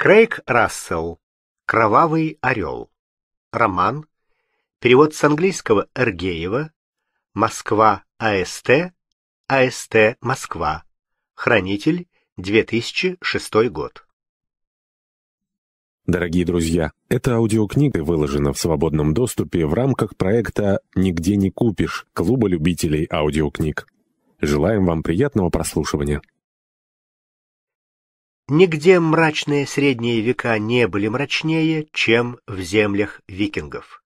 Крейг Рассел. Кровавый орел. Роман. Перевод с английского Эргеева. Москва. АСТ. АСТ. Москва. Хранитель. 2006 год. Дорогие друзья, эта аудиокнига выложена в свободном доступе в рамках проекта «Нигде не купишь» Клуба любителей аудиокниг. Желаем вам приятного прослушивания. Нигде мрачные средние века не были мрачнее, чем в землях викингов.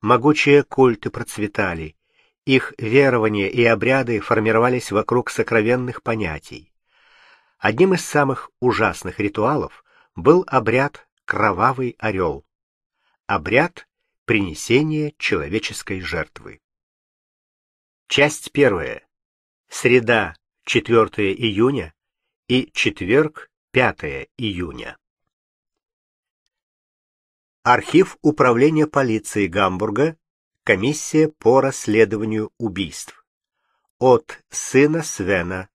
Могучие культы процветали, их верования и обряды формировались вокруг сокровенных понятий. Одним из самых ужасных ритуалов был обряд «Кровавый орел» — обряд принесения человеческой жертвы. Часть первая. Среда, 4 июня и четверг, 5 июня. Архив управления полиции Гамбурга, комиссия по расследованию убийств. От сына Свена.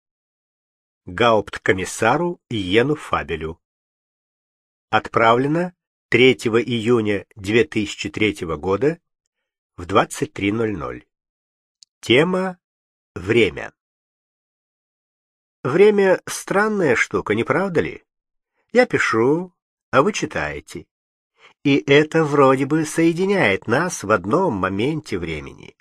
комиссару Йену Фабелю. Отправлено 3 июня 2003 года в 23.00. Тема «Время». Время — странная штука, не правда ли? Я пишу, а вы читаете. И это вроде бы соединяет нас в одном моменте времени.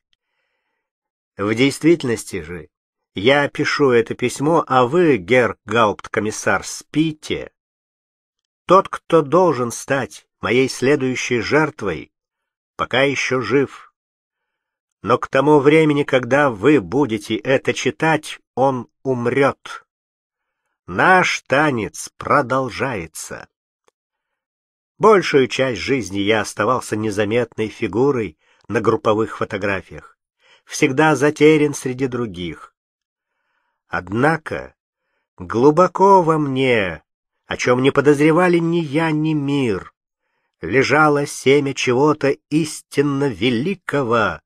В действительности же я пишу это письмо, а вы, герр комиссар спите. Тот, кто должен стать моей следующей жертвой, пока еще жив. Но к тому времени, когда вы будете это читать, он умрет. Наш танец продолжается. Большую часть жизни я оставался незаметной фигурой на групповых фотографиях, всегда затерян среди других. Однако глубоко во мне, о чем не подозревали ни я, ни мир, лежало семя чего-то истинно великого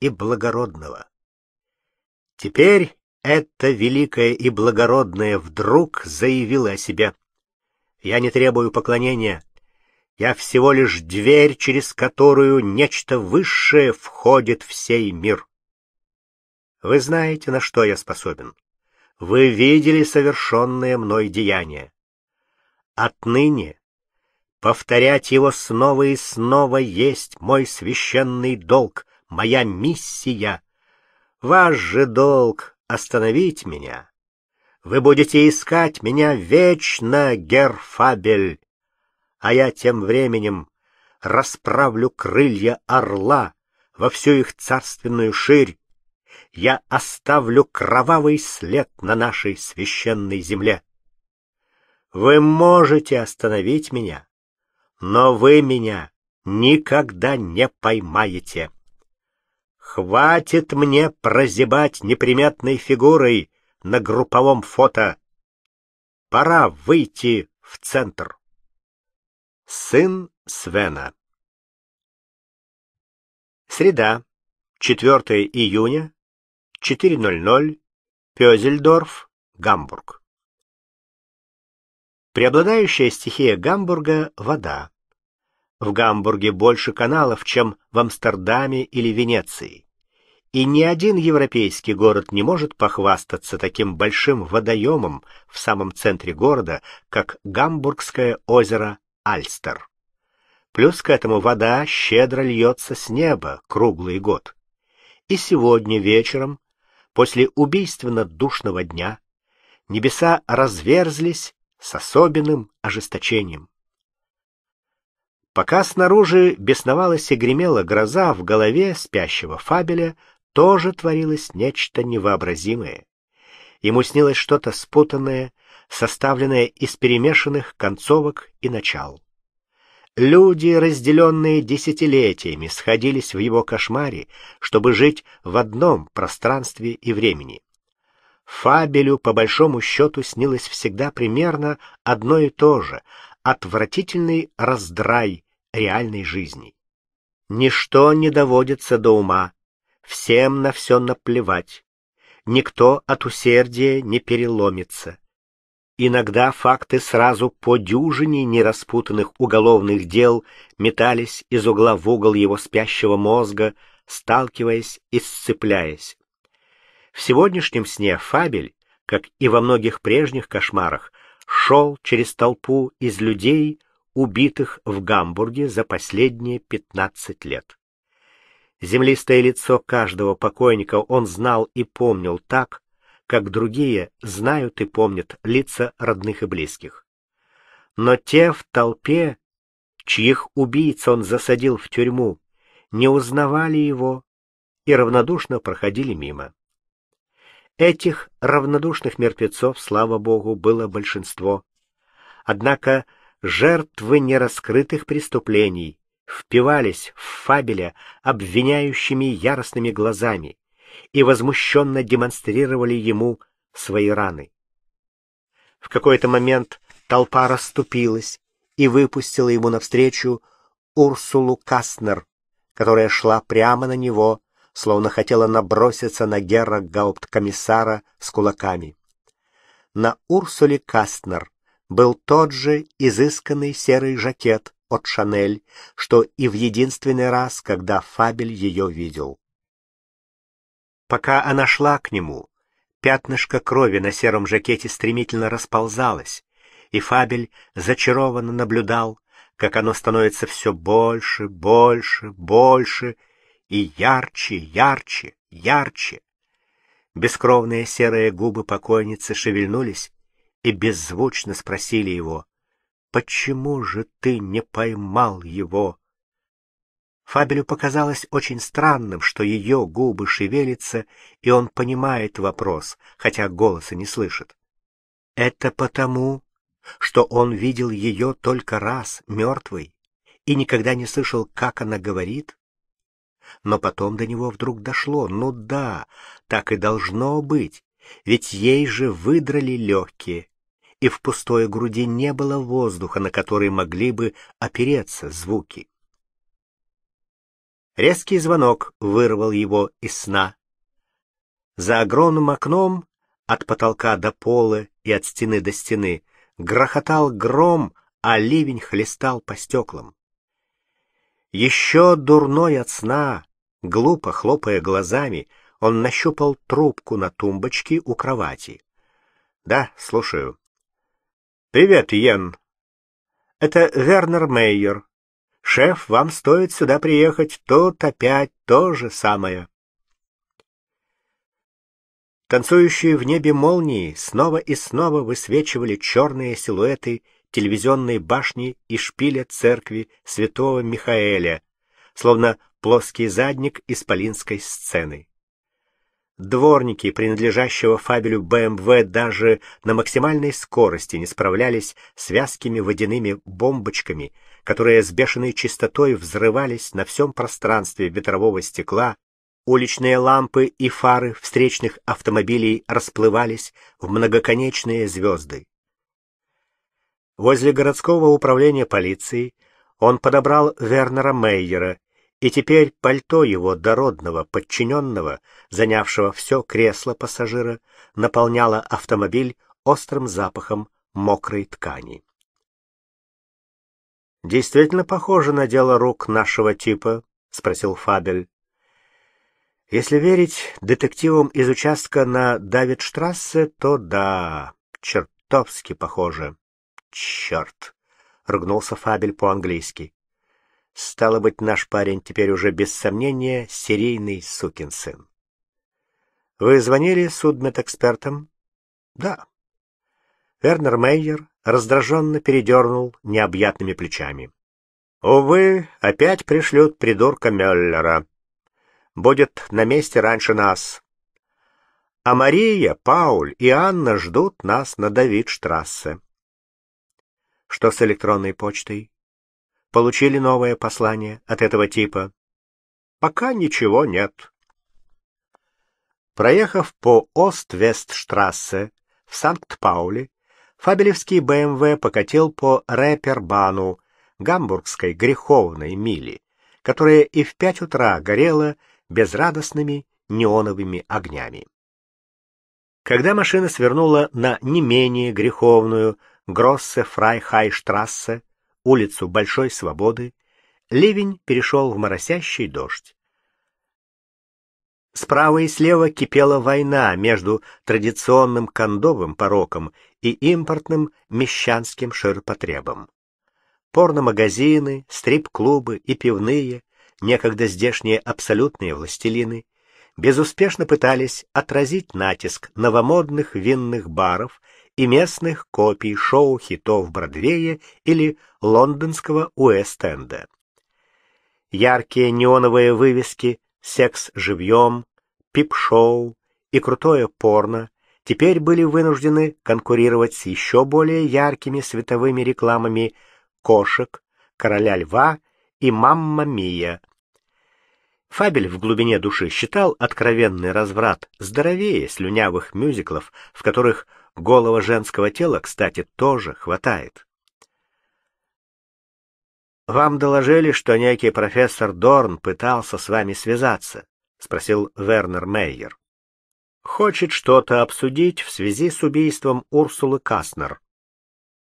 и благородного. Теперь это великое и благородное вдруг заявило о себе. Я не требую поклонения. Я всего лишь дверь, через которую нечто высшее входит в сей мир. Вы знаете, на что я способен. Вы видели совершенное мной деяние. Отныне повторять его снова и снова есть мой священный долг, моя миссия. Ваш же долг остановить меня. Вы будете искать меня вечно, Герфабель, а я тем временем расправлю крылья орла во всю их царственную ширь. Я оставлю кровавый след на нашей священной земле. Вы можете остановить меня, но вы меня никогда не поймаете. Хватит мне прозябать неприметной фигурой на групповом фото. Пора выйти в центр. Сын Свена. Среда, 4 июня, 4.00, Пёзельдорф, Гамбург. Преобладающая стихия Гамбурга — вода. В Гамбурге больше каналов, чем в Амстердаме или Венеции. И ни один европейский город не может похвастаться таким большим водоемом в самом центре города, как Гамбургское озеро Альстер. Плюс к этому вода щедро льется с неба круглый год. И сегодня вечером, после убийственно душного дня, небеса разверзлись с особенным ожесточением. Пока снаружи бесновалась и гремела гроза, в голове спящего Фабеля тоже творилось нечто невообразимое. Ему снилось что-то спутанное, составленное из перемешанных концовок и начал. Люди, разделенные десятилетиями, сходились в его кошмаре, чтобы жить в одном пространстве и времени. Фабелю, по большому счету, снилось всегда примерно одно и то же — отвратительный раздрай, реальной жизни. Ничто не доводится до ума, всем на все наплевать, никто от усердия не переломится. Иногда факты сразу по дюжине нераспутанных уголовных дел метались из угла в угол его спящего мозга, сталкиваясь и сцепляясь. В сегодняшнем сне Фабель, как и во многих прежних кошмарах, шел через толпу из людей, убитых в Гамбурге за последние 15 лет. Землистое лицо каждого покойника он знал и помнил так, как другие знают и помнят лица родных и близких. Но те в толпе, чьих убийц он засадил в тюрьму, не узнавали его и равнодушно проходили мимо. Этих равнодушных мертвецов, слава богу, было большинство. Однако жертвы нераскрытых преступлений, впивались в Фабеля обвиняющими яростными глазами и возмущенно демонстрировали ему свои раны. В какой-то момент толпа расступилась и выпустила ему навстречу Урсулу Кастнер, которая шла прямо на него, словно хотела наброситься на Герра Гаупткомиссара с кулаками. На Урсуле Кастнер был тот же изысканный серый жакет от Шанель, что и в единственный раз, когда Фабель ее видел. Пока она шла к нему, пятнышко крови на сером жакете стремительно расползалось, и Фабель зачарованно наблюдал, как оно становится все больше, больше, больше и ярче, ярче, ярче. Бескровные серые губы покойницы шевельнулись, и беззвучно спросили его, «Почему же ты не поймал его?» Фабелю показалось очень странным, что ее губы шевелятся, и он понимает вопрос, хотя голоса не слышит. Это потому, что он видел ее только раз, мертвой, и никогда не слышал, как она говорит. Но потом до него вдруг дошло, ну да, так и должно быть, ведь ей же выдрали легкие и в пустой груди не было воздуха, на который могли бы опереться звуки. Резкий звонок вырвал его из сна. За огромным окном, от потолка до пола и от стены до стены, грохотал гром, а ливень хлестал по стеклам. Еще дурной от сна, глупо хлопая глазами, он нащупал трубку на тумбочке у кровати. «Да, слушаю». «Привет, Йен. Это Вернер Мейер. Шеф, вам стоит сюда приехать. Тут опять то же самое». Танцующие в небе молнии снова и снова высвечивали черные силуэты телевизионной башни и шпиля церкви святого Михаэля, словно плоский задник исполинской сцены. Дворники, принадлежащего Фабелю БМВ, даже на максимальной скорости не справлялись с вязкими водяными бомбочками, которые с бешеной частотой взрывались на всем пространстве ветрового стекла, уличные лампы и фары встречных автомобилей расплывались в многоконечные звезды. Возле городского управления полиции он подобрал Вернера Мейера, и теперь пальто его дородного подчиненного, занявшего все кресло пассажира, наполняло автомобиль острым запахом мокрой ткани. «Действительно похоже на дело рук нашего типа?» — спросил Фабель. «Если верить детективам из участка на Давидштрассе, то да, чертовски похоже». «Черт!» — ругнулся Фабель по-английски. Стало быть, наш парень теперь уже без сомнения серийный сукин сын. Вы звонили судмедэкспертам? Да. Вернер Мейер раздраженно передернул необъятными плечами. Увы, опять пришлют придурка Мюллера. Будет на месте раньше нас. А Мария, Пауль и Анна ждут нас на Давидштрассе. Что с электронной почтой? получили новое послание от этого типа? Пока ничего нет. Проехав по Ост-Вест-штрассе в Санкт-Пауле, Фабелевский БМВ покатил по Репербану, гамбургской греховной мили, которая и в пять утра горела безрадостными неоновыми огнями. Когда машина свернула на не менее греховную Гроссе-Фрайхайштрассе, улицу Большой Свободы, ливень перешел в моросящий дождь. Справа и слева кипела война между традиционным кондовым пороком и импортным мещанским ширпотребом. Порномагазины, стрип-клубы и пивные, некогда здешние абсолютные властелины, безуспешно пытались отразить натиск новомодных винных баров и местных копий шоу-хитов Бродвея или лондонского Уэст-Энда. Яркие неоновые вывески «Секс живьем», «Пип-шоу» и «Крутое порно» теперь были вынуждены конкурировать с еще более яркими световыми рекламами «Кошек», «Короля льва» и «Мамма Мия». Фабель в глубине души считал откровенный разврат здоровее слюнявых мюзиклов, в которых Голого женского тела, кстати, тоже хватает. «Вам доложили, что некий профессор Дорн пытался с вами связаться?» — спросил Вернер Мейер. «Хочет что-то обсудить в связи с убийством Урсулы Каснер».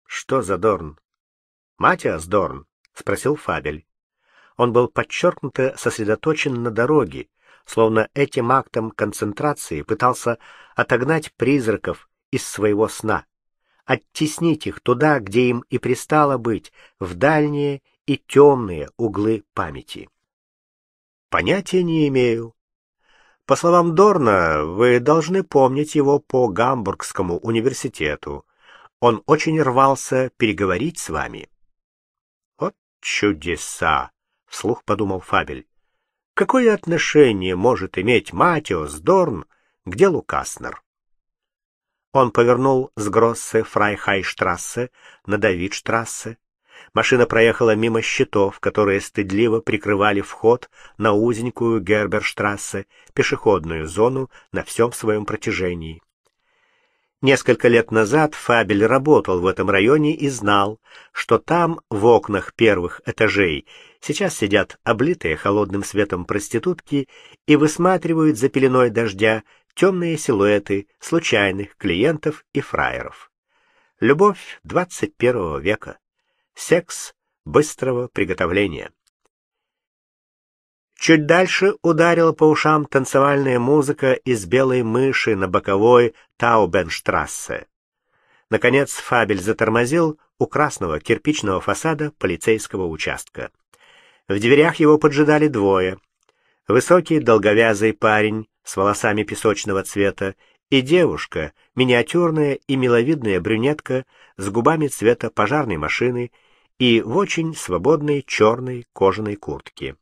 «Что за Дорн?» «Матиас Дорн», — спросил Фабель. Он был подчеркнуто сосредоточен на дороге, словно этим актом концентрации пытался отогнать призраков, из своего сна. Оттеснить их туда, где им и пристало быть, в дальние и темные углы памяти. Понятия не имею. По словам Дорна, вы должны помнить его по Гамбургскому университету. Он очень рвался переговорить с вами. Вот чудеса, вслух подумал Фабель. Какое отношение может иметь Матиос Дорн к делу Каснер? Он повернул с Гроссе Фрайхайштрассе на Давидштрассе. Машина проехала мимо щитов, которые стыдливо прикрывали вход на узенькую Герберштрассе, пешеходную зону на всем своем протяжении. Несколько лет назад Фабель работал в этом районе и знал, что там, в окнах первых этажей, сейчас сидят облитые холодным светом проститутки и высматривают за пеленой дождя темные силуэты случайных клиентов и фраеров. Любовь 21 века. Секс быстрого приготовления. Чуть дальше ударила по ушам танцевальная музыка из белой мыши на боковой Таубенштрассе. Наконец Фабель затормозил у красного кирпичного фасада полицейского участка. В дверях его поджидали двое. Высокий долговязый парень с волосами песочного цвета, и девушка, миниатюрная и миловидная брюнетка с губами цвета пожарной машины и в очень свободной черной кожаной куртке.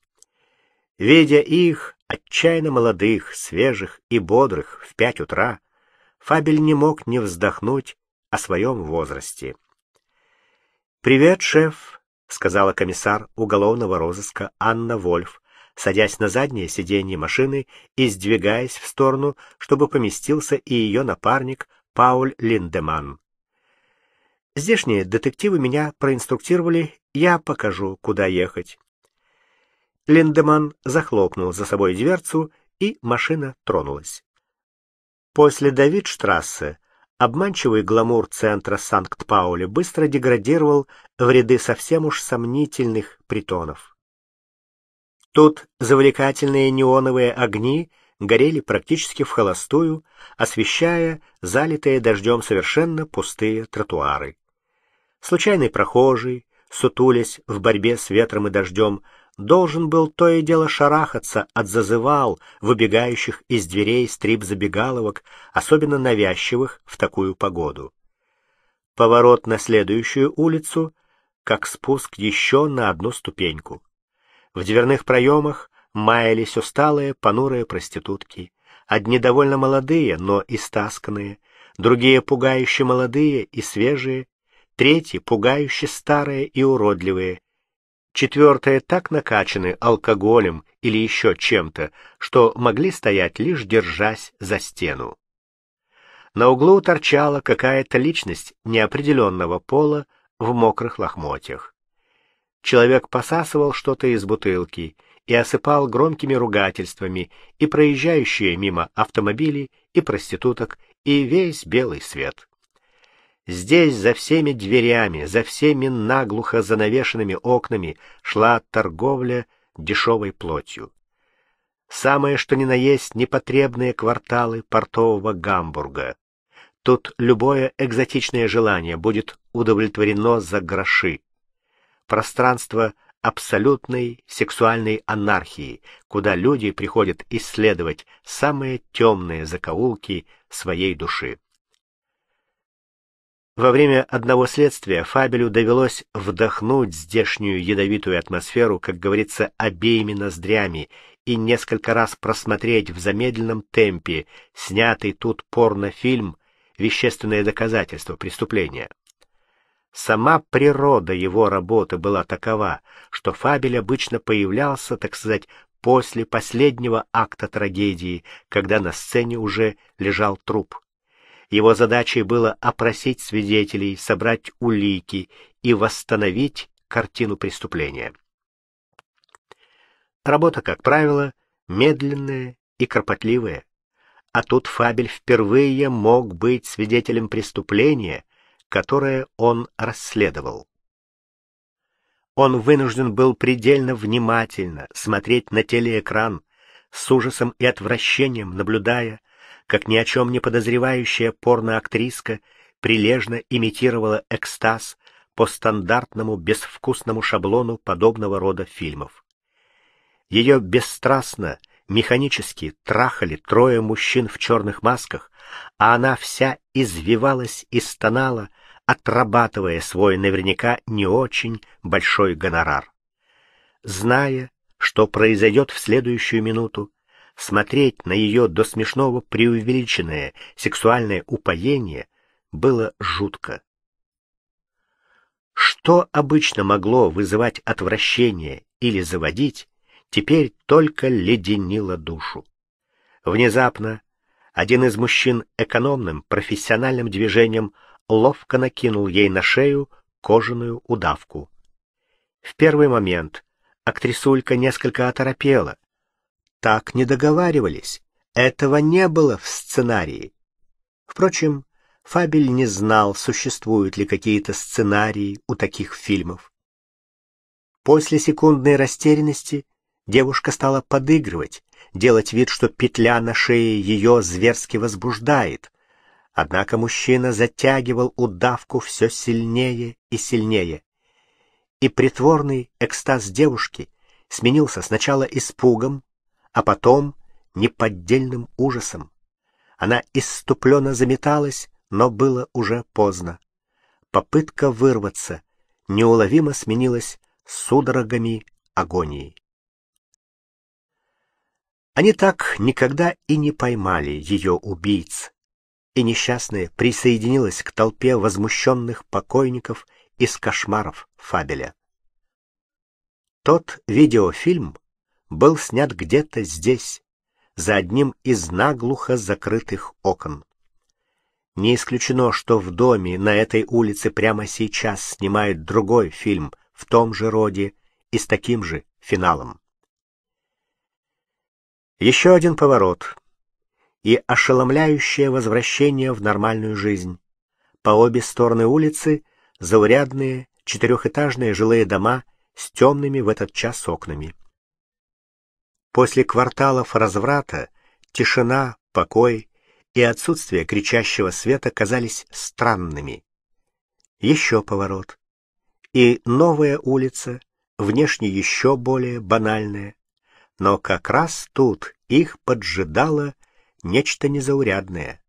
Видя их, отчаянно молодых, свежих и бодрых, в пять утра, Фабель не мог не вздохнуть о своем возрасте. «Привет, шеф», — сказала комиссар уголовного розыска Анна Вольф, садясь на заднее сиденье машины и сдвигаясь в сторону, чтобы поместился и ее напарник Пауль Линдеман. Здешние детективы меня проинструктировали, я покажу, куда ехать. Линдеман захлопнул за собой дверцу, и машина тронулась. После Давидштрассе обманчивый гламур центра Санкт-Паули быстро деградировал в ряды совсем уж сомнительных притонов. Тут завлекательные неоновые огни горели практически в холостую, освещая залитые дождем совершенно пустые тротуары. Случайный прохожий, сутулясь в борьбе с ветром и дождем, должен был то и дело шарахаться от зазывал, выбегающих из дверей стрип-забегаловок, особенно навязчивых в такую погоду. Поворот на следующую улицу, как спуск еще на одну ступеньку. В дверных проемах маялись усталые, понурые проститутки. Одни довольно молодые, но истасканные, другие пугающе молодые и свежие, третьи пугающе старые и уродливые, четвертые так накачаны алкоголем или еще чем-то, что могли стоять лишь держась за стену. На углу торчала какая-то личность неопределенного пола в мокрых лохмотьях. Человек посасывал что-то из бутылки и осыпал громкими ругательствами и проезжающие мимо автомобили, и проституток, и весь белый свет. Здесь за всеми дверями, за всеми наглухо занавешенными окнами шла торговля дешевой плотью. Самое что ни на есть непотребные кварталы портового Гамбурга. Тут любое экзотичное желание будет удовлетворено за гроши пространство абсолютной сексуальной анархии, куда люди приходят исследовать самые темные закоулки своей души. Во время одного следствия Фабелю довелось вдохнуть здешнюю ядовитую атмосферу, как говорится, обеими ноздрями, и несколько раз просмотреть в замедленном темпе снятый тут порнофильм «Вещественное доказательство преступления». Сама природа его работы была такова, что Фабель обычно появлялся, так сказать, после последнего акта трагедии, когда на сцене уже лежал труп. Его задачей было опросить свидетелей, собрать улики и восстановить картину преступления. Работа, как правило, медленная и кропотливая. А тут Фабель впервые мог быть свидетелем преступления, которое он расследовал. Он вынужден был предельно внимательно смотреть на телеэкран, с ужасом и отвращением наблюдая, как ни о чем не подозревающая порноактриска прилежно имитировала экстаз по стандартному безвкусному шаблону подобного рода фильмов. Ее бесстрастно, механически трахали трое мужчин в черных масках, а она вся извивалась и стонала, отрабатывая свой наверняка не очень большой гонорар. Зная, что произойдет в следующую минуту, смотреть на ее до смешного преувеличенное сексуальное упоение было жутко. Что обычно могло вызывать отвращение или заводить, теперь только леденило душу. Внезапно один из мужчин экономным профессиональным движением – ловко накинул ей на шею кожаную удавку. В первый момент актрисулька несколько оторопела. Так не договаривались, этого не было в сценарии. Впрочем, Фабель не знал, существуют ли какие-то сценарии у таких фильмов. После секундной растерянности девушка стала подыгрывать, делать вид, что петля на шее ее зверски возбуждает — Однако мужчина затягивал удавку все сильнее и сильнее. И притворный экстаз девушки сменился сначала испугом, а потом неподдельным ужасом. Она исступленно заметалась, но было уже поздно. Попытка вырваться неуловимо сменилась судорогами агонии. Они так никогда и не поймали ее убийц, и несчастная присоединилась к толпе возмущенных покойников из кошмаров Фабеля. Тот видеофильм был снят где-то здесь, за одним из наглухо закрытых окон. Не исключено, что в доме на этой улице прямо сейчас снимают другой фильм в том же роде и с таким же финалом. Еще один поворот — и ошеломляющее возвращение в нормальную жизнь. По обе стороны улицы заурядные четырехэтажные жилые дома с темными в этот час окнами. После кварталов разврата тишина, покой и отсутствие кричащего света казались странными. Еще поворот. И новая улица, внешне еще более банальная. Но как раз тут их поджидало нечто незаурядное.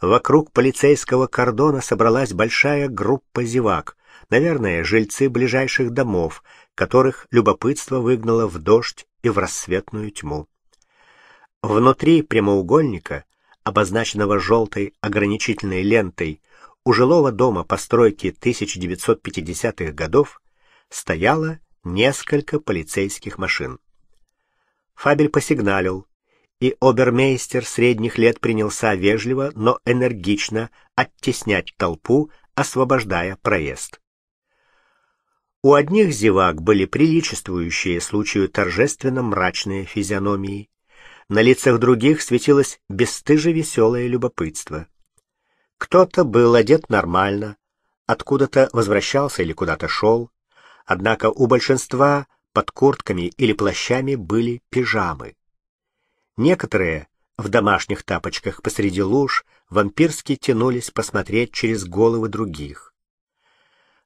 Вокруг полицейского кордона собралась большая группа зевак, наверное, жильцы ближайших домов, которых любопытство выгнало в дождь и в рассветную тьму. Внутри прямоугольника, обозначенного желтой ограничительной лентой, у жилого дома постройки 1950-х годов стояло несколько полицейских машин. Фабель посигналил, и обермейстер средних лет принялся вежливо, но энергично оттеснять толпу, освобождая проезд. У одних зевак были приличествующие случаю торжественно мрачные физиономии, на лицах других светилось бесстыже веселое любопытство. Кто-то был одет нормально, откуда-то возвращался или куда-то шел, однако у большинства под куртками или плащами были пижамы. Некоторые в домашних тапочках посреди луж вампирски тянулись посмотреть через головы других.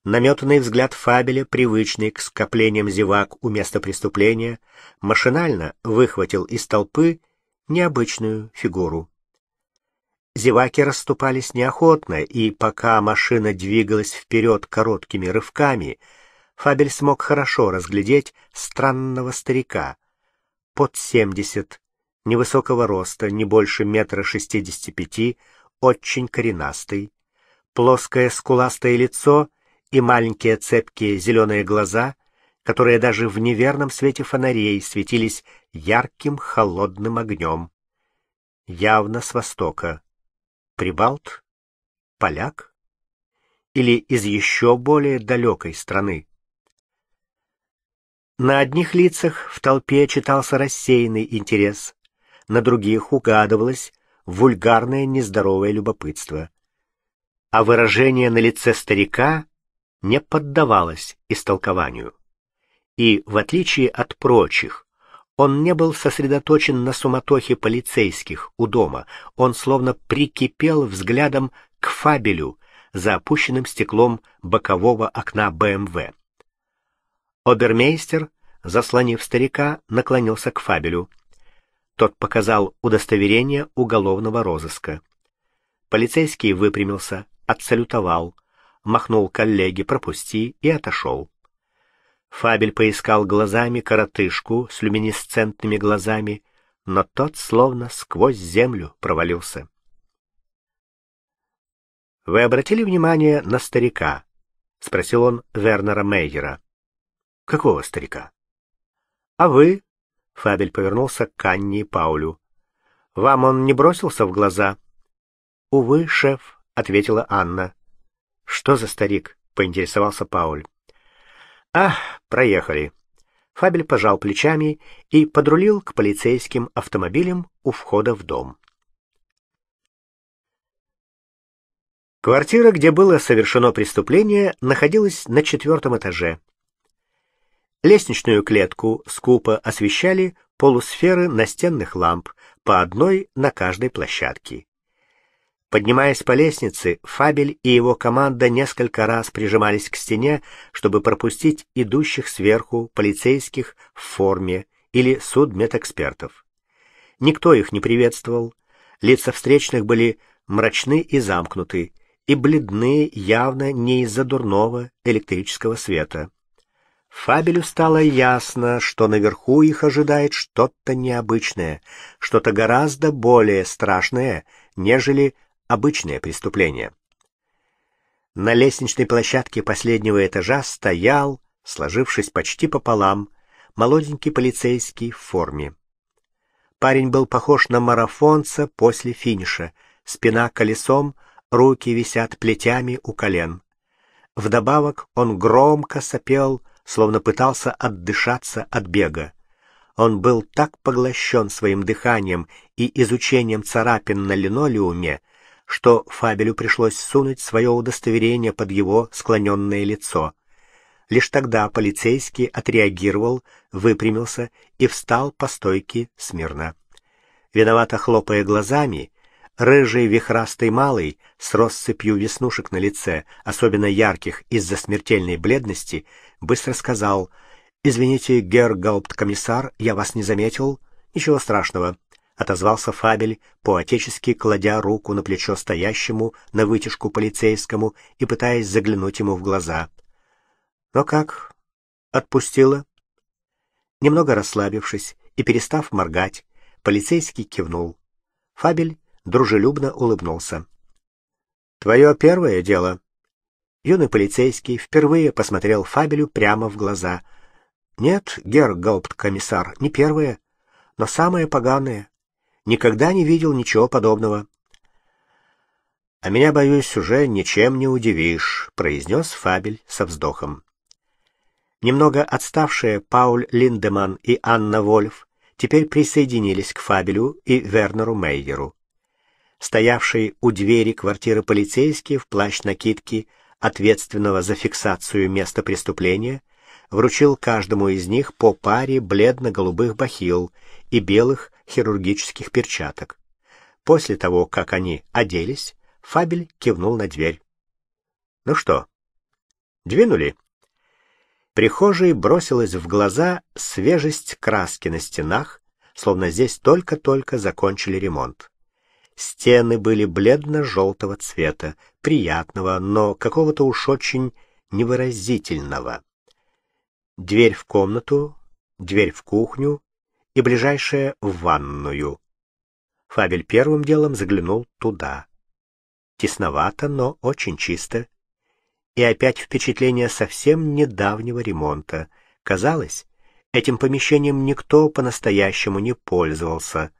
Наметанный взгляд Фабеля, привычный к скоплениям зевак у места преступления, машинально выхватил из толпы необычную фигуру. Зеваки расступались неохотно, и пока машина двигалась вперед короткими рывками, Фабель смог хорошо разглядеть странного старика. Под семьдесят, невысокого роста, не больше метра шестидесяти пяти, очень коренастый, плоское скуластое лицо и маленькие цепкие зеленые глаза, которые даже в неверном свете фонарей светились ярким холодным огнем. Явно с востока. Прибалт? Поляк? Или из еще более далекой страны? На одних лицах в толпе читался рассеянный интерес, на других угадывалось вульгарное нездоровое любопытство. А выражение на лице старика не поддавалось истолкованию. И, в отличие от прочих, он не был сосредоточен на суматохе полицейских у дома. Он словно прикипел взглядом к фабелю за опущенным стеклом бокового окна БМВ. Эм Обермейстер, заслонив старика, наклонился к фабелю. Тот показал удостоверение уголовного розыска. Полицейский выпрямился, отсалютовал, махнул коллеге «пропусти» и отошел. Фабель поискал глазами коротышку с люминесцентными глазами, но тот словно сквозь землю провалился. «Вы обратили внимание на старика?» — спросил он Вернера Мейера. «Какого старика?» «А вы?» Фабель повернулся к Анне и Паулю. «Вам он не бросился в глаза?» «Увы, шеф», — ответила Анна. «Что за старик?» — поинтересовался Пауль. «Ах, проехали». Фабель пожал плечами и подрулил к полицейским автомобилям у входа в дом. Квартира, где было совершено преступление, находилась на четвертом этаже. Лестничную клетку скупо освещали полусферы настенных ламп, по одной на каждой площадке. Поднимаясь по лестнице, Фабель и его команда несколько раз прижимались к стене, чтобы пропустить идущих сверху полицейских в форме или судмедэкспертов. Никто их не приветствовал, лица встречных были мрачны и замкнуты, и бледны явно не из-за дурного электрического света. Фабелю стало ясно, что наверху их ожидает что-то необычное, что-то гораздо более страшное, нежели обычное преступление. На лестничной площадке последнего этажа стоял, сложившись почти пополам, молоденький полицейский в форме. Парень был похож на марафонца после финиша, спина колесом, руки висят плетями у колен. Вдобавок он громко сопел словно пытался отдышаться от бега. Он был так поглощен своим дыханием и изучением царапин на линолеуме, что Фабелю пришлось сунуть свое удостоверение под его склоненное лицо. Лишь тогда полицейский отреагировал, выпрямился и встал по стойке смирно. Виновато хлопая глазами, рыжий вихрастый малый с россыпью веснушек на лице, особенно ярких из-за смертельной бледности, быстро сказал «Извините, гергалпт-комиссар, я вас не заметил». «Ничего страшного», — отозвался Фабель, поотечески кладя руку на плечо стоящему на вытяжку полицейскому и пытаясь заглянуть ему в глаза. «Но как? Отпустила?» Немного расслабившись и перестав моргать, полицейский кивнул. Фабель дружелюбно улыбнулся. «Твое первое дело?» Юный полицейский впервые посмотрел Фабелю прямо в глаза. «Нет, комиссар не первое, но самое поганое. Никогда не видел ничего подобного». «А меня, боюсь, уже ничем не удивишь», — произнес Фабель со вздохом. Немного отставшие Пауль Линдеман и Анна Вольф теперь присоединились к Фабелю и Вернеру Мейеру. Стоявший у двери квартиры полицейский в плащ-накидке — ответственного за фиксацию места преступления, вручил каждому из них по паре бледно-голубых бахил и белых хирургических перчаток. После того, как они оделись, Фабель кивнул на дверь. «Ну что, двинули?» Прихожей бросилась в глаза свежесть краски на стенах, словно здесь только-только закончили ремонт. Стены были бледно-желтого цвета, приятного, но какого-то уж очень невыразительного. Дверь в комнату, дверь в кухню и ближайшая в ванную. Фабель первым делом заглянул туда. Тесновато, но очень чисто. И опять впечатление совсем недавнего ремонта. Казалось, этим помещением никто по-настоящему не пользовался —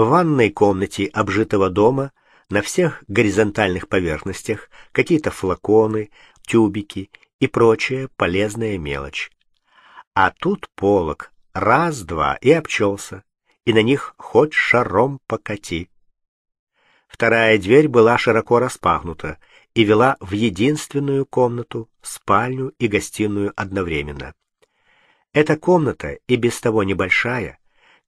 в ванной комнате обжитого дома на всех горизонтальных поверхностях какие-то флаконы, тюбики и прочая полезная мелочь. А тут полок раз-два и обчелся, и на них хоть шаром покати. Вторая дверь была широко распахнута и вела в единственную комнату, спальню и гостиную одновременно. Эта комната, и без того небольшая,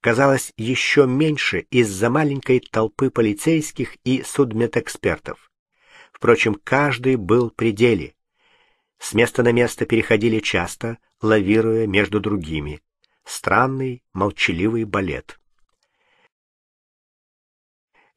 казалось еще меньше из-за маленькой толпы полицейских и судмедэкспертов. Впрочем, каждый был при деле. С места на место переходили часто, лавируя между другими. Странный, молчаливый балет.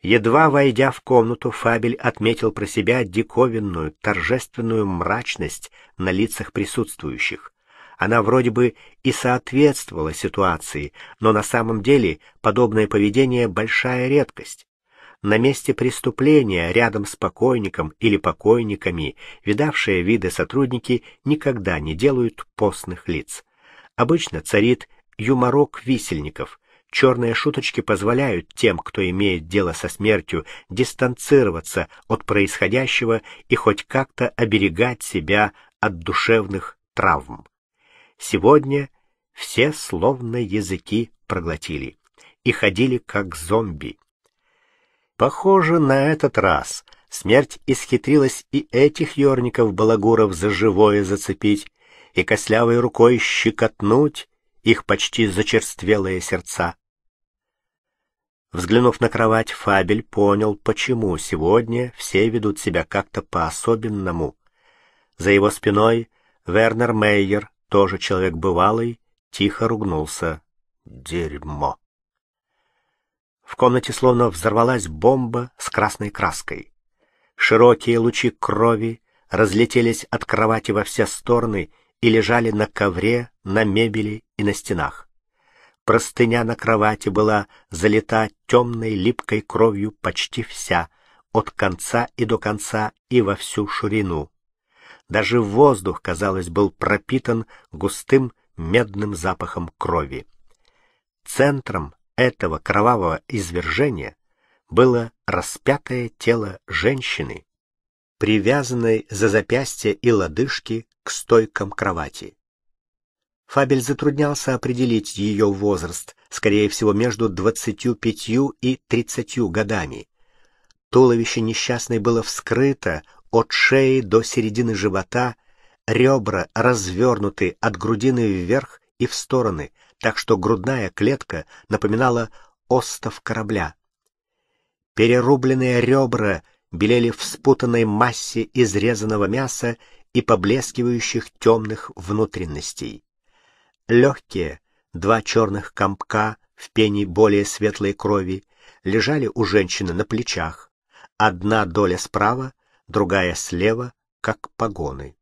Едва войдя в комнату, Фабель отметил про себя диковинную, торжественную мрачность на лицах присутствующих. Она вроде бы и соответствовала ситуации, но на самом деле подобное поведение – большая редкость. На месте преступления, рядом с покойником или покойниками, видавшие виды сотрудники никогда не делают постных лиц. Обычно царит юморок висельников. Черные шуточки позволяют тем, кто имеет дело со смертью, дистанцироваться от происходящего и хоть как-то оберегать себя от душевных травм. Сегодня все словно языки проглотили и ходили как зомби. Похоже, на этот раз смерть исхитрилась и этих ерников-балагуров за живое зацепить и костлявой рукой щекотнуть их почти зачерствелые сердца. Взглянув на кровать, Фабель понял, почему сегодня все ведут себя как-то по-особенному. За его спиной Вернер Мейер тоже человек бывалый, тихо ругнулся. Дерьмо. В комнате словно взорвалась бомба с красной краской. Широкие лучи крови разлетелись от кровати во все стороны и лежали на ковре, на мебели и на стенах. Простыня на кровати была залита темной липкой кровью почти вся, от конца и до конца и во всю ширину. Даже воздух, казалось, был пропитан густым медным запахом крови. Центром этого кровавого извержения было распятое тело женщины, привязанной за запястья и лодыжки к стойкам кровати. Фабель затруднялся определить ее возраст, скорее всего, между двадцатью пятью и тридцатью годами. Туловище несчастной было вскрыто от шеи до середины живота, ребра развернуты от грудины вверх и в стороны, так что грудная клетка напоминала остов корабля. Перерубленные ребра белели в спутанной массе изрезанного мяса и поблескивающих темных внутренностей. Легкие, два черных комка в пене более светлой крови, лежали у женщины на плечах, одна доля справа, другая слева, как погоны.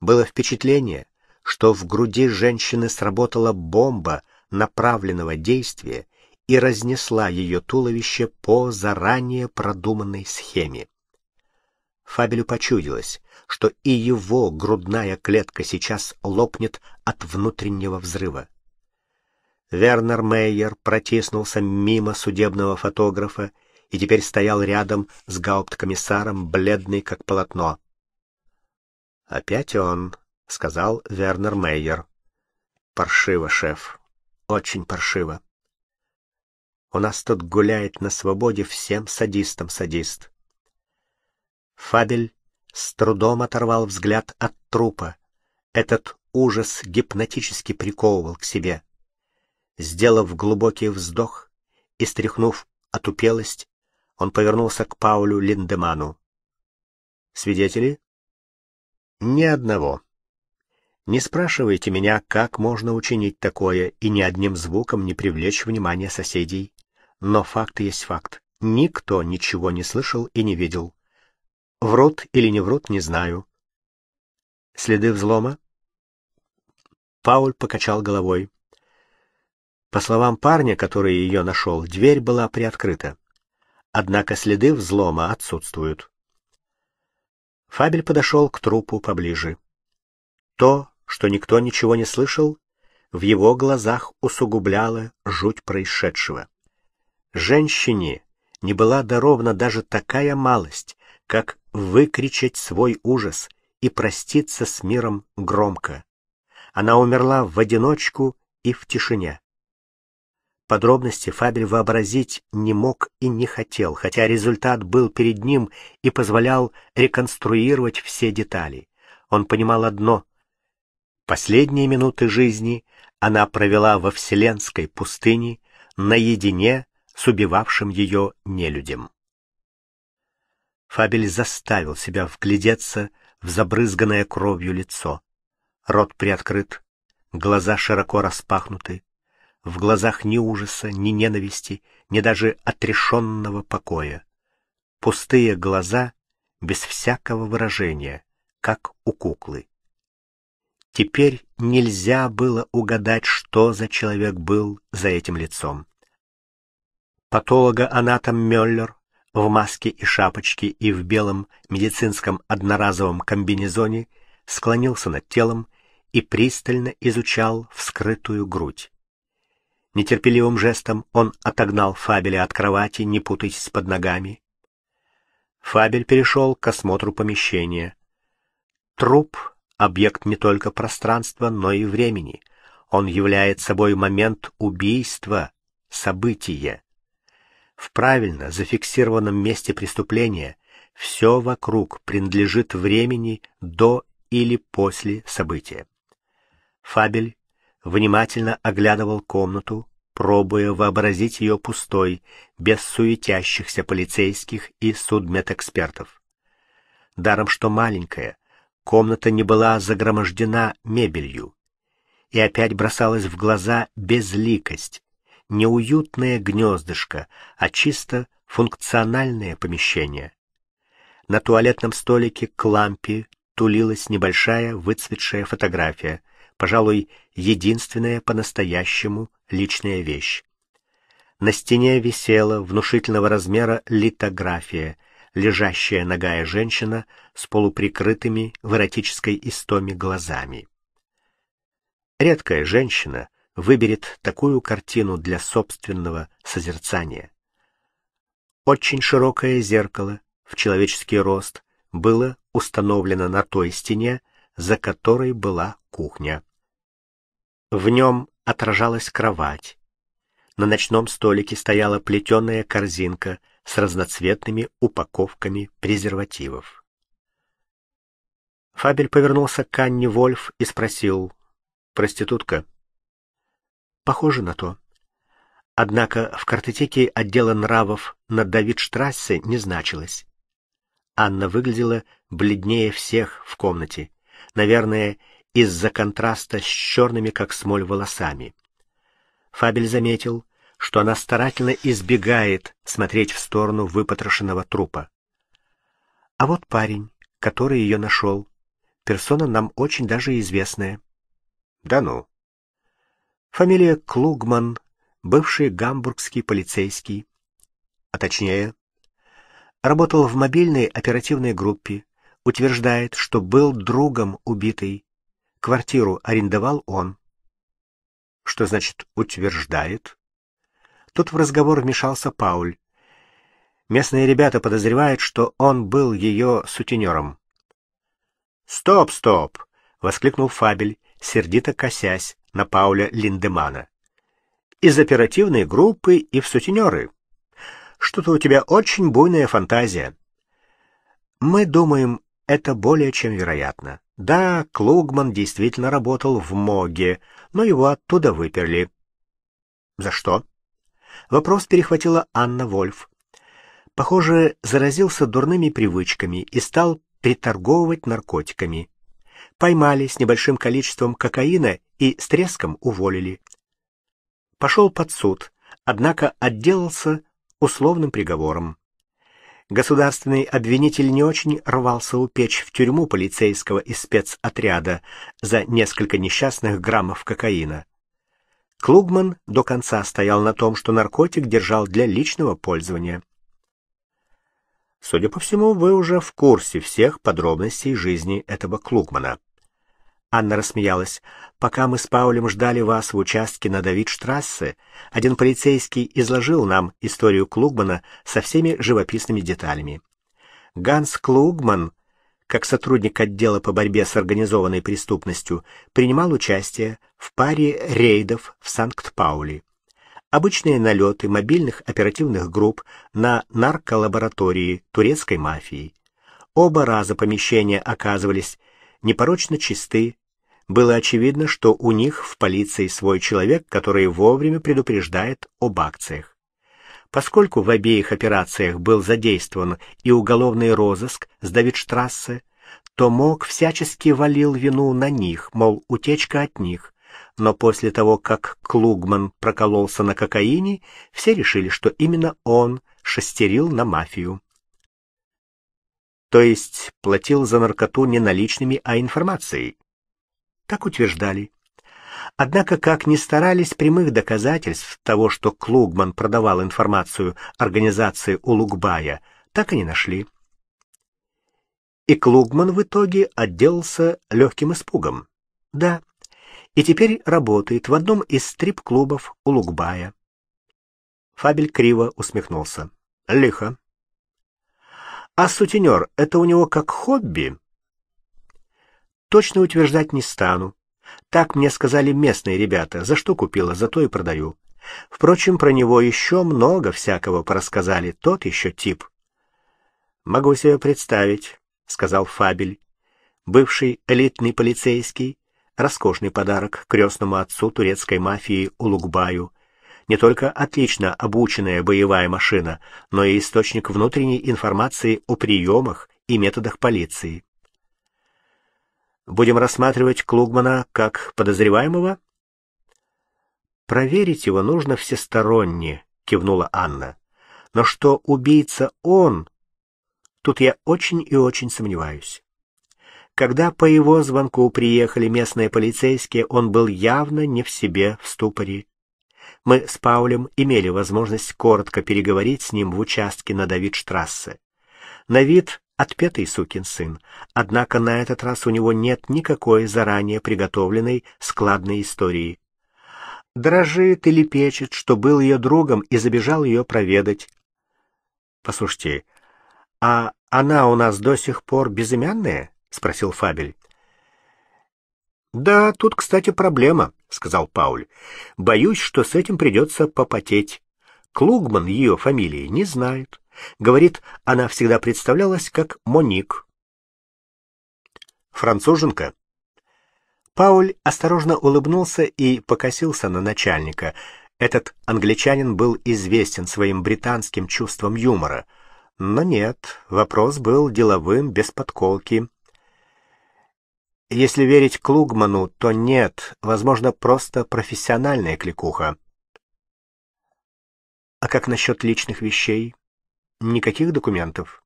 Было впечатление, что в груди женщины сработала бомба направленного действия и разнесла ее туловище по заранее продуманной схеме. Фабелю почудилось, что и его грудная клетка сейчас лопнет от внутреннего взрыва. Вернер Мейер протиснулся мимо судебного фотографа и теперь стоял рядом с гаупткомиссаром, бледный как полотно. «Опять он», — сказал Вернер Мейер. «Паршиво, шеф. Очень паршиво. У нас тут гуляет на свободе всем садистам садист». Фабель с трудом оторвал взгляд от трупа. Этот ужас гипнотически приковывал к себе. Сделав глубокий вздох и стряхнув отупелость, он повернулся к Паулю Линдеману. Свидетели? Ни одного. Не спрашивайте меня, как можно учинить такое и ни одним звуком не привлечь внимание соседей. Но факт есть факт. Никто ничего не слышал и не видел. Врут или не врут, не знаю. Следы взлома? Пауль покачал головой. По словам парня, который ее нашел, дверь была приоткрыта однако следы взлома отсутствуют. Фабель подошел к трупу поближе. То, что никто ничего не слышал, в его глазах усугубляло жуть происшедшего. Женщине не была дарована даже такая малость, как выкричать свой ужас и проститься с миром громко. Она умерла в одиночку и в тишине. Подробности Фабель вообразить не мог и не хотел, хотя результат был перед ним и позволял реконструировать все детали. Он понимал одно. Последние минуты жизни она провела во вселенской пустыне, наедине с убивавшим ее нелюдем. Фабель заставил себя вглядеться в забрызганное кровью лицо. Рот приоткрыт, глаза широко распахнуты, в глазах ни ужаса, ни ненависти, ни даже отрешенного покоя. Пустые глаза без всякого выражения, как у куклы. Теперь нельзя было угадать, что за человек был за этим лицом. Патолога-анатом Мюллер в маске и шапочке и в белом медицинском одноразовом комбинезоне склонился над телом и пристально изучал вскрытую грудь. Нетерпеливым жестом он отогнал Фабеля от кровати, не путаясь под ногами. Фабель перешел к осмотру помещения. Труп — объект не только пространства, но и времени. Он является собой момент убийства, события. В правильно зафиксированном месте преступления все вокруг принадлежит времени до или после события. Фабель внимательно оглядывал комнату, пробуя вообразить ее пустой, без суетящихся полицейских и судмедэкспертов. Даром что маленькая, комната не была загромождена мебелью. И опять бросалась в глаза безликость, неуютное гнездышко, а чисто функциональное помещение. На туалетном столике к лампе тулилась небольшая выцветшая фотография — пожалуй, единственная по-настоящему личная вещь. На стене висела внушительного размера литография, лежащая ногая женщина с полуприкрытыми в эротической истоме глазами. Редкая женщина выберет такую картину для собственного созерцания. Очень широкое зеркало в человеческий рост было установлено на той стене, за которой была кухня. В нем отражалась кровать. На ночном столике стояла плетеная корзинка с разноцветными упаковками презервативов. Фабель повернулся к Анне Вольф и спросил: "Проститутка?" "Похоже на то. Однако в картотеке отдела нравов на Давидштрассе не значилось". Анна выглядела бледнее всех в комнате. Наверное, из-за контраста с черными, как смоль, волосами. Фабель заметил, что она старательно избегает смотреть в сторону выпотрошенного трупа. А вот парень, который ее нашел, персона нам очень даже известная. Да ну. Фамилия Клугман, бывший гамбургский полицейский, а точнее, работал в мобильной оперативной группе, утверждает, что был другом убитой, Квартиру арендовал он. Что значит «утверждает»? Тут в разговор вмешался Пауль. Местные ребята подозревают, что он был ее сутенером. «Стоп, стоп!» — воскликнул Фабель, сердито косясь на Пауля Линдемана. «Из оперативной группы и в сутенеры. Что-то у тебя очень буйная фантазия. Мы думаем, это более чем вероятно. Да, Клугман действительно работал в МОГе, но его оттуда выперли. За что? Вопрос перехватила Анна Вольф. Похоже, заразился дурными привычками и стал приторговывать наркотиками. Поймали с небольшим количеством кокаина и с треском уволили. Пошел под суд, однако отделался условным приговором государственный обвинитель не очень рвался упечь в тюрьму полицейского и спецотряда за несколько несчастных граммов кокаина. Клугман до конца стоял на том, что наркотик держал для личного пользования. Судя по всему, вы уже в курсе всех подробностей жизни этого Клугмана, Анна рассмеялась. «Пока мы с Паулем ждали вас в участке на Давидштрассе, один полицейский изложил нам историю Клугмана со всеми живописными деталями. Ганс Клугман, как сотрудник отдела по борьбе с организованной преступностью, принимал участие в паре рейдов в санкт пауле Обычные налеты мобильных оперативных групп на нарколаборатории турецкой мафии. Оба раза помещения оказывались непорочно чисты было очевидно, что у них в полиции свой человек, который вовремя предупреждает об акциях. Поскольку в обеих операциях был задействован и уголовный розыск с Давидштрассе, то МОК всячески валил вину на них, мол, утечка от них. Но после того, как Клугман прокололся на кокаине, все решили, что именно он шестерил на мафию. То есть платил за наркоту не наличными, а информацией так утверждали. Однако, как ни старались прямых доказательств того, что Клугман продавал информацию организации Улугбая, так и не нашли. И Клугман в итоге отделался легким испугом. Да, и теперь работает в одном из стрип-клубов Улугбая. Фабель криво усмехнулся. Лихо. А сутенер — это у него как хобби? Точно утверждать не стану. Так мне сказали местные ребята, за что купила, за то и продаю. Впрочем, про него еще много всякого порассказали, тот еще тип. «Могу себе представить», — сказал Фабель. Бывший элитный полицейский, роскошный подарок крестному отцу турецкой мафии Улугбаю. Не только отлично обученная боевая машина, но и источник внутренней информации о приемах и методах полиции. Будем рассматривать Клугмана как подозреваемого? Проверить его нужно всесторонне, кивнула Анна. Но что убийца он, тут я очень и очень сомневаюсь. Когда по его звонку приехали местные полицейские, он был явно не в себе в ступоре. Мы с Паулем имели возможность коротко переговорить с ним в участке на Давидштрассе. На вид Отпетый сукин сын. Однако на этот раз у него нет никакой заранее приготовленной складной истории. Дрожит или печет, что был ее другом и забежал ее проведать. Послушайте, а она у нас до сих пор безымянная? Спросил Фабель. Да, тут, кстати, проблема, сказал Пауль. Боюсь, что с этим придется попотеть. Клугман ее фамилии не знает. Говорит, она всегда представлялась как Моник. Француженка. Пауль осторожно улыбнулся и покосился на начальника. Этот англичанин был известен своим британским чувством юмора. Но нет, вопрос был деловым, без подколки. Если верить Клугману, то нет, возможно, просто профессиональная кликуха. А как насчет личных вещей? Никаких документов.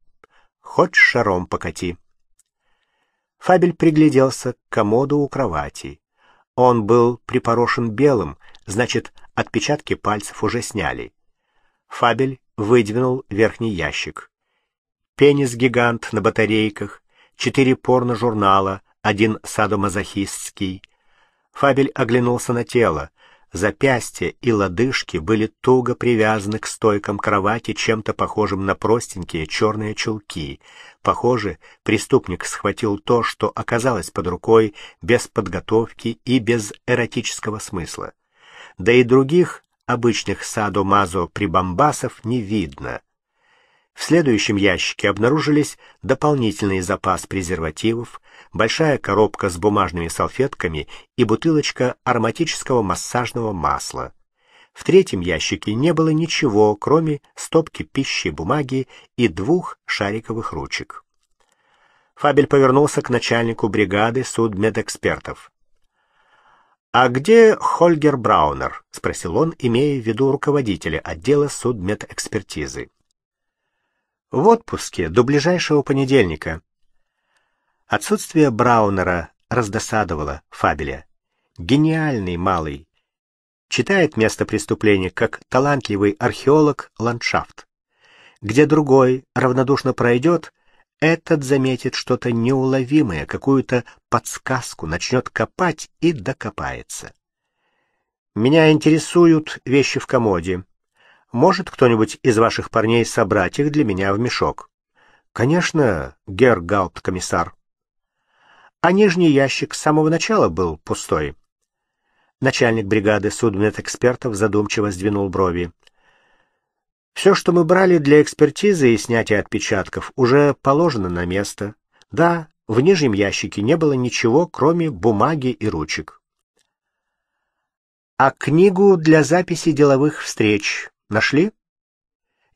Хоть шаром покати. Фабель пригляделся к комоду у кровати. Он был припорошен белым, значит, отпечатки пальцев уже сняли. Фабель выдвинул верхний ящик. Пенис-гигант на батарейках, четыре порно-журнала, один садомазохистский. Фабель оглянулся на тело. Запястья и лодыжки были туго привязаны к стойкам кровати чем-то похожим на простенькие черные чулки. Похоже, преступник схватил то, что оказалось под рукой, без подготовки и без эротического смысла. Да и других обычных садо-мазо прибамбасов не видно. В следующем ящике обнаружились дополнительный запас презервативов, большая коробка с бумажными салфетками и бутылочка ароматического массажного масла. В третьем ящике не было ничего, кроме стопки пищи, бумаги и двух шариковых ручек. Фабель повернулся к начальнику бригады судмедэкспертов. «А где Хольгер Браунер?» — спросил он, имея в виду руководителя отдела судмедэкспертизы. «В отпуске до ближайшего понедельника», Отсутствие Браунера раздосадовало Фабеля. Гениальный малый. Читает место преступления как талантливый археолог ландшафт. Где другой равнодушно пройдет, этот заметит что-то неуловимое, какую-то подсказку, начнет копать и докопается. Меня интересуют вещи в комоде. Может кто-нибудь из ваших парней собрать их для меня в мешок? Конечно, герр комиссар а нижний ящик с самого начала был пустой. Начальник бригады судмедэкспертов задумчиво сдвинул брови. Все, что мы брали для экспертизы и снятия отпечатков, уже положено на место. Да, в нижнем ящике не было ничего, кроме бумаги и ручек. А книгу для записи деловых встреч нашли?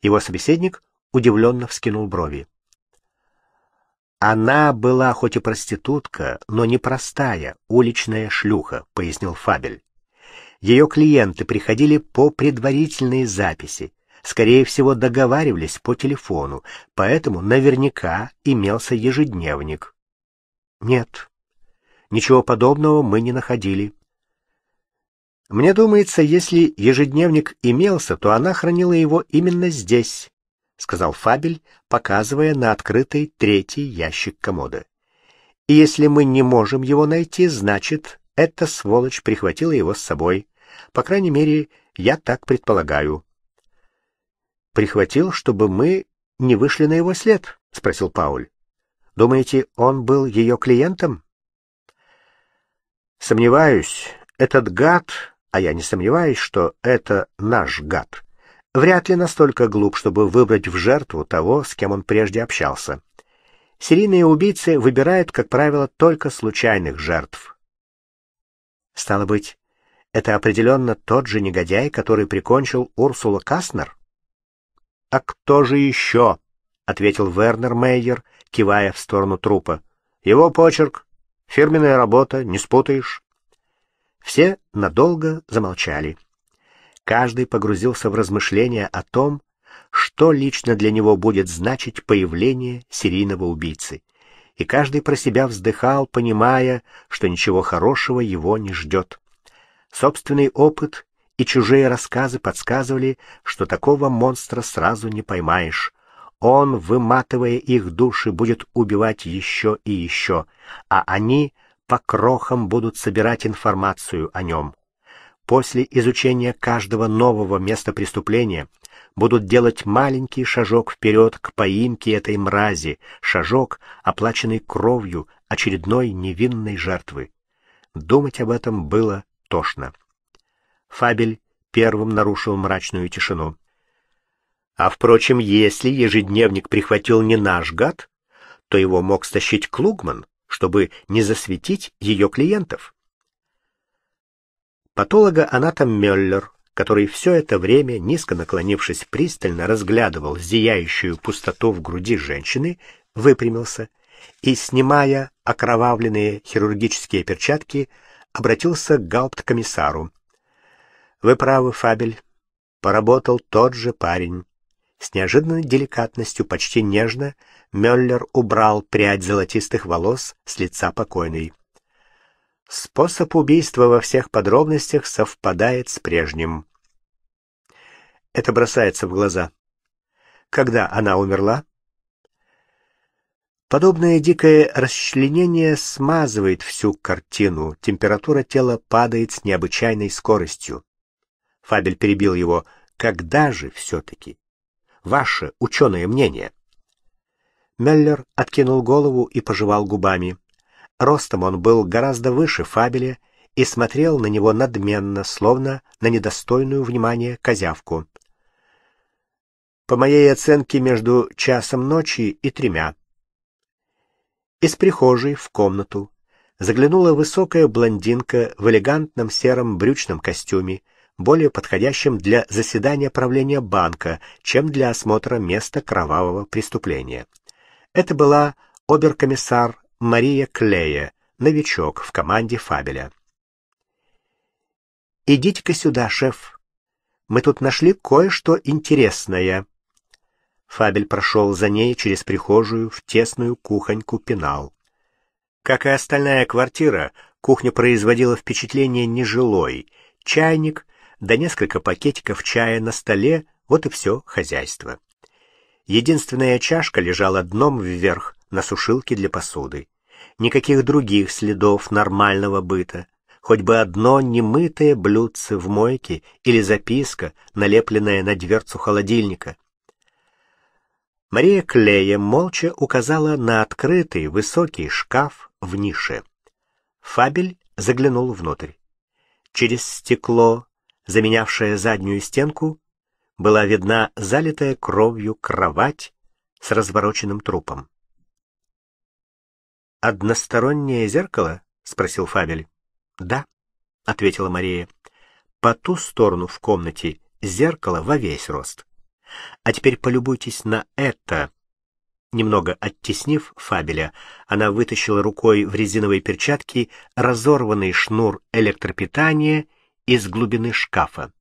Его собеседник удивленно вскинул брови. Она была хоть и проститутка, но не простая, уличная шлюха, пояснил Фабель. Ее клиенты приходили по предварительной записи, скорее всего, договаривались по телефону, поэтому наверняка имелся ежедневник. Нет, ничего подобного мы не находили. Мне думается, если ежедневник имелся, то она хранила его именно здесь, — сказал Фабель, показывая на открытый третий ящик комода. «И если мы не можем его найти, значит, эта сволочь прихватила его с собой. По крайней мере, я так предполагаю». «Прихватил, чтобы мы не вышли на его след?» — спросил Пауль. «Думаете, он был ее клиентом?» «Сомневаюсь. Этот гад, а я не сомневаюсь, что это наш гад» вряд ли настолько глуп, чтобы выбрать в жертву того, с кем он прежде общался. Серийные убийцы выбирают, как правило, только случайных жертв. Стало быть, это определенно тот же негодяй, который прикончил Урсула Каснер. «А кто же еще?» — ответил Вернер Мейер, кивая в сторону трупа. «Его почерк, фирменная работа, не спутаешь». Все надолго замолчали. Каждый погрузился в размышления о том, что лично для него будет значить появление серийного убийцы. И каждый про себя вздыхал, понимая, что ничего хорошего его не ждет. Собственный опыт и чужие рассказы подсказывали, что такого монстра сразу не поймаешь. Он, выматывая их души, будет убивать еще и еще, а они по крохам будут собирать информацию о нем. После изучения каждого нового места преступления будут делать маленький шажок вперед к поимке этой мрази, шажок, оплаченный кровью очередной невинной жертвы. Думать об этом было тошно. Фабель первым нарушил мрачную тишину. А впрочем, если ежедневник прихватил не наш гад, то его мог стащить Клугман, чтобы не засветить ее клиентов патолога-анатом Меллер, который все это время, низко наклонившись, пристально разглядывал зияющую пустоту в груди женщины, выпрямился и, снимая окровавленные хирургические перчатки, обратился к гаупткомиссару. «Вы правы, Фабель. Поработал тот же парень». С неожиданной деликатностью, почти нежно, Мюллер убрал прядь золотистых волос с лица покойной способ убийства во всех подробностях совпадает с прежним. Это бросается в глаза. Когда она умерла? Подобное дикое расчленение смазывает всю картину. Температура тела падает с необычайной скоростью. Фабель перебил его. Когда же все-таки? Ваше ученое мнение. Меллер откинул голову и пожевал губами. Ростом он был гораздо выше Фабеля и смотрел на него надменно, словно на недостойную внимания козявку. По моей оценке, между часом ночи и тремя. Из прихожей в комнату заглянула высокая блондинка в элегантном сером брючном костюме, более подходящем для заседания правления банка, чем для осмотра места кровавого преступления. Это была оберкомиссар Мария Клея, новичок в команде Фабеля. «Идите-ка сюда, шеф. Мы тут нашли кое-что интересное». Фабель прошел за ней через прихожую в тесную кухоньку пенал. Как и остальная квартира, кухня производила впечатление нежилой. Чайник, да несколько пакетиков чая на столе, вот и все хозяйство. Единственная чашка лежала дном вверх на сушилке для посуды никаких других следов нормального быта, хоть бы одно немытое блюдце в мойке или записка, налепленная на дверцу холодильника. Мария Клея молча указала на открытый высокий шкаф в нише. Фабель заглянул внутрь. Через стекло, заменявшее заднюю стенку, была видна залитая кровью кровать с развороченным трупом одностороннее зеркало?» — спросил Фабель. «Да», — ответила Мария. «По ту сторону в комнате зеркало во весь рост. А теперь полюбуйтесь на это». Немного оттеснив Фабеля, она вытащила рукой в резиновой перчатке разорванный шнур электропитания из глубины шкафа.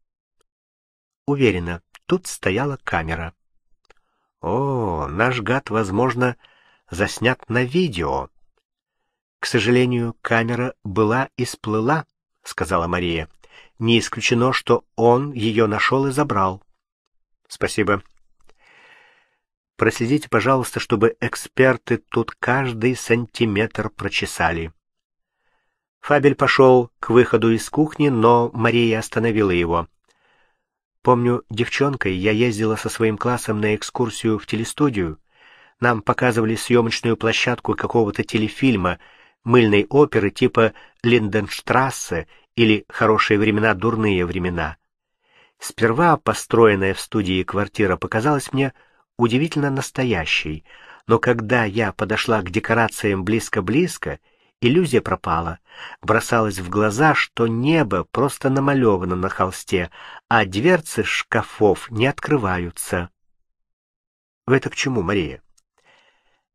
Уверена, тут стояла камера. «О, наш гад, возможно, заснят на видео», к сожалению, камера была и сплыла, сказала Мария. Не исключено, что он ее нашел и забрал. Спасибо. Проследите, пожалуйста, чтобы эксперты тут каждый сантиметр прочесали. Фабель пошел к выходу из кухни, но Мария остановила его. Помню, девчонкой я ездила со своим классом на экскурсию в телестудию. Нам показывали съемочную площадку какого-то телефильма — мыльной оперы типа «Линденштрассе» или «Хорошие времена, дурные времена». Сперва построенная в студии квартира показалась мне удивительно настоящей, но когда я подошла к декорациям близко-близко, иллюзия пропала. Бросалось в глаза, что небо просто намалевано на холсте, а дверцы шкафов не открываются. это к чему, Мария?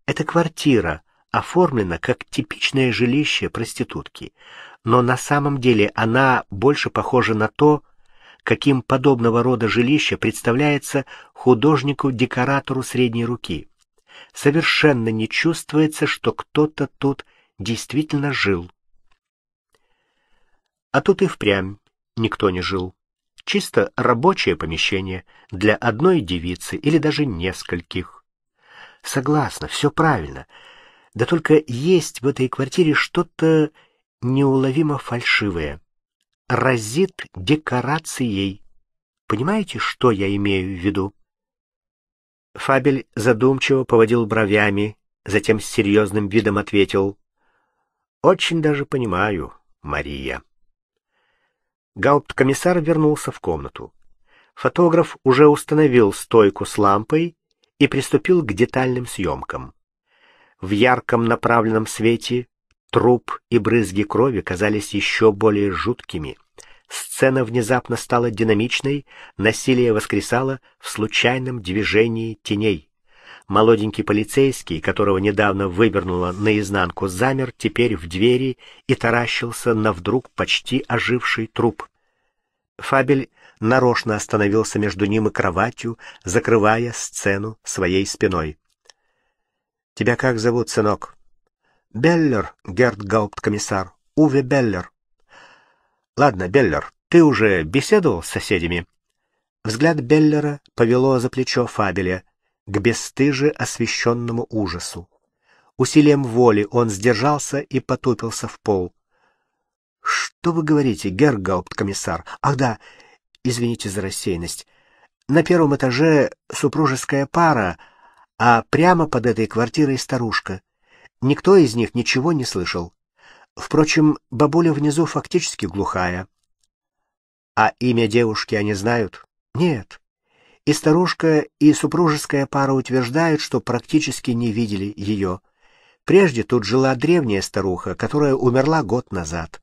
Это квартира оформлена как типичное жилище проститутки, но на самом деле она больше похожа на то, каким подобного рода жилище представляется художнику-декоратору средней руки. Совершенно не чувствуется, что кто-то тут действительно жил. А тут и впрямь никто не жил. Чисто рабочее помещение для одной девицы или даже нескольких. Согласна, все правильно — да только есть в этой квартире что-то неуловимо фальшивое. Разит декорацией. Понимаете, что я имею в виду? Фабель задумчиво поводил бровями, затем с серьезным видом ответил. «Очень даже понимаю, Мария». Гаупткомиссар вернулся в комнату. Фотограф уже установил стойку с лампой и приступил к детальным съемкам. В ярком направленном свете труп и брызги крови казались еще более жуткими. Сцена внезапно стала динамичной, насилие воскресало в случайном движении теней. Молоденький полицейский, которого недавно вывернуло наизнанку, замер теперь в двери и таращился на вдруг почти оживший труп. Фабель нарочно остановился между ним и кроватью, закрывая сцену своей спиной. Тебя как зовут, сынок? Беллер, Герд гердгаупткомиссар. Уве Беллер. Ладно, Беллер, ты уже беседовал с соседями? Взгляд Беллера повело за плечо Фабеля к бесстыже освещенному ужасу. Усилием воли он сдержался и потупился в пол. «Что вы говорите, Герд гергаупткомиссар? Ах да, извините за рассеянность. На первом этаже супружеская пара...» а прямо под этой квартирой старушка. Никто из них ничего не слышал. Впрочем, бабуля внизу фактически глухая. А имя девушки они знают? Нет. И старушка, и супружеская пара утверждают, что практически не видели ее. Прежде тут жила древняя старуха, которая умерла год назад.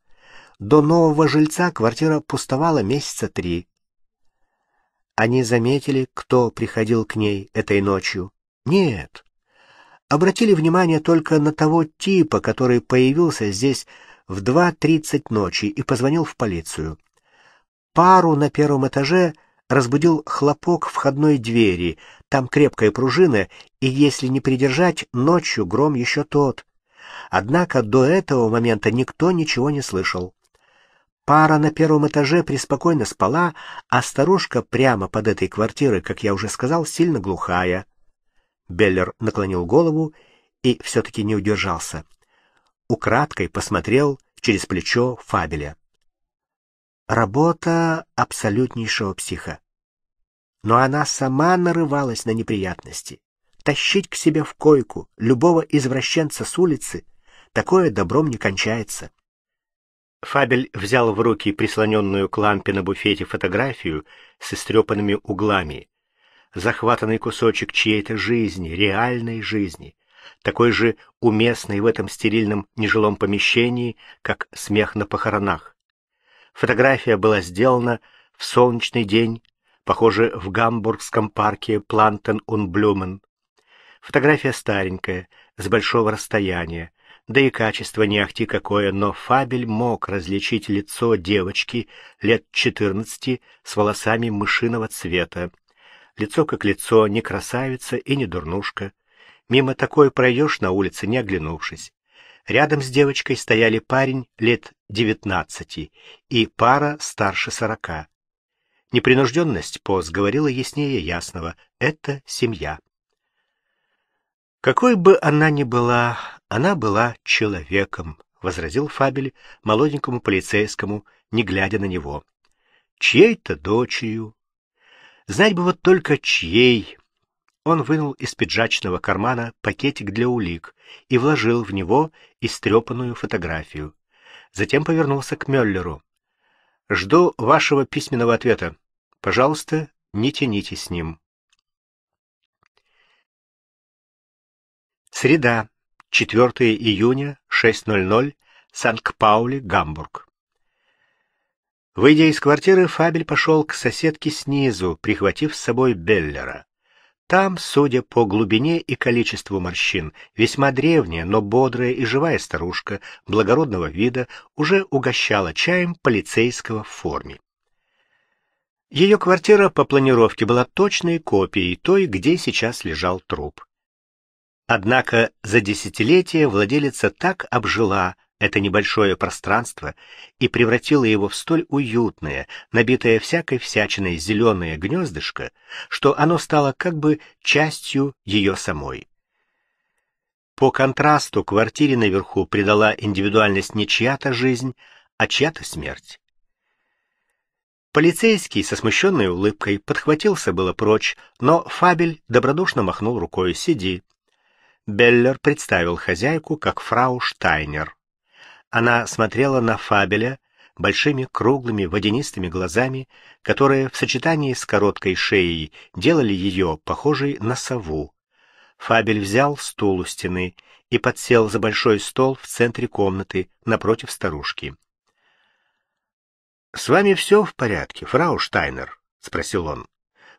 До нового жильца квартира пустовала месяца три. Они заметили, кто приходил к ней этой ночью. Нет. Обратили внимание только на того типа, который появился здесь в 2.30 ночи и позвонил в полицию. Пару на первом этаже разбудил хлопок входной двери. Там крепкая пружина, и если не придержать, ночью гром еще тот. Однако до этого момента никто ничего не слышал. Пара на первом этаже преспокойно спала, а старушка прямо под этой квартирой, как я уже сказал, сильно глухая. Беллер наклонил голову и все-таки не удержался. Украдкой посмотрел через плечо Фабеля. Работа абсолютнейшего психа. Но она сама нарывалась на неприятности. Тащить к себе в койку любого извращенца с улицы — такое добром не кончается. Фабель взял в руки прислоненную к лампе на буфете фотографию с истрепанными углами захватанный кусочек чьей-то жизни, реальной жизни, такой же уместный в этом стерильном нежилом помещении, как смех на похоронах. Фотография была сделана в солнечный день, похоже, в гамбургском парке Плантен-Унблюмен. Фотография старенькая, с большого расстояния, да и качество не ахти какое, но Фабель мог различить лицо девочки лет четырнадцати с волосами мышиного цвета лицо как лицо, не красавица и не дурнушка. Мимо такой пройдешь на улице, не оглянувшись. Рядом с девочкой стояли парень лет девятнадцати и пара старше сорока. Непринужденность поз говорила яснее ясного — это семья. «Какой бы она ни была, она была человеком», — возразил Фабель молоденькому полицейскому, не глядя на него. «Чьей-то дочерью, Знать бы вот только чьей. Он вынул из пиджачного кармана пакетик для улик и вложил в него истрепанную фотографию. Затем повернулся к Мюллеру. «Жду вашего письменного ответа. Пожалуйста, не тяните с ним». Среда, 4 июня, 6.00, Санкт-Паули, Гамбург. Выйдя из квартиры, Фабель пошел к соседке снизу, прихватив с собой Беллера. Там, судя по глубине и количеству морщин, весьма древняя, но бодрая и живая старушка благородного вида уже угощала чаем полицейского в форме. Ее квартира по планировке была точной копией той, где сейчас лежал труп. Однако за десятилетия владелица так обжила это небольшое пространство и превратила его в столь уютное, набитое всякой всячиной зеленое гнездышко, что оно стало как бы частью ее самой. По контрасту квартире наверху придала индивидуальность не чья-то жизнь, а чья-то смерть. Полицейский со смущенной улыбкой подхватился было прочь, но Фабель добродушно махнул рукой «Сиди». Беллер представил хозяйку как фрау Штайнер. Она смотрела на Фабеля большими круглыми водянистыми глазами, которые в сочетании с короткой шеей делали ее похожей на сову. Фабель взял стул у стены и подсел за большой стол в центре комнаты напротив старушки. «С вами все в порядке, фрау Штайнер?» — спросил он.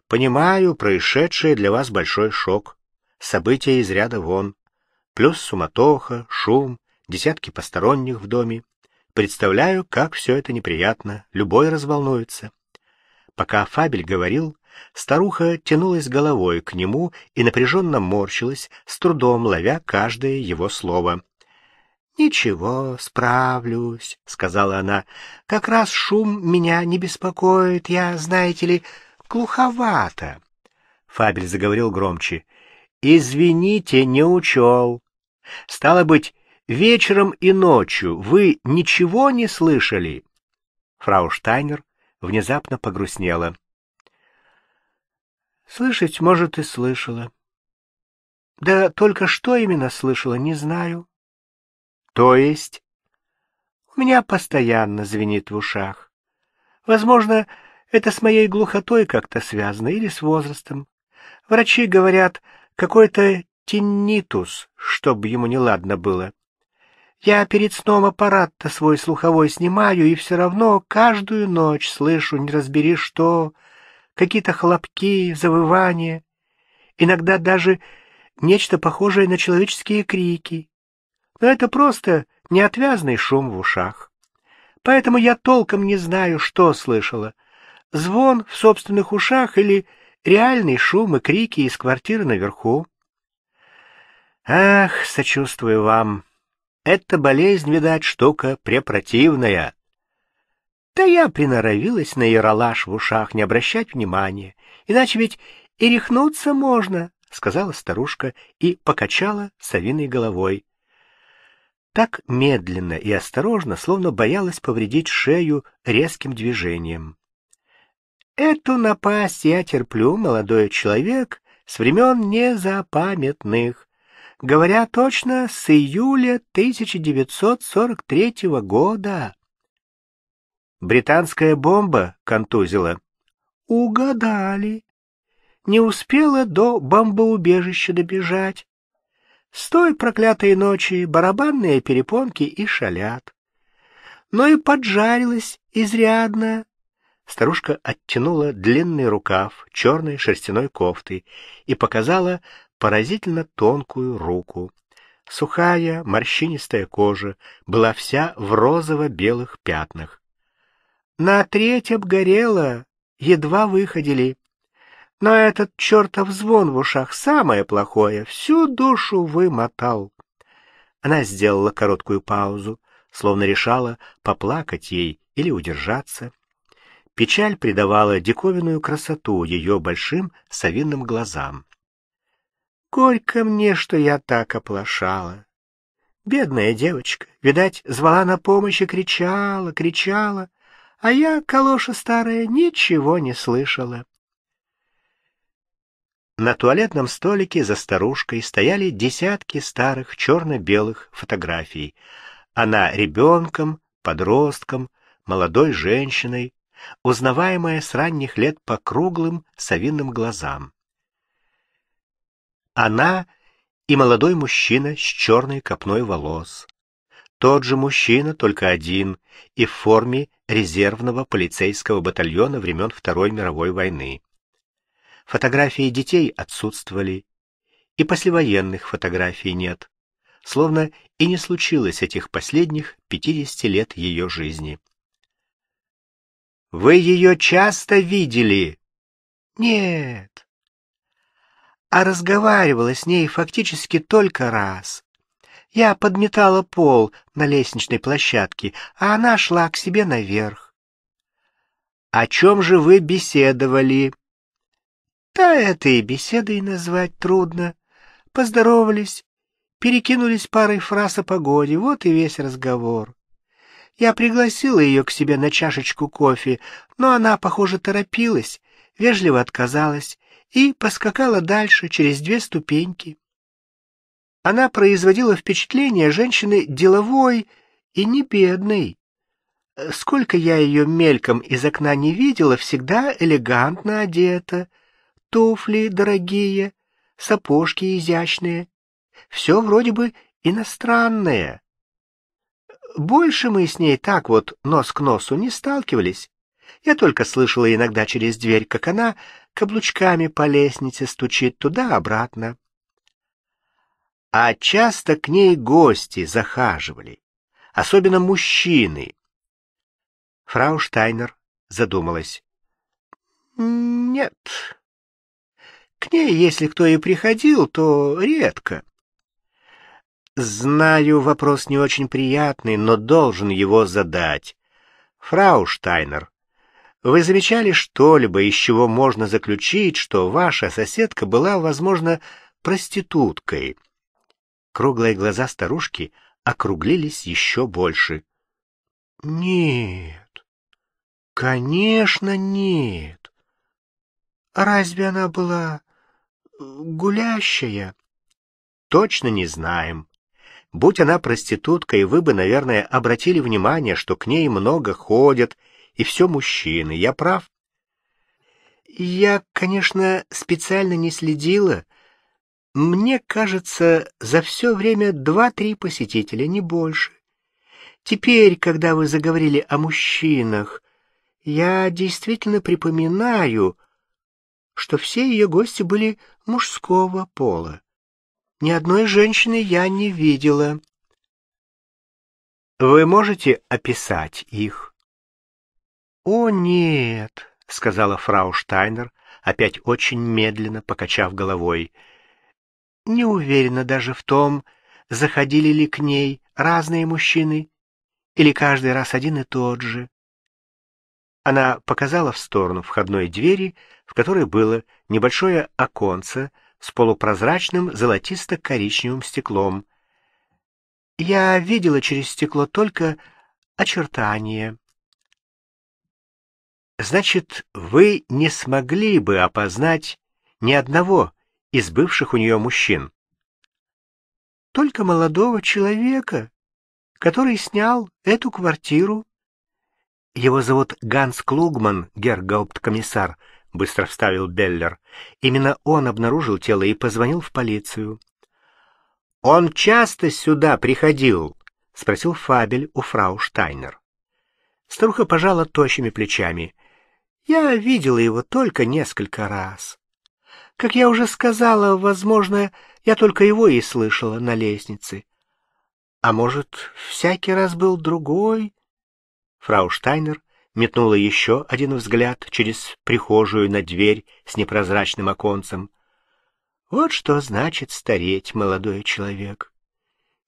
«Понимаю, происшедшее для вас большой шок. События из ряда вон. Плюс суматоха, шум, десятки посторонних в доме. Представляю, как все это неприятно, любой разволнуется. Пока Фабель говорил, старуха тянулась головой к нему и напряженно морщилась, с трудом ловя каждое его слово. «Ничего, справлюсь», — сказала она. «Как раз шум меня не беспокоит, я, знаете ли, глуховато». Фабель заговорил громче. «Извините, не учел. Стало быть, Вечером и ночью вы ничего не слышали?» Фрау Штайнер внезапно погрустнела. «Слышать, может, и слышала. Да только что именно слышала, не знаю». «То есть?» «У меня постоянно звенит в ушах. Возможно, это с моей глухотой как-то связано или с возрастом. Врачи говорят, какой-то тиннитус, чтобы ему неладно было. Я перед сном аппарат-то свой слуховой снимаю, и все равно каждую ночь слышу, не разбери что, какие-то хлопки, завывания, иногда даже нечто похожее на человеческие крики. Но это просто неотвязный шум в ушах. Поэтому я толком не знаю, что слышала. Звон в собственных ушах или реальный шум и крики из квартиры наверху. Ах, сочувствую вам. Эта болезнь, видать, штука препротивная. Да я приноровилась на яролаж в ушах, не обращать внимания, иначе ведь и рехнуться можно, — сказала старушка и покачала совиной головой. Так медленно и осторожно, словно боялась повредить шею резким движением. Эту напасть я терплю, молодой человек, с времен незапамятных. Говоря точно, с июля 1943 года. Британская бомба контузила. Угадали. Не успела до бомбоубежища добежать. С той проклятой ночи барабанные перепонки и шалят. Но и поджарилась изрядно. Старушка оттянула длинный рукав черной шерстяной кофты и показала поразительно тонкую руку. Сухая, морщинистая кожа была вся в розово-белых пятнах. На треть обгорела, едва выходили. Но этот чертов звон в ушах самое плохое, всю душу вымотал. Она сделала короткую паузу, словно решала, поплакать ей или удержаться. Печаль придавала диковинную красоту ее большим совинным глазам. Горько мне, что я так оплошала. Бедная девочка, видать, звала на помощь и кричала, кричала, а я, калоша старая, ничего не слышала. На туалетном столике за старушкой стояли десятки старых черно-белых фотографий. Она ребенком, подростком, молодой женщиной, узнаваемая с ранних лет по круглым совиным глазам. Она и молодой мужчина с черной копной волос. Тот же мужчина, только один, и в форме резервного полицейского батальона времен Второй мировой войны. Фотографии детей отсутствовали, и послевоенных фотографий нет, словно и не случилось этих последних 50 лет ее жизни. «Вы ее часто видели?» «Нет» а разговаривала с ней фактически только раз. Я подметала пол на лестничной площадке, а она шла к себе наверх. «О чем же вы беседовали?» «Да это и беседой назвать трудно. Поздоровались, перекинулись парой фраз о погоде, вот и весь разговор. Я пригласила ее к себе на чашечку кофе, но она, похоже, торопилась, вежливо отказалась и поскакала дальше через две ступеньки. Она производила впечатление женщины деловой и не бедной. Сколько я ее мельком из окна не видела, всегда элегантно одета, туфли дорогие, сапожки изящные. Все вроде бы иностранное. Больше мы с ней так вот нос к носу не сталкивались. Я только слышала иногда через дверь, как она каблучками по лестнице стучит туда-обратно. А часто к ней гости захаживали, особенно мужчины. Фрау Штайнер задумалась. «Нет, к ней, если кто и приходил, то редко. Знаю, вопрос не очень приятный, но должен его задать. Фрау Штайнер, вы замечали что-либо, из чего можно заключить, что ваша соседка была, возможно, проституткой?» Круглые глаза старушки округлились еще больше. «Нет, конечно, нет. Разве она была гулящая?» «Точно не знаем. Будь она проституткой, вы бы, наверное, обратили внимание, что к ней много ходят, — и все мужчины. Я прав? Я, конечно, специально не следила. Мне кажется, за все время два-три посетителя, не больше. Теперь, когда вы заговорили о мужчинах, я действительно припоминаю, что все ее гости были мужского пола. Ни одной женщины я не видела. Вы можете описать их? «О, нет», — сказала фрау Штайнер, опять очень медленно покачав головой. «Не уверена даже в том, заходили ли к ней разные мужчины или каждый раз один и тот же». Она показала в сторону входной двери, в которой было небольшое оконце с полупрозрачным золотисто-коричневым стеклом. Я видела через стекло только очертания. Значит, вы не смогли бы опознать ни одного из бывших у нее мужчин? Только молодого человека, который снял эту квартиру. Его зовут Ганс Клугман, комиссар. быстро вставил Беллер. Именно он обнаружил тело и позвонил в полицию. Он часто сюда приходил, спросил Фабель у фрау Штайнер. Старуха пожала тощими плечами. Я видела его только несколько раз. Как я уже сказала, возможно, я только его и слышала на лестнице. А может, всякий раз был другой? Фрау Штайнер метнула еще один взгляд через прихожую на дверь с непрозрачным оконцем. Вот что значит стареть, молодой человек.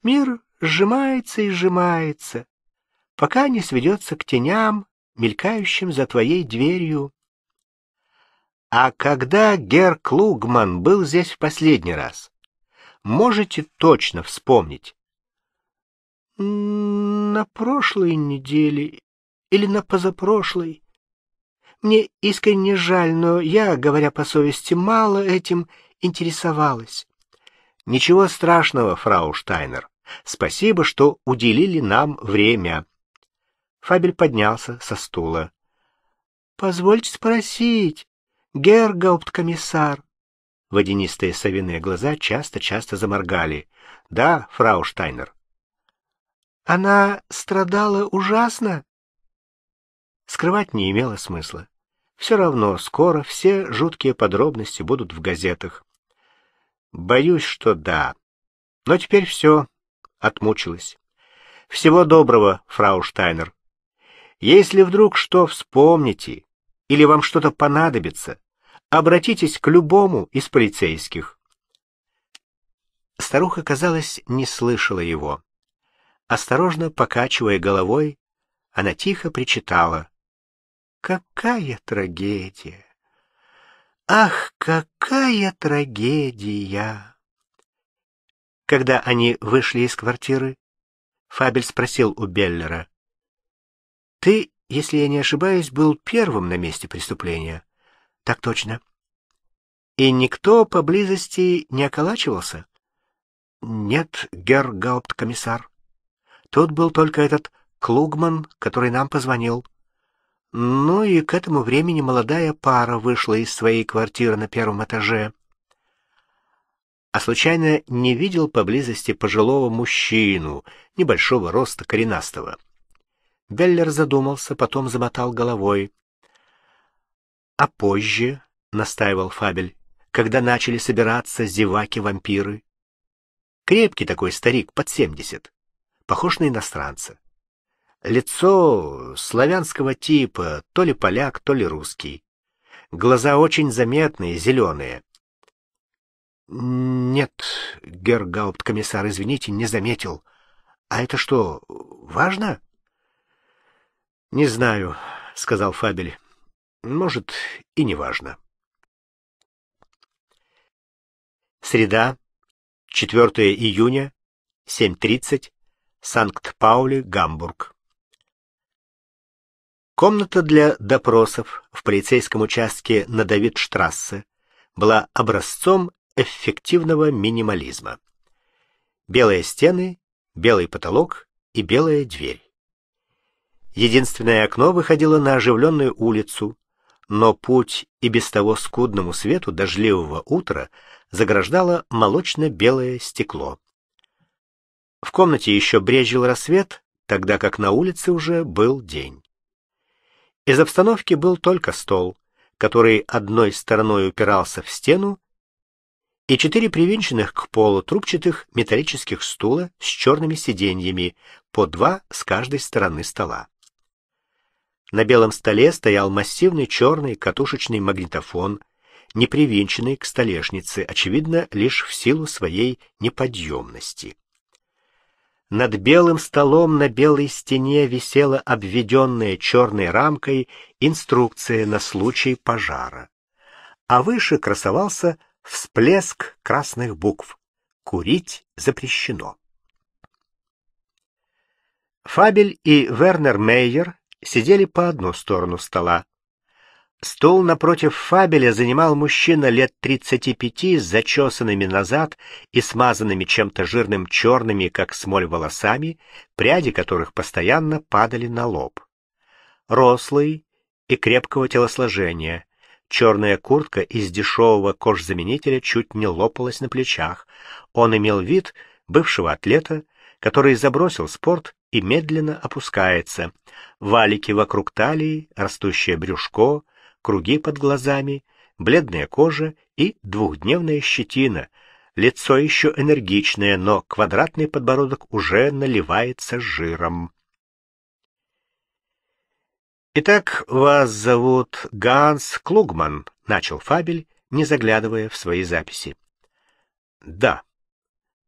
Мир сжимается и сжимается, пока не сведется к теням, мелькающим за твоей дверью. А когда Гер Клугман был здесь в последний раз? Можете точно вспомнить? На прошлой неделе или на позапрошлой. Мне искренне жаль, но я, говоря по совести, мало этим интересовалась. Ничего страшного, фрау Штайнер. Спасибо, что уделили нам время. Фабель поднялся со стула. — Позвольте спросить, гергаупткомиссар. Водянистые совиные глаза часто-часто заморгали. — Да, фрау Штайнер. — Она страдала ужасно? Скрывать не имело смысла. Все равно скоро все жуткие подробности будут в газетах. Боюсь, что да. Но теперь все. Отмучилась. Всего доброго, фрау Штайнер. Если вдруг что вспомните или вам что-то понадобится, обратитесь к любому из полицейских. Старуха, казалось, не слышала его. Осторожно покачивая головой, она тихо причитала. «Какая трагедия! Ах, какая трагедия!» Когда они вышли из квартиры, Фабель спросил у Беллера. Ты, если я не ошибаюсь, был первым на месте преступления. Так точно. И никто поблизости не околачивался? Нет, гергаупт-комиссар. Тут был только этот Клугман, который нам позвонил. Ну и к этому времени молодая пара вышла из своей квартиры на первом этаже. А случайно не видел поблизости пожилого мужчину, небольшого роста коренастого. Деллер задумался, потом замотал головой. А позже, настаивал Фабель, когда начали собираться зеваки-вампиры. Крепкий такой старик под семьдесят, похож на иностранца. Лицо славянского типа, то ли поляк, то ли русский. Глаза очень заметные, зеленые. Нет, Гергаупт комиссар, извините, не заметил. А это что, важно? «Не знаю», — сказал Фабель. «Может, и не важно». Среда, 4 июня, 7.30, Санкт-Паули, Гамбург. Комната для допросов в полицейском участке на Давидштрассе была образцом эффективного минимализма. Белые стены, белый потолок и белая дверь. Единственное окно выходило на оживленную улицу, но путь и без того скудному свету дождливого утра заграждало молочно-белое стекло. В комнате еще брезжил рассвет, тогда как на улице уже был день. Из обстановки был только стол, который одной стороной упирался в стену, и четыре привинченных к полу трубчатых металлических стула с черными сиденьями, по два с каждой стороны стола. На белом столе стоял массивный черный катушечный магнитофон, не привинченный к столешнице, очевидно, лишь в силу своей неподъемности. Над белым столом на белой стене висела обведенная черной рамкой инструкция на случай пожара. А выше красовался всплеск красных букв «Курить запрещено». Фабель и Вернер Мейер сидели по одну сторону стола. Стол напротив Фабеля занимал мужчина лет 35 с зачесанными назад и смазанными чем-то жирным черными, как смоль, волосами, пряди которых постоянно падали на лоб. Рослый и крепкого телосложения, черная куртка из дешевого кожзаменителя чуть не лопалась на плечах. Он имел вид бывшего атлета, который забросил спорт и медленно опускается. Валики вокруг талии, растущее брюшко, круги под глазами, бледная кожа и двухдневная щетина. Лицо еще энергичное, но квадратный подбородок уже наливается жиром. «Итак, вас зовут Ганс Клугман», — начал Фабель, не заглядывая в свои записи. «Да»,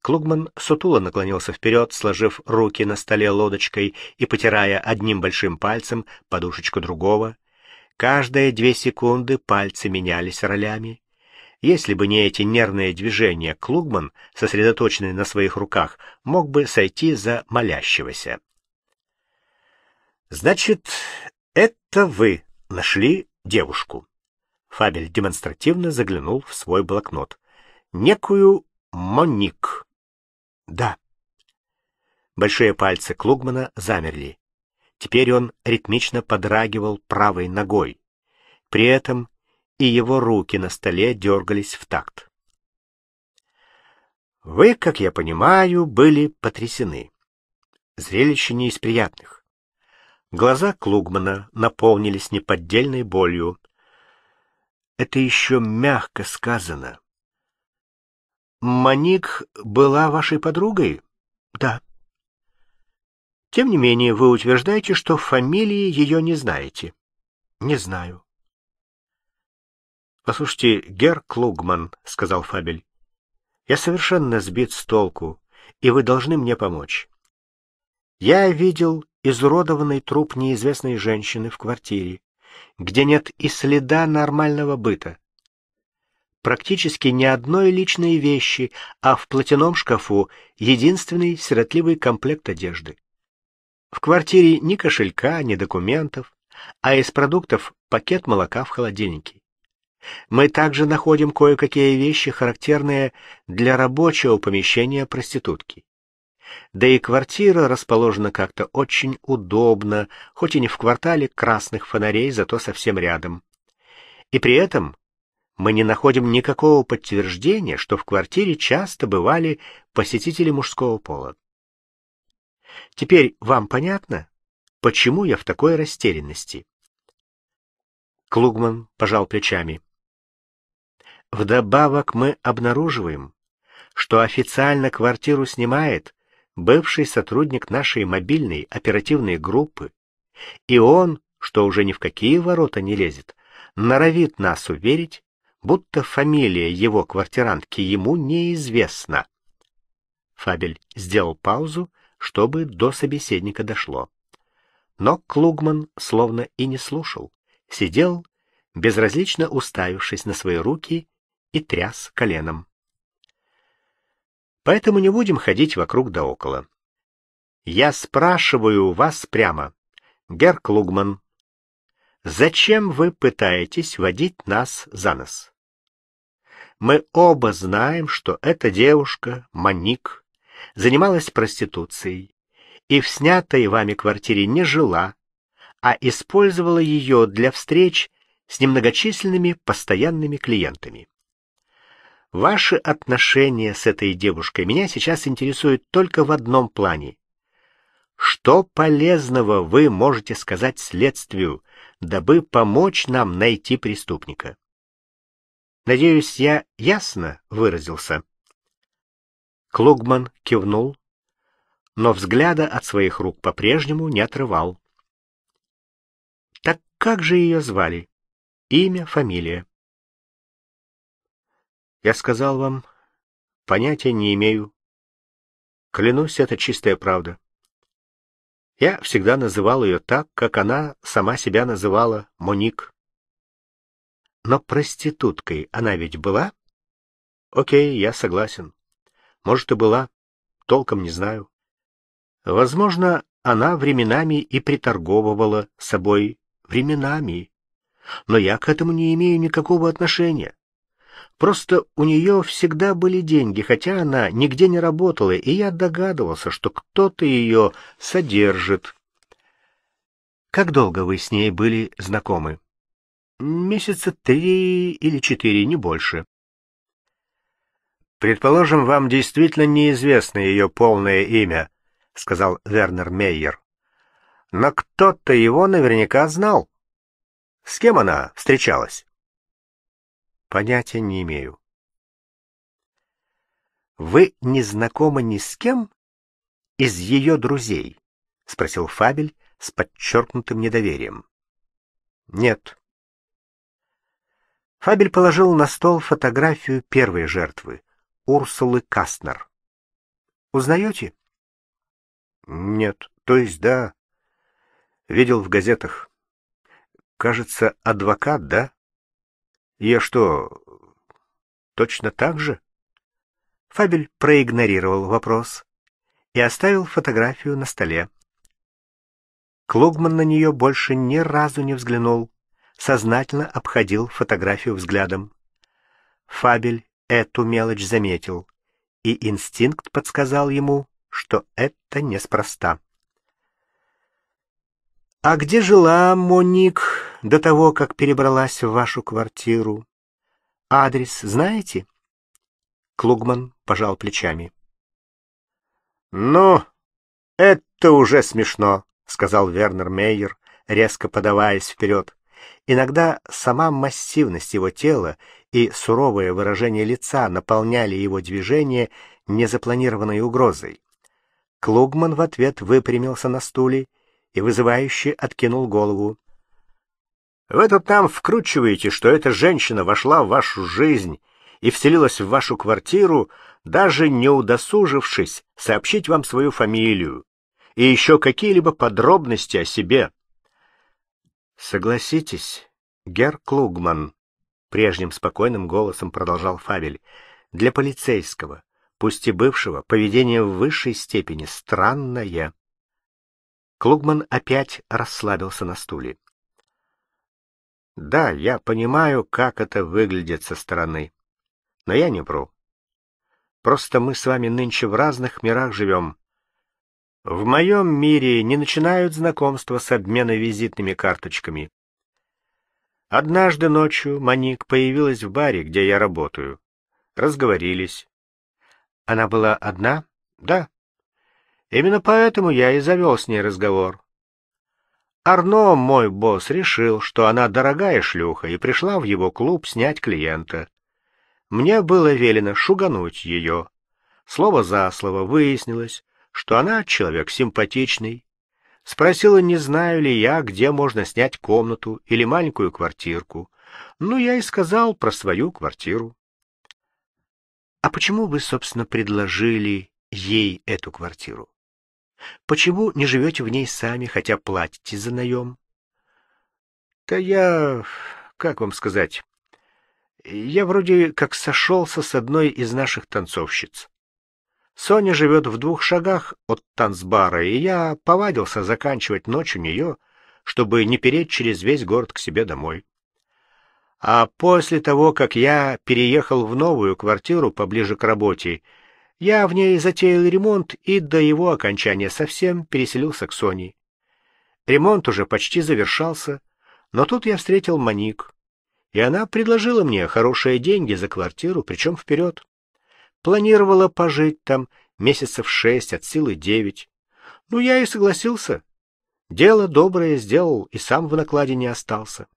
Клугман сутуло наклонился вперед, сложив руки на столе лодочкой и потирая одним большим пальцем подушечку другого. Каждые две секунды пальцы менялись ролями. Если бы не эти нервные движения, Клугман, сосредоточенный на своих руках, мог бы сойти за молящегося. «Значит, это вы нашли девушку?» Фабель демонстративно заглянул в свой блокнот. «Некую Моник». Да. Большие пальцы Клугмана замерли. Теперь он ритмично подрагивал правой ногой. При этом и его руки на столе дергались в такт. Вы, как я понимаю, были потрясены. Зрелище не из приятных. Глаза Клугмана наполнились неподдельной болью. Это еще мягко сказано. Маник была вашей подругой? Да. Тем не менее, вы утверждаете, что фамилии ее не знаете. Не знаю. Послушайте, Гер Клугман, сказал Фабель, я совершенно сбит с толку, и вы должны мне помочь. Я видел изуродованный труп неизвестной женщины в квартире, где нет и следа нормального быта практически ни одной личной вещи, а в платяном шкафу единственный сиротливый комплект одежды. В квартире ни кошелька, ни документов, а из продуктов пакет молока в холодильнике. Мы также находим кое-какие вещи, характерные для рабочего помещения проститутки. Да и квартира расположена как-то очень удобно, хоть и не в квартале красных фонарей, зато совсем рядом. И при этом мы не находим никакого подтверждения, что в квартире часто бывали посетители мужского пола. Теперь вам понятно, почему я в такой растерянности? Клугман пожал плечами. Вдобавок мы обнаруживаем, что официально квартиру снимает бывший сотрудник нашей мобильной оперативной группы, и он, что уже ни в какие ворота не лезет, норовит нас уверить, будто фамилия его квартирантки ему неизвестна. Фабель сделал паузу, чтобы до собеседника дошло. Но Клугман словно и не слушал, сидел, безразлично уставившись на свои руки и тряс коленом. Поэтому не будем ходить вокруг да около. Я спрашиваю вас прямо, Герр Клугман, Зачем вы пытаетесь водить нас за нос? Мы оба знаем, что эта девушка, Маник, занималась проституцией и в снятой вами квартире не жила, а использовала ее для встреч с немногочисленными постоянными клиентами. Ваши отношения с этой девушкой меня сейчас интересуют только в одном плане. Что полезного вы можете сказать следствию дабы помочь нам найти преступника. Надеюсь, я ясно выразился. Клугман кивнул, но взгляда от своих рук по-прежнему не отрывал. Так как же ее звали? Имя, фамилия? Я сказал вам, понятия не имею. Клянусь, это чистая правда. Я всегда называл ее так, как она сама себя называла Моник. Но проституткой она ведь была? Окей, я согласен. Может, и была. Толком не знаю. Возможно, она временами и приторговывала собой. Временами. Но я к этому не имею никакого отношения. Просто у нее всегда были деньги, хотя она нигде не работала, и я догадывался, что кто-то ее содержит. Как долго вы с ней были знакомы? Месяца три или четыре, не больше. Предположим, вам действительно неизвестно ее полное имя, сказал Вернер Мейер. Но кто-то его наверняка знал. С кем она встречалась? Понятия не имею. Вы не знакомы ни с кем из ее друзей? спросил Фабель с подчеркнутым недоверием. Нет. Фабель положил на стол фотографию первой жертвы, Урсулы Кастнер. Узнаете? Нет, то есть да. Видел в газетах. Кажется, адвокат, да? Я что, точно так же? Фабель проигнорировал вопрос и оставил фотографию на столе. Клогман на нее больше ни разу не взглянул, сознательно обходил фотографию взглядом. Фабель эту мелочь заметил, и инстинкт подсказал ему, что это неспроста. А где жила Моник до того, как перебралась в вашу квартиру? Адрес знаете? Клугман пожал плечами. Ну, это уже смешно, сказал Вернер Мейер, резко подаваясь вперед. Иногда сама массивность его тела и суровое выражение лица наполняли его движение незапланированной угрозой. Клугман в ответ выпрямился на стуле и вызывающе откинул голову. «Вы тут нам вкручиваете, что эта женщина вошла в вашу жизнь и вселилась в вашу квартиру, даже не удосужившись сообщить вам свою фамилию и еще какие-либо подробности о себе». «Согласитесь, Гер Клугман», — прежним спокойным голосом продолжал Фабель, — «для полицейского, пусть и бывшего, поведение в высшей степени странное». Клугман опять расслабился на стуле. Да, я понимаю, как это выглядит со стороны. Но я не вру. Просто мы с вами нынче в разных мирах живем. В моем мире не начинают знакомства с обмена визитными карточками. Однажды ночью Маник появилась в баре, где я работаю. Разговорились. Она была одна? Да. Именно поэтому я и завел с ней разговор. Арно, мой босс, решил, что она дорогая шлюха, и пришла в его клуб снять клиента. Мне было велено шугануть ее. Слово за слово выяснилось, что она человек симпатичный. Спросила, не знаю ли я, где можно снять комнату или маленькую квартирку. Ну, я и сказал про свою квартиру. — А почему вы, собственно, предложили ей эту квартиру? Почему не живете в ней сами, хотя платите за наем? — Да я... как вам сказать... Я вроде как сошелся с одной из наших танцовщиц. Соня живет в двух шагах от танцбара, и я повадился заканчивать ночь у нее, чтобы не переть через весь город к себе домой. А после того, как я переехал в новую квартиру поближе к работе, я в ней затеял ремонт и до его окончания совсем переселился к Соне. Ремонт уже почти завершался, но тут я встретил Маник, и она предложила мне хорошие деньги за квартиру, причем вперед. Планировала пожить там месяцев шесть, от силы девять. Ну, я и согласился. Дело доброе сделал и сам в накладе не остался.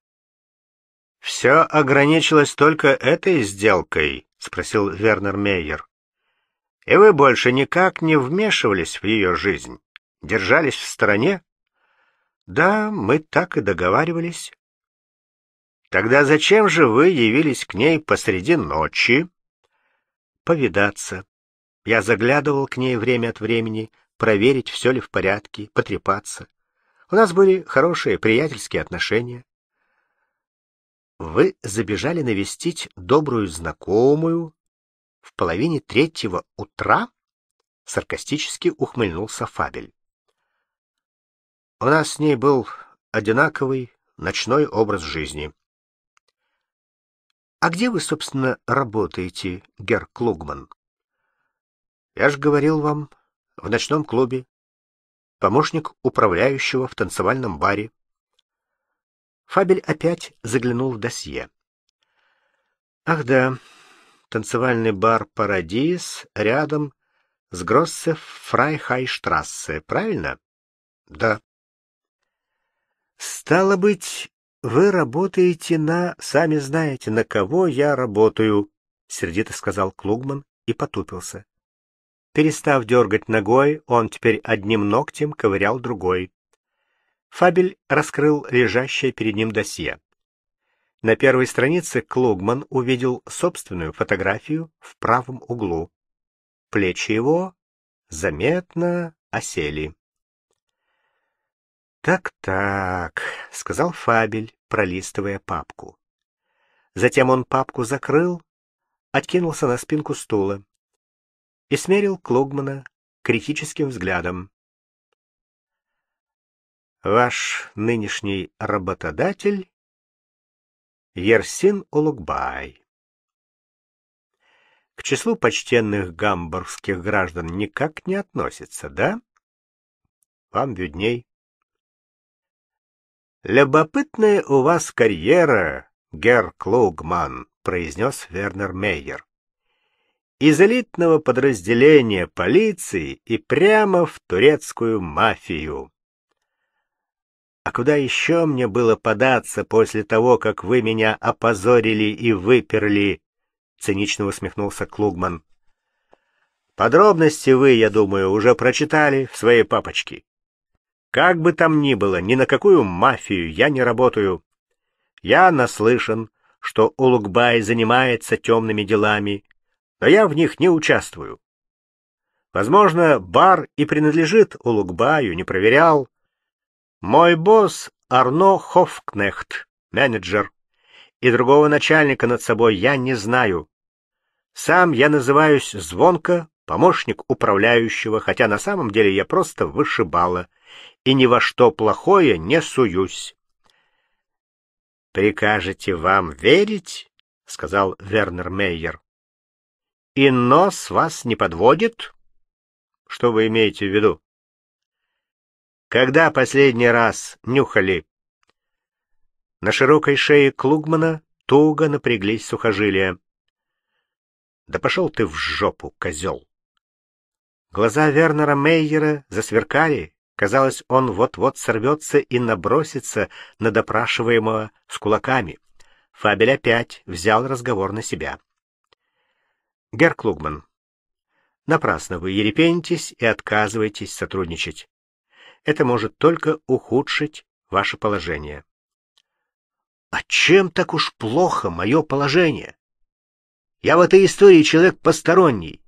— Все ограничилось только этой сделкой? — спросил Вернер Мейер. И вы больше никак не вмешивались в ее жизнь, держались в стороне? Да, мы так и договаривались. Тогда зачем же вы явились к ней посреди ночи? Повидаться. Я заглядывал к ней время от времени, проверить, все ли в порядке, потрепаться. У нас были хорошие приятельские отношения. Вы забежали навестить добрую знакомую, в половине третьего утра саркастически ухмыльнулся Фабель. У нас с ней был одинаковый ночной образ жизни. А где вы, собственно, работаете, Герр Клугман? Я же говорил вам, в ночном клубе. Помощник управляющего в танцевальном баре. Фабель опять заглянул в досье. Ах да, танцевальный бар «Парадис» рядом с Гроссе Фрайхайштрассе, правильно? Да. Стало быть, вы работаете на... Сами знаете, на кого я работаю, — сердито сказал Клугман и потупился. Перестав дергать ногой, он теперь одним ногтем ковырял другой. Фабель раскрыл лежащее перед ним досье. На первой странице Клугман увидел собственную фотографию в правом углу. Плечи его заметно осели. «Так-так», — сказал Фабель, пролистывая папку. Затем он папку закрыл, откинулся на спинку стула и смерил Клугмана критическим взглядом. «Ваш нынешний работодатель Ерсин Улугбай. К числу почтенных гамбургских граждан никак не относится, да? Вам видней. «Любопытная у вас карьера, Герр Клугман», — произнес Вернер Мейер. «Из элитного подразделения полиции и прямо в турецкую мафию». А куда еще мне было податься после того, как вы меня опозорили и выперли? Цинично усмехнулся Клугман. Подробности вы, я думаю, уже прочитали в своей папочке. Как бы там ни было, ни на какую мафию я не работаю. Я наслышан, что Улугбай занимается темными делами, но я в них не участвую. Возможно, бар и принадлежит Улугбаю, не проверял, мой босс Арно Хофкнехт, менеджер, и другого начальника над собой я не знаю. Сам я называюсь звонко помощник управляющего, хотя на самом деле я просто вышибала и ни во что плохое не суюсь. «Прикажете вам верить?» — сказал Вернер Мейер. «И нос вас не подводит?» «Что вы имеете в виду?» Когда последний раз нюхали? На широкой шее Клугмана туго напряглись сухожилия. Да пошел ты в жопу, козел! Глаза Вернера Мейера засверкали. Казалось, он вот-вот сорвется и набросится на допрашиваемого с кулаками. Фабель опять взял разговор на себя. Герр Клугман, напрасно вы ерепенитесь и отказываетесь сотрудничать это может только ухудшить ваше положение. А чем так уж плохо мое положение? Я в этой истории человек посторонний.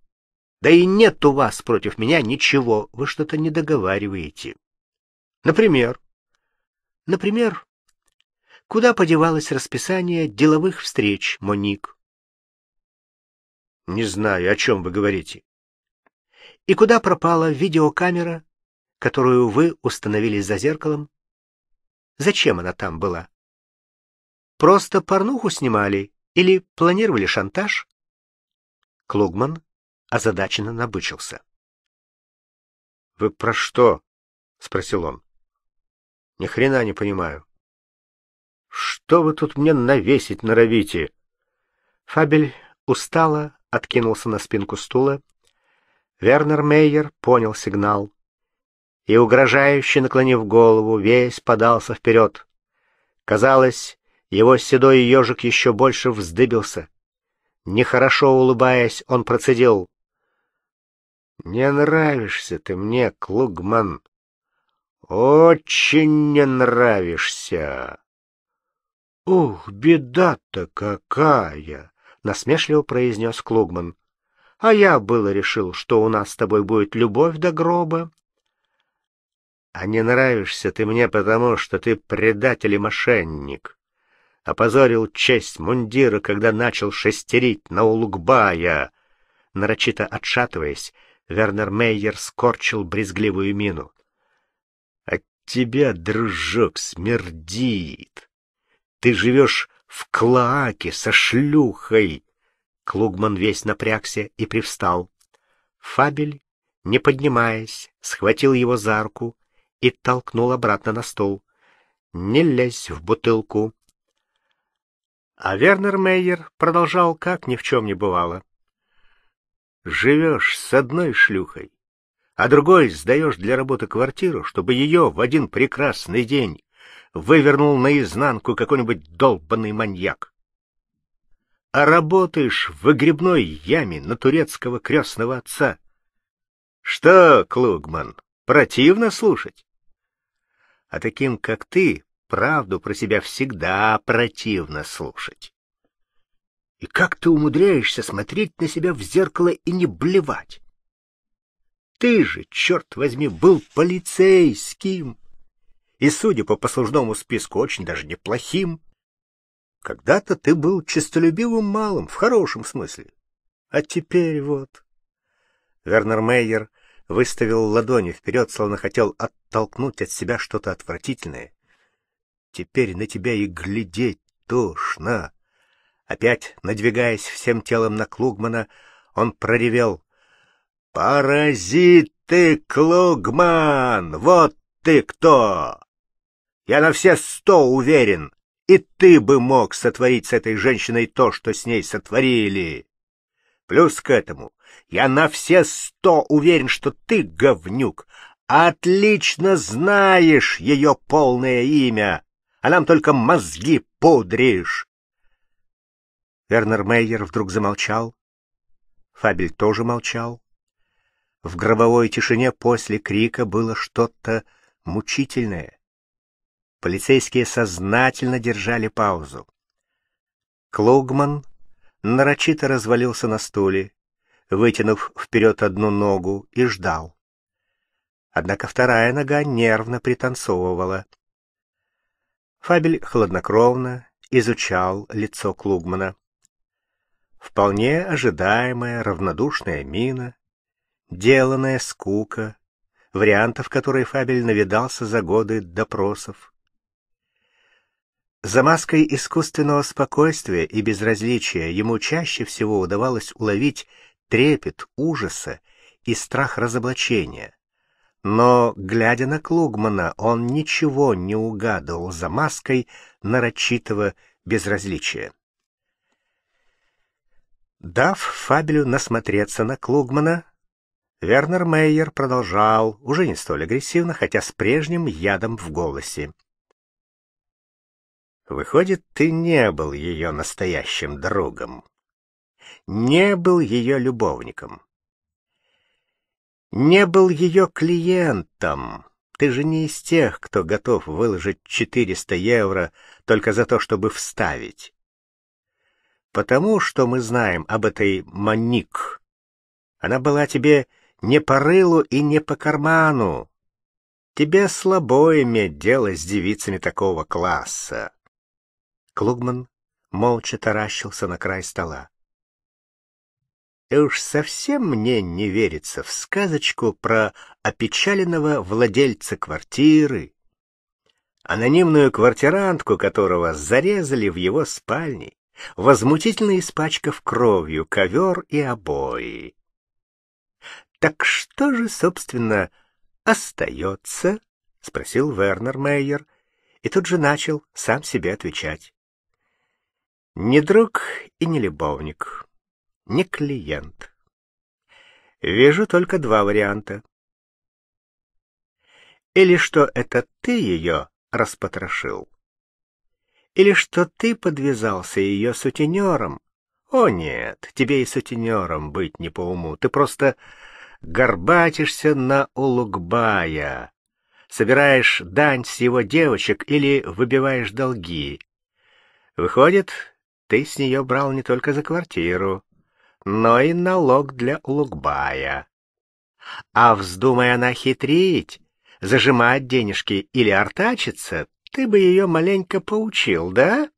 Да и нет у вас против меня ничего, вы что-то не договариваете. Например. Например, куда подевалось расписание деловых встреч, Моник? Не знаю, о чем вы говорите. И куда пропала видеокамера которую вы установили за зеркалом? Зачем она там была? Просто порнуху снимали или планировали шантаж? Клугман озадаченно набычился. Вы про что? спросил он. Ни хрена не понимаю. Что вы тут мне навесить норовите? Фабель устало откинулся на спинку стула. Вернер Мейер понял сигнал и, угрожающе наклонив голову, весь подался вперед. Казалось, его седой ежик еще больше вздыбился. Нехорошо улыбаясь, он процедил. «Не нравишься ты мне, Клугман. Очень не нравишься». «Ух, беда-то какая!» — насмешливо произнес Клугман. «А я было решил, что у нас с тобой будет любовь до гроба, а не нравишься ты мне потому, что ты предатель и мошенник. Опозорил честь мундира, когда начал шестерить на Улугбая. Нарочито отшатываясь, Вернер Мейер скорчил брезгливую мину. От тебя, дружок, смердит. Ты живешь в клоаке со шлюхой. Клугман весь напрягся и привстал. Фабель, не поднимаясь, схватил его за руку, и толкнул обратно на стол. «Не лезь в бутылку!» А Вернер Мейер продолжал, как ни в чем не бывало. «Живешь с одной шлюхой, а другой сдаешь для работы квартиру, чтобы ее в один прекрасный день вывернул наизнанку какой-нибудь долбанный маньяк. А работаешь в выгребной яме на турецкого крестного отца. Что, Клугман, противно слушать? а таким, как ты, правду про себя всегда противно слушать. И как ты умудряешься смотреть на себя в зеркало и не блевать? Ты же, черт возьми, был полицейским. И, судя по послужному списку, очень даже неплохим. Когда-то ты был честолюбивым малым, в хорошем смысле. А теперь вот... Вернер Мейер выставил ладони вперед, словно хотел оттолкнуть от себя что-то отвратительное. Теперь на тебя и глядеть тошно. Опять, надвигаясь всем телом на Клугмана, он проревел. — Паразит ты, Клугман! Вот ты кто! Я на все сто уверен, и ты бы мог сотворить с этой женщиной то, что с ней сотворили. Плюс к этому, я на все сто уверен, что ты, говнюк, отлично знаешь ее полное имя, а нам только мозги пудришь. Вернер Мейер вдруг замолчал. Фабель тоже молчал. В гробовой тишине после крика было что-то мучительное. Полицейские сознательно держали паузу. Клугман нарочито развалился на стуле, вытянув вперед одну ногу и ждал. Однако вторая нога нервно пританцовывала. Фабель хладнокровно изучал лицо Клугмана. Вполне ожидаемая равнодушная мина, деланная скука, вариантов которой Фабель навидался за годы допросов. За маской искусственного спокойствия и безразличия ему чаще всего удавалось уловить трепет ужаса и страх разоблачения. Но, глядя на Клугмана, он ничего не угадывал за маской нарочитого безразличия. Дав Фабелю насмотреться на Клугмана, Вернер Мейер продолжал, уже не столь агрессивно, хотя с прежним ядом в голосе. Выходит, ты не был ее настоящим другом. Не был ее любовником. Не был ее клиентом. Ты же не из тех, кто готов выложить 400 евро только за то, чтобы вставить. Потому что мы знаем об этой Моник. Она была тебе не по рылу и не по карману. Тебе слабо иметь дело с девицами такого класса. Клугман молча таращился на край стола. И уж совсем мне не верится в сказочку про опечаленного владельца квартиры, анонимную квартирантку которого зарезали в его спальне, возмутительно испачкав кровью ковер и обои. «Так что же, собственно, остается?» — спросил Вернер Мейер, и тут же начал сам себе отвечать. Не друг и не любовник, не клиент. Вижу только два варианта. Или что это ты ее распотрошил, или что ты подвязался ее сутенером. О нет, тебе и сутенером быть не по уму, ты просто горбатишься на Улугбая, собираешь дань с его девочек или выбиваешь долги. Выходит, ты с нее брал не только за квартиру, но и налог для Улугбая. А вздумая она хитрить, зажимать денежки или артачиться, ты бы ее маленько поучил, да?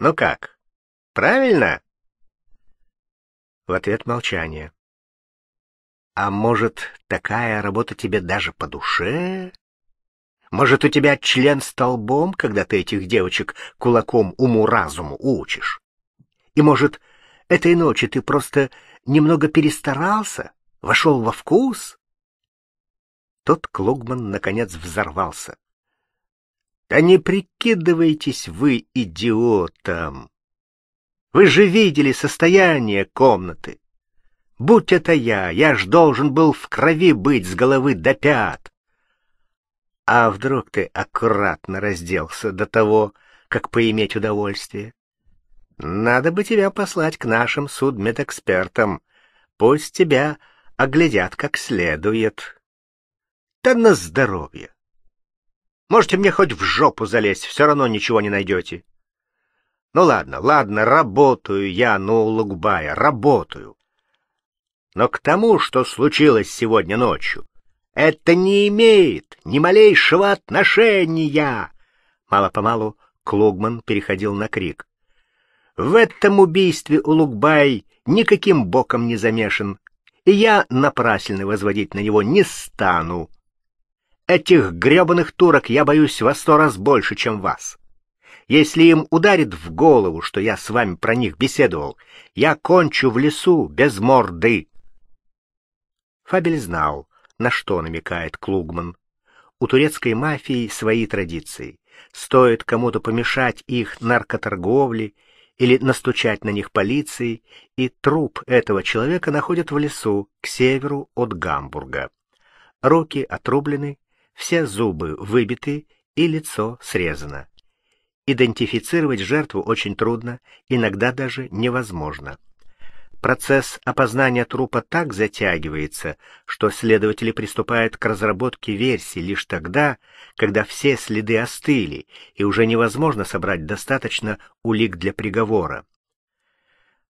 Ну как, правильно? В ответ молчание. А может, такая работа тебе даже по душе? Может, у тебя член столбом, когда ты этих девочек кулаком уму-разуму учишь? И, может, этой ночи ты просто немного перестарался, вошел во вкус?» Тот Клугман, наконец, взорвался. «Да не прикидывайтесь вы идиотом! Вы же видели состояние комнаты! Будь это я, я ж должен был в крови быть с головы до пят! А вдруг ты аккуратно разделся до того, как поиметь удовольствие? Надо бы тебя послать к нашим судмедэкспертам. Пусть тебя оглядят как следует. Да на здоровье! Можете мне хоть в жопу залезть, все равно ничего не найдете. Ну ладно, ладно, работаю я на ну, Улугбая, работаю. Но к тому, что случилось сегодня ночью, это не имеет ни малейшего отношения. Мало-помалу Клугман переходил на крик. В этом убийстве Улугбай никаким боком не замешан, и я напрасно возводить на него не стану. Этих гребаных турок я боюсь во сто раз больше, чем вас. Если им ударит в голову, что я с вами про них беседовал, я кончу в лесу без морды. Фабель знал, на что намекает Клугман. У турецкой мафии свои традиции. Стоит кому-то помешать их наркоторговле или настучать на них полицией, и труп этого человека находят в лесу к северу от Гамбурга. Руки отрублены, все зубы выбиты и лицо срезано. Идентифицировать жертву очень трудно, иногда даже невозможно. Процесс опознания трупа так затягивается, что следователи приступают к разработке версии лишь тогда, когда все следы остыли и уже невозможно собрать достаточно улик для приговора.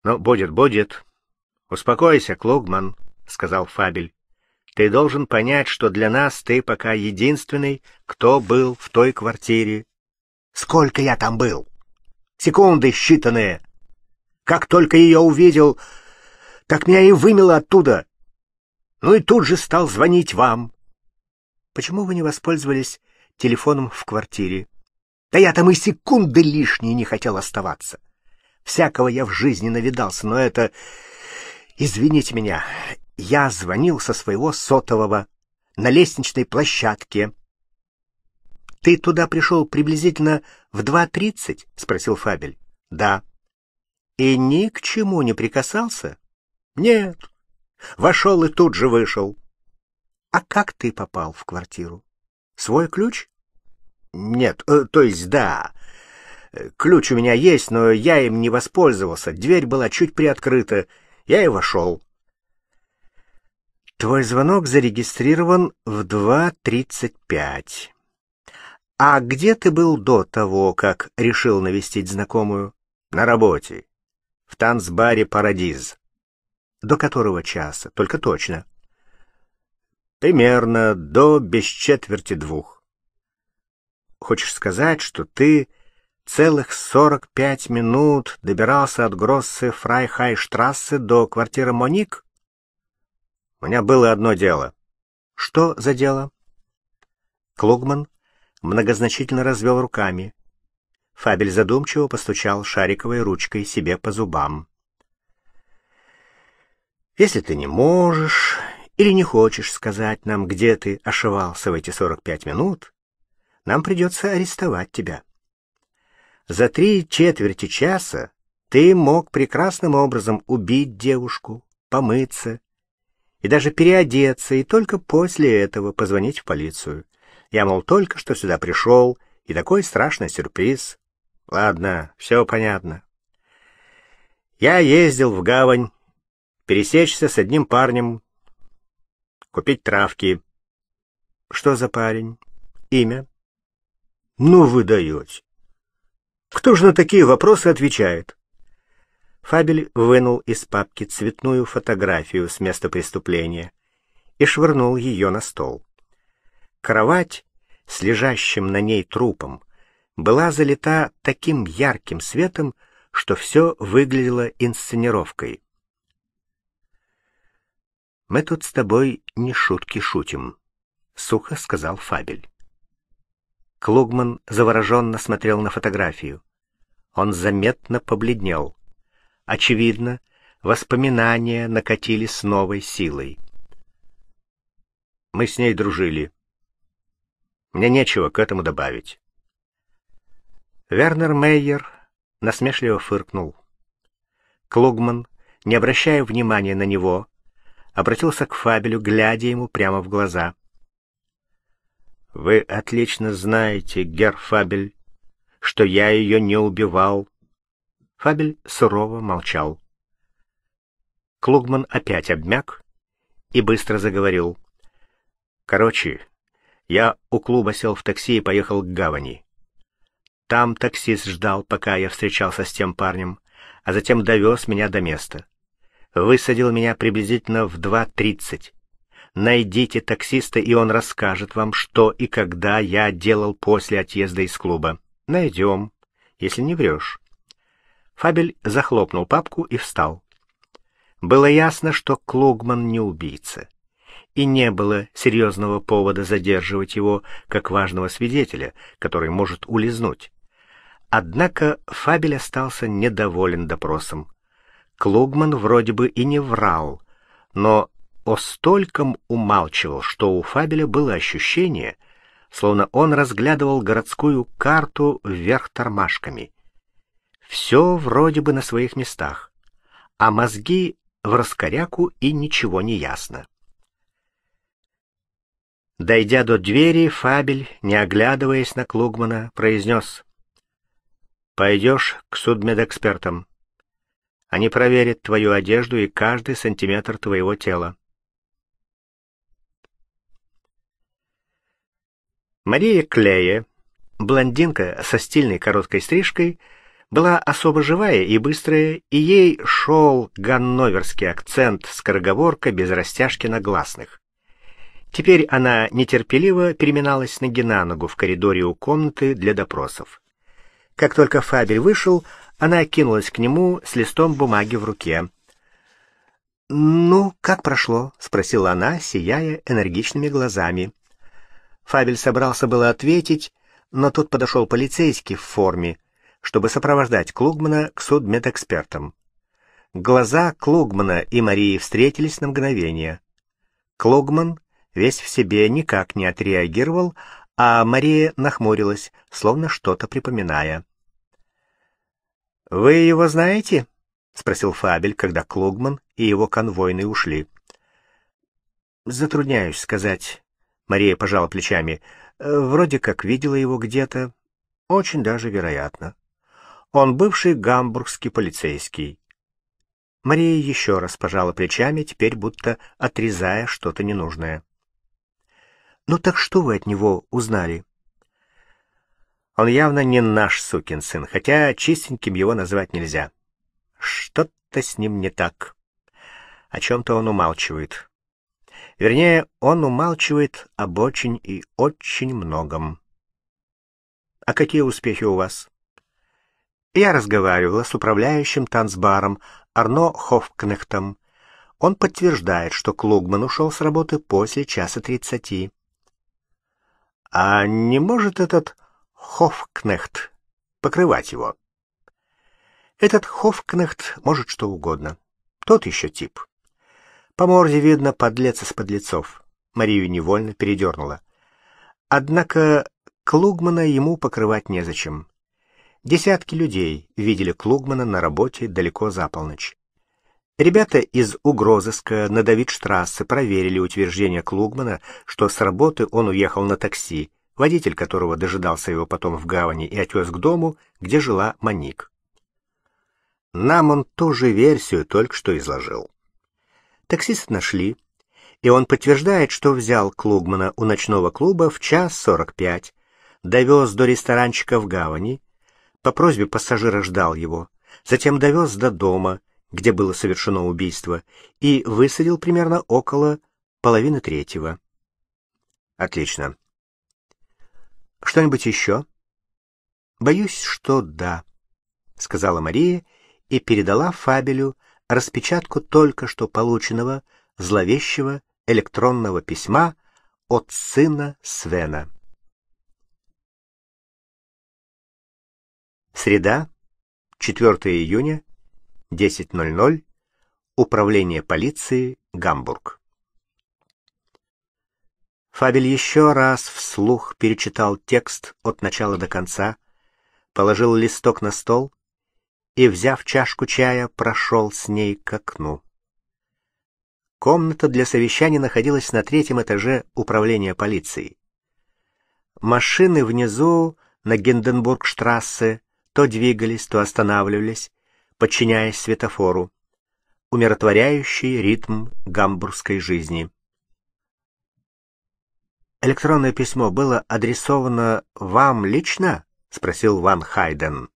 «Но «Ну, будет, будет. Успокойся, Клогман», — сказал Фабель. «Ты должен понять, что для нас ты пока единственный, кто был в той квартире». «Сколько я там был?» «Секунды считанные. Как только ее увидел...» так меня и вымело оттуда. Ну и тут же стал звонить вам. Почему вы не воспользовались телефоном в квартире? Да я там и секунды лишние не хотел оставаться. Всякого я в жизни навидался, но это... Извините меня, я звонил со своего сотового на лестничной площадке. — Ты туда пришел приблизительно в два тридцать? спросил Фабель. — Да. — И ни к чему не прикасался? Нет. Вошел и тут же вышел. А как ты попал в квартиру? Свой ключ? Нет, э, то есть да. Э, ключ у меня есть, но я им не воспользовался. Дверь была чуть приоткрыта. Я и вошел. Твой звонок зарегистрирован в 2.35. А где ты был до того, как решил навестить знакомую? На работе. В танцбаре «Парадиз». До которого часа? Только точно. Примерно до без четверти двух. Хочешь сказать, что ты целых сорок пять минут добирался от Гроссы Фрайхайштрассе до квартиры Моник? У меня было одно дело. Что за дело? Клугман многозначительно развел руками. Фабель задумчиво постучал шариковой ручкой себе по зубам. Если ты не можешь или не хочешь сказать нам, где ты ошивался в эти 45 минут, нам придется арестовать тебя. За три четверти часа ты мог прекрасным образом убить девушку, помыться и даже переодеться, и только после этого позвонить в полицию. Я, мол, только что сюда пришел, и такой страшный сюрприз. Ладно, все понятно. Я ездил в гавань пересечься с одним парнем, купить травки. Что за парень? Имя? Ну, вы даете. Кто же на такие вопросы отвечает? Фабель вынул из папки цветную фотографию с места преступления и швырнул ее на стол. Кровать с лежащим на ней трупом была залита таким ярким светом, что все выглядело инсценировкой. «Мы тут с тобой не шутки шутим», — сухо сказал Фабель. Клугман завороженно смотрел на фотографию. Он заметно побледнел. Очевидно, воспоминания накатили с новой силой. Мы с ней дружили. Мне нечего к этому добавить. Вернер Мейер насмешливо фыркнул. Клугман, не обращая внимания на него, обратился к Фабелю, глядя ему прямо в глаза. «Вы отлично знаете, герр Фабель, что я ее не убивал». Фабель сурово молчал. Клугман опять обмяк и быстро заговорил. «Короче, я у клуба сел в такси и поехал к гавани. Там таксист ждал, пока я встречался с тем парнем, а затем довез меня до места высадил меня приблизительно в 2.30. Найдите таксиста, и он расскажет вам, что и когда я делал после отъезда из клуба. Найдем, если не врешь. Фабель захлопнул папку и встал. Было ясно, что Клугман не убийца, и не было серьезного повода задерживать его как важного свидетеля, который может улизнуть. Однако Фабель остался недоволен допросом. Клугман вроде бы и не врал, но о стольком умалчивал, что у Фабеля было ощущение, словно он разглядывал городскую карту вверх тормашками. Все вроде бы на своих местах, а мозги в раскоряку и ничего не ясно. Дойдя до двери, Фабель, не оглядываясь на Клугмана, произнес «Пойдешь к судмедэкспертам». Они проверят твою одежду и каждый сантиметр твоего тела. Мария Клея, блондинка со стильной короткой стрижкой, была особо живая и быстрая, и ей шел ганноверский акцент, скороговорка без растяжки на гласных. Теперь она нетерпеливо переминалась ноги на ногу в коридоре у комнаты для допросов. Как только Фабель вышел, она кинулась к нему с листом бумаги в руке. «Ну, как прошло?» — спросила она, сияя энергичными глазами. Фабель собрался было ответить, но тут подошел полицейский в форме, чтобы сопровождать Клугмана к судмедэкспертам. Глаза Клугмана и Марии встретились на мгновение. Клугман весь в себе никак не отреагировал, а Мария нахмурилась, словно что-то припоминая. «Вы его знаете?» — спросил Фабель, когда Клугман и его конвойные ушли. «Затрудняюсь сказать», — Мария пожала плечами. «Вроде как видела его где-то. Очень даже вероятно. Он бывший гамбургский полицейский». Мария еще раз пожала плечами, теперь будто отрезая что-то ненужное. «Ну так что вы от него узнали?» Он явно не наш сукин сын, хотя чистеньким его назвать нельзя. Что-то с ним не так. О чем-то он умалчивает. Вернее, он умалчивает об очень и очень многом. А какие успехи у вас? Я разговаривала с управляющим танцбаром Арно Хофкнехтом. Он подтверждает, что Клугман ушел с работы после часа тридцати. А не может этот хофкнехт, покрывать его. Этот хофкнехт может что угодно. Тот еще тип. По морде видно подлец из подлецов. Марию невольно передернула. Однако Клугмана ему покрывать незачем. Десятки людей видели Клугмана на работе далеко за полночь. Ребята из угрозыска на Давидштрассе проверили утверждение Клугмана, что с работы он уехал на такси, водитель которого дожидался его потом в гавани и отвез к дому, где жила Маник. Нам он ту же версию только что изложил. Таксист нашли, и он подтверждает, что взял Клугмана у ночного клуба в час сорок пять, довез до ресторанчика в гавани, по просьбе пассажира ждал его, затем довез до дома, где было совершено убийство, и высадил примерно около половины третьего. Отлично. Что-нибудь еще? Боюсь, что да, сказала Мария и передала Фабелю распечатку только что полученного зловещего электронного письма от сына Свена. Среда, 4 июня, 10.00, Управление полиции, Гамбург. Фабель еще раз вслух перечитал текст от начала до конца, положил листок на стол и, взяв чашку чая, прошел с ней к окну. Комната для совещаний находилась на третьем этаже управления полицией. Машины внизу на Гинденбург-штрассе то двигались, то останавливались, подчиняясь светофору. Умиротворяющий ритм гамбургской жизни электронное письмо было адресовано вам лично?» — спросил Ван Хайден.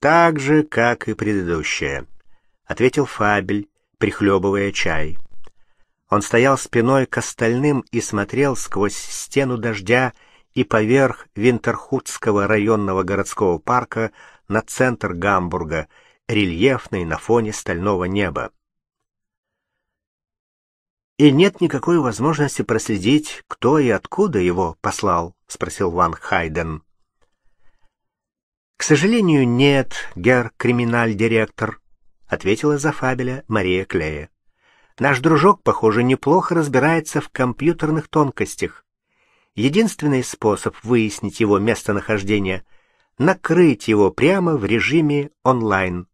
«Так же, как и предыдущее», — ответил Фабель, прихлебывая чай. Он стоял спиной к остальным и смотрел сквозь стену дождя и поверх Винтерхутского районного городского парка на центр Гамбурга, рельефный на фоне стального неба. «И нет никакой возможности проследить, кто и откуда его послал?» — спросил Ван Хайден. «К сожалению, нет, гер криминаль-директор», — ответила за Фабеля Мария Клея. «Наш дружок, похоже, неплохо разбирается в компьютерных тонкостях. Единственный способ выяснить его местонахождение — накрыть его прямо в режиме онлайн».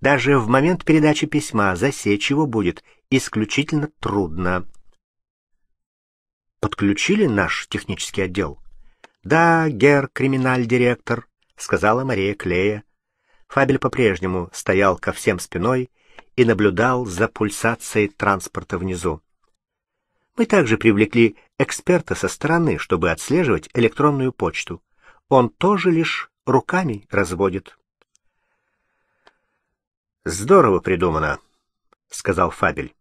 Даже в момент передачи письма засечь его будет исключительно трудно. Подключили наш технический отдел? Да, гер криминаль-директор, сказала Мария Клея. Фабель по-прежнему стоял ко всем спиной и наблюдал за пульсацией транспорта внизу. Мы также привлекли эксперта со стороны, чтобы отслеживать электронную почту. Он тоже лишь руками разводит. Здорово придумано, сказал Фабель.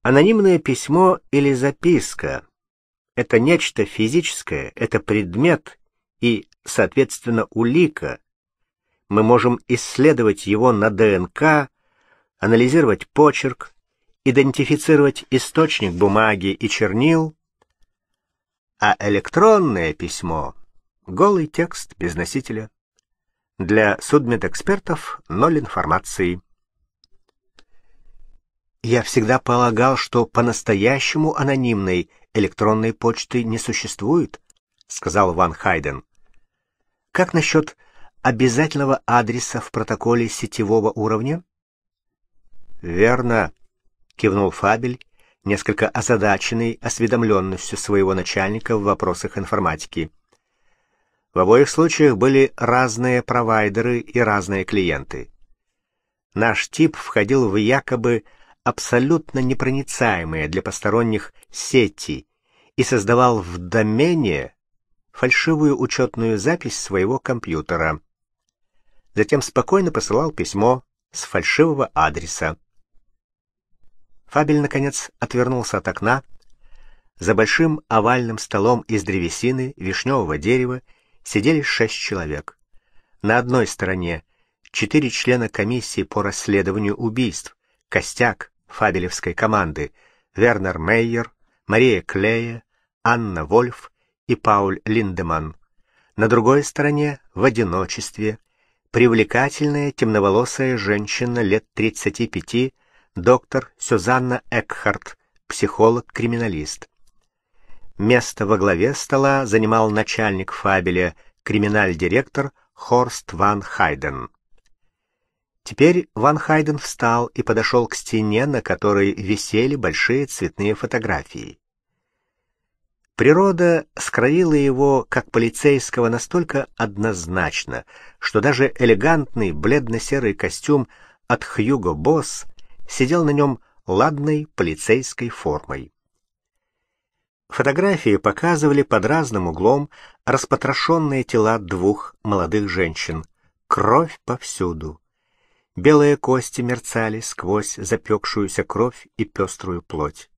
Анонимное письмо или записка — это нечто физическое, это предмет и, соответственно, улика. Мы можем исследовать его на ДНК, анализировать почерк, идентифицировать источник бумаги и чернил, а электронное письмо — голый текст без носителя. Для судмедэкспертов ноль информации. Я всегда полагал, что по-настоящему анонимной электронной почты не существует, сказал Ван Хайден. Как насчет обязательного адреса в протоколе сетевого уровня? Верно, кивнул Фабель, несколько озадаченный осведомленностью своего начальника в вопросах информатики. — в обоих случаях были разные провайдеры и разные клиенты. Наш тип входил в якобы абсолютно непроницаемые для посторонних сети и создавал в домене фальшивую учетную запись своего компьютера. Затем спокойно посылал письмо с фальшивого адреса. Фабель, наконец, отвернулся от окна. За большим овальным столом из древесины, вишневого дерева сидели шесть человек. На одной стороне четыре члена комиссии по расследованию убийств, Костяк Фабелевской команды, Вернер Мейер, Мария Клея, Анна Вольф и Пауль Линдеман. На другой стороне, в одиночестве, привлекательная темноволосая женщина лет 35, доктор Сюзанна Экхарт, психолог-криминалист. Место во главе стола занимал начальник Фабеля, криминаль-директор Хорст Ван Хайден. Теперь Ван Хайден встал и подошел к стене, на которой висели большие цветные фотографии. Природа скроила его, как полицейского, настолько однозначно, что даже элегантный бледно-серый костюм от Хьюго Босс сидел на нем ладной полицейской формой. Фотографии показывали под разным углом распотрошенные тела двух молодых женщин. Кровь повсюду. Белые кости мерцали сквозь запекшуюся кровь и пеструю плоть.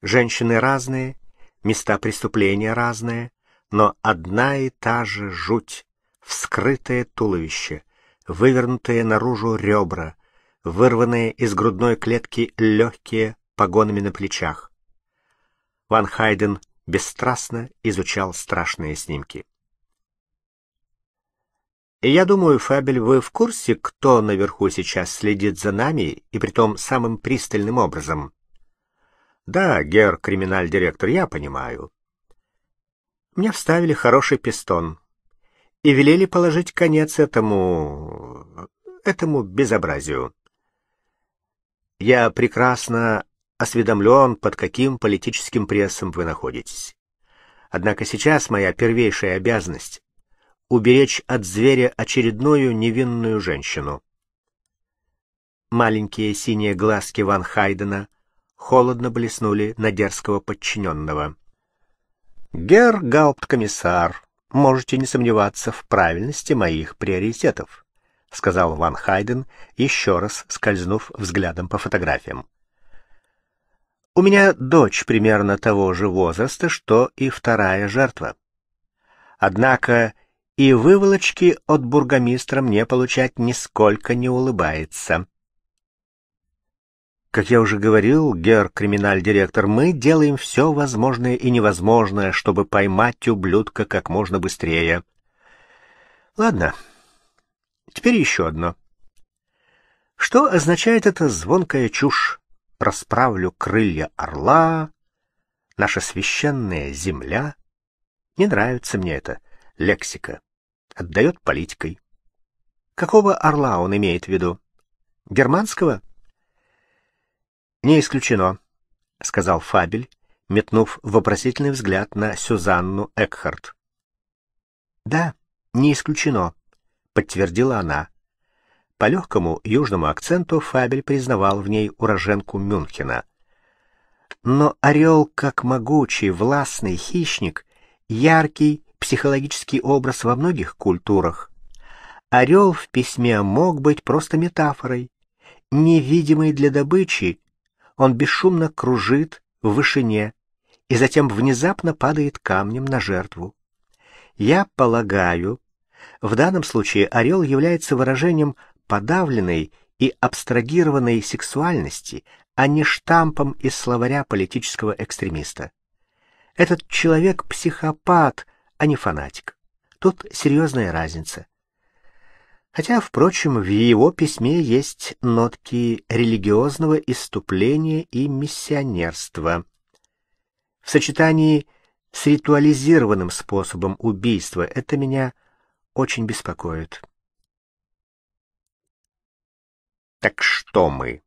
Женщины разные, места преступления разные, но одна и та же жуть. Вскрытое туловище, вывернутые наружу ребра, вырванные из грудной клетки легкие погонами на плечах. Ван Хайден бесстрастно изучал страшные снимки. И я думаю, Фабель, вы в курсе, кто наверху сейчас следит за нами, и притом самым пристальным образом? Да, гер криминаль-директор, я понимаю. Мне вставили хороший пистон и велели положить конец этому... этому безобразию. Я прекрасно осведомлен, под каким политическим прессом вы находитесь. Однако сейчас моя первейшая обязанность — уберечь от зверя очередную невинную женщину. Маленькие синие глазки Ван Хайдена холодно блеснули на дерзкого подчиненного. «Герр Гаупткомиссар, можете не сомневаться в правильности моих приоритетов», — сказал Ван Хайден, еще раз скользнув взглядом по фотографиям. У меня дочь примерно того же возраста, что и вторая жертва. Однако и выволочки от бургомистра мне получать нисколько не улыбается. Как я уже говорил, гер криминаль-директор, мы делаем все возможное и невозможное, чтобы поймать ублюдка как можно быстрее. Ладно, теперь еще одно. Что означает эта звонкая чушь? расправлю крылья орла, наша священная земля. Не нравится мне это лексика. Отдает политикой. Какого орла он имеет в виду? Германского? Не исключено, сказал Фабель, метнув вопросительный взгляд на Сюзанну Экхарт. Да, не исключено, подтвердила она. По легкому южному акценту Фабель признавал в ней уроженку Мюнхена. Но орел, как могучий, властный хищник, яркий психологический образ во многих культурах. Орел в письме мог быть просто метафорой. Невидимый для добычи, он бесшумно кружит в вышине и затем внезапно падает камнем на жертву. Я полагаю, в данном случае орел является выражением подавленной и абстрагированной сексуальности, а не штампом из словаря политического экстремиста. Этот человек психопат, а не фанатик. Тут серьезная разница. Хотя, впрочем, в его письме есть нотки религиозного иступления и миссионерства. В сочетании с ритуализированным способом убийства это меня очень беспокоит. Так что мы?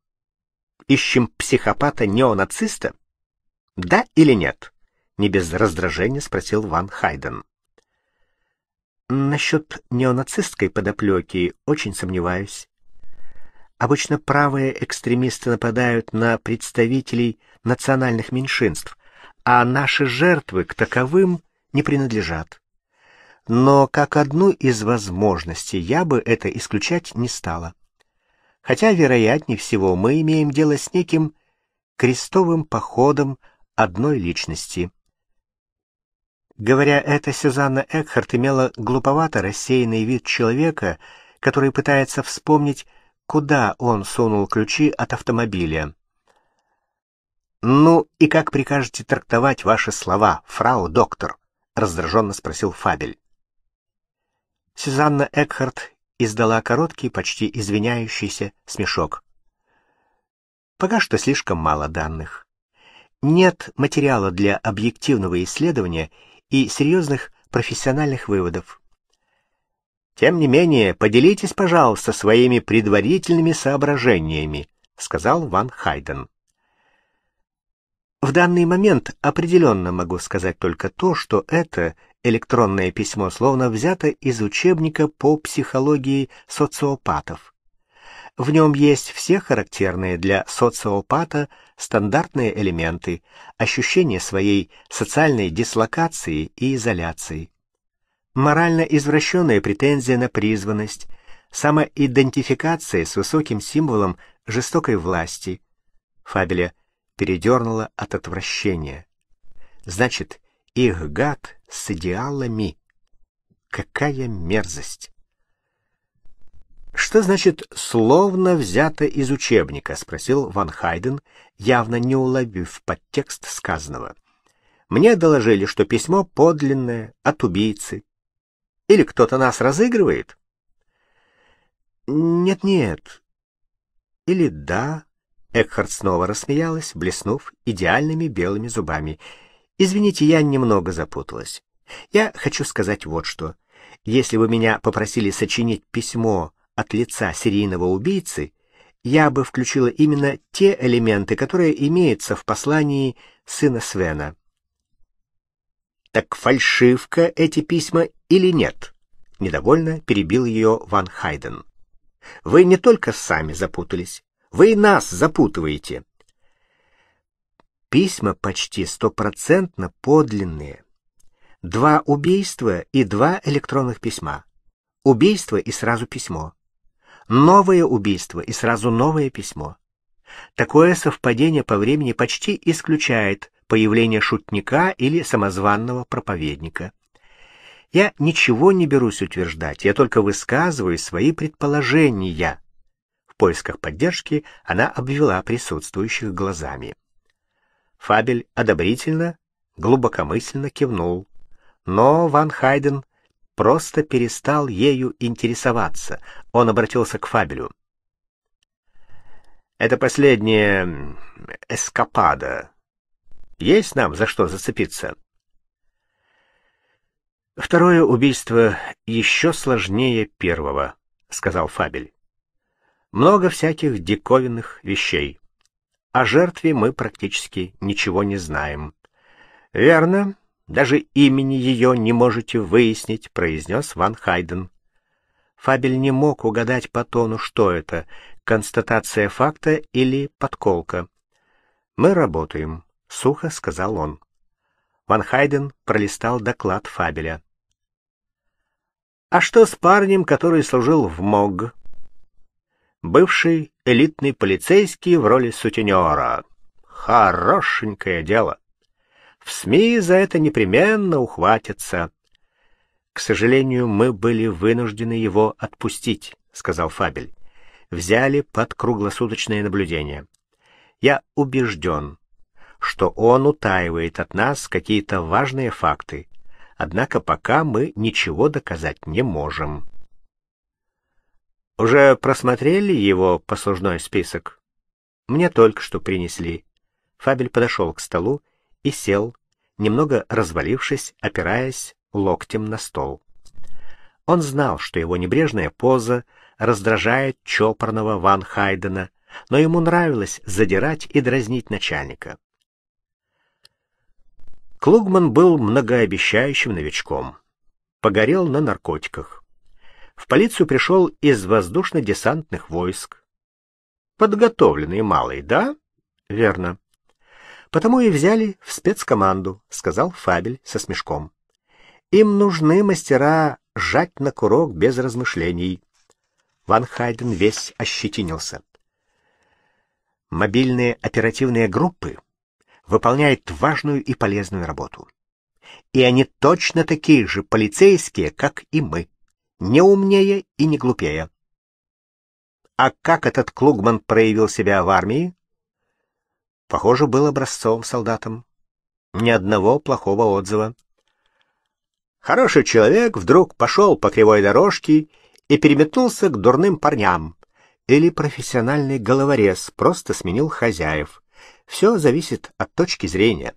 Ищем психопата-неонациста? Да или нет? Не без раздражения спросил Ван Хайден. Насчет неонацистской подоплеки очень сомневаюсь. Обычно правые экстремисты нападают на представителей национальных меньшинств, а наши жертвы к таковым не принадлежат. Но как одну из возможностей я бы это исключать не стала хотя, вероятнее всего, мы имеем дело с неким крестовым походом одной личности. Говоря это, Сюзанна Экхарт имела глуповато рассеянный вид человека, который пытается вспомнить, куда он сунул ключи от автомобиля. «Ну и как прикажете трактовать ваши слова, фрау доктор?» — раздраженно спросил Фабель. Сюзанна Экхарт издала короткий, почти извиняющийся смешок. Пока что слишком мало данных. Нет материала для объективного исследования и серьезных профессиональных выводов. Тем не менее, поделитесь, пожалуйста, своими предварительными соображениями, сказал Ван Хайден. В данный момент определенно могу сказать только то, что это электронное письмо словно взято из учебника по психологии социопатов. В нем есть все характерные для социопата стандартные элементы, ощущение своей социальной дислокации и изоляции. Морально извращенная претензия на призванность, самоидентификация с высоким символом жестокой власти. Фабеля передернула от отвращения. Значит, их гад с идеалами. Какая мерзость! «Что значит «словно взято из учебника»?» — спросил Ван Хайден, явно не уловив подтекст сказанного. «Мне доложили, что письмо подлинное, от убийцы. Или кто-то нас разыгрывает?» «Нет-нет». «Или да?» — Экхард снова рассмеялась, блеснув идеальными белыми зубами — Извините, я немного запуталась. Я хочу сказать вот что. Если бы меня попросили сочинить письмо от лица серийного убийцы, я бы включила именно те элементы, которые имеются в послании сына Свена. Так фальшивка эти письма или нет? Недовольно перебил ее Ван Хайден. Вы не только сами запутались, вы и нас запутываете. Письма почти стопроцентно подлинные. Два убийства и два электронных письма. Убийство и сразу письмо. Новое убийство и сразу новое письмо. Такое совпадение по времени почти исключает появление шутника или самозванного проповедника. Я ничего не берусь утверждать, я только высказываю свои предположения. В поисках поддержки она обвела присутствующих глазами. Фабель одобрительно, глубокомысленно кивнул. Но Ван Хайден просто перестал ею интересоваться. Он обратился к Фабелю. «Это последняя эскапада. Есть нам за что зацепиться?» «Второе убийство еще сложнее первого», — сказал Фабель. «Много всяких диковинных вещей». О жертве мы практически ничего не знаем. Верно, даже имени ее не можете выяснить, произнес Ван Хайден. Фабель не мог угадать по тону, что это — констатация факта или подколка. «Мы работаем», — сухо сказал он. Ван Хайден пролистал доклад Фабеля. «А что с парнем, который служил в МОГ?» бывший элитный полицейский в роли сутенера. Хорошенькое дело. В СМИ за это непременно ухватятся. К сожалению, мы были вынуждены его отпустить, сказал Фабель. Взяли под круглосуточное наблюдение. Я убежден, что он утаивает от нас какие-то важные факты. Однако пока мы ничего доказать не можем. Уже просмотрели его послужной список? Мне только что принесли. Фабель подошел к столу и сел, немного развалившись, опираясь локтем на стол. Он знал, что его небрежная поза раздражает чопорного Ван Хайдена, но ему нравилось задирать и дразнить начальника. Клугман был многообещающим новичком. Погорел на наркотиках в полицию пришел из воздушно-десантных войск. Подготовленные малые, да? Верно. Потому и взяли в спецкоманду, сказал Фабель со смешком. Им нужны мастера жать на курок без размышлений. Ван Хайден весь ощетинился. Мобильные оперативные группы выполняют важную и полезную работу. И они точно такие же полицейские, как и мы не умнее и не глупее. А как этот Клугман проявил себя в армии? Похоже, был образцовым солдатом. Ни одного плохого отзыва. Хороший человек вдруг пошел по кривой дорожке и переметнулся к дурным парням. Или профессиональный головорез просто сменил хозяев. Все зависит от точки зрения.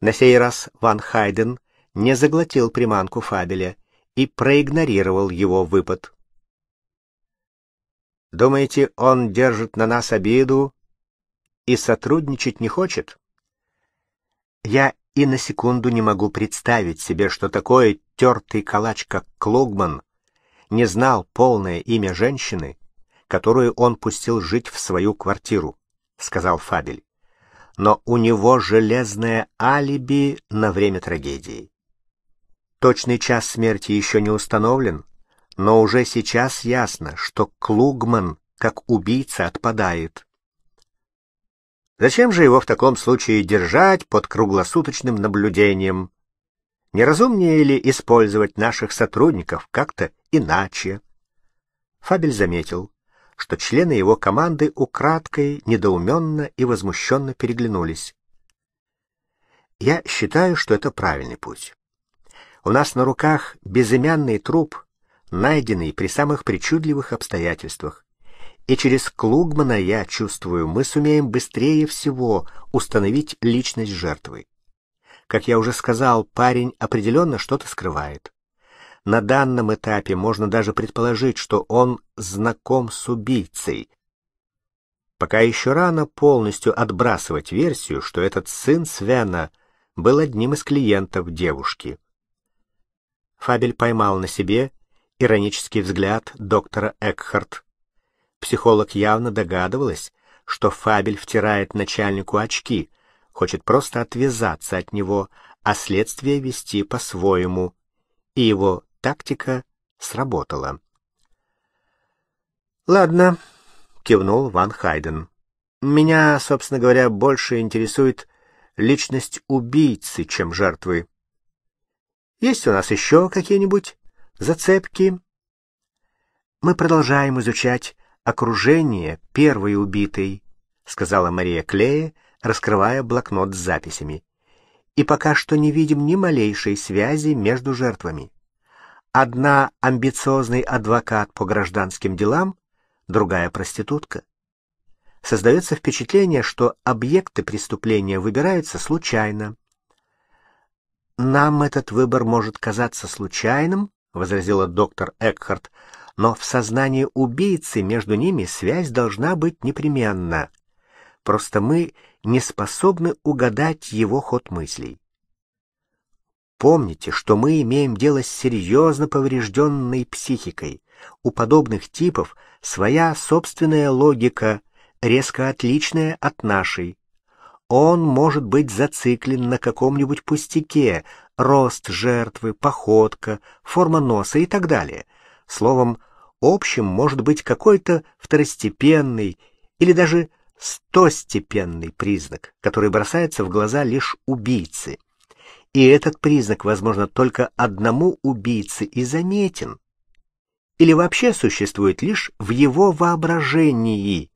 На сей раз Ван Хайден не заглотил приманку Фабеля и проигнорировал его выпад. «Думаете, он держит на нас обиду и сотрудничать не хочет?» Я и на секунду не могу представить себе, что такой тертый калач, как Клогман, не знал полное имя женщины, которую он пустил жить в свою квартиру, — сказал Фабель. Но у него железное алиби на время трагедии. Точный час смерти еще не установлен, но уже сейчас ясно, что Клугман как убийца отпадает. Зачем же его в таком случае держать под круглосуточным наблюдением? Неразумнее ли использовать наших сотрудников как-то иначе? Фабель заметил, что члены его команды украдкой, недоуменно и возмущенно переглянулись. Я считаю, что это правильный путь. У нас на руках безымянный труп, найденный при самых причудливых обстоятельствах. И через Клугмана, я чувствую, мы сумеем быстрее всего установить личность жертвы. Как я уже сказал, парень определенно что-то скрывает. На данном этапе можно даже предположить, что он знаком с убийцей. Пока еще рано полностью отбрасывать версию, что этот сын Свена был одним из клиентов девушки. Фабель поймал на себе иронический взгляд доктора Экхарт. Психолог явно догадывалась, что Фабель втирает начальнику очки, хочет просто отвязаться от него, а следствие вести по-своему. И его тактика сработала. «Ладно», — кивнул Ван Хайден. «Меня, собственно говоря, больше интересует личность убийцы, чем жертвы. Есть у нас еще какие-нибудь зацепки? Мы продолжаем изучать окружение первой убитой, сказала Мария Клея, раскрывая блокнот с записями. И пока что не видим ни малейшей связи между жертвами. Одна амбициозный адвокат по гражданским делам, другая проститутка. Создается впечатление, что объекты преступления выбираются случайно. «Нам этот выбор может казаться случайным», — возразила доктор Экхарт, «но в сознании убийцы между ними связь должна быть непременно. Просто мы не способны угадать его ход мыслей. Помните, что мы имеем дело с серьезно поврежденной психикой. У подобных типов своя собственная логика, резко отличная от нашей. Он может быть зациклен на каком-нибудь пустяке, рост жертвы, походка, форма носа и так далее. Словом, общим может быть какой-то второстепенный или даже стостепенный признак, который бросается в глаза лишь убийцы. И этот признак, возможно, только одному убийце и заметен. Или вообще существует лишь в его воображении,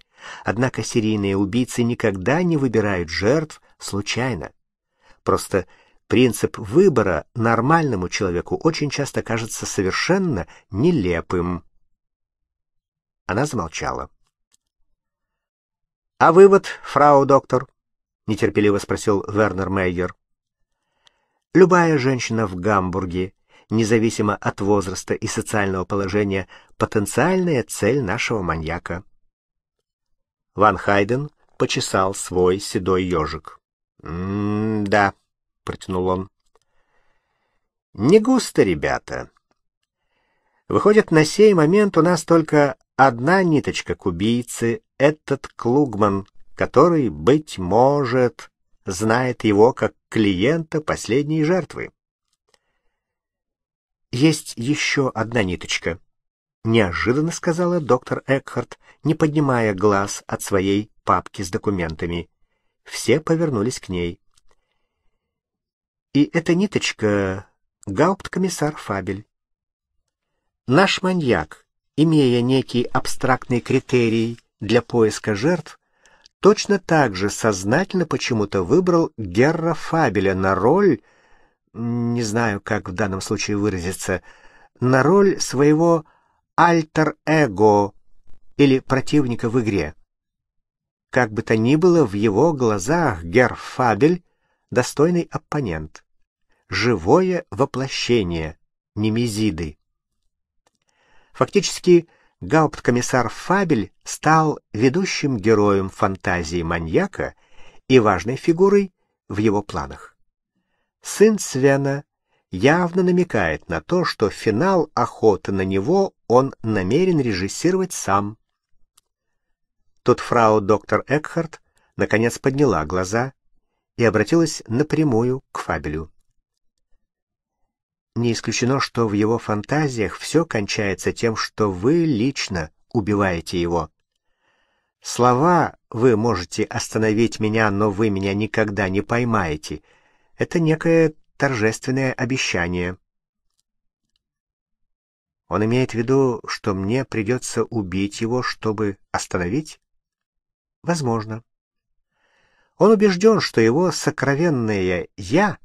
Однако серийные убийцы никогда не выбирают жертв случайно. Просто принцип выбора нормальному человеку очень часто кажется совершенно нелепым. Она замолчала. «А вывод, фрау доктор?» — нетерпеливо спросил Вернер Мейер. «Любая женщина в Гамбурге, независимо от возраста и социального положения, потенциальная цель нашего маньяка». Ван Хайден почесал свой седой ежик. «М-да», — протянул он. «Не густо, ребята. Выходит, на сей момент у нас только одна ниточка к убийце — этот Клугман, который, быть может, знает его как клиента последней жертвы. Есть еще одна ниточка, неожиданно сказала доктор Экхарт, не поднимая глаз от своей папки с документами. Все повернулись к ней. И эта ниточка — гаупткомиссар Фабель. Наш маньяк, имея некий абстрактный критерий для поиска жертв, точно так же сознательно почему-то выбрал Герра Фабеля на роль, не знаю, как в данном случае выразиться, на роль своего альтер-эго или противника в игре. Как бы то ни было, в его глазах Герфабель — достойный оппонент, живое воплощение Немезиды. Фактически, комиссар Фабель стал ведущим героем фантазии маньяка и важной фигурой в его планах. Сын Свена явно намекает на то, что финал охоты на него он намерен режиссировать сам. Тут фрау доктор Экхарт наконец подняла глаза и обратилась напрямую к Фабелю. Не исключено, что в его фантазиях все кончается тем, что вы лично убиваете его. Слова «вы можете остановить меня, но вы меня никогда не поймаете» — это некое торжественное обещание. Он имеет в виду, что мне придется убить его, чтобы остановить? Возможно. Он убежден, что его сокровенное «я»,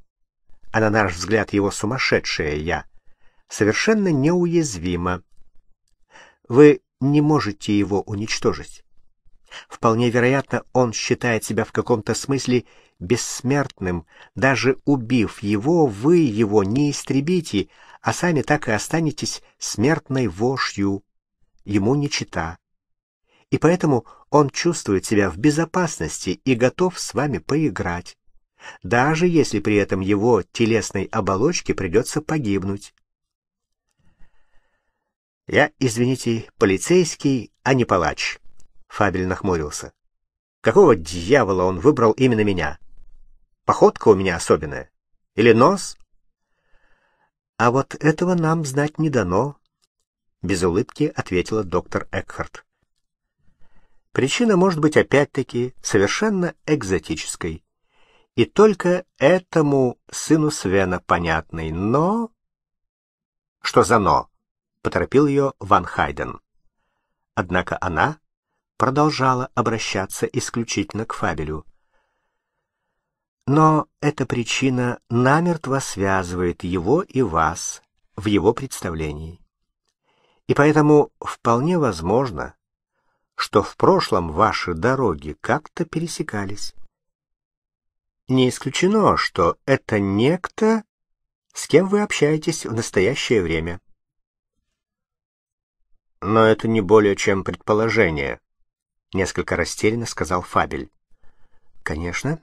а на наш взгляд его сумасшедшее «я», совершенно неуязвимо. Вы не можете его уничтожить. Вполне вероятно, он считает себя в каком-то смысле бессмертным. Даже убив его, вы его не истребите, а сами так и останетесь смертной вошью, ему не чита. И поэтому он чувствует себя в безопасности и готов с вами поиграть, даже если при этом его телесной оболочке придется погибнуть. «Я, извините, полицейский, а не палач», — Фабель нахмурился. «Какого дьявола он выбрал именно меня? Походка у меня особенная? Или нос а вот этого нам знать не дано, без улыбки ответила доктор Экхарт. Причина может быть опять-таки совершенно экзотической. И только этому сыну Свена понятной, но... Что за «но»? — поторопил ее Ван Хайден. Однако она продолжала обращаться исключительно к Фабелю. Но эта причина намертво связывает его и вас в его представлении. И поэтому вполне возможно, что в прошлом ваши дороги как-то пересекались. Не исключено, что это некто, с кем вы общаетесь в настоящее время. Но это не более чем предположение, несколько растерянно сказал Фабель. Конечно,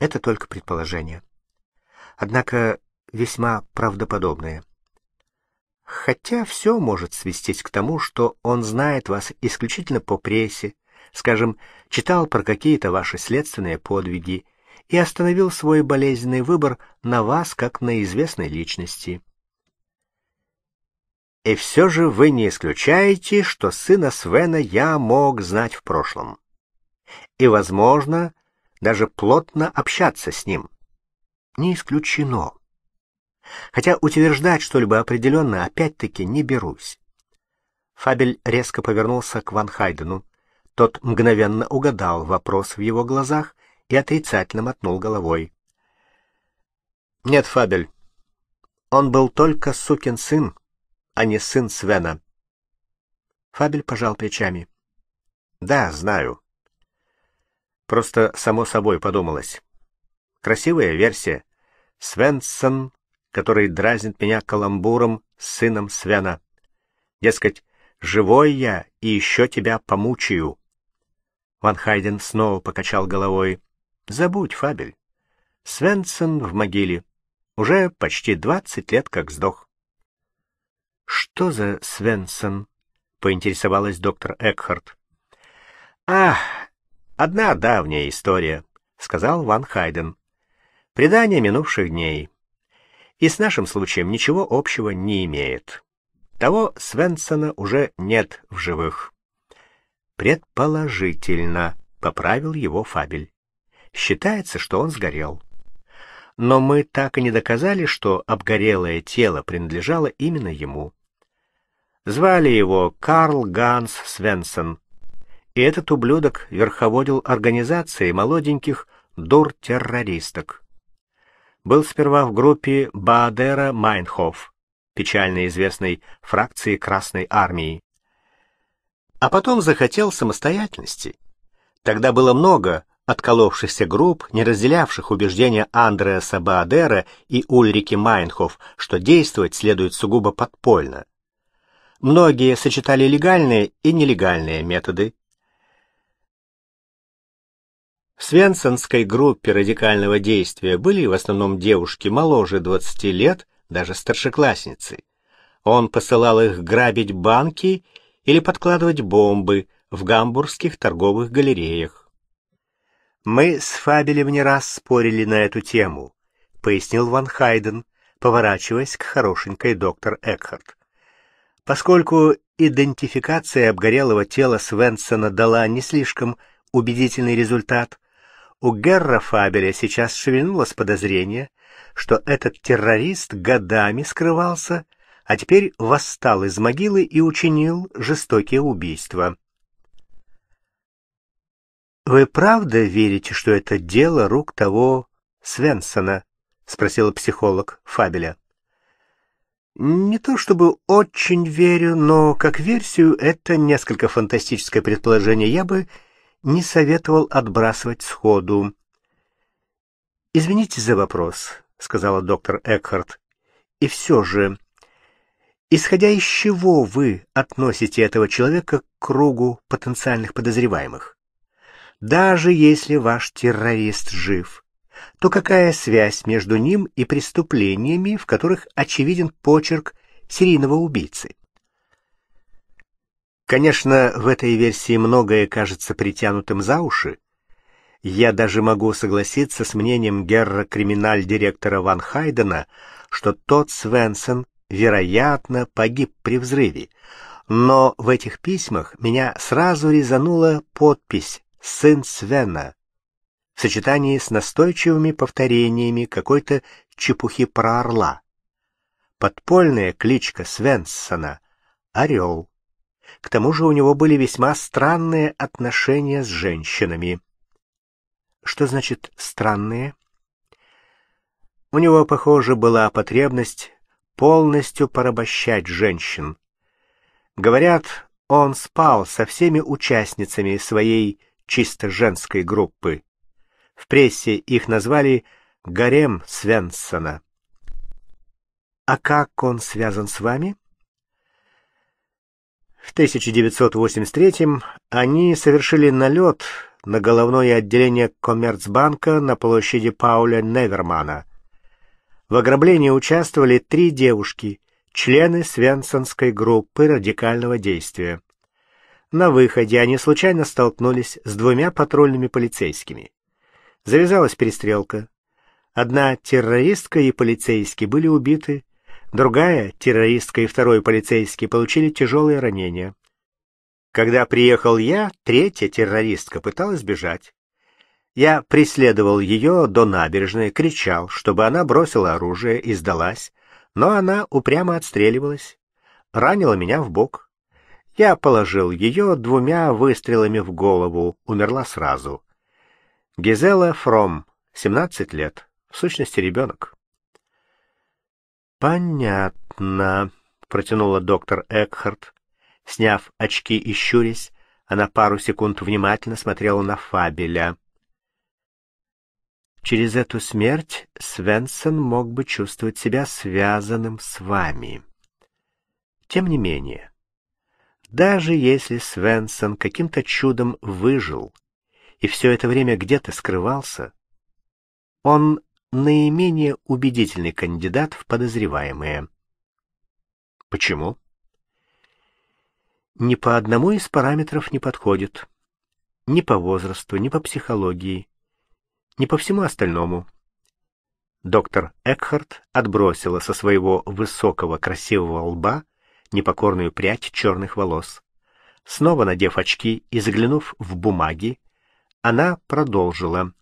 это только предположение. Однако весьма правдоподобное. Хотя все может свестись к тому, что он знает вас исключительно по прессе, скажем, читал про какие-то ваши следственные подвиги и остановил свой болезненный выбор на вас как на известной личности. И все же вы не исключаете, что сына Свена я мог знать в прошлом. И, возможно, даже плотно общаться с ним. Не исключено. Хотя утверждать что-либо определенно опять-таки не берусь. Фабель резко повернулся к Ван Хайдену. Тот мгновенно угадал вопрос в его глазах и отрицательно мотнул головой. «Нет, Фабель, он был только сукин сын, а не сын Свена». Фабель пожал плечами. «Да, знаю. Просто само собой подумалось. Красивая версия. Свенсон, который дразнит меня каламбуром, сыном Свена. Дескать, живой я и еще тебя помучаю. Ван Хайден снова покачал головой. Забудь, Фабель. Свенсон в могиле. Уже почти двадцать лет как сдох. Что за Свенсон? поинтересовалась доктор Экхарт. Ах, Одна давняя история, сказал Ван Хайден. Предание минувших дней. И с нашим случаем ничего общего не имеет. Того Свенсона уже нет в живых. Предположительно, поправил его Фабель. Считается, что он сгорел. Но мы так и не доказали, что обгорелое тело принадлежало именно ему. Звали его Карл Ганс Свенсон и этот ублюдок верховодил организацией молоденьких дур-террористок. Был сперва в группе Баадера Майнхоф, печально известной фракции Красной Армии. А потом захотел самостоятельности. Тогда было много отколовшихся групп, не разделявших убеждения Андреаса Баадера и Ульрики Майнхоф, что действовать следует сугубо подпольно. Многие сочетали легальные и нелегальные методы, в свенсонской группе радикального действия были в основном девушки моложе 20 лет, даже старшеклассницы. Он посылал их грабить банки или подкладывать бомбы в гамбургских торговых галереях. «Мы с Фабелем не раз спорили на эту тему», — пояснил Ван Хайден, поворачиваясь к хорошенькой доктор Экхарт. Поскольку идентификация обгорелого тела Свенсона дала не слишком убедительный результат, у Герра Фабеля сейчас шевельнулось подозрение, что этот террорист годами скрывался, а теперь восстал из могилы и учинил жестокие убийства. «Вы правда верите, что это дело рук того Свенсона?» — спросил психолог Фабеля. «Не то чтобы очень верю, но как версию это несколько фантастическое предположение. Я бы не советовал отбрасывать сходу. «Извините за вопрос», — сказала доктор Экхарт. «И все же, исходя из чего вы относите этого человека к кругу потенциальных подозреваемых? Даже если ваш террорист жив, то какая связь между ним и преступлениями, в которых очевиден почерк серийного убийцы?» Конечно, в этой версии многое кажется притянутым за уши. Я даже могу согласиться с мнением герра-криминаль-директора Ван Хайдена, что тот Свенсон, вероятно, погиб при взрыве. Но в этих письмах меня сразу резанула подпись «Сын Свена» в сочетании с настойчивыми повторениями какой-то чепухи про орла. Подпольная кличка Свенсона — «Орел». К тому же у него были весьма странные отношения с женщинами. Что значит «странные»? У него, похоже, была потребность полностью порабощать женщин. Говорят, он спал со всеми участницами своей чисто женской группы. В прессе их назвали «гарем Свенсона». «А как он связан с вами?» В 1983 они совершили налет на головное отделение Коммерцбанка на площади Пауля Невермана. В ограблении участвовали три девушки, члены свенсонской группы радикального действия. На выходе они случайно столкнулись с двумя патрульными полицейскими. Завязалась перестрелка. Одна террористка и полицейский были убиты, Другая, террористка и второй полицейский, получили тяжелые ранения. Когда приехал я, третья террористка пыталась бежать. Я преследовал ее до набережной, кричал, чтобы она бросила оружие и сдалась, но она упрямо отстреливалась. Ранила меня в бок. Я положил ее двумя выстрелами в голову, умерла сразу. Гизела Фром, 17 лет, в сущности ребенок. «Понятно», — протянула доктор Экхарт. Сняв очки и щурясь, она пару секунд внимательно смотрела на Фабеля. «Через эту смерть Свенсон мог бы чувствовать себя связанным с вами. Тем не менее, даже если Свенсон каким-то чудом выжил и все это время где-то скрывался, он наименее убедительный кандидат в подозреваемые. Почему? Ни по одному из параметров не подходит. Ни по возрасту, ни по психологии, ни по всему остальному. Доктор Экхарт отбросила со своего высокого красивого лба непокорную прядь черных волос. Снова надев очки и заглянув в бумаги, она продолжила.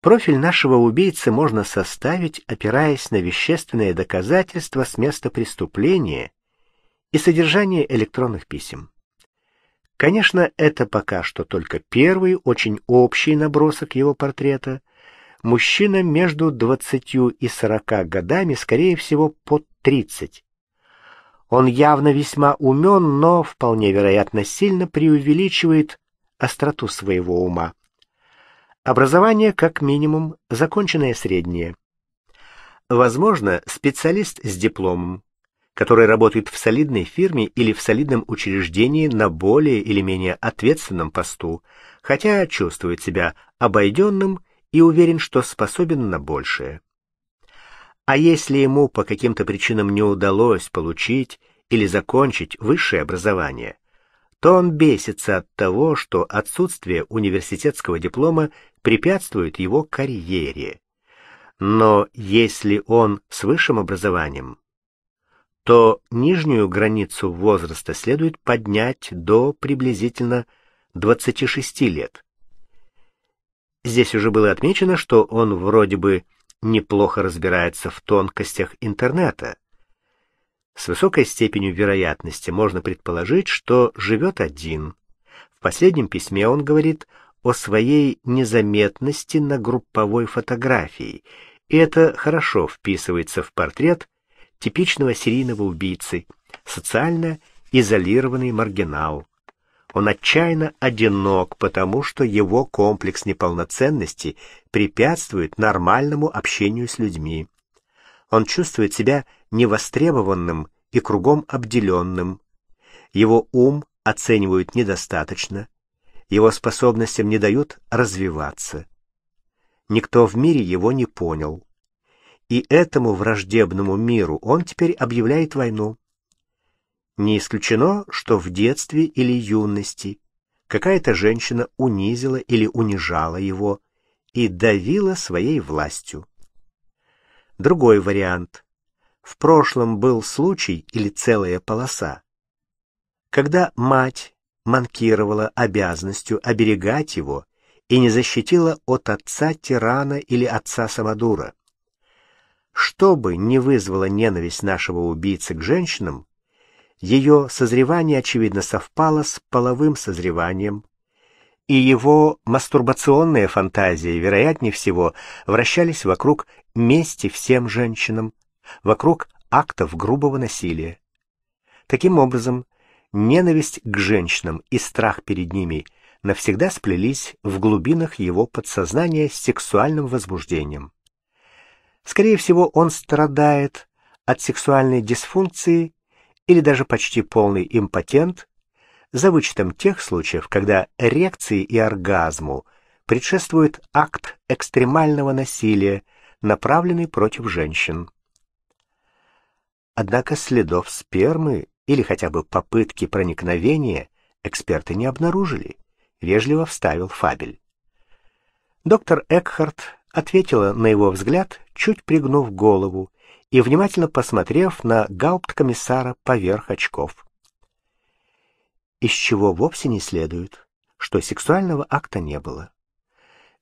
Профиль нашего убийцы можно составить, опираясь на вещественные доказательства с места преступления и содержание электронных писем. Конечно, это пока что только первый, очень общий набросок его портрета. Мужчина между 20 и 40 годами, скорее всего, под 30. Он явно весьма умен, но, вполне вероятно, сильно преувеличивает остроту своего ума. Образование, как минимум, законченное среднее. Возможно, специалист с дипломом, который работает в солидной фирме или в солидном учреждении на более или менее ответственном посту, хотя чувствует себя обойденным и уверен, что способен на большее. А если ему по каким-то причинам не удалось получить или закончить высшее образование, то он бесится от того, что отсутствие университетского диплома препятствует его карьере. Но если он с высшим образованием, то нижнюю границу возраста следует поднять до приблизительно 26 лет. Здесь уже было отмечено, что он вроде бы неплохо разбирается в тонкостях интернета. С высокой степенью вероятности можно предположить, что живет один. В последнем письме он говорит – о своей незаметности на групповой фотографии, и это хорошо вписывается в портрет типичного серийного убийцы, социально изолированный маргинал. Он отчаянно одинок, потому что его комплекс неполноценности препятствует нормальному общению с людьми. Он чувствует себя невостребованным и кругом обделенным. Его ум оценивают недостаточно, его способностям не дают развиваться. Никто в мире его не понял. И этому враждебному миру он теперь объявляет войну. Не исключено, что в детстве или юности какая-то женщина унизила или унижала его и давила своей властью. Другой вариант. В прошлом был случай или целая полоса, когда мать манкировала обязанностью оберегать его и не защитила от отца тирана или отца самодура. Что бы ни вызвало ненависть нашего убийцы к женщинам, ее созревание, очевидно, совпало с половым созреванием, и его мастурбационные фантазии, вероятнее всего, вращались вокруг мести всем женщинам, вокруг актов грубого насилия. Таким образом, ненависть к женщинам и страх перед ними навсегда сплелись в глубинах его подсознания с сексуальным возбуждением. Скорее всего, он страдает от сексуальной дисфункции или даже почти полный импотент, за вычетом тех случаев, когда эрекции и оргазму предшествует акт экстремального насилия, направленный против женщин. Однако следов спермы или хотя бы попытки проникновения эксперты не обнаружили, вежливо вставил Фабель. Доктор Экхарт ответила на его взгляд, чуть пригнув голову и внимательно посмотрев на гаупткомиссара поверх очков. Из чего вовсе не следует, что сексуального акта не было.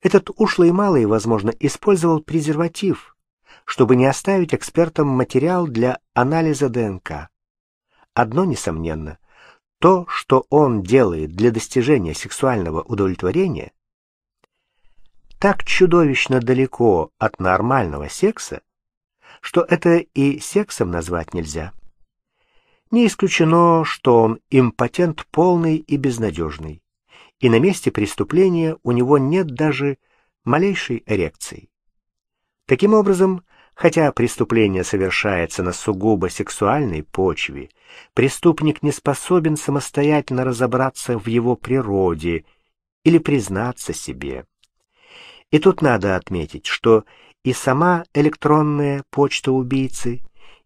Этот ушлый малый, возможно, использовал презерватив, чтобы не оставить экспертам материал для анализа ДНК. Одно несомненно, то, что он делает для достижения сексуального удовлетворения, так чудовищно далеко от нормального секса, что это и сексом назвать нельзя. Не исключено, что он импотент полный и безнадежный, и на месте преступления у него нет даже малейшей эрекции. Таким образом, Хотя преступление совершается на сугубо сексуальной почве, преступник не способен самостоятельно разобраться в его природе или признаться себе. И тут надо отметить, что и сама электронная почта убийцы,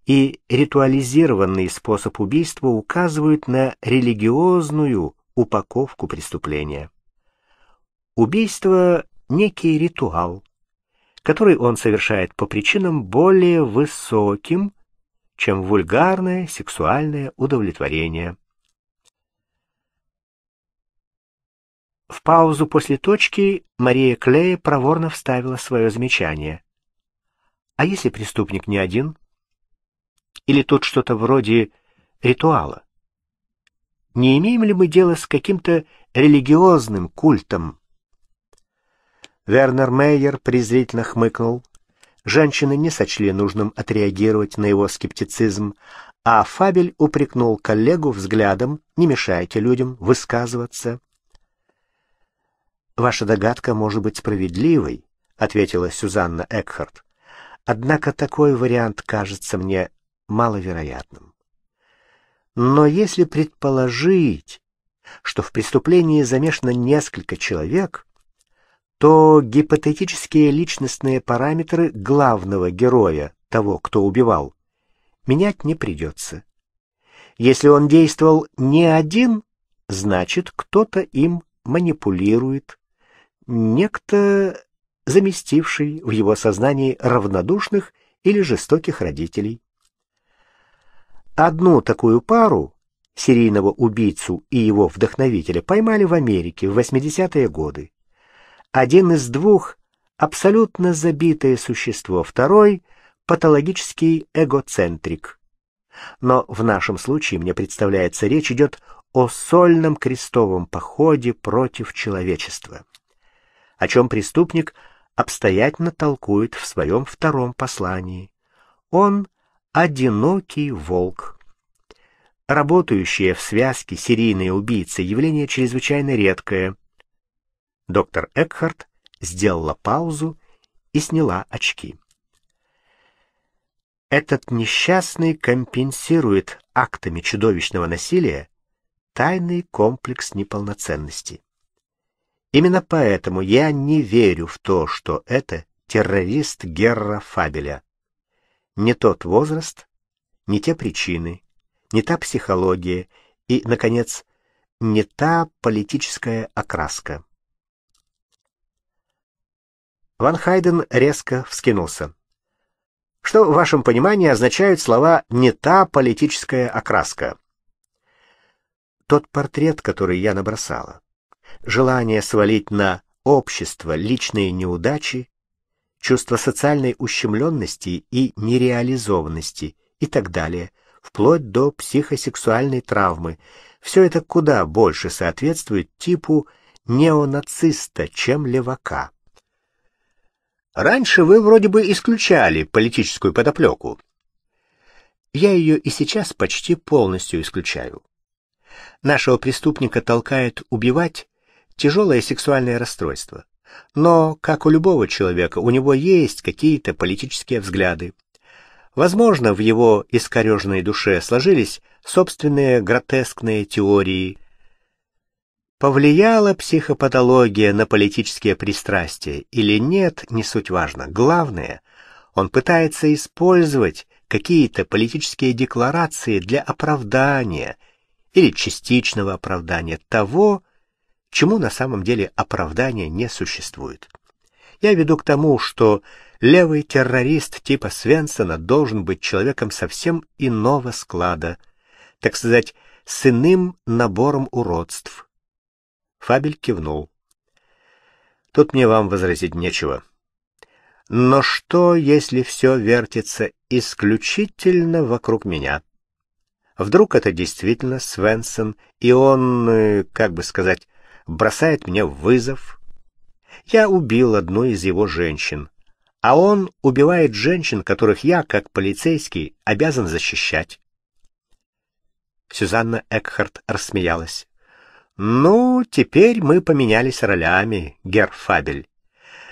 и ритуализированный способ убийства указывают на религиозную упаковку преступления. Убийство — некий ритуал, который он совершает по причинам более высоким, чем вульгарное сексуальное удовлетворение. В паузу после точки Мария Клея проворно вставила свое замечание. А если преступник не один? Или тут что-то вроде ритуала? Не имеем ли мы дело с каким-то религиозным культом? Вернер Мейер презрительно хмыкнул. Женщины не сочли нужным отреагировать на его скептицизм, а Фабель упрекнул коллегу взглядом «Не мешайте людям высказываться». «Ваша догадка может быть справедливой», — ответила Сюзанна Экхарт. «Однако такой вариант кажется мне маловероятным. Но если предположить, что в преступлении замешано несколько человек, то гипотетические личностные параметры главного героя, того, кто убивал, менять не придется. Если он действовал не один, значит, кто-то им манипулирует, некто, заместивший в его сознании равнодушных или жестоких родителей. Одну такую пару, серийного убийцу и его вдохновителя, поймали в Америке в 80-е годы. Один из двух — абсолютно забитое существо, второй — патологический эгоцентрик. Но в нашем случае, мне представляется, речь идет о сольном крестовом походе против человечества, о чем преступник обстоятельно толкует в своем втором послании. Он — одинокий волк. Работающие в связке серийные убийцы явление чрезвычайно редкое — Доктор Экхарт сделала паузу и сняла очки. Этот несчастный компенсирует актами чудовищного насилия тайный комплекс неполноценности. Именно поэтому я не верю в то, что это террорист Герра Фабеля. Не тот возраст, не те причины, не та психология и, наконец, не та политическая окраска. Ван Хайден резко вскинулся. Что в вашем понимании означают слова «не та политическая окраска»? Тот портрет, который я набросала. Желание свалить на общество личные неудачи, чувство социальной ущемленности и нереализованности и так далее, вплоть до психосексуальной травмы. Все это куда больше соответствует типу неонациста, чем левака. Раньше вы вроде бы исключали политическую подоплеку. Я ее и сейчас почти полностью исключаю. Нашего преступника толкает убивать тяжелое сексуальное расстройство. Но, как у любого человека, у него есть какие-то политические взгляды. Возможно, в его искореженной душе сложились собственные гротескные теории – Повлияла психопатология на политические пристрастия или нет, не суть важно. Главное, он пытается использовать какие-то политические декларации для оправдания или частичного оправдания того, чему на самом деле оправдания не существует. Я веду к тому, что левый террорист типа Свенсона должен быть человеком совсем иного склада, так сказать, с иным набором уродств, Фабель кивнул. Тут мне вам возразить нечего. Но что, если все вертится исключительно вокруг меня? Вдруг это действительно Свенсон, и он, э, как бы сказать, бросает мне вызов? Я убил одну из его женщин, а он убивает женщин, которых я, как полицейский, обязан защищать. Сюзанна Экхарт рассмеялась. Ну, теперь мы поменялись ролями, Герфабель.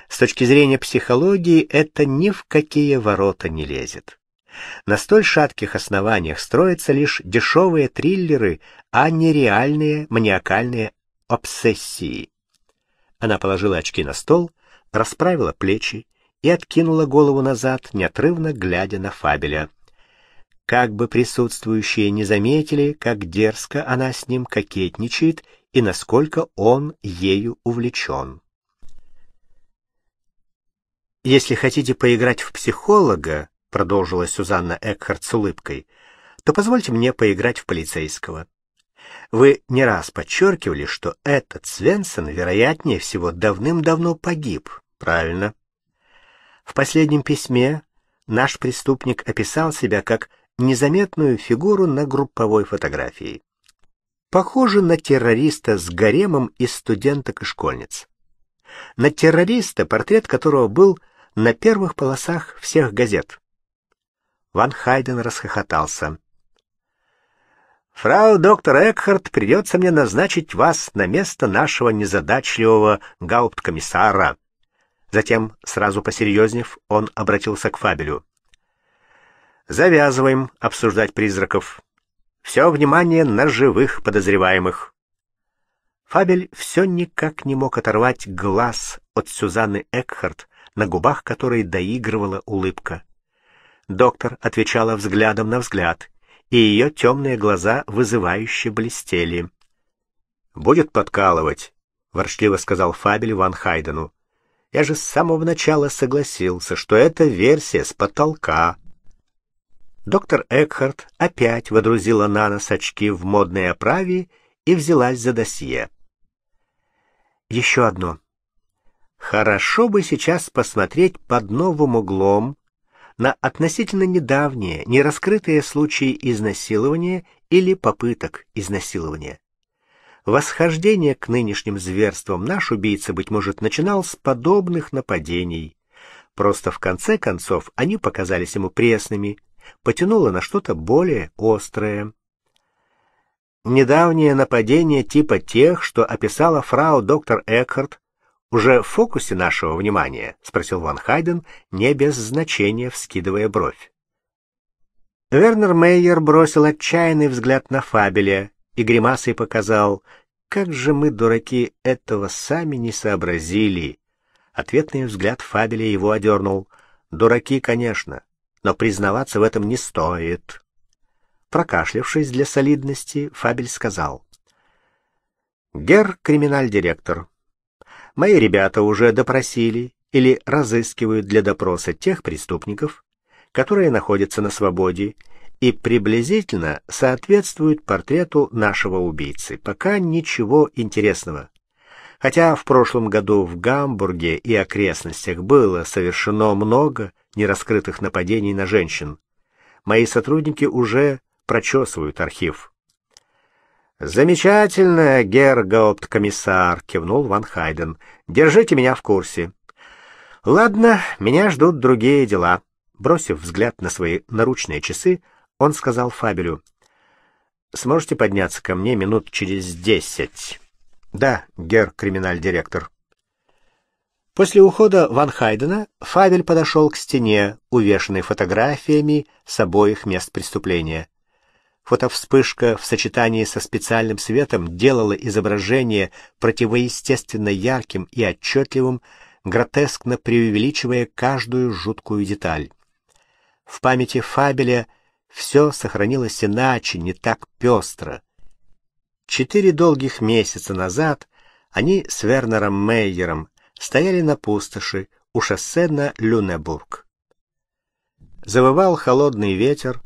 С точки зрения психологии это ни в какие ворота не лезет. На столь шатких основаниях строятся лишь дешевые триллеры, а не реальные маниакальные обсессии. Она положила очки на стол, расправила плечи и откинула голову назад, неотрывно глядя на Фабеля как бы присутствующие не заметили, как дерзко она с ним кокетничает и насколько он ею увлечен. «Если хотите поиграть в психолога», — продолжила Сюзанна Экхарт с улыбкой, — «то позвольте мне поиграть в полицейского. Вы не раз подчеркивали, что этот Свенсон, вероятнее всего, давным-давно погиб, правильно? В последнем письме наш преступник описал себя как незаметную фигуру на групповой фотографии. Похоже на террориста с гаремом из студенток и школьниц. На террориста, портрет которого был на первых полосах всех газет. Ван Хайден расхохотался. «Фрау доктор Экхарт, придется мне назначить вас на место нашего незадачливого гаупткомиссара». Затем, сразу посерьезнев, он обратился к Фабелю. Завязываем обсуждать призраков. Все внимание на живых подозреваемых. Фабель все никак не мог оторвать глаз от Сюзанны Экхарт, на губах которой доигрывала улыбка. Доктор отвечала взглядом на взгляд, и ее темные глаза вызывающе блестели. «Будет подкалывать», — ворчливо сказал Фабель Ван Хайдену. «Я же с самого начала согласился, что это версия с потолка». Доктор Экхарт опять водрузила на нос очки в модной оправе и взялась за досье. Еще одно. Хорошо бы сейчас посмотреть под новым углом на относительно недавние, нераскрытые случаи изнасилования или попыток изнасилования. Восхождение к нынешним зверствам наш убийца, быть может, начинал с подобных нападений. Просто в конце концов они показались ему пресными, потянуло на что-то более острое. Недавнее нападение типа тех, что описала фрау доктор Экхарт, уже в фокусе нашего внимания, спросил Ван Хайден, не без значения вскидывая бровь. Вернер Мейер бросил отчаянный взгляд на Фабеля и гримасой показал, как же мы, дураки, этого сами не сообразили. Ответный взгляд Фабеля его одернул. Дураки, конечно но признаваться в этом не стоит. Прокашлявшись для солидности, Фабель сказал. «Гер — криминаль-директор. Мои ребята уже допросили или разыскивают для допроса тех преступников, которые находятся на свободе и приблизительно соответствуют портрету нашего убийцы. Пока ничего интересного. Хотя в прошлом году в Гамбурге и окрестностях было совершено много нераскрытых нападений на женщин. Мои сотрудники уже прочесывают архив. «Замечательно, гергоопт-комиссар», — кивнул Ван Хайден. «Держите меня в курсе». «Ладно, меня ждут другие дела». Бросив взгляд на свои наручные часы, он сказал Фабелю. «Сможете подняться ко мне минут через десять?» «Да, гер-криминаль-директор». После ухода Ван Хайдена Фавель подошел к стене, увешанной фотографиями с обоих мест преступления. Фотовспышка в сочетании со специальным светом делала изображение противоестественно ярким и отчетливым, гротескно преувеличивая каждую жуткую деталь. В памяти Фабеля все сохранилось иначе, не так пестро. Четыре долгих месяца назад они с Вернером Мейером стояли на пустоши у шоссе на Люнебург. Завывал холодный ветер,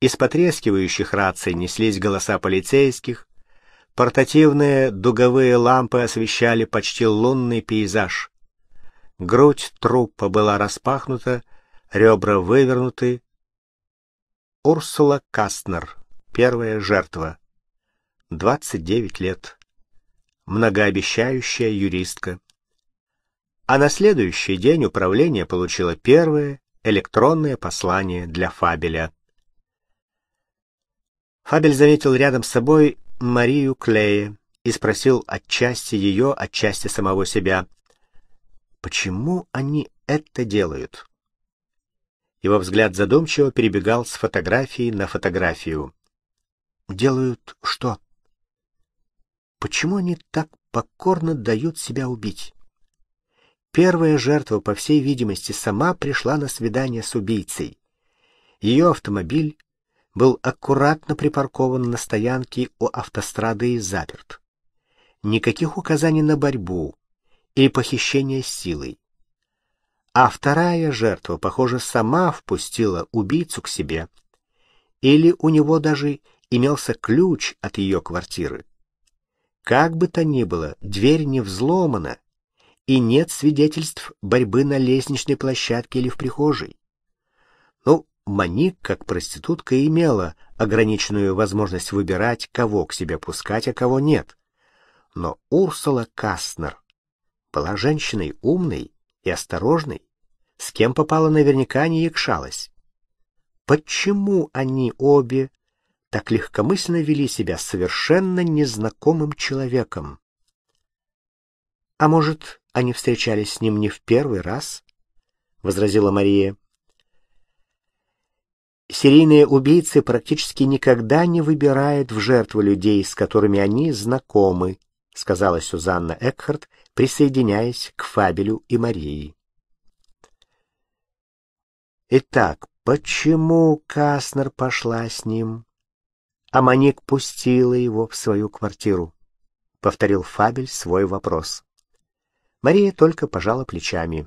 из потрескивающих раций неслись голоса полицейских, портативные дуговые лампы освещали почти лунный пейзаж. Грудь трупа была распахнута, ребра вывернуты. Урсула Кастнер, первая жертва, 29 лет, многообещающая юристка. А на следующий день управление получило первое электронное послание для Фабеля. Фабель заметил рядом с собой Марию Клея и спросил отчасти ее, отчасти самого себя, почему они это делают? Его взгляд задумчиво перебегал с фотографии на фотографию. Делают что? Почему они так покорно дают себя убить? Первая жертва, по всей видимости, сама пришла на свидание с убийцей. Ее автомобиль был аккуратно припаркован на стоянке у автострады и заперт. Никаких указаний на борьбу или похищение силой. А вторая жертва, похоже, сама впустила убийцу к себе. Или у него даже имелся ключ от ее квартиры. Как бы то ни было, дверь не взломана, и нет свидетельств борьбы на лестничной площадке или в прихожей. Ну, Маник, как проститутка, имела ограниченную возможность выбирать, кого к себе пускать, а кого нет. Но Урсула Кастнер была женщиной умной и осторожной, с кем попала наверняка не якшалась. Почему они обе так легкомысленно вели себя с совершенно незнакомым человеком? А может, они встречались с ним не в первый раз? возразила Мария. Серийные убийцы практически никогда не выбирают в жертву людей, с которыми они знакомы, сказала Сюзанна Экхарт, присоединяясь к Фабелю и Марии. Итак, почему Каснер пошла с ним, а Маник пустила его в свою квартиру? Повторил Фабель свой вопрос. Мария только пожала плечами.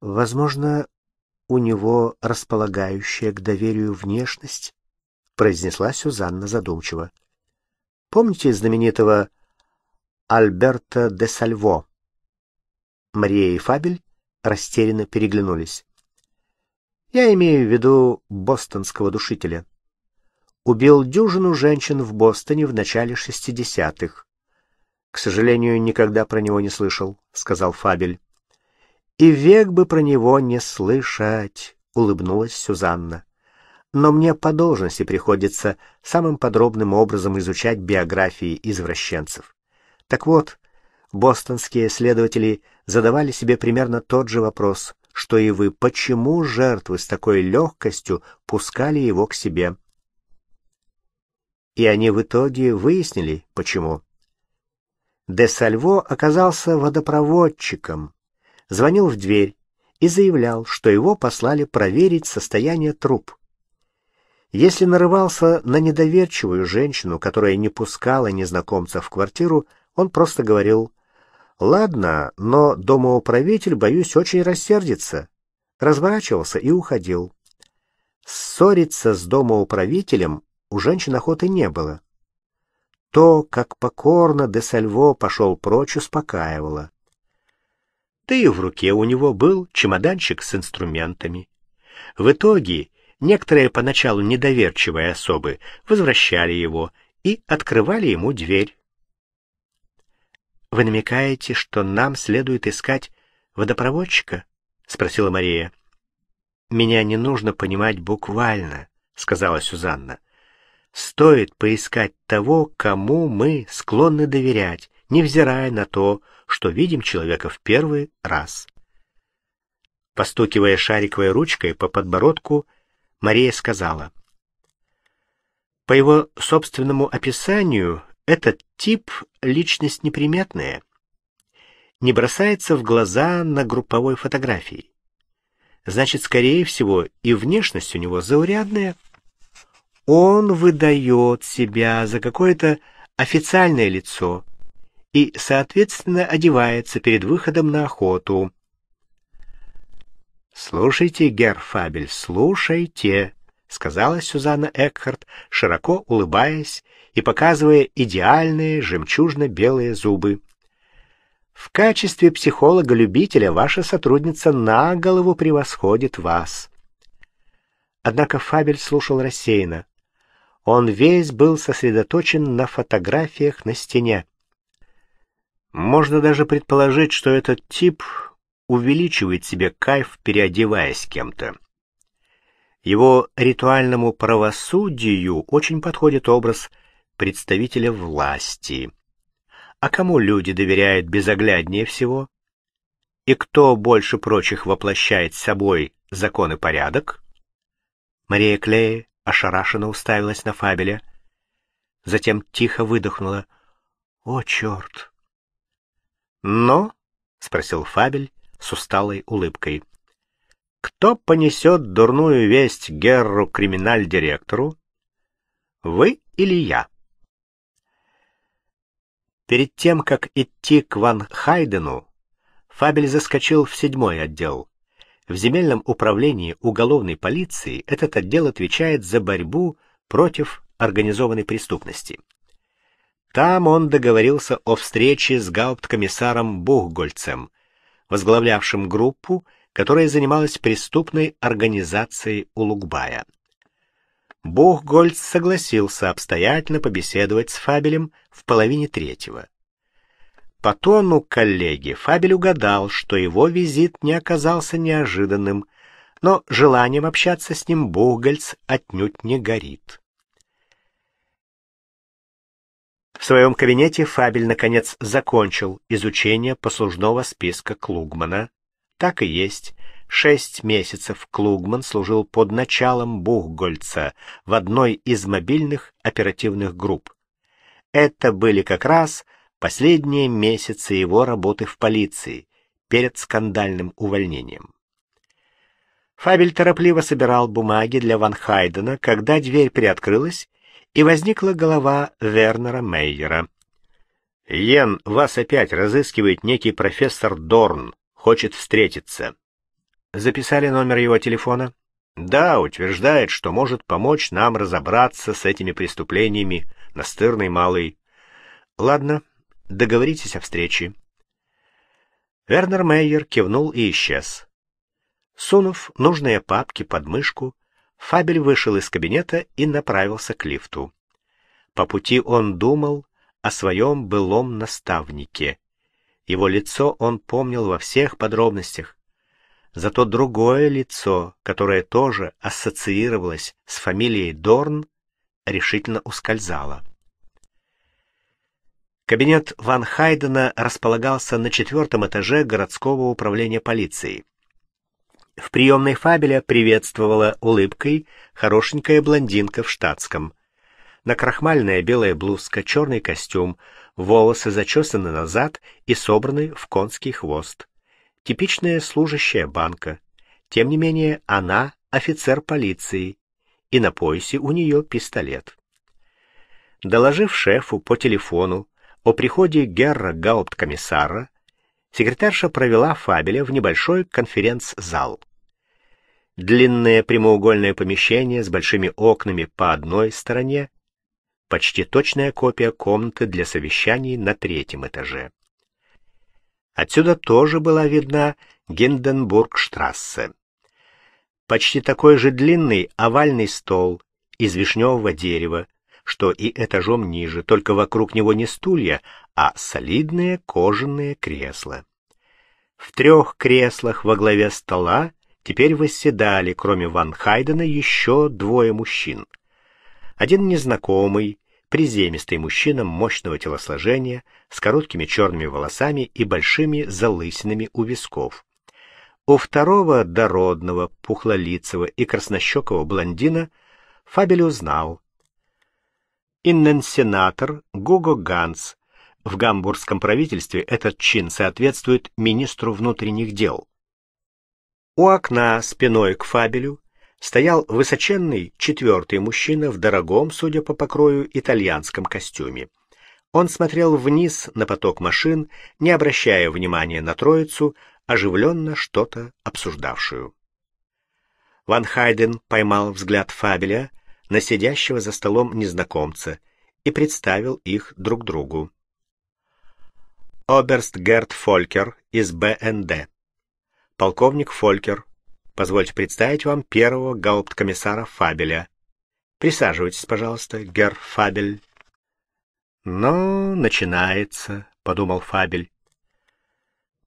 «Возможно, у него располагающая к доверию внешность», — произнесла Сюзанна задумчиво. «Помните знаменитого Альберта де Сальво?» Мария и Фабель растерянно переглянулись. «Я имею в виду бостонского душителя. Убил дюжину женщин в Бостоне в начале шестидесятых. К сожалению, никогда про него не слышал, сказал Фабель. И век бы про него не слышать, улыбнулась Сюзанна. Но мне по должности приходится самым подробным образом изучать биографии извращенцев. Так вот, бостонские следователи задавали себе примерно тот же вопрос, что и вы, почему жертвы с такой легкостью пускали его к себе? И они в итоге выяснили, почему. Десальво оказался водопроводчиком, звонил в дверь и заявлял, что его послали проверить состояние труб. Если нарывался на недоверчивую женщину, которая не пускала незнакомца в квартиру, он просто говорил «Ладно, но домоуправитель, боюсь, очень рассердится». Разворачивался и уходил. Ссориться с домоуправителем у женщин охоты не было то, как покорно де Сальво пошел прочь, успокаивало. Да и в руке у него был чемоданчик с инструментами. В итоге некоторые поначалу недоверчивые особы возвращали его и открывали ему дверь. «Вы намекаете, что нам следует искать водопроводчика?» — спросила Мария. «Меня не нужно понимать буквально», — сказала Сюзанна стоит поискать того, кому мы склонны доверять, невзирая на то, что видим человека в первый раз. Постукивая шариковой ручкой по подбородку, Мария сказала. По его собственному описанию, этот тип — личность неприметная. Не бросается в глаза на групповой фотографии. Значит, скорее всего, и внешность у него заурядная — он выдает себя за какое-то официальное лицо и, соответственно, одевается перед выходом на охоту. «Слушайте, Герр Фабель, слушайте», — сказала Сюзанна Экхарт, широко улыбаясь и показывая идеальные жемчужно-белые зубы. «В качестве психолога-любителя ваша сотрудница на голову превосходит вас». Однако Фабель слушал рассеянно. Он весь был сосредоточен на фотографиях на стене. Можно даже предположить, что этот тип увеличивает себе кайф, переодеваясь кем-то. Его ритуальному правосудию очень подходит образ представителя власти. А кому люди доверяют безогляднее всего? И кто больше прочих воплощает собой закон и порядок? Мария Клея ошарашенно уставилась на Фабеля. Затем тихо выдохнула. «О, черт!» "Но", спросил Фабель с усталой улыбкой. «Кто понесет дурную весть Герру-криминаль-директору? Вы или я?» Перед тем, как идти к Ван Хайдену, Фабель заскочил в седьмой отдел. В земельном управлении уголовной полиции этот отдел отвечает за борьбу против организованной преступности. Там он договорился о встрече с гаупткомиссаром Бухгольцем, возглавлявшим группу, которая занималась преступной организацией Улугбая. Бухгольц согласился обстоятельно побеседовать с Фабелем в половине третьего. По тону коллеги Фабель угадал, что его визит не оказался неожиданным, но желанием общаться с ним Бухгольц отнюдь не горит. В своем кабинете Фабель, наконец, закончил изучение послужного списка Клугмана. Так и есть. Шесть месяцев Клугман служил под началом Бухгольца в одной из мобильных оперативных групп. Это были как раз Последние месяцы его работы в полиции перед скандальным увольнением. Фабель торопливо собирал бумаги для Ван Хайдена, когда дверь приоткрылась, и возникла голова Вернера Мейера. «Йен, вас опять разыскивает некий профессор Дорн. Хочет встретиться». «Записали номер его телефона?» «Да, утверждает, что может помочь нам разобраться с этими преступлениями, настырный малый». «Ладно, Договоритесь о встрече». Вернер Мейер кивнул и исчез. Сунув нужные папки под мышку, Фабель вышел из кабинета и направился к лифту. По пути он думал о своем былом наставнике. Его лицо он помнил во всех подробностях. Зато другое лицо, которое тоже ассоциировалось с фамилией Дорн, решительно ускользало. Кабинет Ван Хайдена располагался на четвертом этаже городского управления полиции. В приемной Фабеля приветствовала улыбкой хорошенькая блондинка в штатском. на крахмальная белая блузка, черный костюм, волосы зачесаны назад и собраны в конский хвост. Типичная служащая банка. Тем не менее, она офицер полиции, и на поясе у нее пистолет. Доложив шефу по телефону, о приходе Герра Гаупткомиссара секретарша провела Фабеля в небольшой конференц-зал. Длинное прямоугольное помещение с большими окнами по одной стороне, почти точная копия комнаты для совещаний на третьем этаже. Отсюда тоже была видна Гинденбург-штрассе. Почти такой же длинный овальный стол из вишневого дерева, что и этажом ниже, только вокруг него не стулья, а солидные кожаные кресла. В трех креслах во главе стола теперь восседали, кроме Ван Хайдена, еще двое мужчин. Один незнакомый, приземистый мужчина мощного телосложения, с короткими черными волосами и большими залысинами у висков. У второго дородного, пухлолицего и краснощекого блондина Фабель узнал инненсенатор Гуго Ганс. В гамбургском правительстве этот чин соответствует министру внутренних дел. У окна спиной к Фабелю стоял высоченный четвертый мужчина в дорогом, судя по покрою, итальянском костюме. Он смотрел вниз на поток машин, не обращая внимания на троицу, оживленно что-то обсуждавшую. Ван Хайден поймал взгляд Фабеля, на сидящего за столом незнакомца и представил их друг другу. Оберст Герт Фолькер из БНД. Полковник Фолькер, позвольте представить вам первого гаупткомиссара Фабеля. Присаживайтесь, пожалуйста, Герр Фабель. «Ну, начинается», — подумал Фабель.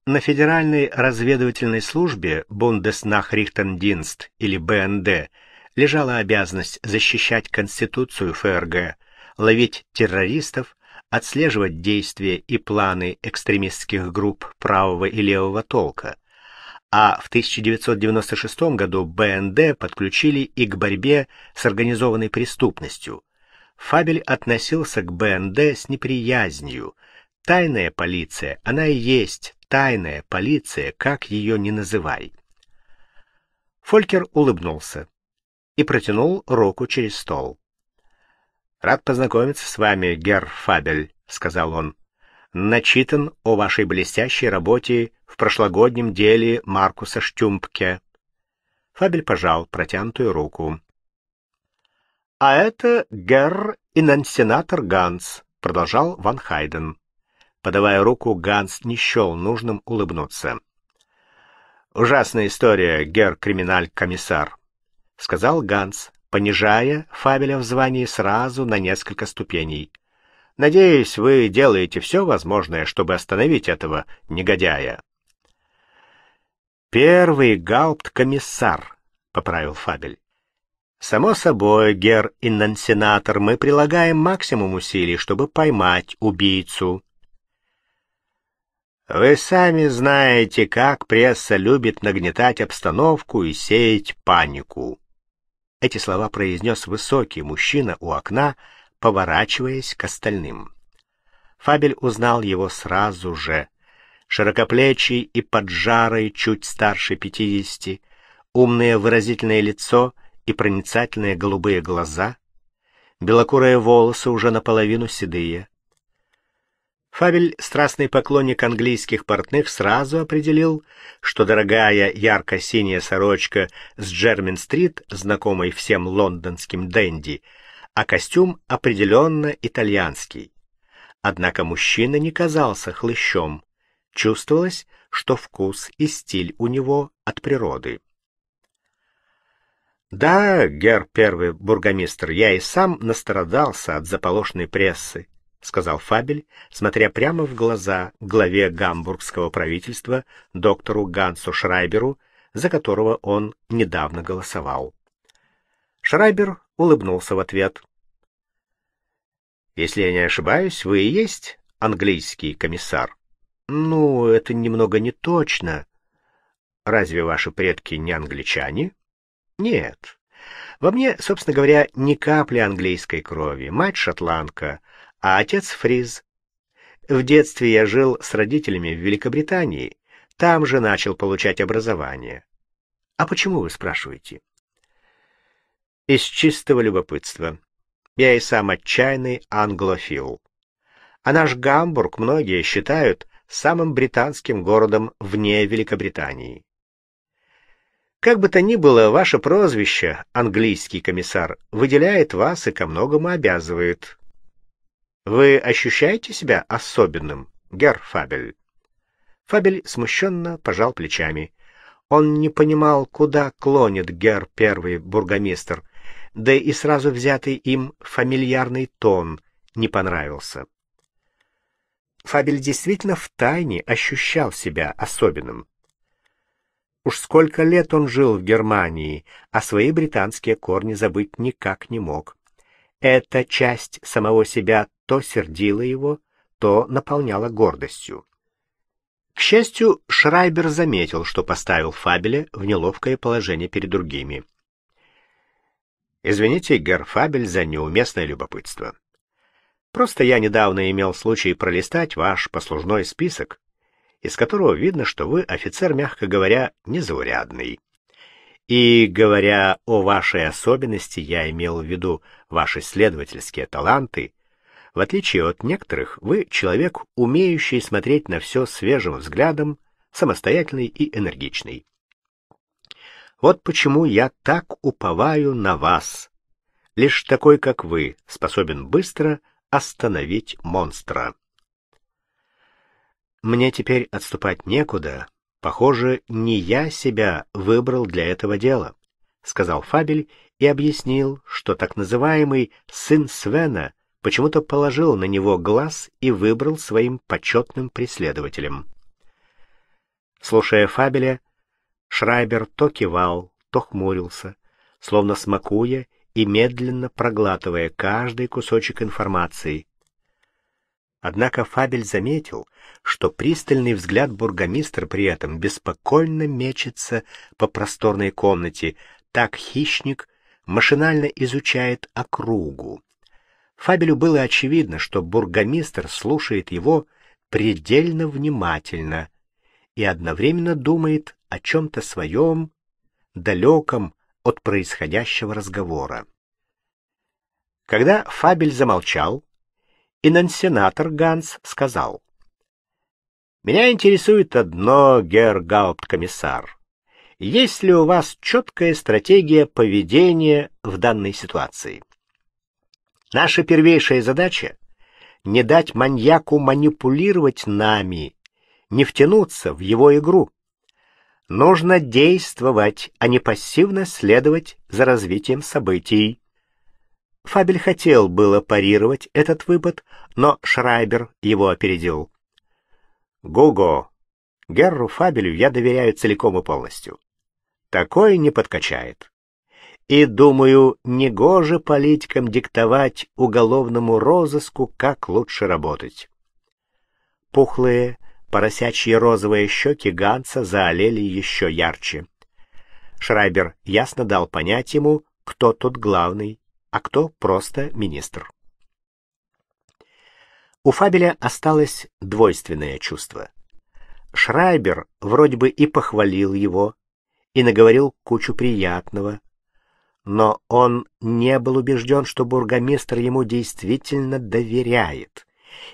На Федеральной разведывательной службе Бундеснахрихтендинст или БНД — лежала обязанность защищать Конституцию ФРГ, ловить террористов, отслеживать действия и планы экстремистских групп правого и левого толка. А в 1996 году БНД подключили и к борьбе с организованной преступностью. Фабель относился к БНД с неприязнью. Тайная полиция, она и есть тайная полиция, как ее не называй. Фолькер улыбнулся и протянул руку через стол. «Рад познакомиться с вами, Герр Фабель», — сказал он. «Начитан о вашей блестящей работе в прошлогоднем деле Маркуса Штюмпке». Фабель пожал протянутую руку. «А это Герр Инансенатор Ганс», — продолжал Ван Хайден. Подавая руку, Ганс не счел нужным улыбнуться. «Ужасная история, Герр Криминаль-комиссар. — сказал Ганс, понижая Фабеля в звании сразу на несколько ступеней. «Надеюсь, вы делаете все возможное, чтобы остановить этого негодяя». «Первый гаупт-комиссар», — поправил Фабель. «Само собой, гер иннансенатор, мы прилагаем максимум усилий, чтобы поймать убийцу». «Вы сами знаете, как пресса любит нагнетать обстановку и сеять панику», эти слова произнес высокий мужчина у окна, поворачиваясь к остальным. Фабель узнал его сразу же. Широкоплечий и поджарый, чуть старше пятидесяти, умное выразительное лицо и проницательные голубые глаза, белокурые волосы уже наполовину седые, Фабель, страстный поклонник английских портных, сразу определил, что дорогая ярко-синяя сорочка с Джермин-стрит, знакомой всем лондонским денди, а костюм определенно итальянский. Однако мужчина не казался хлыщом. Чувствовалось, что вкус и стиль у него от природы. «Да, гер первый бургомистр, я и сам настрадался от заполошной прессы сказал Фабель, смотря прямо в глаза главе гамбургского правительства доктору Гансу Шрайберу, за которого он недавно голосовал. Шрайбер улыбнулся в ответ. «Если я не ошибаюсь, вы и есть английский комиссар?» «Ну, это немного не точно. Разве ваши предки не англичане?» «Нет. Во мне, собственно говоря, ни капли английской крови. Мать шотландка, а отец фриз. В детстве я жил с родителями в Великобритании, там же начал получать образование. А почему, вы спрашиваете? Из чистого любопытства. Я и сам отчаянный англофил. А наш Гамбург многие считают самым британским городом вне Великобритании. Как бы то ни было, ваше прозвище, английский комиссар, выделяет вас и ко многому обязывает. Вы ощущаете себя особенным, Герр Фабель? Фабель смущенно пожал плечами. Он не понимал, куда клонит Герр первый бургомистр, да и сразу взятый им фамильярный тон не понравился. Фабель действительно втайне ощущал себя особенным. Уж сколько лет он жил в Германии, а свои британские корни забыть никак не мог. Эта часть самого себя то сердила его, то наполняла гордостью. К счастью, Шрайбер заметил, что поставил Фабеля в неловкое положение перед другими. «Извините, Герр Фабель, за неуместное любопытство. Просто я недавно имел случай пролистать ваш послужной список, из которого видно, что вы офицер, мягко говоря, незаурядный. И, говоря о вашей особенности, я имел в виду ваши следовательские таланты — в отличие от некоторых, вы человек, умеющий смотреть на все свежим взглядом, самостоятельный и энергичный. Вот почему я так уповаю на вас. Лишь такой, как вы, способен быстро остановить монстра. Мне теперь отступать некуда. Похоже, не я себя выбрал для этого дела, — сказал Фабель и объяснил, что так называемый «сын Свена» — почему-то положил на него глаз и выбрал своим почетным преследователем. Слушая Фабеля, Шрайбер то кивал, то хмурился, словно смакуя и медленно проглатывая каждый кусочек информации. Однако Фабель заметил, что пристальный взгляд бургомистра при этом беспокойно мечется по просторной комнате, так хищник машинально изучает округу. Фабелю было очевидно, что бургомистр слушает его предельно внимательно и одновременно думает о чем-то своем, далеком от происходящего разговора. Когда Фабель замолчал, инансенатор Ганс сказал, «Меня интересует одно, комиссар. Есть ли у вас четкая стратегия поведения в данной ситуации?» Наша первейшая задача — не дать маньяку манипулировать нами, не втянуться в его игру. Нужно действовать, а не пассивно следовать за развитием событий. Фабель хотел было парировать этот выпад, но Шрайбер его опередил. «Гуго, Герру Фабелю я доверяю целиком и полностью. Такое не подкачает». И, думаю, негоже политикам диктовать уголовному розыску, как лучше работать. Пухлые, поросячьи розовые щеки Ганса заолели еще ярче. Шрайбер ясно дал понять ему, кто тут главный, а кто просто министр. У Фабеля осталось двойственное чувство. Шрайбер вроде бы и похвалил его, и наговорил кучу приятного, но он не был убежден, что бургомистр ему действительно доверяет,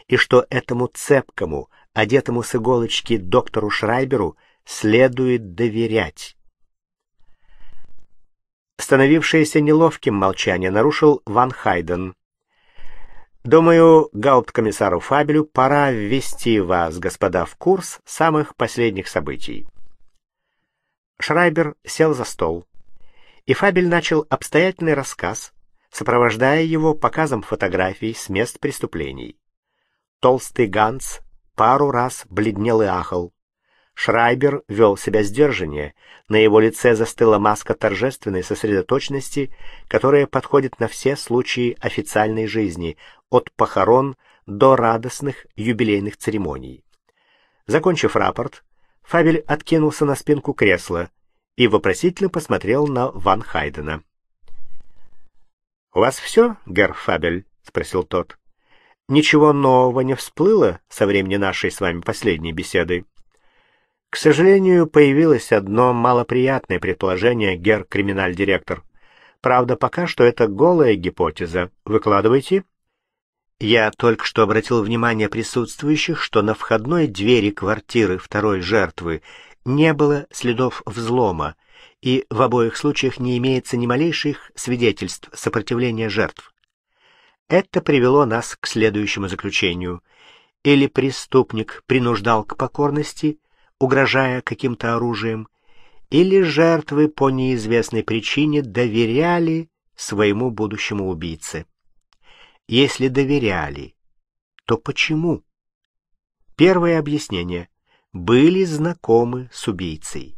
и что этому цепкому, одетому с иголочки доктору Шрайберу следует доверять. Становившееся неловким молчание нарушил Ван Хайден. «Думаю, гаупткомиссару Фабелю пора ввести вас, господа, в курс самых последних событий». Шрайбер сел за стол и Фабель начал обстоятельный рассказ, сопровождая его показом фотографий с мест преступлений. Толстый Ганс пару раз бледнел и ахал. Шрайбер вел себя сдержаннее, на его лице застыла маска торжественной сосредоточенности, которая подходит на все случаи официальной жизни, от похорон до радостных юбилейных церемоний. Закончив рапорт, Фабель откинулся на спинку кресла — и вопросительно посмотрел на Ван Хайдена. «У вас все, Герр Фабель?» — спросил тот. «Ничего нового не всплыло со времени нашей с вами последней беседы?» «К сожалению, появилось одно малоприятное предположение, Герр криминаль-директор. Правда, пока что это голая гипотеза. Выкладывайте». Я только что обратил внимание присутствующих, что на входной двери квартиры второй жертвы не было следов взлома, и в обоих случаях не имеется ни малейших свидетельств сопротивления жертв. Это привело нас к следующему заключению. Или преступник принуждал к покорности, угрожая каким-то оружием, или жертвы по неизвестной причине доверяли своему будущему убийце. Если доверяли, то почему? Первое объяснение – были знакомы с убийцей.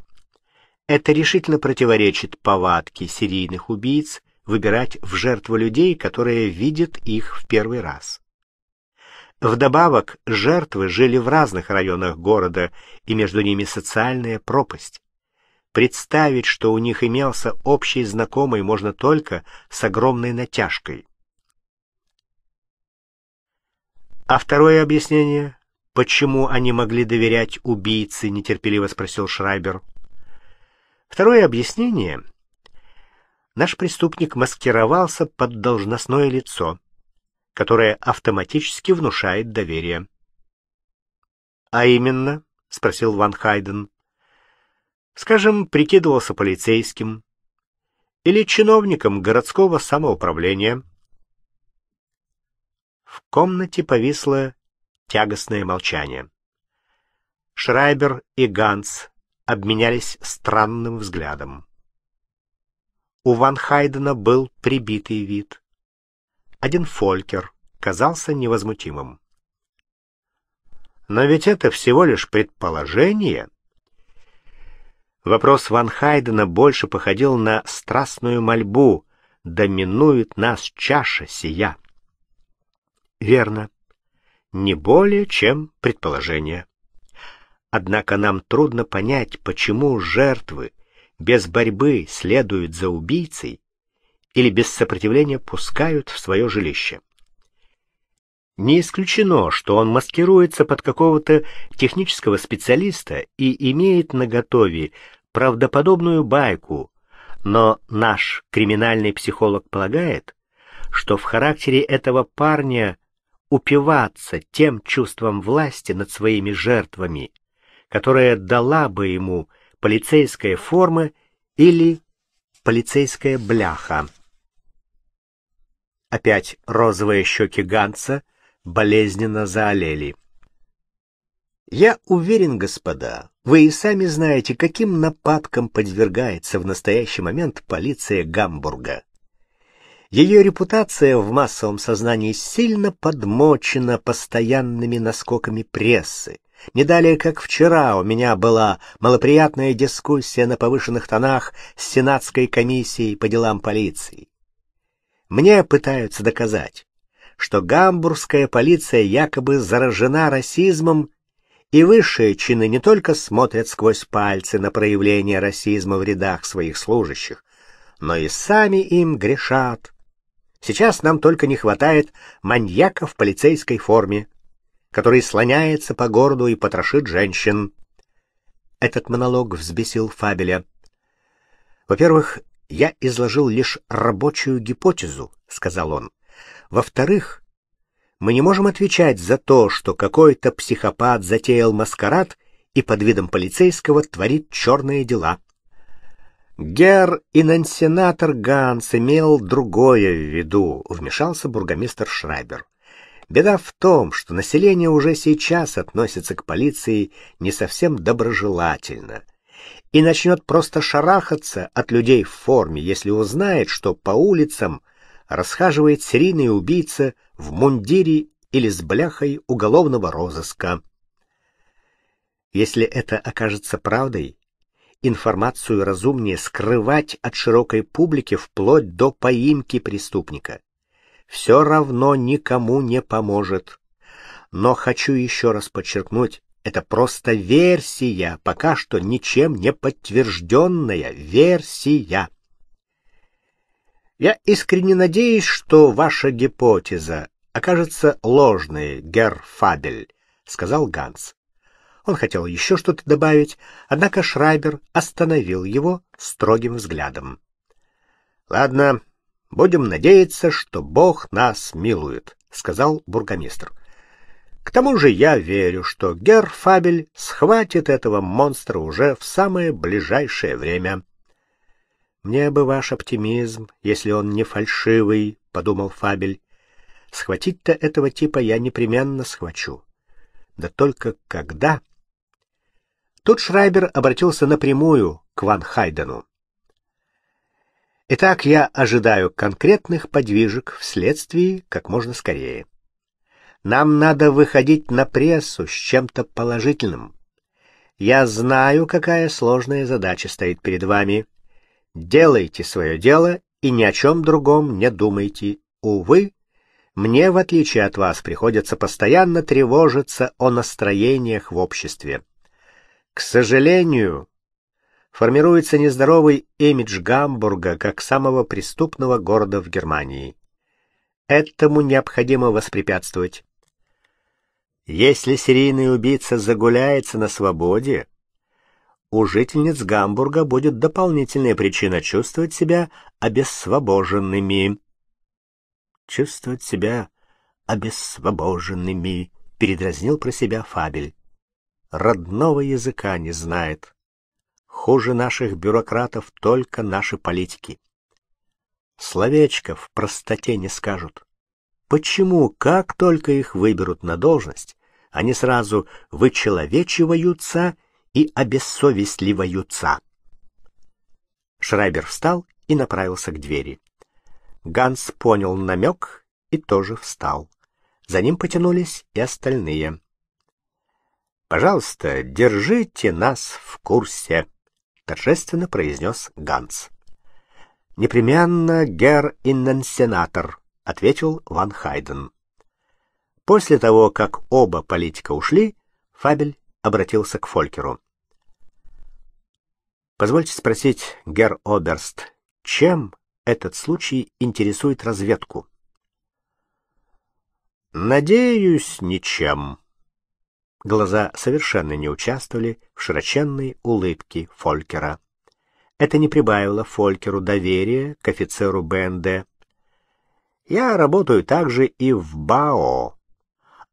Это решительно противоречит повадке серийных убийц выбирать в жертву людей, которые видят их в первый раз. Вдобавок, жертвы жили в разных районах города, и между ними социальная пропасть. Представить, что у них имелся общий знакомый, можно только с огромной натяжкой. А второе объяснение «Почему они могли доверять убийце?» — нетерпеливо спросил Шрайбер. Второе объяснение. Наш преступник маскировался под должностное лицо, которое автоматически внушает доверие. «А именно?» — спросил Ван Хайден. «Скажем, прикидывался полицейским или чиновником городского самоуправления». В комнате повисла тягостное молчание. Шрайбер и Ганс обменялись странным взглядом. У Ван Хайдена был прибитый вид. Один Фолькер казался невозмутимым. Но ведь это всего лишь предположение. Вопрос Ван Хайдена больше походил на страстную мольбу доминует нас чаша сия». «Верно», не более чем предположение. Однако нам трудно понять, почему жертвы без борьбы следуют за убийцей или без сопротивления пускают в свое жилище. Не исключено, что он маскируется под какого-то технического специалиста и имеет наготове правдоподобную байку, но наш криминальный психолог полагает, что в характере этого парня упиваться тем чувством власти над своими жертвами, которое дала бы ему полицейская форма или полицейская бляха. Опять розовые щеки Ганса болезненно заолели. Я уверен, господа, вы и сами знаете, каким нападкам подвергается в настоящий момент полиция Гамбурга. Ее репутация в массовом сознании сильно подмочена постоянными наскоками прессы. Не далее, как вчера у меня была малоприятная дискуссия на повышенных тонах с Сенатской комиссией по делам полиции. Мне пытаются доказать, что гамбургская полиция якобы заражена расизмом, и высшие чины не только смотрят сквозь пальцы на проявление расизма в рядах своих служащих, но и сами им грешат Сейчас нам только не хватает маньяка в полицейской форме, который слоняется по городу и потрошит женщин. Этот монолог взбесил Фабеля. Во-первых, я изложил лишь рабочую гипотезу, сказал он. Во-вторых, мы не можем отвечать за то, что какой-то психопат затеял маскарад и под видом полицейского творит черные дела. Гер и инансенатор Ганс имел другое в виду, вмешался бургомистр Шрайбер. Беда в том, что население уже сейчас относится к полиции не совсем доброжелательно и начнет просто шарахаться от людей в форме, если узнает, что по улицам расхаживает серийный убийца в мундире или с бляхой уголовного розыска. Если это окажется правдой, информацию разумнее скрывать от широкой публики вплоть до поимки преступника. Все равно никому не поможет. Но хочу еще раз подчеркнуть, это просто версия, пока что ничем не подтвержденная версия. Я искренне надеюсь, что ваша гипотеза окажется ложной, Герр Фабель, сказал Ганс. Он хотел еще что-то добавить, однако Шрайбер остановил его строгим взглядом. «Ладно, будем надеяться, что Бог нас милует», — сказал бургомистр. «К тому же я верю, что Гер Фабель схватит этого монстра уже в самое ближайшее время». «Мне бы ваш оптимизм, если он не фальшивый», — подумал Фабель. «Схватить-то этого типа я непременно схвачу. Да только когда...» Тут Шрайбер обратился напрямую к Ван Хайдену. Итак, я ожидаю конкретных подвижек вследствие как можно скорее. Нам надо выходить на прессу с чем-то положительным. Я знаю, какая сложная задача стоит перед вами. Делайте свое дело и ни о чем другом не думайте. Увы, мне, в отличие от вас, приходится постоянно тревожиться о настроениях в обществе. К сожалению, формируется нездоровый имидж Гамбурга как самого преступного города в Германии. Этому необходимо воспрепятствовать. Если серийный убийца загуляется на свободе, у жительниц Гамбурга будет дополнительная причина чувствовать себя обессвобоженными. Чувствовать себя обессвобоженными, передразнил про себя Фабель родного языка не знает. Хуже наших бюрократов только наши политики. Словечко в простоте не скажут. Почему, как только их выберут на должность, они сразу вычеловечиваются и обессовестливаются? Шрайбер встал и направился к двери. Ганс понял намек и тоже встал. За ним потянулись и остальные. Пожалуйста, держите нас в курсе, торжественно произнес Ганс. Непременно, гер инненсенатор, ответил Ван Хайден. После того, как оба политика ушли, Фабель обратился к Фолькеру. Позвольте спросить, гер Оберст, чем этот случай интересует разведку? Надеюсь, ничем, Глаза совершенно не участвовали в широченной улыбке Фолькера. Это не прибавило Фолькеру доверия к офицеру БНД. «Я работаю также и в БАО»,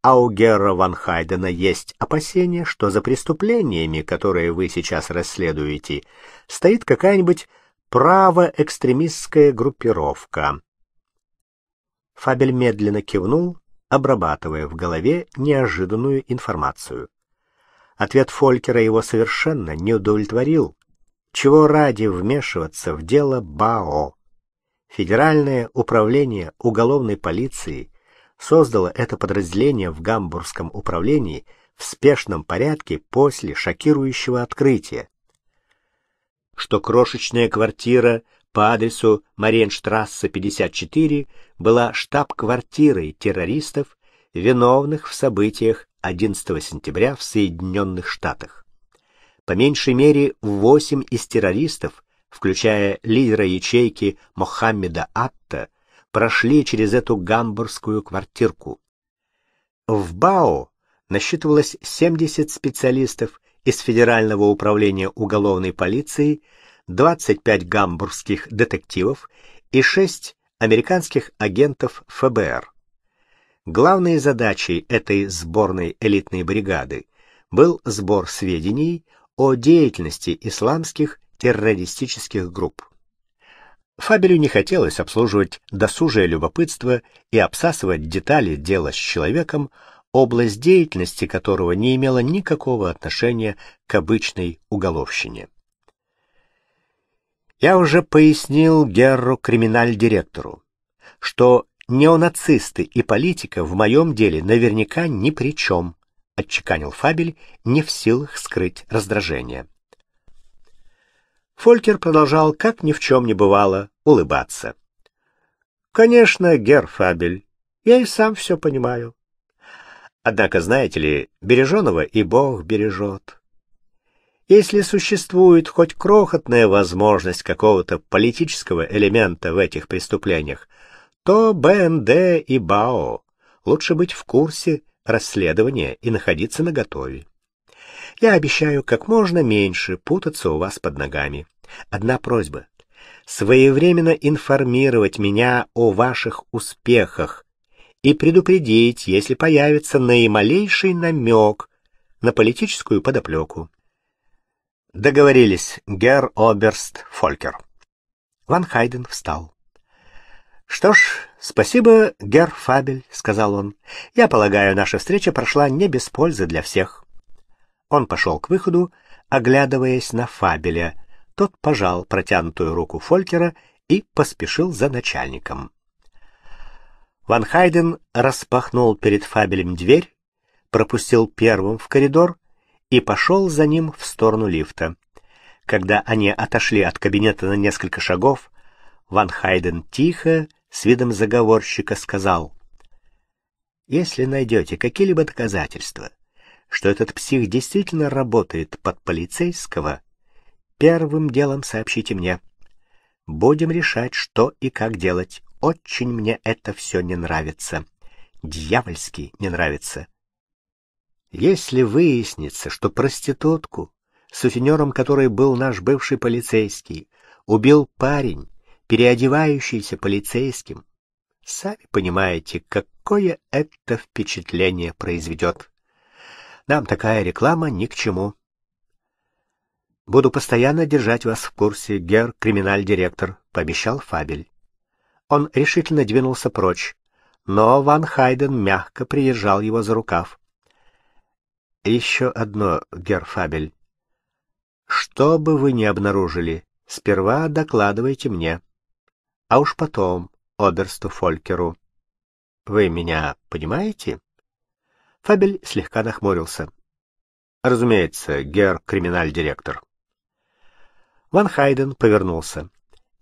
а у Герра Ван Хайдена есть опасение, что за преступлениями, которые вы сейчас расследуете, стоит какая-нибудь правоэкстремистская группировка. Фабель медленно кивнул, обрабатывая в голове неожиданную информацию. Ответ Фолькера его совершенно не удовлетворил. Чего ради вмешиваться в дело БАО? Федеральное управление уголовной полиции создало это подразделение в Гамбургском управлении в спешном порядке после шокирующего открытия, что крошечная квартира по адресу Мариенштрассе 54 была штаб-квартирой террористов, виновных в событиях 11 сентября в Соединенных Штатах. По меньшей мере, восемь из террористов, включая лидера ячейки Мохаммеда Атта, прошли через эту гамбургскую квартирку. В БАО насчитывалось 70 специалистов из Федерального управления уголовной полиции – 25 гамбургских детективов и 6 американских агентов ФБР. Главной задачей этой сборной элитной бригады был сбор сведений о деятельности исламских террористических групп. Фабелю не хотелось обслуживать досужее любопытство и обсасывать детали дела с человеком, область деятельности которого не имела никакого отношения к обычной уголовщине. Я уже пояснил Герру криминаль-директору, что неонацисты и политика в моем деле наверняка ни при чем, отчеканил Фабель, не в силах скрыть раздражение. Фолькер продолжал, как ни в чем не бывало, улыбаться. «Конечно, Герр Фабель, я и сам все понимаю. Однако, знаете ли, береженого и Бог бережет. Если существует хоть крохотная возможность какого-то политического элемента в этих преступлениях, то БНД и БАО лучше быть в курсе расследования и находиться наготове. Я обещаю как можно меньше путаться у вас под ногами. Одна просьба своевременно информировать меня о ваших успехах и предупредить, если появится наималейший намек на политическую подоплеку. Договорились, гер оберст Фолькер. Ван Хайден встал. Что ж, спасибо, гер Фабель, сказал он. Я полагаю, наша встреча прошла не без пользы для всех. Он пошел к выходу, оглядываясь на Фабеля. Тот пожал протянутую руку Фолькера и поспешил за начальником. Ван Хайден распахнул перед Фабелем дверь, пропустил первым в коридор и пошел за ним в сторону лифта. Когда они отошли от кабинета на несколько шагов, Ван Хайден тихо, с видом заговорщика, сказал, «Если найдете какие-либо доказательства, что этот псих действительно работает под полицейского, первым делом сообщите мне. Будем решать, что и как делать. Очень мне это все не нравится. Дьявольски не нравится. Если выяснится, что проститутку, сутенером которой был наш бывший полицейский, убил парень, переодевающийся полицейским, сами понимаете, какое это впечатление произведет. Нам такая реклама ни к чему. Буду постоянно держать вас в курсе, гер криминаль-директор, пообещал Фабель. Он решительно двинулся прочь, но Ван Хайден мягко приезжал его за рукав. Еще одно, Герфабель. Что бы вы ни обнаружили, сперва докладывайте мне, а уж потом оберсту Фолькеру. Вы меня понимаете? Фабель слегка нахмурился. Разумеется, гер криминаль-директор. Ван Хайден повернулся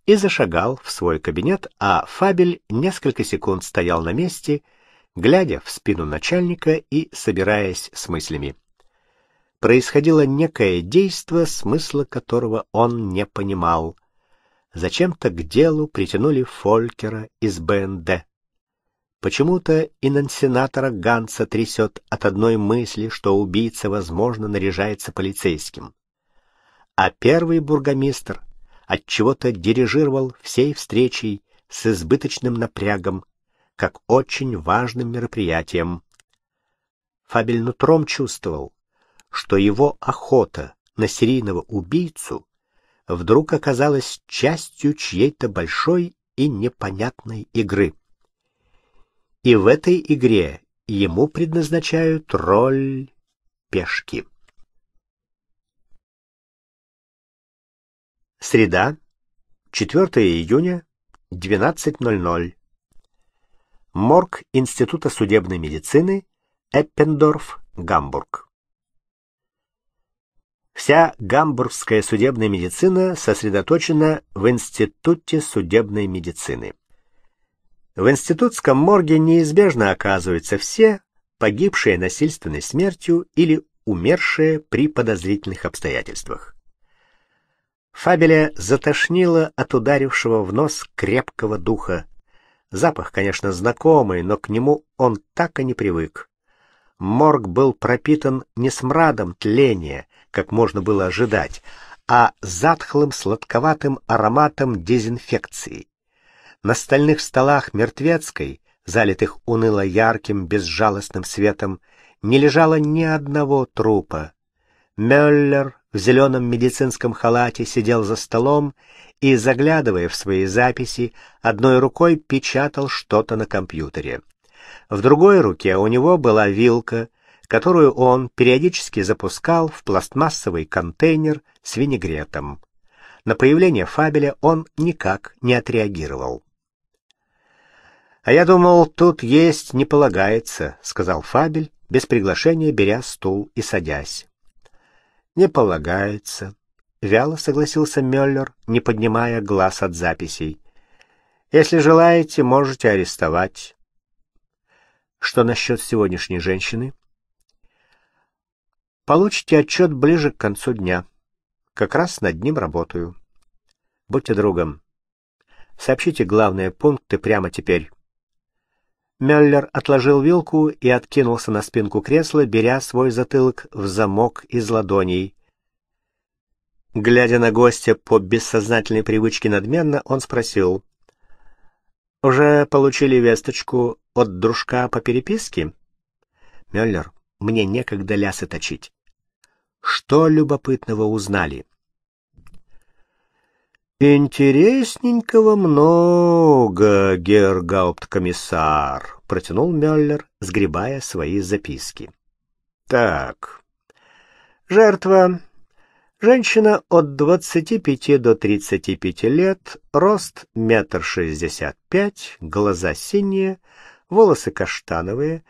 и зашагал в свой кабинет, а Фабель несколько секунд стоял на месте глядя в спину начальника и собираясь с мыслями. Происходило некое действо, смысла которого он не понимал. Зачем-то к делу притянули Фолькера из БНД. Почему-то и нансенатора Ганса трясет от одной мысли, что убийца, возможно, наряжается полицейским. А первый бургомистр отчего-то дирижировал всей встречей с избыточным напрягом, как очень важным мероприятием. Фабель нутром чувствовал, что его охота на серийного убийцу вдруг оказалась частью чьей-то большой и непонятной игры. И в этой игре ему предназначают роль пешки. Среда, 4 июня, 12.00. Морг Института судебной медицины, Эппендорф, Гамбург. Вся гамбургская судебная медицина сосредоточена в Институте судебной медицины. В институтском морге неизбежно оказываются все, погибшие насильственной смертью или умершие при подозрительных обстоятельствах. Фабеля затошнило от ударившего в нос крепкого духа Запах, конечно, знакомый, но к нему он так и не привык. Морг был пропитан не смрадом тления, как можно было ожидать, а затхлым сладковатым ароматом дезинфекции. На стальных столах мертвецкой, залитых уныло ярким, безжалостным светом, не лежало ни одного трупа. Мюллер в зеленом медицинском халате сидел за столом и, заглядывая в свои записи, одной рукой печатал что-то на компьютере. В другой руке у него была вилка, которую он периодически запускал в пластмассовый контейнер с винегретом. На появление Фабеля он никак не отреагировал. «А я думал, тут есть не полагается», — сказал Фабель, без приглашения беря стул и садясь. «Не полагается», — вяло согласился Мюллер, не поднимая глаз от записей. «Если желаете, можете арестовать». «Что насчет сегодняшней женщины?» «Получите отчет ближе к концу дня. Как раз над ним работаю. Будьте другом. Сообщите главные пункты прямо теперь». Мюллер отложил вилку и откинулся на спинку кресла, беря свой затылок в замок из ладоней. Глядя на гостя по бессознательной привычке надменно, он спросил. «Уже получили весточку от дружка по переписке?» «Мюллер, мне некогда лясы точить». «Что любопытного узнали?» «Интересненького много, комиссар протянул Мюллер, сгребая свои записки. «Так, жертва Женщина от 25 до 35 лет, рост метр шестьдесят пять, глаза синие, волосы каштановые,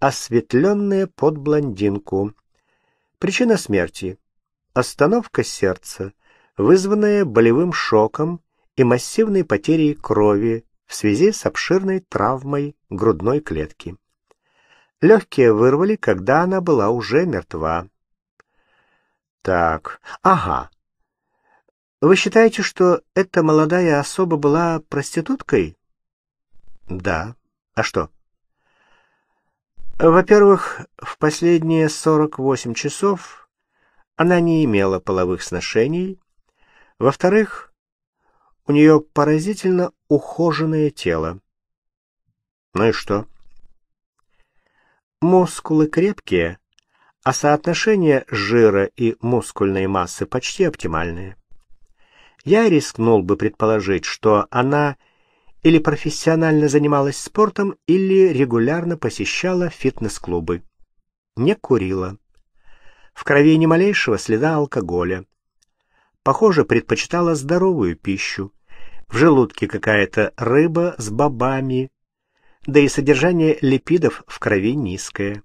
осветленные под блондинку. Причина смерти – остановка сердца, вызванная болевым шоком и массивной потерей крови в связи с обширной травмой грудной клетки. Легкие вырвали, когда она была уже мертва. Так, ага. Вы считаете, что эта молодая особа была проституткой? Да. А что? Во-первых, в последние 48 часов она не имела половых сношений. Во-вторых, у нее поразительно ухоженное тело. Ну и что? Мускулы крепкие, а соотношение жира и мускульной массы почти оптимальное. Я рискнул бы предположить, что она или профессионально занималась спортом, или регулярно посещала фитнес-клубы. Не курила. В крови ни малейшего следа алкоголя. Похоже, предпочитала здоровую пищу. В желудке какая-то рыба с бобами, да и содержание липидов в крови низкое.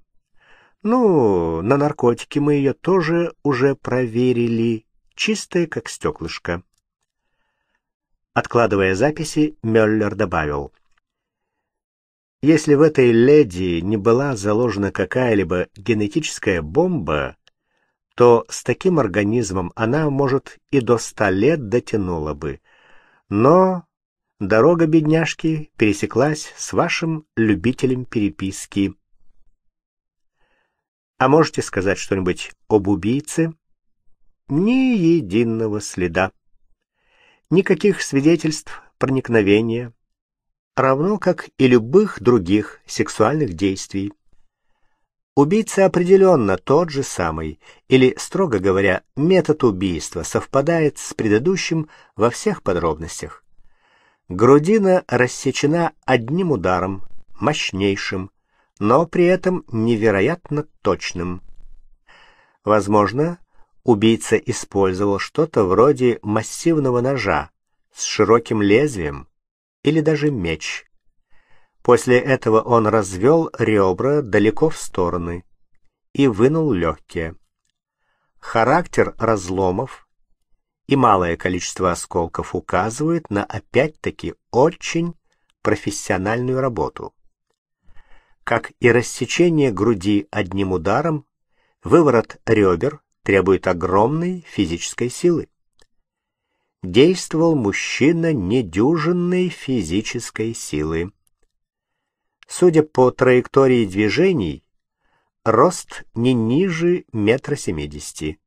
Ну, на наркотики мы ее тоже уже проверили. Чистая, как стеклышко. Откладывая записи, Мюллер добавил. Если в этой леди не была заложена какая-либо генетическая бомба, то с таким организмом она, может, и до ста лет дотянула бы. Но дорога бедняжки пересеклась с вашим любителем переписки а можете сказать что-нибудь об убийце? Ни единого следа. Никаких свидетельств проникновения, равно как и любых других сексуальных действий. Убийца определенно тот же самый, или, строго говоря, метод убийства совпадает с предыдущим во всех подробностях. Грудина рассечена одним ударом, мощнейшим, но при этом невероятно точным. Возможно, убийца использовал что-то вроде массивного ножа с широким лезвием или даже меч. После этого он развел ребра далеко в стороны и вынул легкие. Характер разломов и малое количество осколков указывают на опять-таки очень профессиональную работу как и рассечение груди одним ударом, выворот ребер требует огромной физической силы. Действовал мужчина недюжинной физической силы. Судя по траектории движений, рост не ниже метра семидесяти,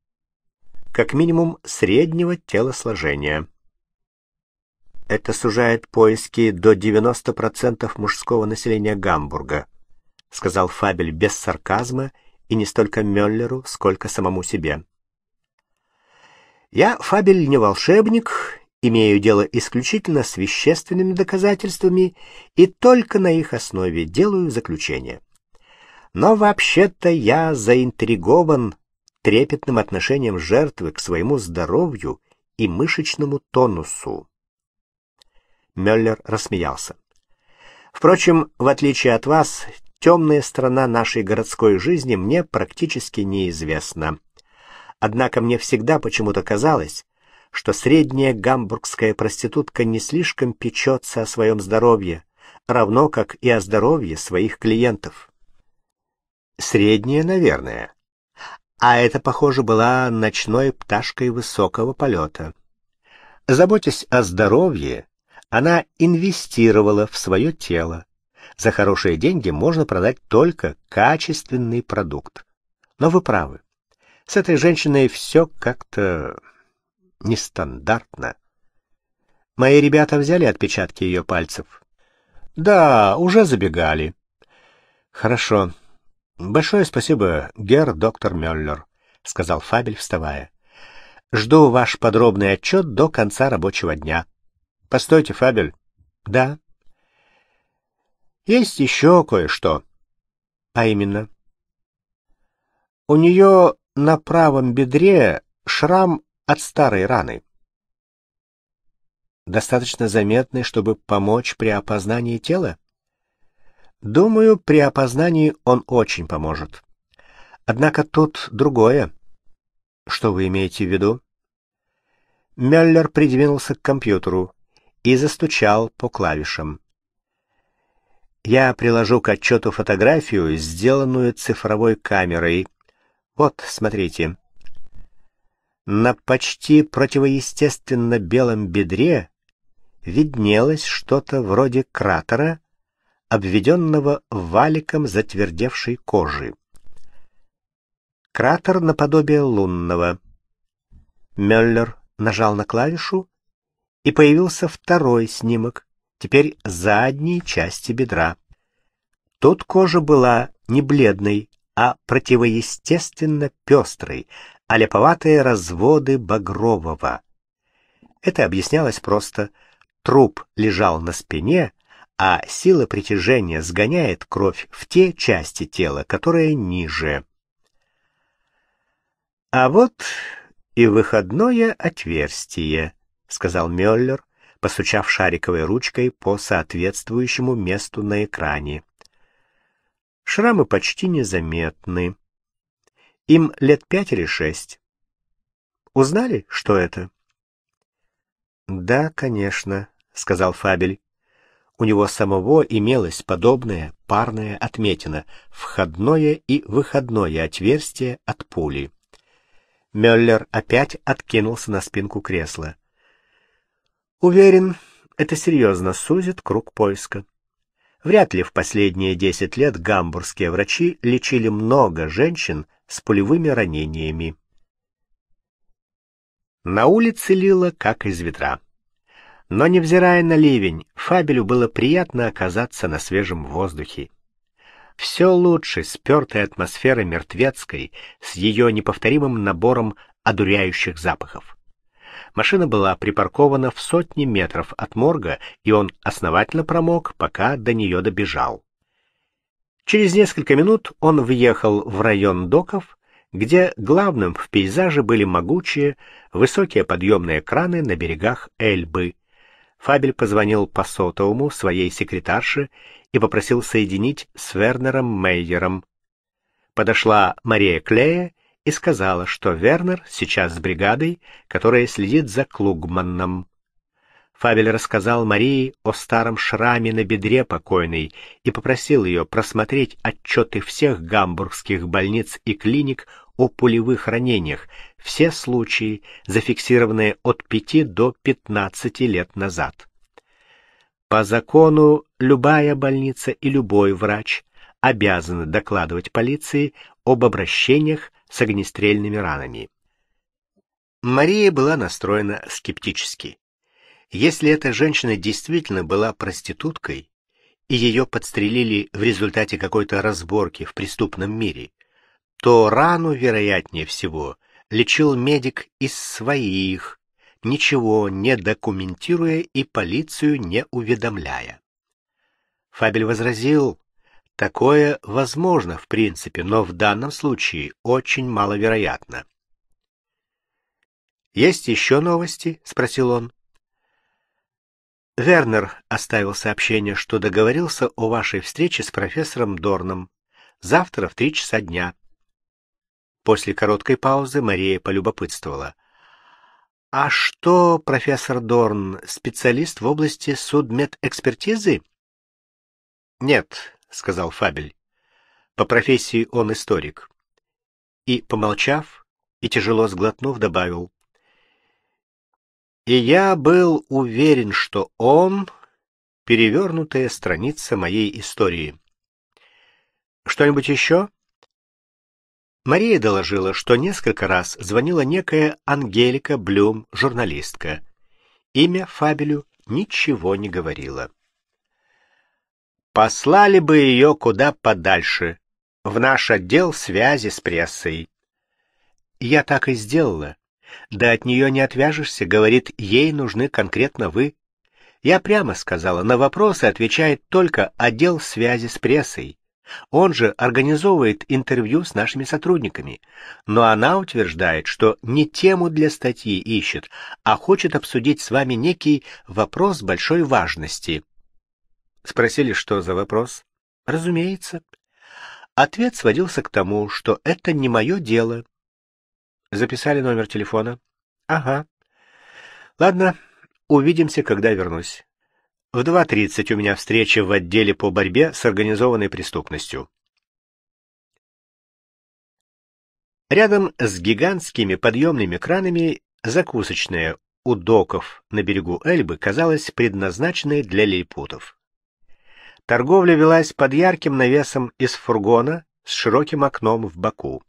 как минимум среднего телосложения. Это сужает поиски до 90% мужского населения Гамбурга. — сказал Фабель без сарказма и не столько Мюллеру, сколько самому себе. «Я, Фабель, не волшебник, имею дело исключительно с вещественными доказательствами и только на их основе делаю заключение. Но вообще-то я заинтригован трепетным отношением жертвы к своему здоровью и мышечному тонусу». Мюллер рассмеялся. Впрочем, в отличие от вас, темная сторона нашей городской жизни мне практически неизвестна. Однако мне всегда почему-то казалось, что средняя гамбургская проститутка не слишком печется о своем здоровье, равно как и о здоровье своих клиентов. Средняя, наверное. А это, похоже, была ночной пташкой высокого полета. Заботясь о здоровье, она инвестировала в свое тело, за хорошие деньги можно продать только качественный продукт. Но вы правы. С этой женщиной все как-то нестандартно. Мои ребята взяли отпечатки ее пальцев. Да, уже забегали. Хорошо. Большое спасибо, гер доктор Мюллер, сказал Фабель, вставая. Жду ваш подробный отчет до конца рабочего дня. Постойте, Фабель. Да. Есть еще кое-что. А именно, у нее на правом бедре шрам от старой раны. Достаточно заметный, чтобы помочь при опознании тела? Думаю, при опознании он очень поможет. Однако тут другое. Что вы имеете в виду? Мюллер придвинулся к компьютеру и застучал по клавишам. Я приложу к отчету фотографию, сделанную цифровой камерой. Вот, смотрите. На почти противоестественно белом бедре виднелось что-то вроде кратера, обведенного валиком затвердевшей кожи. Кратер наподобие лунного. Мюллер нажал на клавишу, и появился второй снимок теперь задней части бедра. Тут кожа была не бледной, а противоестественно пестрой, а леповатые разводы багрового. Это объяснялось просто. Труп лежал на спине, а сила притяжения сгоняет кровь в те части тела, которые ниже. А вот и выходное отверстие, сказал Мюллер, постучав шариковой ручкой по соответствующему месту на экране. Шрамы почти незаметны. Им лет пять или шесть. Узнали, что это? Да, конечно, сказал Фабель. У него самого имелось подобное парное отметина — входное и выходное отверстие от пули. Мюллер опять откинулся на спинку кресла. Уверен, это серьезно сузит круг поиска. Вряд ли в последние 10 лет гамбургские врачи лечили много женщин с пулевыми ранениями. На улице лило, как из ветра. Но, невзирая на ливень, Фабелю было приятно оказаться на свежем воздухе. Все лучше спертой атмосферы мертвецкой с ее неповторимым набором одуряющих запахов. Машина была припаркована в сотне метров от морга, и он основательно промок, пока до нее добежал. Через несколько минут он въехал в район доков, где главным в пейзаже были могучие, высокие подъемные краны на берегах Эльбы. Фабель позвонил по сотовому своей секретарше и попросил соединить с Вернером Мейером. Подошла Мария Клея и сказала, что Вернер сейчас с бригадой, которая следит за Клугманном. Фабель рассказал Марии о старом шраме на бедре покойной и попросил ее просмотреть отчеты всех гамбургских больниц и клиник о пулевых ранениях, все случаи, зафиксированные от 5 до 15 лет назад. По закону любая больница и любой врач обязаны докладывать полиции об обращениях, с огнестрельными ранами. Мария была настроена скептически. Если эта женщина действительно была проституткой, и ее подстрелили в результате какой-то разборки в преступном мире, то рану, вероятнее всего, лечил медик из своих, ничего не документируя и полицию не уведомляя. Фабель возразил, Такое возможно в принципе, но в данном случае очень маловероятно. Есть еще новости? спросил он. Вернер оставил сообщение, что договорился о вашей встрече с профессором Дорном завтра в три часа дня. После короткой паузы Мария полюбопытствовала: "А что, профессор Дорн, специалист в области судмедэкспертизы?" "Нет, — сказал Фабель. По профессии он историк. И, помолчав, и тяжело сглотнув, добавил. И я был уверен, что он — перевернутая страница моей истории. Что-нибудь еще? Мария доложила, что несколько раз звонила некая Ангелика Блюм, журналистка. Имя Фабелю ничего не говорила. Послали бы ее куда подальше, в наш отдел связи с прессой. Я так и сделала. Да от нее не отвяжешься, говорит, ей нужны конкретно вы. Я прямо сказала, на вопросы отвечает только отдел связи с прессой. Он же организовывает интервью с нашими сотрудниками. Но она утверждает, что не тему для статьи ищет, а хочет обсудить с вами некий вопрос большой важности. Спросили, что за вопрос? Разумеется. Ответ сводился к тому, что это не мое дело. Записали номер телефона? Ага. Ладно, увидимся, когда вернусь. В 2.30 у меня встреча в отделе по борьбе с организованной преступностью. Рядом с гигантскими подъемными кранами закусочная у доков на берегу Эльбы казалась предназначенной для лейпутов. Торговля велась под ярким навесом из фургона с широким окном в боку.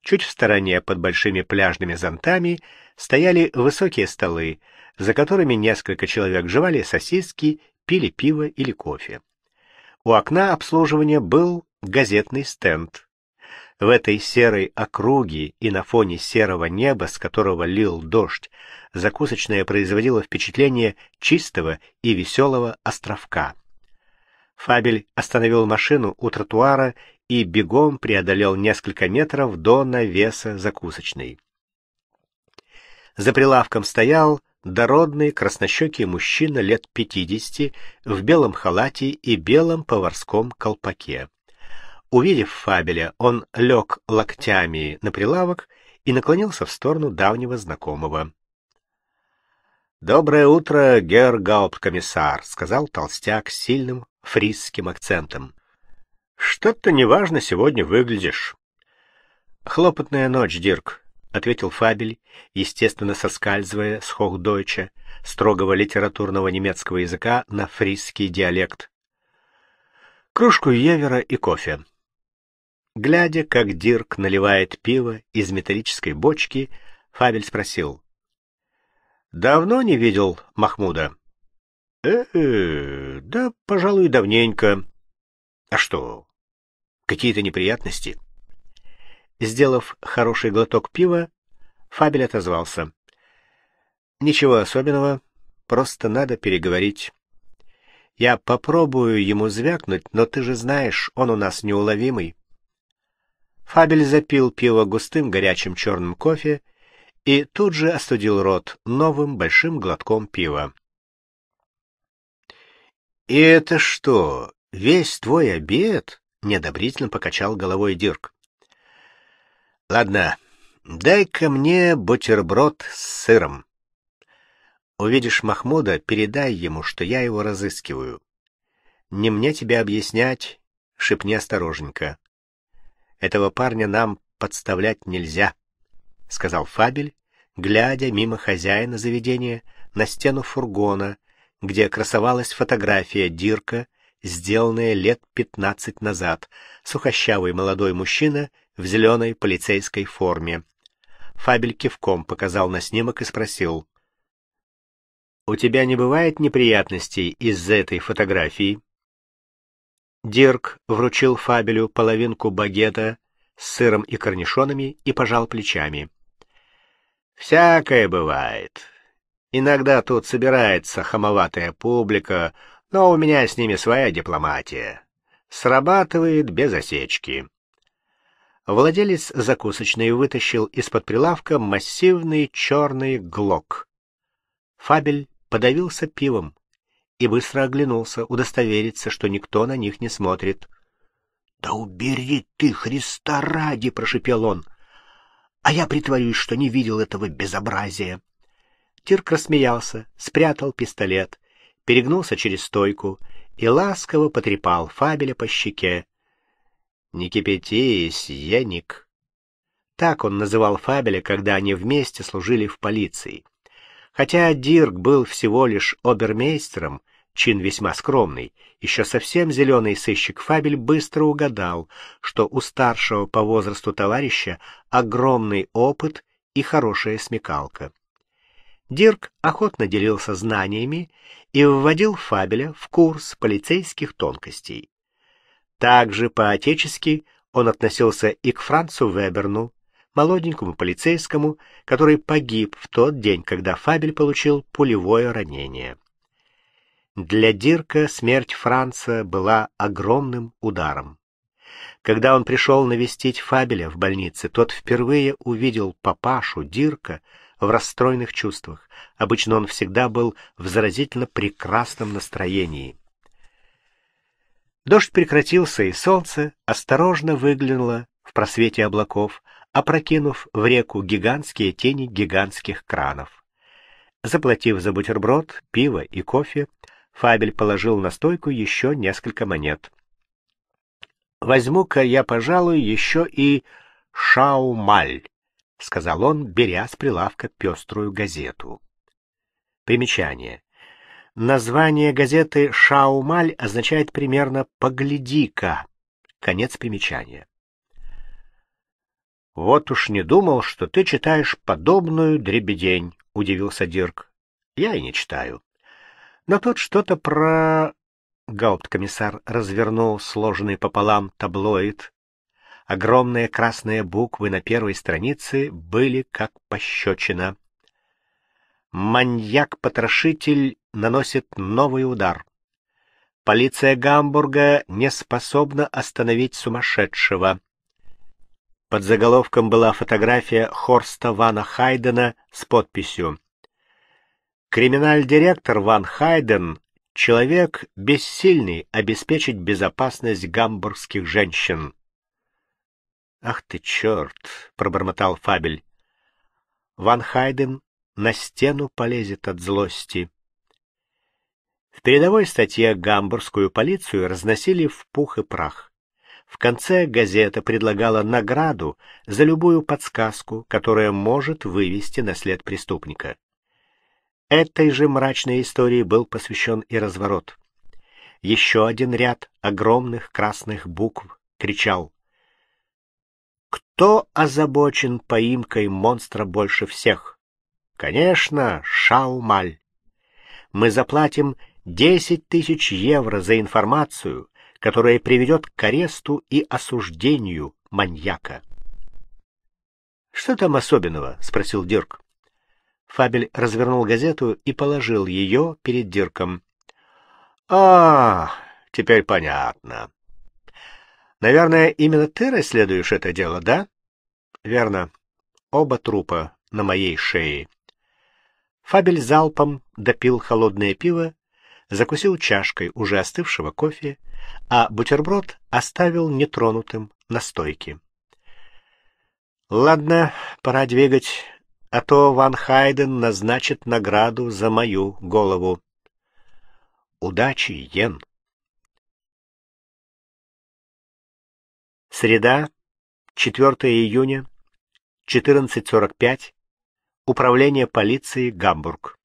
Чуть в стороне, под большими пляжными зонтами, стояли высокие столы, за которыми несколько человек жевали сосиски, пили пиво или кофе. У окна обслуживания был газетный стенд. В этой серой округе и на фоне серого неба, с которого лил дождь, закусочная производила впечатление чистого и веселого островка. Фабель остановил машину у тротуара и бегом преодолел несколько метров до навеса закусочной. За прилавком стоял дородный краснощекий мужчина лет пятидесяти в белом халате и белом поварском колпаке. Увидев Фабеля, он лег локтями на прилавок и наклонился в сторону давнего знакомого. «Доброе утро, герр комиссар, сказал толстяк с сильным фрисским акцентом. «Что-то неважно сегодня выглядишь». «Хлопотная ночь, Дирк», — ответил Фабель, естественно соскальзывая с хохдойча, строгого литературного немецкого языка, на фрисский диалект. «Кружку евера и кофе». Глядя, как Дирк наливает пиво из металлической бочки, Фабель спросил. «Давно не видел Махмуда?» э, -э да, пожалуй, давненько. А что, какие-то неприятности?» Сделав хороший глоток пива, Фабель отозвался. «Ничего особенного, просто надо переговорить. Я попробую ему звякнуть, но ты же знаешь, он у нас неуловимый». Фабель запил пиво густым горячим черным кофе и тут же остудил рот новым большим глотком пива. «И это что, весь твой обед?» — Неодобрительно покачал головой Дирк. «Ладно, дай-ка мне бутерброд с сыром. Увидишь Махмуда, передай ему, что я его разыскиваю. Не мне тебе объяснять, шепни осторожненько. Этого парня нам подставлять нельзя», — сказал Фабель, глядя мимо хозяина заведения на стену фургона, — где красовалась фотография Дирка, сделанная лет 15 назад, сухощавый молодой мужчина в зеленой полицейской форме. Фабель кивком показал на снимок и спросил. «У тебя не бывает неприятностей из-за этой фотографии?» Дирк вручил Фабелю половинку багета с сыром и корнишонами и пожал плечами. «Всякое бывает. Иногда тут собирается хамоватая публика, но у меня с ними своя дипломатия. Срабатывает без осечки. Владелец закусочной вытащил из-под прилавка массивный черный глок. Фабель подавился пивом и быстро оглянулся, удостовериться, что никто на них не смотрит. — Да убери ты, Христа ради! — прошепел он. — А я притворюсь, что не видел этого безобразия. Тирк рассмеялся, спрятал пистолет, перегнулся через стойку и ласково потрепал Фабеля по щеке. «Не кипятись, Яник!» Так он называл Фабеля, когда они вместе служили в полиции. Хотя Дирк был всего лишь обермейстером, чин весьма скромный, еще совсем зеленый сыщик Фабель быстро угадал, что у старшего по возрасту товарища огромный опыт и хорошая смекалка. Дирк охотно делился знаниями и вводил Фабеля в курс полицейских тонкостей. Также по-отечески он относился и к Францу Веберну, молоденькому полицейскому, который погиб в тот день, когда Фабель получил пулевое ранение. Для Дирка смерть Франца была огромным ударом. Когда он пришел навестить Фабеля в больнице, тот впервые увидел папашу Дирка в расстроенных чувствах. Обычно он всегда был в заразительно прекрасном настроении. Дождь прекратился, и солнце осторожно выглянуло в просвете облаков, опрокинув в реку гигантские тени гигантских кранов. Заплатив за бутерброд, пиво и кофе, Фабель положил на стойку еще несколько монет. «Возьму-ка я, пожалуй, еще и шаумаль». — сказал он, беря с прилавка пеструю газету. Примечание. Название газеты «Шаумаль» означает примерно «погляди-ка». Конец примечания. «Вот уж не думал, что ты читаешь подобную дребедень», — удивился Дирк. «Я и не читаю. Но тут что-то про...» комиссар развернул сложенный пополам таблоид Огромные красные буквы на первой странице были как пощечина. Маньяк-потрошитель наносит новый удар. Полиция Гамбурга не способна остановить сумасшедшего. Под заголовком была фотография Хорста Вана Хайдена с подписью «Криминал-директор Ван Хайден — человек бессильный обеспечить безопасность гамбургских женщин». «Ах ты, черт!» — пробормотал Фабель. Ван Хайден на стену полезет от злости. В передовой статье гамбургскую полицию разносили в пух и прах. В конце газета предлагала награду за любую подсказку, которая может вывести на след преступника. Этой же мрачной истории был посвящен и разворот. Еще один ряд огромных красных букв кричал кто озабочен поимкой монстра больше всех? Конечно, Шаумаль. Мы заплатим десять тысяч евро за информацию, которая приведет к аресту и осуждению маньяка. «Что там особенного?» — спросил Дирк. Фабель развернул газету и положил ее перед Дирком. «А, теперь понятно. Наверное, именно ты расследуешь это дело, да? Верно. Оба трупа на моей шее. Фабель залпом допил холодное пиво, закусил чашкой уже остывшего кофе, а бутерброд оставил нетронутым на стойке. Ладно, пора двигать, а то Ван Хайден назначит награду за мою голову. Удачи, Йен. Среда, 4 июня, 14.45, Управление полиции Гамбург.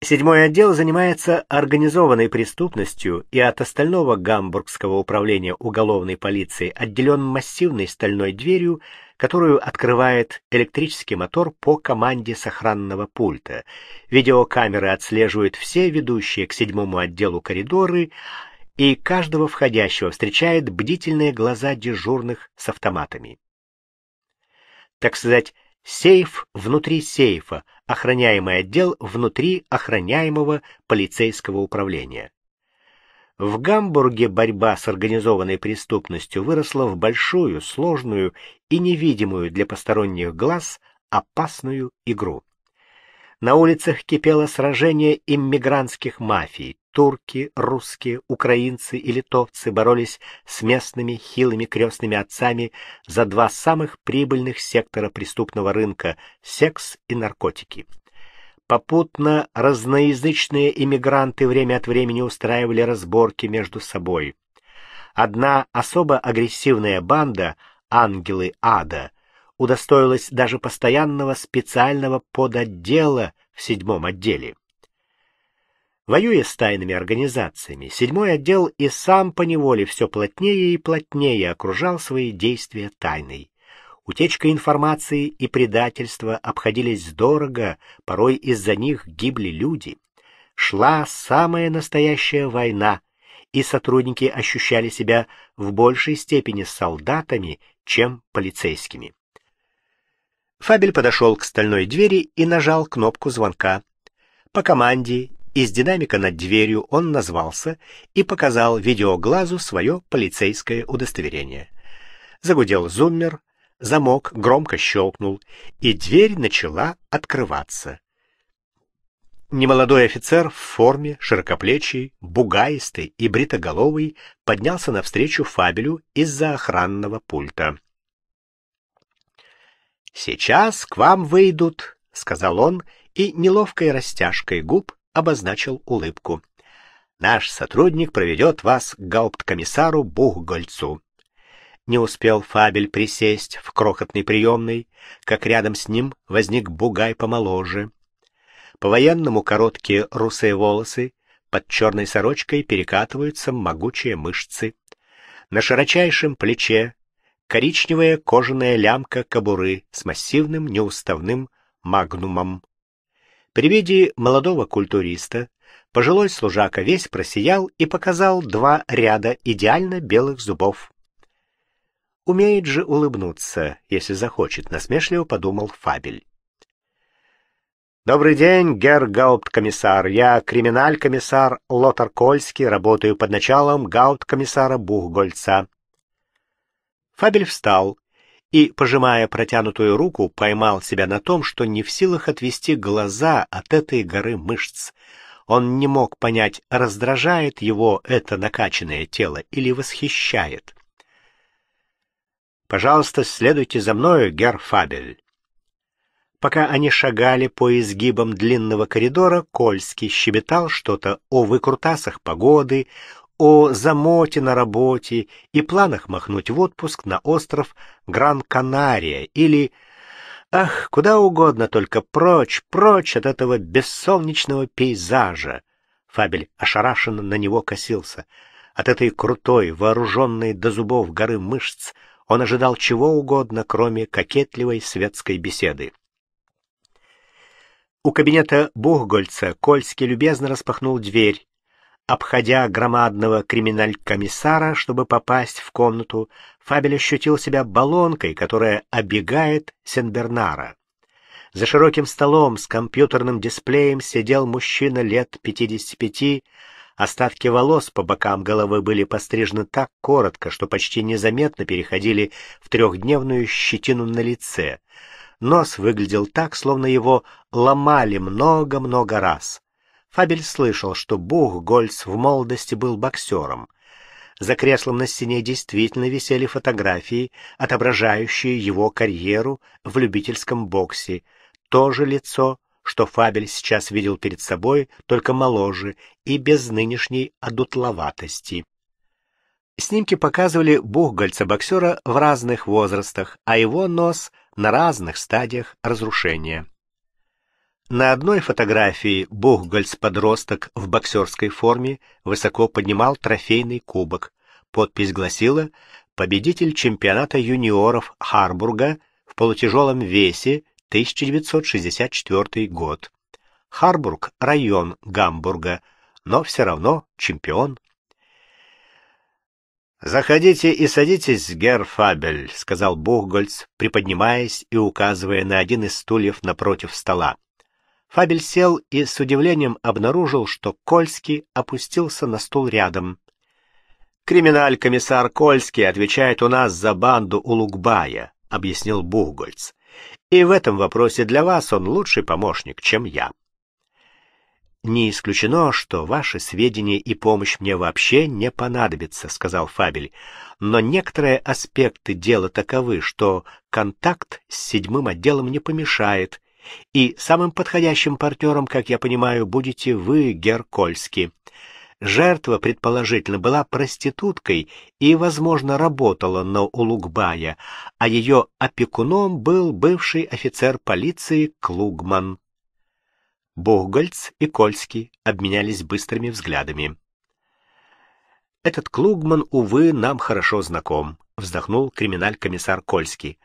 Седьмой отдел занимается организованной преступностью и от остального Гамбургского управления уголовной полиции отделен массивной стальной дверью, которую открывает электрический мотор по команде сохранного пульта. Видеокамеры отслеживают все ведущие к седьмому отделу коридоры, и каждого входящего встречает бдительные глаза дежурных с автоматами. Так сказать, сейф внутри сейфа, охраняемый отдел внутри охраняемого полицейского управления. В Гамбурге борьба с организованной преступностью выросла в большую, сложную и невидимую для посторонних глаз опасную игру. На улицах кипело сражение иммигрантских мафий турки, русские, украинцы и литовцы боролись с местными хилыми крестными отцами за два самых прибыльных сектора преступного рынка – секс и наркотики. Попутно разноязычные иммигранты время от времени устраивали разборки между собой. Одна особо агрессивная банда «Ангелы Ада» удостоилась даже постоянного специального подотдела в седьмом отделе. Воюя с тайными организациями, седьмой отдел и сам поневоле все плотнее и плотнее окружал свои действия тайной. Утечка информации и предательство обходились дорого, порой из-за них гибли люди. Шла самая настоящая война, и сотрудники ощущали себя в большей степени солдатами, чем полицейскими. Фабель подошел к стальной двери и нажал кнопку звонка. По команде из динамика над дверью он назвался и показал видеоглазу свое полицейское удостоверение. Загудел зуммер, замок громко щелкнул, и дверь начала открываться. Немолодой офицер в форме, широкоплечий, бугаистый и бритоголовый, поднялся навстречу Фабелю из-за охранного пульта. «Сейчас к вам выйдут», — сказал он, и неловкой растяжкой губ обозначил улыбку. Наш сотрудник проведет вас к гаупткомиссару Бухгольцу. Не успел Фабель присесть в крохотный приемной, как рядом с ним возник бугай помоложе. По-военному короткие русые волосы, под черной сорочкой перекатываются могучие мышцы. На широчайшем плече коричневая кожаная лямка кобуры с массивным неуставным магнумом. При виде молодого культуриста пожилой служака весь просиял и показал два ряда идеально белых зубов. Умеет же улыбнуться, если захочет, насмешливо подумал Фабель. «Добрый день, герр комиссар, Я криминаль-комиссар Лотар Кольский, работаю под началом комиссара Бухгольца». Фабель встал, и, пожимая протянутую руку, поймал себя на том, что не в силах отвести глаза от этой горы мышц. Он не мог понять, раздражает его это накачанное тело или восхищает. «Пожалуйста, следуйте за мною, герр Фабель». Пока они шагали по изгибам длинного коридора, Кольский щебетал что-то о выкрутасах погоды, о замоте на работе и планах махнуть в отпуск на остров Гран-Канария или... Ах, куда угодно, только прочь, прочь от этого бессолнечного пейзажа. Фабель ошарашенно на него косился. От этой крутой, вооруженной до зубов горы мышц он ожидал чего угодно, кроме кокетливой светской беседы. У кабинета Бухгольца Кольский любезно распахнул дверь. Обходя громадного криминаль-комиссара, чтобы попасть в комнату, Фабель ощутил себя баллонкой, которая обегает Сенбернара. За широким столом с компьютерным дисплеем сидел мужчина лет 55. Остатки волос по бокам головы были пострижены так коротко, что почти незаметно переходили в трехдневную щетину на лице. Нос выглядел так, словно его ломали много-много раз. Фабель слышал, что Бухгольц в молодости был боксером. За креслом на стене действительно висели фотографии, отображающие его карьеру в любительском боксе. То же лицо, что Фабель сейчас видел перед собой, только моложе и без нынешней одутловатости. Снимки показывали бухгольца-боксера в разных возрастах, а его нос на разных стадиях разрушения. На одной фотографии Бухгольц-подросток в боксерской форме высоко поднимал трофейный кубок. Подпись гласила «Победитель чемпионата юниоров Харбурга в полутяжелом весе 1964 год». Харбург – район Гамбурга, но все равно чемпион. «Заходите и садитесь, герр Фабель», — сказал Бухгольц, приподнимаясь и указывая на один из стульев напротив стола. Фабель сел и с удивлением обнаружил, что Кольский опустился на стул рядом. «Криминаль-комиссар Кольский отвечает у нас за банду Улугбая», — объяснил Бугольц. «И в этом вопросе для вас он лучший помощник, чем я». «Не исключено, что ваши сведения и помощь мне вообще не понадобятся», — сказал Фабель. «Но некоторые аспекты дела таковы, что контакт с седьмым отделом не помешает, и самым подходящим партнером, как я понимаю, будете вы, Геркольский. Жертва, предположительно, была проституткой и, возможно, работала на Улугбая, а ее опекуном был бывший офицер полиции Клугман. Богольц и Кольский обменялись быстрыми взглядами. «Этот Клугман, увы, нам хорошо знаком», — вздохнул криминаль-комиссар Кольский.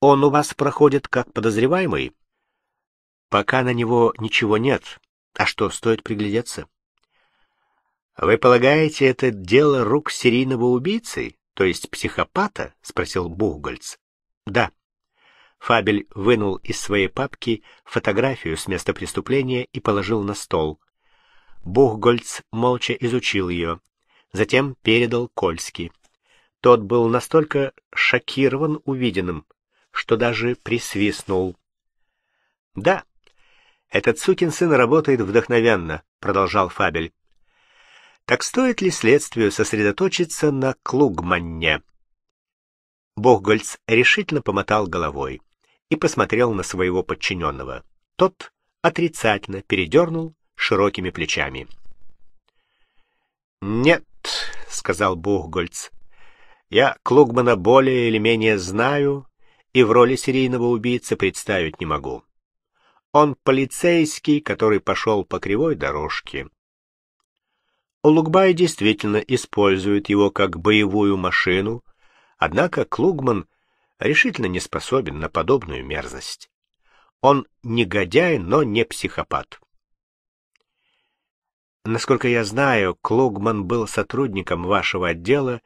Он у вас проходит как подозреваемый? Пока на него ничего нет. А что, стоит приглядеться? Вы полагаете, это дело рук серийного убийцы, то есть психопата? спросил Бухгольц. Да. Фабель вынул из своей папки фотографию с места преступления и положил на стол. Бухгольц молча изучил ее, затем передал Кольски. Тот был настолько шокирован увиденным, что даже присвистнул. «Да, этот сукин сын работает вдохновенно», — продолжал Фабель. «Так стоит ли следствию сосредоточиться на Клугманне?» Богольц решительно помотал головой и посмотрел на своего подчиненного. Тот отрицательно передернул широкими плечами. «Нет», — сказал Бухгольц, — «я Клугмана более или менее знаю, и в роли серийного убийцы представить не могу. Он полицейский, который пошел по кривой дорожке. Улугбай действительно использует его как боевую машину, однако Клугман решительно не способен на подобную мерзость. Он негодяй, но не психопат. Насколько я знаю, Клугман был сотрудником вашего отдела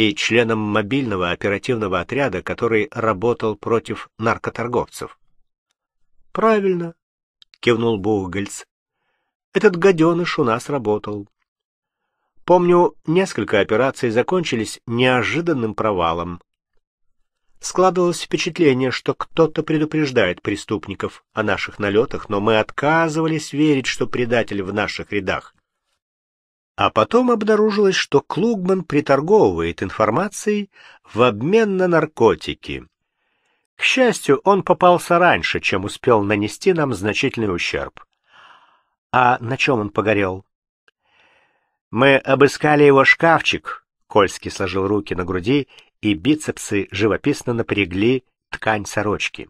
и членом мобильного оперативного отряда, который работал против наркоторговцев. «Правильно», — кивнул Бухгельц. «Этот гаденыш у нас работал». Помню, несколько операций закончились неожиданным провалом. Складывалось впечатление, что кто-то предупреждает преступников о наших налетах, но мы отказывались верить, что предатель в наших рядах. А потом обнаружилось, что Клугман приторговывает информацией в обмен на наркотики. К счастью, он попался раньше, чем успел нанести нам значительный ущерб. А на чем он погорел? Мы обыскали его шкафчик, Кольский сложил руки на груди, и бицепсы живописно напрягли ткань сорочки.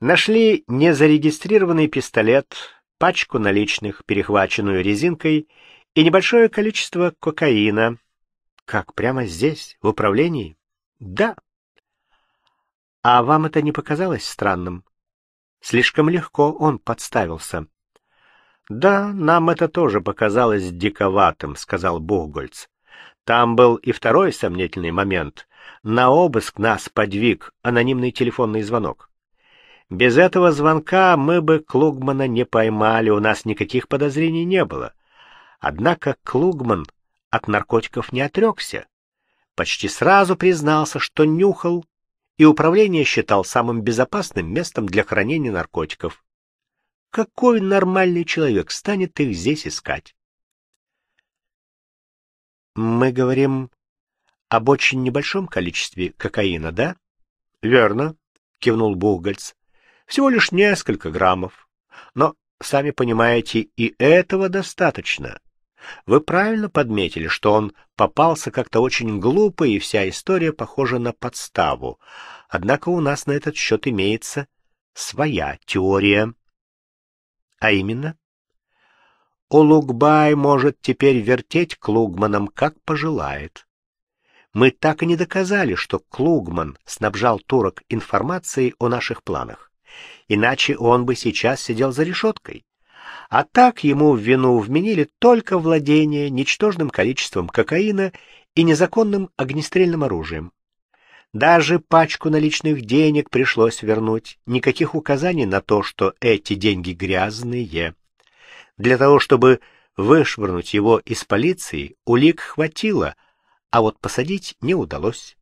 Нашли незарегистрированный пистолет, пачку наличных, перехваченную резинкой, и небольшое количество кокаина. Как, прямо здесь, в управлении? Да. А вам это не показалось странным? Слишком легко он подставился. Да, нам это тоже показалось диковатым, сказал Богольц. Там был и второй сомнительный момент. На обыск нас подвиг анонимный телефонный звонок. Без этого звонка мы бы Клугмана не поймали, у нас никаких подозрений не было. Однако Клугман от наркотиков не отрекся. Почти сразу признался, что нюхал, и управление считал самым безопасным местом для хранения наркотиков. Какой нормальный человек станет их здесь искать? Мы говорим об очень небольшом количестве кокаина, да? Верно, кивнул Бугольц. Всего лишь несколько граммов. Но, сами понимаете, и этого достаточно. Вы правильно подметили, что он попался как-то очень глупо, и вся история похожа на подставу. Однако у нас на этот счет имеется своя теория. А именно, Улугбай может теперь вертеть Клугманом, как пожелает. Мы так и не доказали, что Клугман снабжал турок информацией о наших планах. Иначе он бы сейчас сидел за решеткой. А так ему в вину вменили только владение ничтожным количеством кокаина и незаконным огнестрельным оружием. Даже пачку наличных денег пришлось вернуть, никаких указаний на то, что эти деньги грязные. Для того, чтобы вышвырнуть его из полиции, улик хватило, а вот посадить не удалось.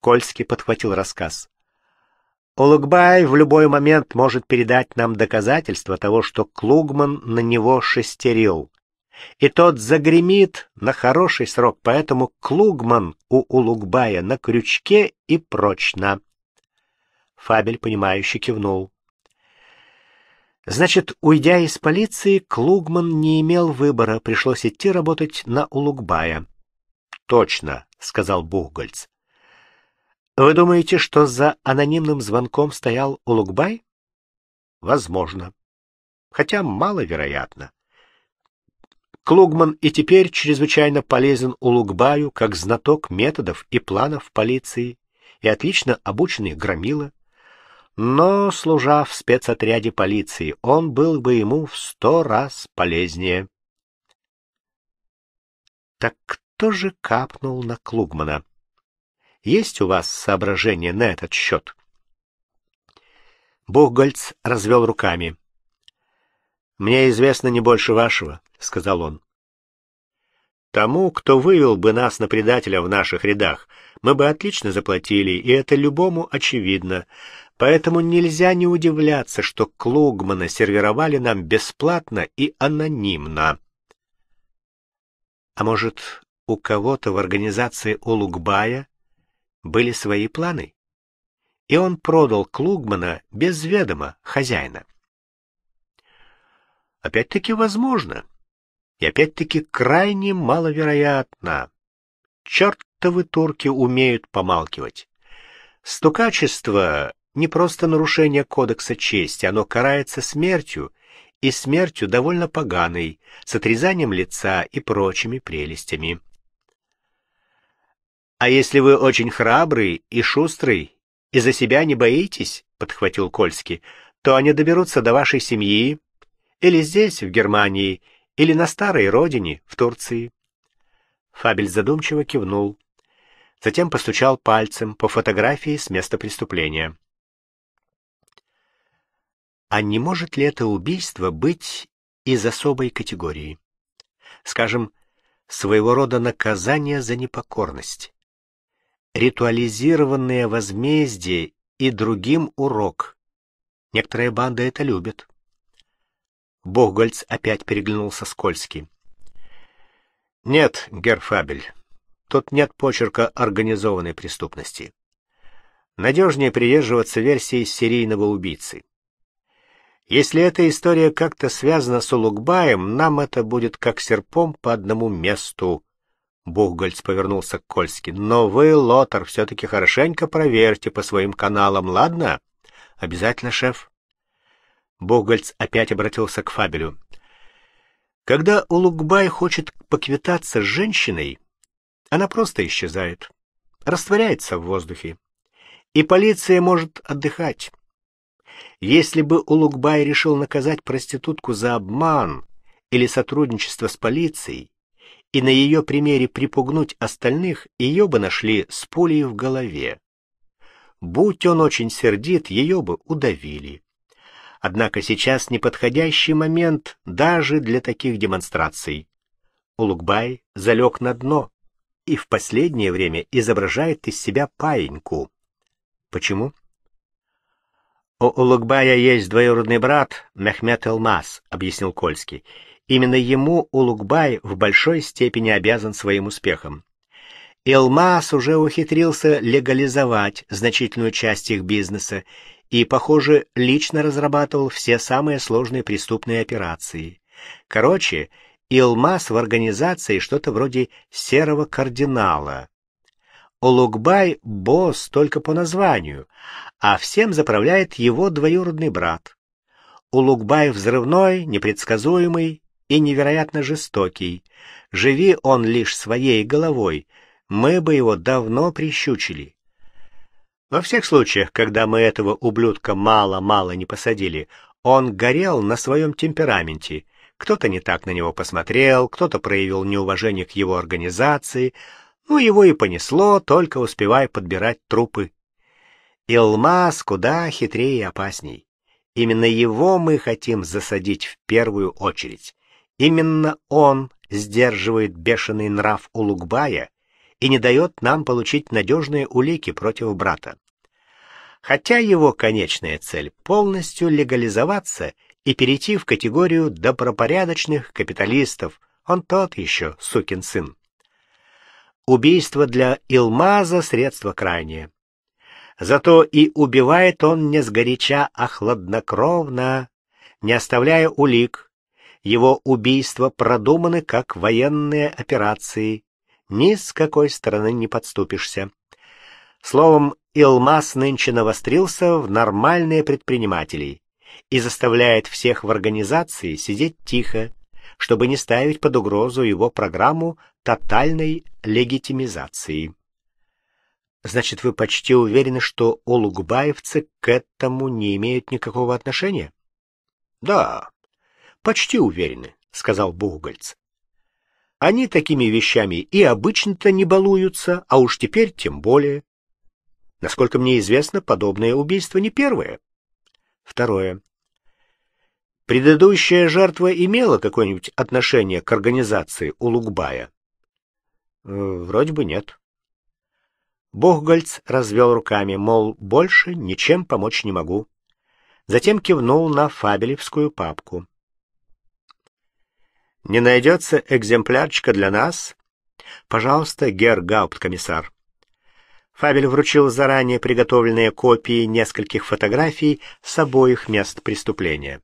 Кольский подхватил рассказ. Улугбай в любой момент может передать нам доказательства того, что Клугман на него шестерил. И тот загремит на хороший срок, поэтому Клугман у Улугбая на крючке и прочно. Фабель, понимающе кивнул. Значит, уйдя из полиции, Клугман не имел выбора, пришлось идти работать на Улугбая. Точно, сказал Бухгольц. Вы думаете, что за анонимным звонком стоял Улугбай? Возможно. Хотя маловероятно. Клугман и теперь чрезвычайно полезен Улугбаю как знаток методов и планов полиции и отлично обученный громила. Но, служа в спецотряде полиции, он был бы ему в сто раз полезнее. Так кто же капнул на Клугмана? Есть у вас соображения на этот счет?» Бухгольц развел руками. «Мне известно не больше вашего», — сказал он. «Тому, кто вывел бы нас на предателя в наших рядах, мы бы отлично заплатили, и это любому очевидно. Поэтому нельзя не удивляться, что Клугмана сервировали нам бесплатно и анонимно». «А может, у кого-то в организации Улугбая были свои планы, и он продал Клугмана без ведома хозяина. Опять-таки возможно, и опять-таки крайне маловероятно. Чертовы турки умеют помалкивать. Стукачество — не просто нарушение кодекса чести, оно карается смертью, и смертью довольно поганой, с отрезанием лица и прочими прелестями. «А если вы очень храбрый и шустрый, и за себя не боитесь, — подхватил Кольский, — то они доберутся до вашей семьи, или здесь, в Германии, или на старой родине, в Турции». Фабель задумчиво кивнул. Затем постучал пальцем по фотографии с места преступления. А не может ли это убийство быть из особой категории? Скажем, своего рода наказание за непокорность? ритуализированное возмездие и другим урок. Некоторые банды это любят. Богольц опять переглянулся с Нет, Герфабель, тут нет почерка организованной преступности. Надежнее придерживаться версии серийного убийцы. Если эта история как-то связана с Улугбаем, нам это будет как серпом по одному месту. Бухгольц повернулся к Кольски. «Но вы, Лотар, все-таки хорошенько проверьте по своим каналам, ладно?» «Обязательно, шеф». Бухгольц опять обратился к Фабелю. «Когда Улугбай хочет поквитаться с женщиной, она просто исчезает, растворяется в воздухе, и полиция может отдыхать. Если бы Улугбай решил наказать проститутку за обман или сотрудничество с полицией, и на ее примере припугнуть остальных, ее бы нашли с пулей в голове. Будь он очень сердит, ее бы удавили. Однако сейчас неподходящий момент даже для таких демонстраций. Улугбай залег на дно и в последнее время изображает из себя паиньку. Почему? «У Улугбая есть двоюродный брат Мехмет Элмаз», — объяснил Кольский. Именно ему Улугбай в большой степени обязан своим успехом. Илмаз уже ухитрился легализовать значительную часть их бизнеса и, похоже, лично разрабатывал все самые сложные преступные операции. Короче, Илмаз в организации что-то вроде серого кардинала. Улугбай — босс только по названию, а всем заправляет его двоюродный брат. Улугбай взрывной, непредсказуемый, и невероятно жестокий. Живи он лишь своей головой, мы бы его давно прищучили. Во всех случаях, когда мы этого ублюдка мало-мало не посадили, он горел на своем темпераменте. Кто-то не так на него посмотрел, кто-то проявил неуважение к его организации. Ну, его и понесло, только успевая подбирать трупы. Илмаз куда хитрее и опасней. Именно его мы хотим засадить в первую очередь. Именно он сдерживает бешеный нрав Улугбая и не дает нам получить надежные улики против брата. Хотя его конечная цель — полностью легализоваться и перейти в категорию добропорядочных капиталистов, он тот еще сукин сын. Убийство для Илмаза — средство крайнее. Зато и убивает он не сгоряча, а хладнокровно, не оставляя улик, его убийства продуманы как военные операции. Ни с какой стороны не подступишься. Словом, Илмас нынче навострился в нормальные предприниматели и заставляет всех в организации сидеть тихо, чтобы не ставить под угрозу его программу тотальной легитимизации. Значит, вы почти уверены, что олугбаевцы к этому не имеют никакого отношения? Да, почти уверены, — сказал Бугольц. Они такими вещами и обычно-то не балуются, а уж теперь тем более. Насколько мне известно, подобное убийство не первое. Второе. Предыдущая жертва имела какое-нибудь отношение к организации Улугбая? Э, вроде бы нет. Бохгольц развел руками, мол, больше ничем помочь не могу. Затем кивнул на фабелевскую папку. Не найдется экземплярчика для нас? Пожалуйста, Гер Гаупт, комиссар. Фабель вручил заранее приготовленные копии нескольких фотографий с обоих мест преступления.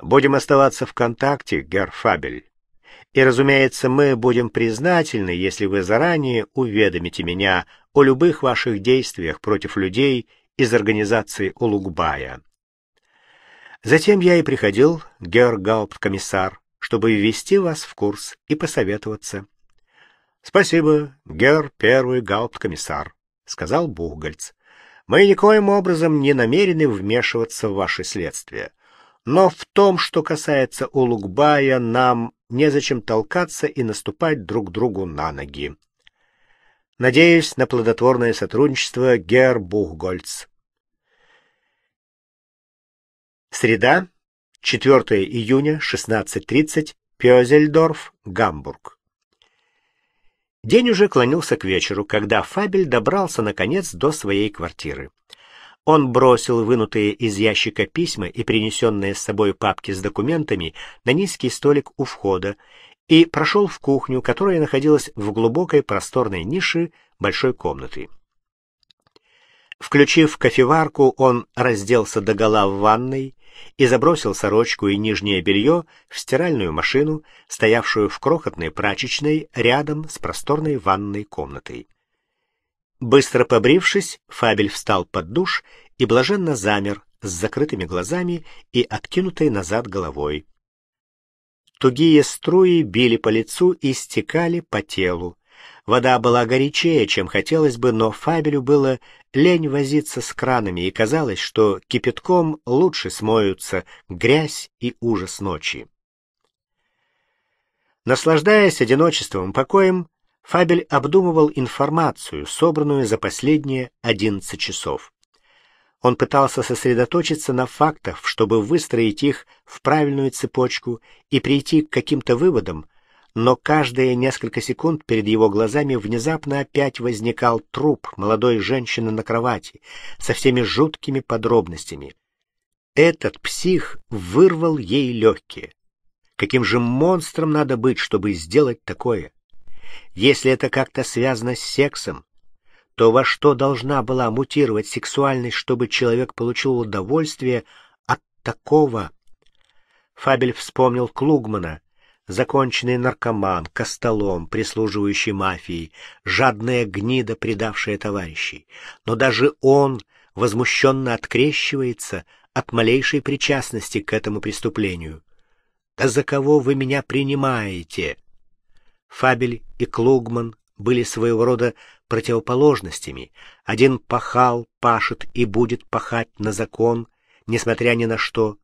Будем оставаться в контакте, Гер Фабель. И, разумеется, мы будем признательны, если вы заранее уведомите меня о любых ваших действиях против людей из организации Улугбая. Затем я и приходил, гергаупт-комиссар, чтобы ввести вас в курс и посоветоваться. — Спасибо, гер первый гаупткомиссар, — сказал Бухгольц. — Мы никоим образом не намерены вмешиваться в ваши следствия. Но в том, что касается Улугбая, нам незачем толкаться и наступать друг другу на ноги. Надеюсь на плодотворное сотрудничество, гер Бухгольц. Среда, 4 июня, 16.30, Пёзельдорф, Гамбург. День уже клонился к вечеру, когда Фабель добрался, наконец, до своей квартиры. Он бросил вынутые из ящика письма и принесенные с собой папки с документами на низкий столик у входа и прошел в кухню, которая находилась в глубокой просторной нише большой комнаты. Включив кофеварку, он разделся догола в ванной и забросил сорочку и нижнее белье в стиральную машину, стоявшую в крохотной прачечной рядом с просторной ванной комнатой. Быстро побрившись, Фабель встал под душ и блаженно замер с закрытыми глазами и откинутой назад головой. Тугие струи били по лицу и стекали по телу. Вода была горячее, чем хотелось бы, но Фабелю было лень возиться с кранами, и казалось, что кипятком лучше смоются грязь и ужас ночи. Наслаждаясь одиночеством и покоем, Фабель обдумывал информацию, собранную за последние 11 часов. Он пытался сосредоточиться на фактах, чтобы выстроить их в правильную цепочку и прийти к каким-то выводам, но каждые несколько секунд перед его глазами внезапно опять возникал труп молодой женщины на кровати со всеми жуткими подробностями. Этот псих вырвал ей легкие. Каким же монстром надо быть, чтобы сделать такое? Если это как-то связано с сексом, то во что должна была мутировать сексуальность, чтобы человек получил удовольствие от такого? Фабель вспомнил Клугмана, законченный наркоман, костолом, прислуживающий мафии, жадная гнида, предавшая товарищей. Но даже он возмущенно открещивается от малейшей причастности к этому преступлению. «Да за кого вы меня принимаете?» Фабель и Клугман были своего рода противоположностями. Один пахал, пашет и будет пахать на закон, несмотря ни на что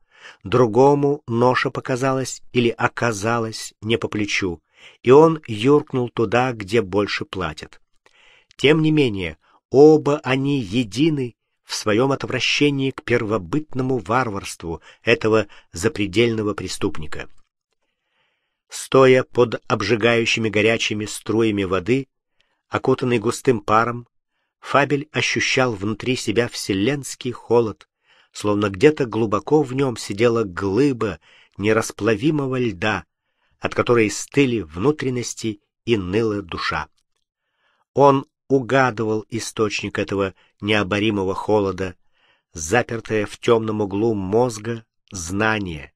другому ноша показалась или оказалась не по плечу, и он юркнул туда, где больше платят. Тем не менее, оба они едины в своем отвращении к первобытному варварству этого запредельного преступника. Стоя под обжигающими горячими струями воды, окутанный густым паром, Фабель ощущал внутри себя вселенский холод, словно где-то глубоко в нем сидела глыба нерасплавимого льда, от которой стыли внутренности и ныла душа. Он угадывал источник этого необоримого холода, запертое в темном углу мозга знание,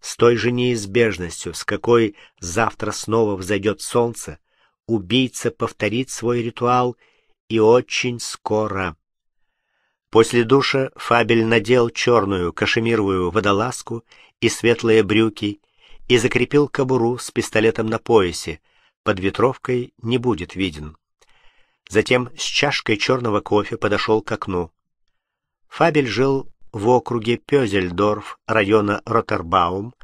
с той же неизбежностью, с какой завтра снова взойдет солнце, убийца повторит свой ритуал и очень скоро. После душа Фабель надел черную кашемировую водолазку и светлые брюки и закрепил кобуру с пистолетом на поясе. Под ветровкой не будет виден. Затем с чашкой черного кофе подошел к окну. Фабель жил в округе Пёзельдорф района Роттербаум,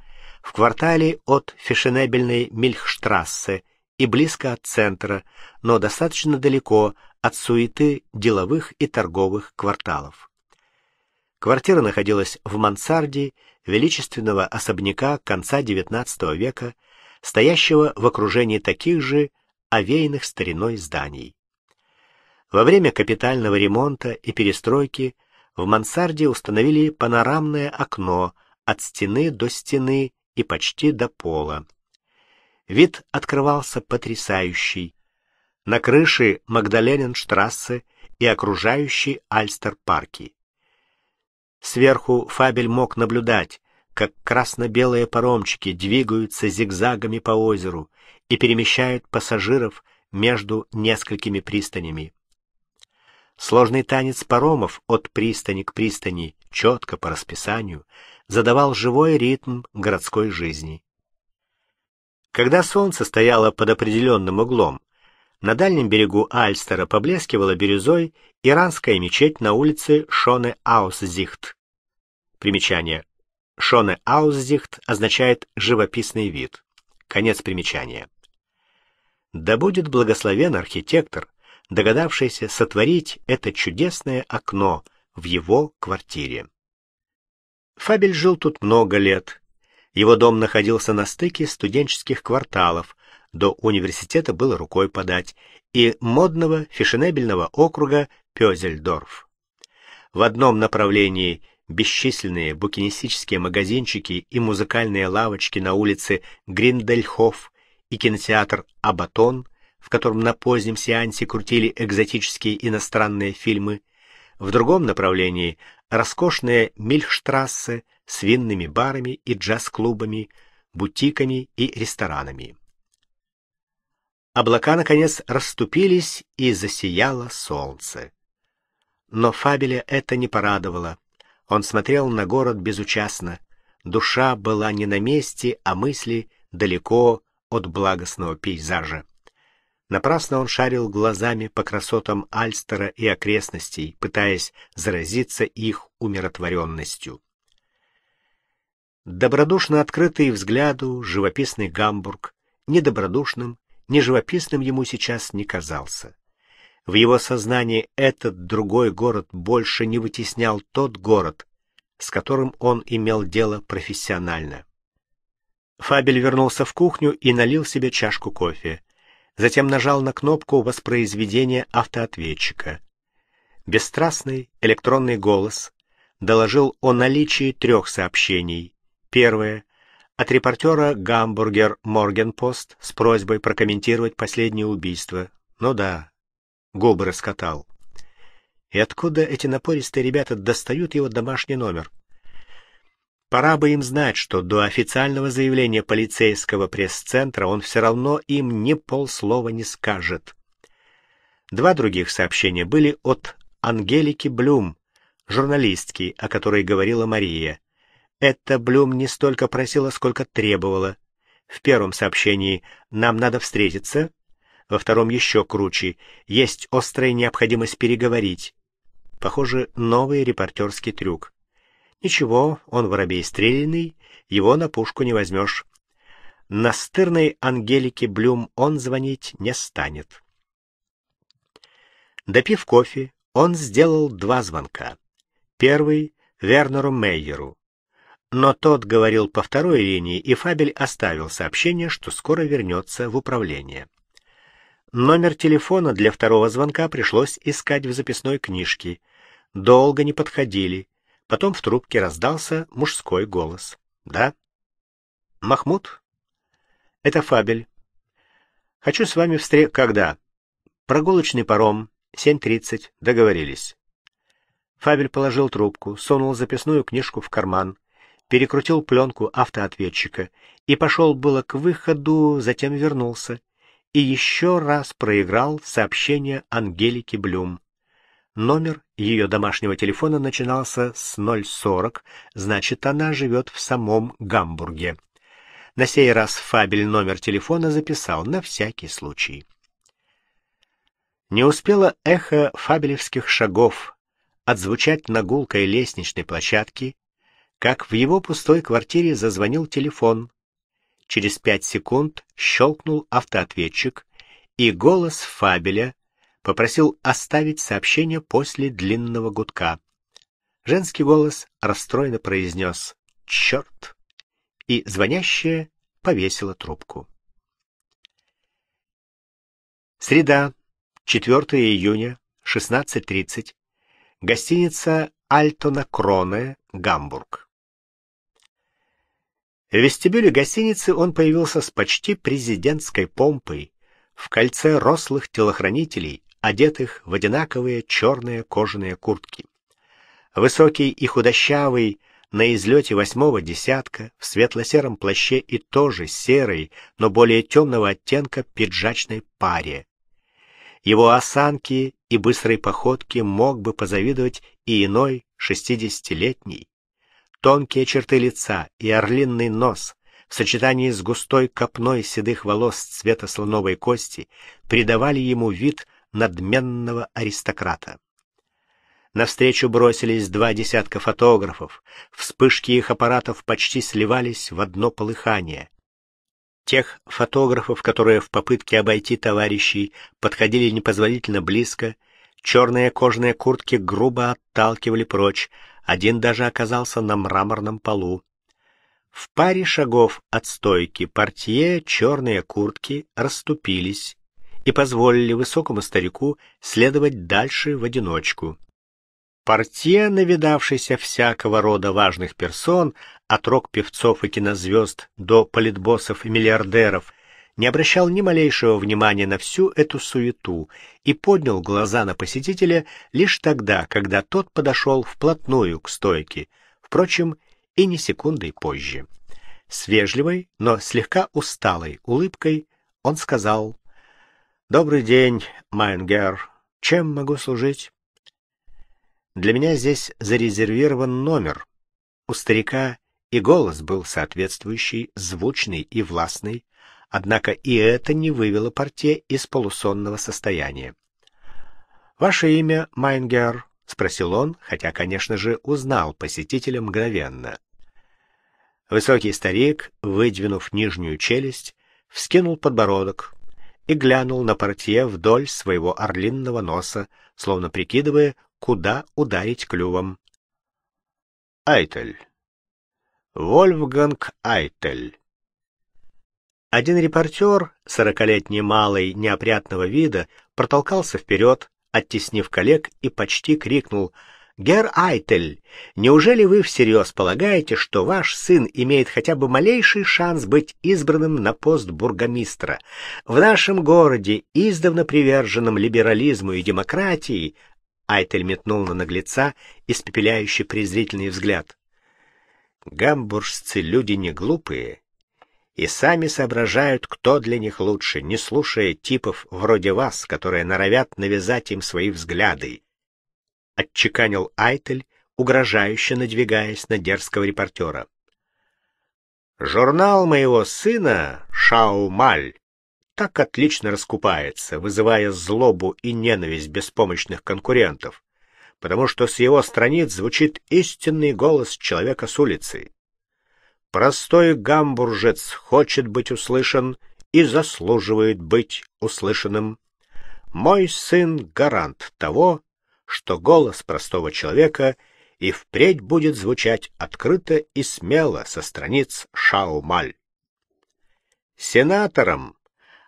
в квартале от фешенебельной Мильхштрассе и близко от центра, но достаточно далеко от суеты деловых и торговых кварталов. Квартира находилась в мансарде величественного особняка конца XIX века, стоящего в окружении таких же овеянных стариной зданий. Во время капитального ремонта и перестройки в мансарде установили панорамное окно от стены до стены и почти до пола. Вид открывался потрясающий, на крыше Магдалененштрассе и окружающей Альстер-парки. Сверху Фабель мог наблюдать, как красно-белые паромчики двигаются зигзагами по озеру и перемещают пассажиров между несколькими пристанями. Сложный танец паромов от пристани к пристани, четко по расписанию, задавал живой ритм городской жизни. Когда солнце стояло под определенным углом, на дальнем берегу Альстера поблескивала бирюзой иранская мечеть на улице Шоне Аусзихт. Примечание. Шоне Аусзихт означает «живописный вид». Конец примечания. Да будет благословен архитектор, догадавшийся сотворить это чудесное окно в его квартире. Фабель жил тут много лет. Его дом находился на стыке студенческих кварталов, до университета было рукой подать, и модного фешенебельного округа Пёзельдорф. В одном направлении бесчисленные букинистические магазинчики и музыкальные лавочки на улице Гриндельхоф и кинотеатр Абатон, в котором на позднем сеансе крутили экзотические иностранные фильмы. В другом направлении роскошные Мильхштрассе с винными барами и джаз-клубами, бутиками и ресторанами. Облака, наконец, расступились, и засияло солнце. Но Фабеля это не порадовало. Он смотрел на город безучастно. Душа была не на месте, а мысли далеко от благостного пейзажа. Напрасно он шарил глазами по красотам Альстера и окрестностей, пытаясь заразиться их умиротворенностью. Добродушно открытый взгляду живописный Гамбург недобродушным Неживописным ему сейчас не казался. В его сознании этот другой город больше не вытеснял тот город, с которым он имел дело профессионально. Фабель вернулся в кухню и налил себе чашку кофе. Затем нажал на кнопку воспроизведения автоответчика. Бесстрастный электронный голос доложил о наличии трех сообщений. Первое от репортера Гамбургер Моргенпост с просьбой прокомментировать последнее убийство. Ну да, губы раскатал. И откуда эти напористые ребята достают его домашний номер? Пора бы им знать, что до официального заявления полицейского пресс-центра он все равно им ни полслова не скажет. Два других сообщения были от Ангелики Блюм, журналистки, о которой говорила Мария. Это Блюм не столько просила, сколько требовала. В первом сообщении «нам надо встретиться», во втором еще круче «есть острая необходимость переговорить». Похоже, новый репортерский трюк. Ничего, он воробей стрельный, его на пушку не возьмешь. Настырной Ангелике Блюм он звонить не станет. Допив кофе, он сделал два звонка. Первый — Вернеру Мейеру. Но тот говорил по второй линии, и Фабель оставил сообщение, что скоро вернется в управление. Номер телефона для второго звонка пришлось искать в записной книжке. Долго не подходили. Потом в трубке раздался мужской голос. «Да?» «Махмуд?» «Это Фабель. Хочу с вами встретить...» «Когда?» «Прогулочный паром. 7.30. Договорились». Фабель положил трубку, сунул записную книжку в карман, перекрутил пленку автоответчика и пошел было к выходу, затем вернулся и еще раз проиграл сообщение Ангелики Блюм. Номер ее домашнего телефона начинался с 040, значит, она живет в самом Гамбурге. На сей раз Фабель номер телефона записал на всякий случай. Не успело эхо фабелевских шагов отзвучать на гулкой лестничной площадке, как в его пустой квартире зазвонил телефон. Через пять секунд щелкнул автоответчик, и голос Фабеля попросил оставить сообщение после длинного гудка. Женский голос расстроенно произнес «Черт!» и звонящая повесила трубку. Среда, 4 июня, 16.30, гостиница «Альтона Кроне», Гамбург. В вестибюле гостиницы он появился с почти президентской помпой, в кольце рослых телохранителей, одетых в одинаковые черные кожаные куртки. Высокий и худощавый, на излете восьмого десятка, в светло-сером плаще и тоже серой, но более темного оттенка пиджачной паре. Его осанки и быстрой походки мог бы позавидовать и иной шестидесятилетний. Тонкие черты лица и орлиный нос в сочетании с густой копной седых волос цвета слоновой кости придавали ему вид надменного аристократа. Навстречу бросились два десятка фотографов. Вспышки их аппаратов почти сливались в одно полыхание. Тех фотографов, которые в попытке обойти товарищей подходили непозволительно близко, черные кожаные куртки грубо отталкивали прочь, один даже оказался на мраморном полу. В паре шагов от стойки портье черные куртки расступились и позволили высокому старику следовать дальше в одиночку. Портье, навидавшийся всякого рода важных персон, от рок-певцов и кинозвезд до политбоссов и миллиардеров — не обращал ни малейшего внимания на всю эту суету и поднял глаза на посетителя лишь тогда, когда тот подошел вплотную к стойке, впрочем, и не секундой позже. С вежливой, но слегка усталой улыбкой он сказал «Добрый день, Майнгер. Чем могу служить?» «Для меня здесь зарезервирован номер. У старика и голос был соответствующий, звучный и властный, Однако и это не вывело Портье из полусонного состояния. «Ваше имя, Майнгер?» — спросил он, хотя, конечно же, узнал посетителя мгновенно. Высокий старик, выдвинув нижнюю челюсть, вскинул подбородок и глянул на портье вдоль своего орлинного носа, словно прикидывая, куда ударить клювом. «Айтель. Вольфганг Айтель. Один репортер, сорокалетний малый, неопрятного вида, протолкался вперед, оттеснив коллег и почти крикнул «Гер Айтель, неужели вы всерьез полагаете, что ваш сын имеет хотя бы малейший шанс быть избранным на пост бургомистра? В нашем городе, издавна приверженном либерализму и демократии, Айтель метнул на наглеца испепеляющий презрительный взгляд. «Гамбуржцы люди не глупые и сами соображают, кто для них лучше, не слушая типов вроде вас, которые норовят навязать им свои взгляды. Отчеканил Айтель, угрожающе надвигаясь на дерзкого репортера. Журнал моего сына Шаумаль так отлично раскупается, вызывая злобу и ненависть беспомощных конкурентов, потому что с его страниц звучит истинный голос человека с улицы. Простой гамбуржец хочет быть услышан и заслуживает быть услышанным. Мой сын — гарант того, что голос простого человека и впредь будет звучать открыто и смело со страниц Шаумаль. Сенатором,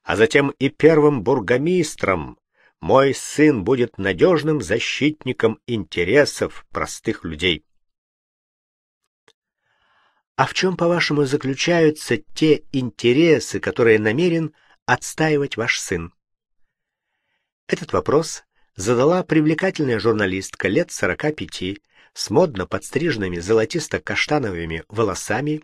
а затем и первым бургомистром мой сын будет надежным защитником интересов простых людей. А в чем, по-вашему, заключаются те интересы, которые намерен отстаивать ваш сын? Этот вопрос задала привлекательная журналистка лет 45 с модно подстриженными золотисто-каштановыми волосами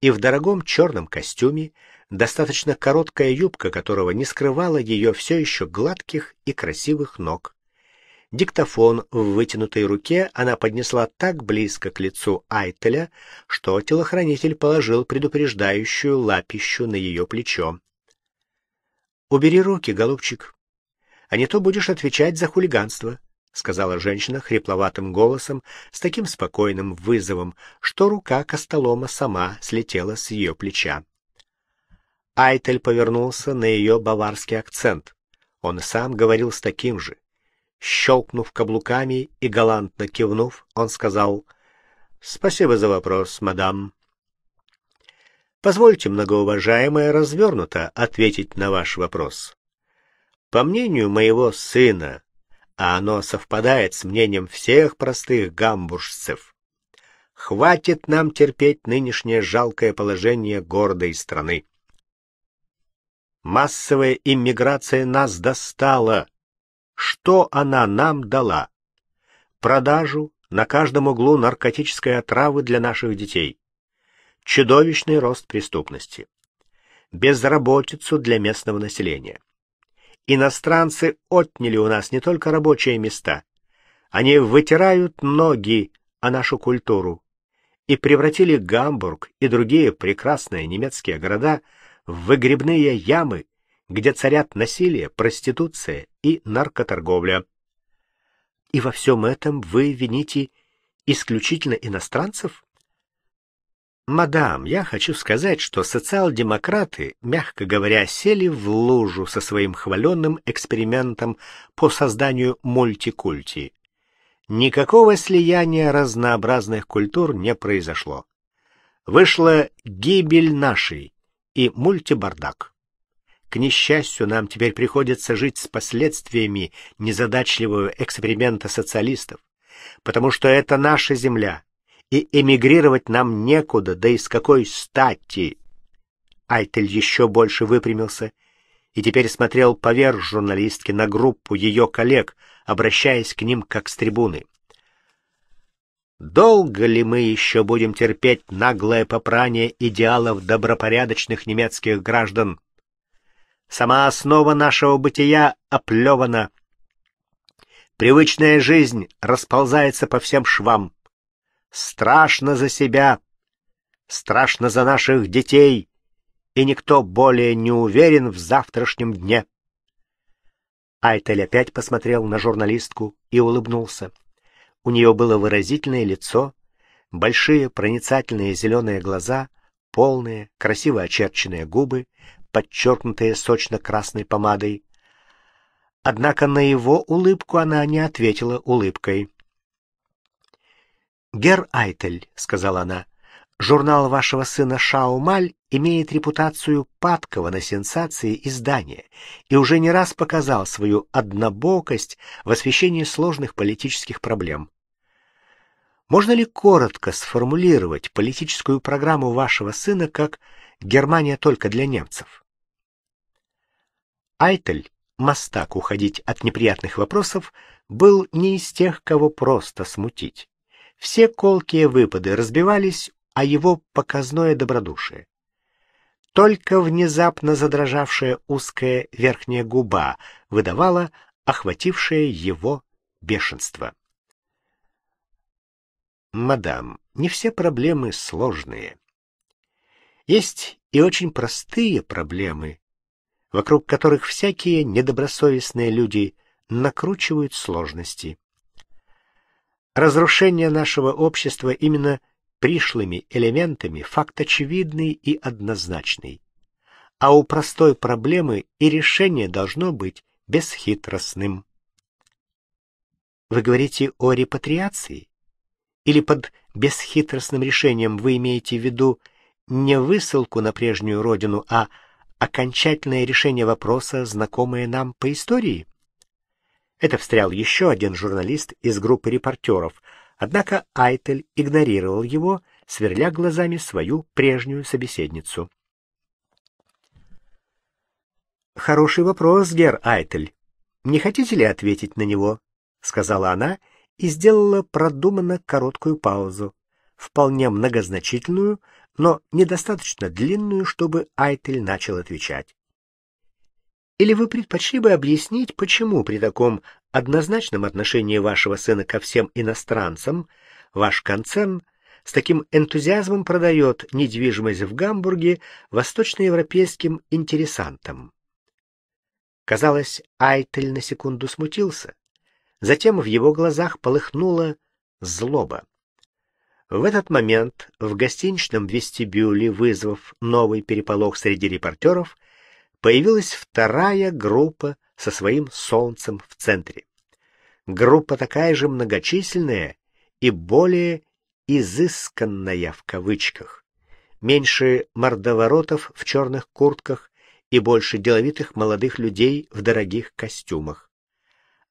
и в дорогом черном костюме, достаточно короткая юбка которого не скрывала ее все еще гладких и красивых ног. Диктофон в вытянутой руке она поднесла так близко к лицу Айтеля, что телохранитель положил предупреждающую лапищу на ее плечо. «Убери руки, голубчик, а не то будешь отвечать за хулиганство», — сказала женщина хрипловатым голосом с таким спокойным вызовом, что рука Костолома сама слетела с ее плеча. Айтель повернулся на ее баварский акцент. Он сам говорил с таким же. Щелкнув каблуками и галантно кивнув, он сказал «Спасибо за вопрос, мадам». Позвольте, многоуважаемая, развернуто ответить на ваш вопрос. По мнению моего сына, а оно совпадает с мнением всех простых гамбуржцев, хватит нам терпеть нынешнее жалкое положение гордой страны. Массовая иммиграция нас достала. Что она нам дала? Продажу на каждом углу наркотической отравы для наших детей. Чудовищный рост преступности. Безработицу для местного населения. Иностранцы отняли у нас не только рабочие места. Они вытирают ноги о нашу культуру и превратили Гамбург и другие прекрасные немецкие города в выгребные ямы где царят насилие, проституция и наркоторговля. И во всем этом вы вините исключительно иностранцев? Мадам, я хочу сказать, что социал-демократы, мягко говоря, сели в лужу со своим хваленным экспериментом по созданию мультикульти. Никакого слияния разнообразных культур не произошло. Вышла гибель нашей и мультибардак. К несчастью, нам теперь приходится жить с последствиями незадачливого эксперимента социалистов, потому что это наша земля, и эмигрировать нам некуда, да и с какой стати. Айтель еще больше выпрямился и теперь смотрел поверх журналистки на группу ее коллег, обращаясь к ним как с трибуны. Долго ли мы еще будем терпеть наглое попрание идеалов добропорядочных немецких граждан? Сама основа нашего бытия оплевана. Привычная жизнь расползается по всем швам. Страшно за себя, страшно за наших детей, и никто более не уверен в завтрашнем дне. Айтель опять посмотрел на журналистку и улыбнулся. У нее было выразительное лицо, большие проницательные зеленые глаза, полные, красиво очерченные губы, подчеркнутые сочно-красной помадой. Однако на его улыбку она не ответила улыбкой. «Гер Айтель», — сказала она, — «журнал вашего сына Шаумаль имеет репутацию падкого на сенсации издания и уже не раз показал свою однобокость в освещении сложных политических проблем. Можно ли коротко сформулировать политическую программу вашего сына как «Германия только для немцев»? Айтель, мастак уходить от неприятных вопросов, был не из тех, кого просто смутить. Все колкие выпады разбивались а его показное добродушие. Только внезапно задрожавшая узкая верхняя губа выдавала охватившее его бешенство. «Мадам, не все проблемы сложные. Есть и очень простые проблемы, вокруг которых всякие недобросовестные люди накручивают сложности. Разрушение нашего общества именно пришлыми элементами факт очевидный и однозначный. А у простой проблемы и решение должно быть бесхитростным. Вы говорите о репатриации? Или под бесхитростным решением вы имеете в виду не высылку на прежнюю родину, а окончательное решение вопроса, знакомое нам по истории? Это встрял еще один журналист из группы репортеров, однако Айтель игнорировал его, сверля глазами свою прежнюю собеседницу. «Хороший вопрос, Гер Айтель. Не хотите ли ответить на него?» — сказала она и сделала продуманно короткую паузу, вполне многозначительную — но недостаточно длинную, чтобы Айтель начал отвечать. Или вы предпочли бы объяснить, почему при таком однозначном отношении вашего сына ко всем иностранцам ваш концерн с таким энтузиазмом продает недвижимость в Гамбурге восточноевропейским интересантам? Казалось, Айтель на секунду смутился. Затем в его глазах полыхнула злоба. В этот момент в гостиничном вестибюле, вызвав новый переполох среди репортеров, появилась вторая группа со своим солнцем в центре. Группа такая же многочисленная и более «изысканная» в кавычках. Меньше мордоворотов в черных куртках и больше деловитых молодых людей в дорогих костюмах.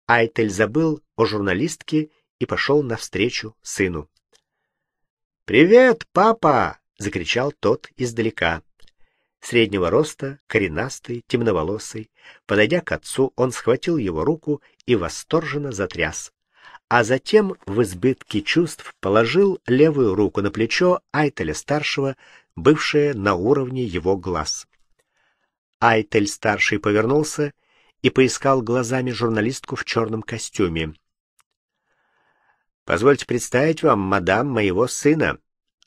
Айтель забыл о журналистке и пошел навстречу сыну. «Привет, папа!» — закричал тот издалека. Среднего роста, коренастый, темноволосый. Подойдя к отцу, он схватил его руку и восторженно затряс. А затем в избытке чувств положил левую руку на плечо Айтеля-старшего, бывшее на уровне его глаз. Айтель-старший повернулся и поискал глазами журналистку в черном костюме. Позвольте представить вам, мадам, моего сына,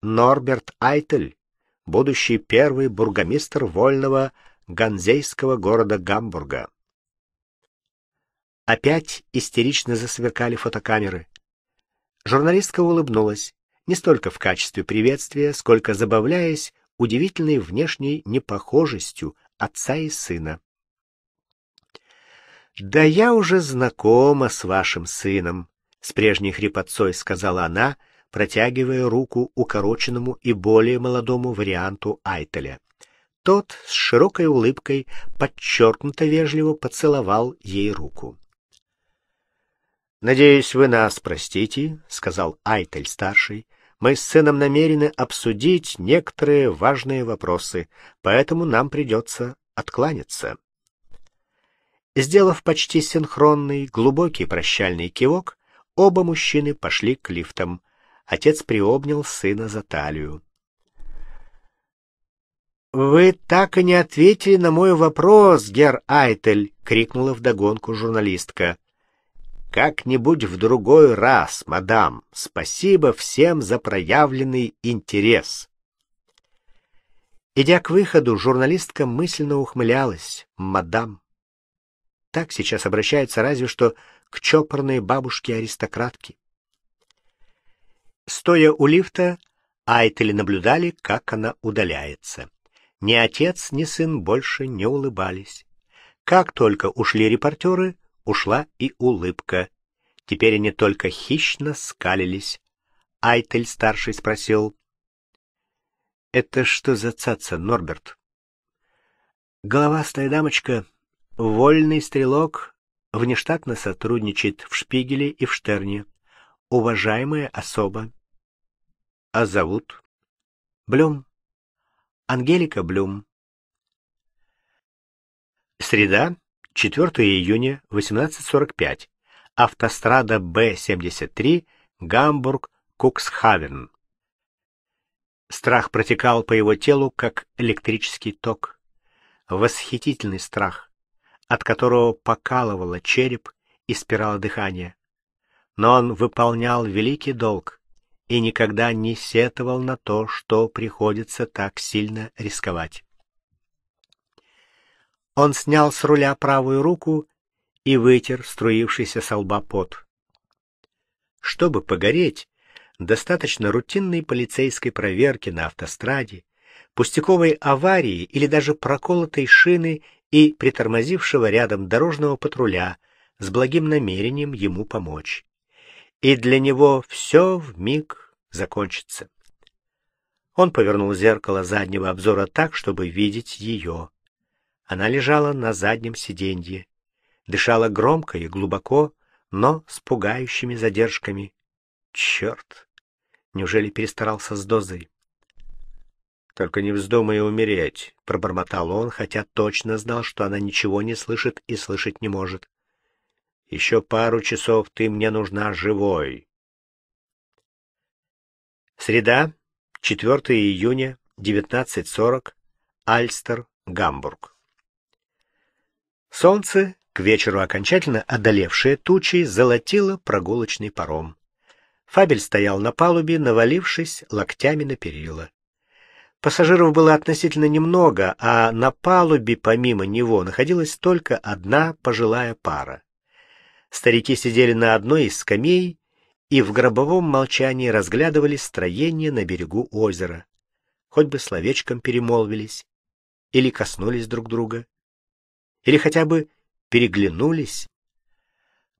Норберт Айтель, будущий первый бургомистр вольного ганзейского города Гамбурга. Опять истерично засверкали фотокамеры. Журналистка улыбнулась, не столько в качестве приветствия, сколько забавляясь удивительной внешней непохожестью отца и сына. «Да я уже знакома с вашим сыном», с прежней хрипотцой сказала она, протягивая руку укороченному и более молодому варианту Айтеля. Тот с широкой улыбкой подчеркнуто вежливо поцеловал ей руку. «Надеюсь, вы нас простите», — сказал Айтель-старший. «Мы с сыном намерены обсудить некоторые важные вопросы, поэтому нам придется откланяться». Сделав почти синхронный глубокий прощальный кивок, Оба мужчины пошли к лифтам. Отец приобнял сына за талию. «Вы так и не ответили на мой вопрос, гер Айтель!» — крикнула вдогонку журналистка. «Как-нибудь в другой раз, мадам. Спасибо всем за проявленный интерес!» Идя к выходу, журналистка мысленно ухмылялась. «Мадам!» Так сейчас обращается разве что к чопорной бабушке-аристократке. Стоя у лифта, Айтели наблюдали, как она удаляется. Ни отец, ни сын больше не улыбались. Как только ушли репортеры, ушла и улыбка. Теперь они только хищно скалились. Айтель старший спросил. «Это что за цаца, Норберт?» «Головастая дамочка, вольный стрелок, внештатно сотрудничает в Шпигеле и в Штерне. Уважаемая особа. А зовут? Блюм. Ангелика Блюм. Среда, 4 июня, 18.45. Автострада Б-73, Гамбург, Куксхавен. Страх протекал по его телу, как электрический ток. Восхитительный страх от которого покалывало череп и спирало дыхание. Но он выполнял великий долг и никогда не сетовал на то, что приходится так сильно рисковать. Он снял с руля правую руку и вытер струившийся со лба пот. Чтобы погореть, достаточно рутинной полицейской проверки на автостраде, пустяковой аварии или даже проколотой шины и притормозившего рядом дорожного патруля с благим намерением ему помочь. И для него все в миг закончится. Он повернул зеркало заднего обзора так, чтобы видеть ее. Она лежала на заднем сиденье, дышала громко и глубоко, но с пугающими задержками. Черт! Неужели перестарался с дозой? «Только не вздумай умереть», — пробормотал он, хотя точно знал, что она ничего не слышит и слышать не может. «Еще пару часов ты мне нужна живой». Среда, 4 июня, 19.40, Альстер, Гамбург. Солнце, к вечеру окончательно одолевшее тучи, золотило прогулочный паром. Фабель стоял на палубе, навалившись локтями на перила. Пассажиров было относительно немного, а на палубе помимо него находилась только одна пожилая пара. Старики сидели на одной из скамей и в гробовом молчании разглядывали строение на берегу озера. Хоть бы словечком перемолвились, или коснулись друг друга, или хотя бы переглянулись.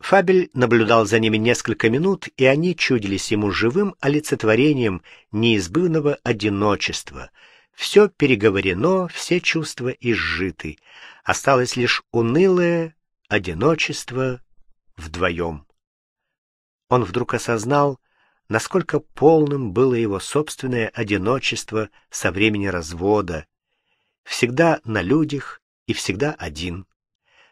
Фабель наблюдал за ними несколько минут, и они чудились ему живым олицетворением неизбывного одиночества. Все переговорено, все чувства изжиты. Осталось лишь унылое одиночество вдвоем. Он вдруг осознал, насколько полным было его собственное одиночество со времени развода. Всегда на людях и всегда один.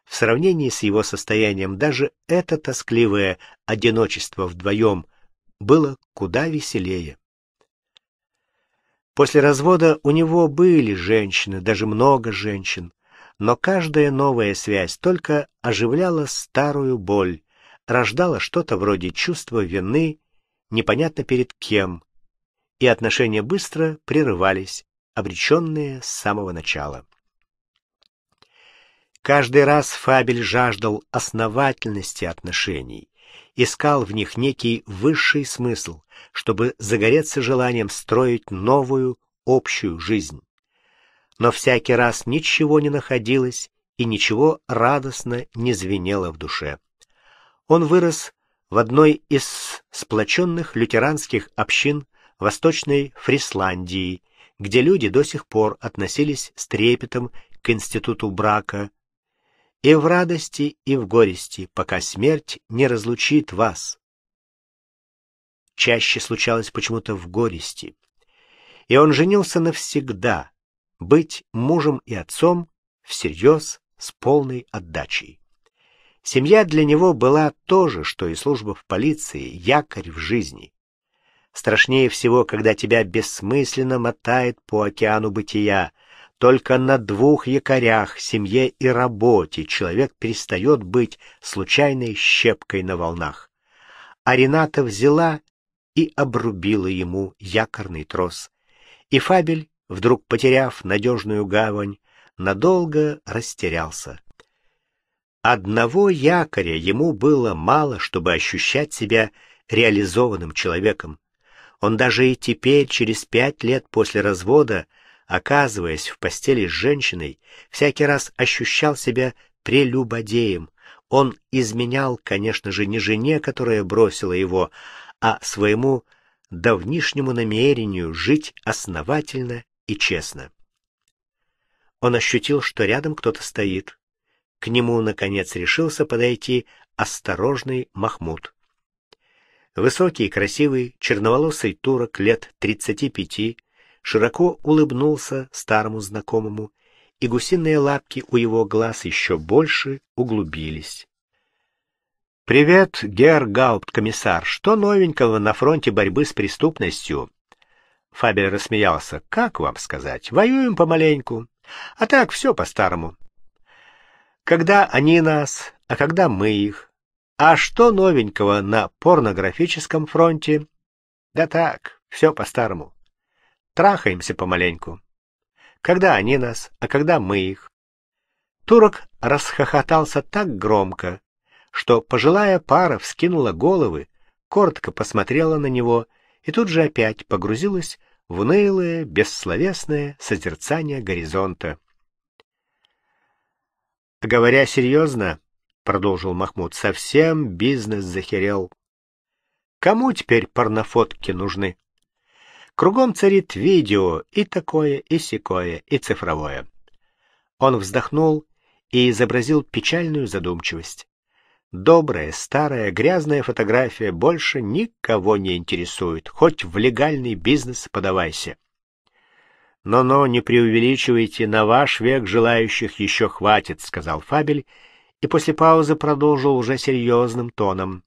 В сравнении с его состоянием даже это тоскливое одиночество вдвоем было куда веселее. После развода у него были женщины, даже много женщин, но каждая новая связь только оживляла старую боль, рождала что-то вроде чувства вины, непонятно перед кем, и отношения быстро прерывались, обреченные с самого начала. Каждый раз Фабель жаждал основательности отношений, искал в них некий высший смысл, чтобы загореться желанием строить новую, общую жизнь. Но всякий раз ничего не находилось и ничего радостно не звенело в душе. Он вырос в одной из сплоченных лютеранских общин Восточной Фрисландии, где люди до сих пор относились с трепетом к институту брака, и в радости, и в горести, пока смерть не разлучит вас. Чаще случалось почему-то в горести. И он женился навсегда, быть мужем и отцом всерьез, с полной отдачей. Семья для него была то же, что и служба в полиции, якорь в жизни. Страшнее всего, когда тебя бессмысленно мотает по океану бытия — только на двух якорях, семье и работе, человек перестает быть случайной щепкой на волнах. А Рената взяла и обрубила ему якорный трос. И Фабель, вдруг потеряв надежную гавань, надолго растерялся. Одного якоря ему было мало, чтобы ощущать себя реализованным человеком. Он даже и теперь, через пять лет после развода, оказываясь в постели с женщиной, всякий раз ощущал себя прелюбодеем. Он изменял, конечно же, не жене, которая бросила его, а своему давнишнему намерению жить основательно и честно. Он ощутил, что рядом кто-то стоит. К нему, наконец, решился подойти осторожный Махмуд. Высокий, красивый, черноволосый турок лет тридцати пяти широко улыбнулся старому знакомому, и гусиные лапки у его глаз еще больше углубились. «Привет, Герр комиссар. Что новенького на фронте борьбы с преступностью?» Фабель рассмеялся. «Как вам сказать? Воюем помаленьку. А так все по-старому. Когда они нас, а когда мы их. А что новенького на порнографическом фронте? Да так, все по-старому. Трахаемся помаленьку. Когда они нас, а когда мы их. Турок расхохотался так громко, что пожилая пара вскинула головы, коротко посмотрела на него и тут же опять погрузилась в унылое, бессловесное созерцание горизонта. «Говоря серьезно, — продолжил Махмуд, — совсем бизнес захерел. Кому теперь порнофотки нужны?» Кругом царит видео и такое, и сякое, и цифровое. Он вздохнул и изобразил печальную задумчивость. Добрая, старая, грязная фотография больше никого не интересует. Хоть в легальный бизнес подавайся. «Но-но, не преувеличивайте, на ваш век желающих еще хватит», — сказал Фабель, и после паузы продолжил уже серьезным тоном.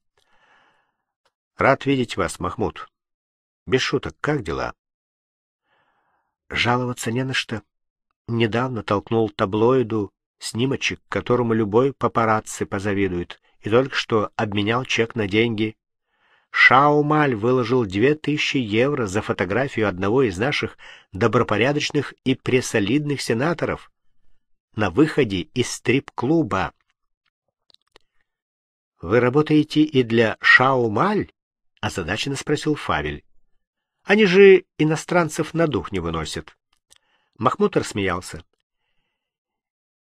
«Рад видеть вас, Махмуд. Без шуток, как дела? Жаловаться не на что. Недавно толкнул таблоиду снимочек, которому любой папарацци позавидует, и только что обменял чек на деньги. Шаумаль выложил две тысячи евро за фотографию одного из наших добропорядочных и пресолидных сенаторов на выходе из стрип-клуба. «Вы работаете и для Шаумаль?» — озадаченно спросил Фавель. Они же иностранцев на дух не выносят. Махмуд рассмеялся.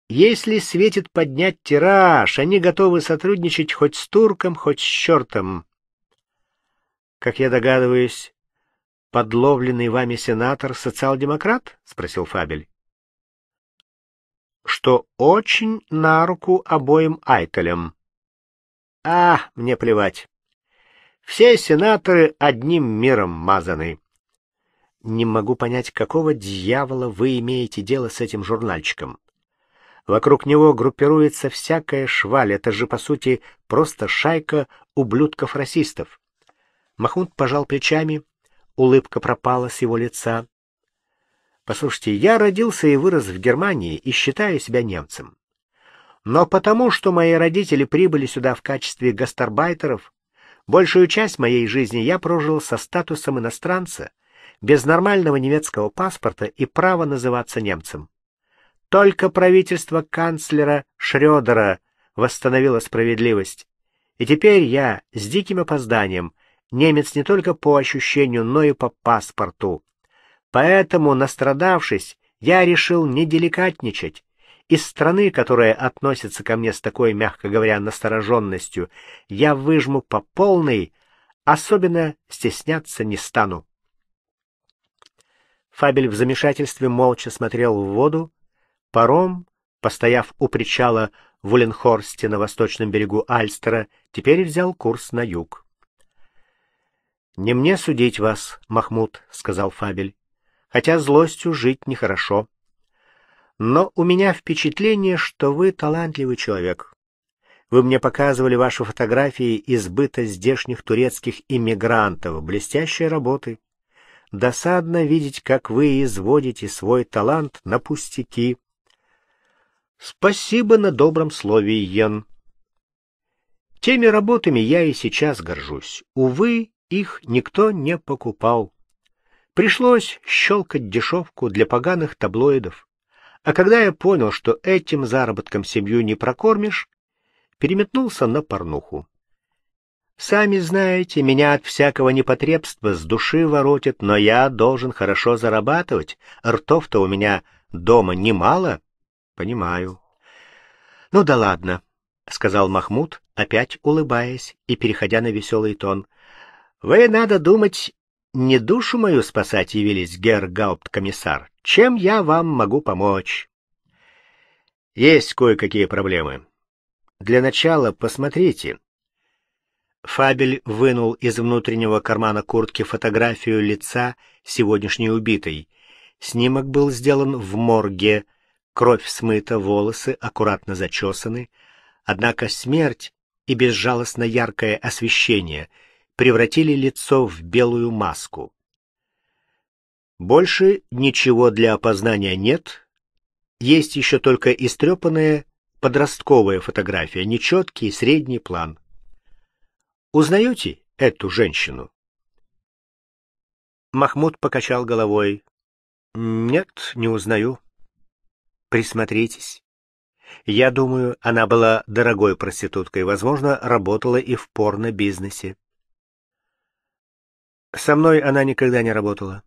Если светит поднять тираж, они готовы сотрудничать хоть с турком, хоть с чертом. Как я догадываюсь, подловленный вами сенатор социал-демократ? — спросил Фабель. Что очень на руку обоим айтелям. А, мне плевать. Все сенаторы одним миром мазаны. Не могу понять, какого дьявола вы имеете дело с этим журнальчиком. Вокруг него группируется всякая шваль. Это же, по сути, просто шайка ублюдков-расистов. Махмуд пожал плечами. Улыбка пропала с его лица. Послушайте, я родился и вырос в Германии и считаю себя немцем. Но потому, что мои родители прибыли сюда в качестве гастарбайтеров, Большую часть моей жизни я прожил со статусом иностранца, без нормального немецкого паспорта и права называться немцем. Только правительство канцлера Шрёдера восстановило справедливость. И теперь я с диким опозданием немец не только по ощущению, но и по паспорту. Поэтому, настрадавшись, я решил не деликатничать, из страны, которая относится ко мне с такой, мягко говоря, настороженностью, я выжму по полной, особенно стесняться не стану. Фабель в замешательстве молча смотрел в воду. Паром, постояв у причала в Уленхорсте на восточном берегу Альстера, теперь взял курс на юг. «Не мне судить вас, Махмуд», — сказал Фабель, — «хотя злостью жить нехорошо но у меня впечатление, что вы талантливый человек. Вы мне показывали ваши фотографии избыта здешних турецких иммигрантов, блестящие работы. Досадно видеть, как вы изводите свой талант на пустяки. Спасибо на добром слове, Йен. Теми работами я и сейчас горжусь. Увы, их никто не покупал. Пришлось щелкать дешевку для поганых таблоидов. А когда я понял, что этим заработком семью не прокормишь, переметнулся на порнуху. Сами знаете, меня от всякого непотребства с души воротит, но я должен хорошо зарабатывать. Ртов-то у меня дома немало. Понимаю. Ну да ладно, — сказал Махмуд, опять улыбаясь и переходя на веселый тон. — Вы, надо думать, не душу мою спасать явились, герр-гаупт-комиссар. Чем я вам могу помочь? Есть кое-какие проблемы. Для начала посмотрите. Фабель вынул из внутреннего кармана куртки фотографию лица сегодняшней убитой. Снимок был сделан в морге. Кровь смыта, волосы аккуратно зачесаны. Однако смерть и безжалостно яркое освещение превратили лицо в белую маску. Больше ничего для опознания нет. Есть еще только истрепанная подростковая фотография, нечеткий средний план. Узнаете эту женщину? Махмуд покачал головой. Нет, не узнаю. Присмотритесь. Я думаю, она была дорогой проституткой, возможно, работала и в порно-бизнесе. Со мной она никогда не работала.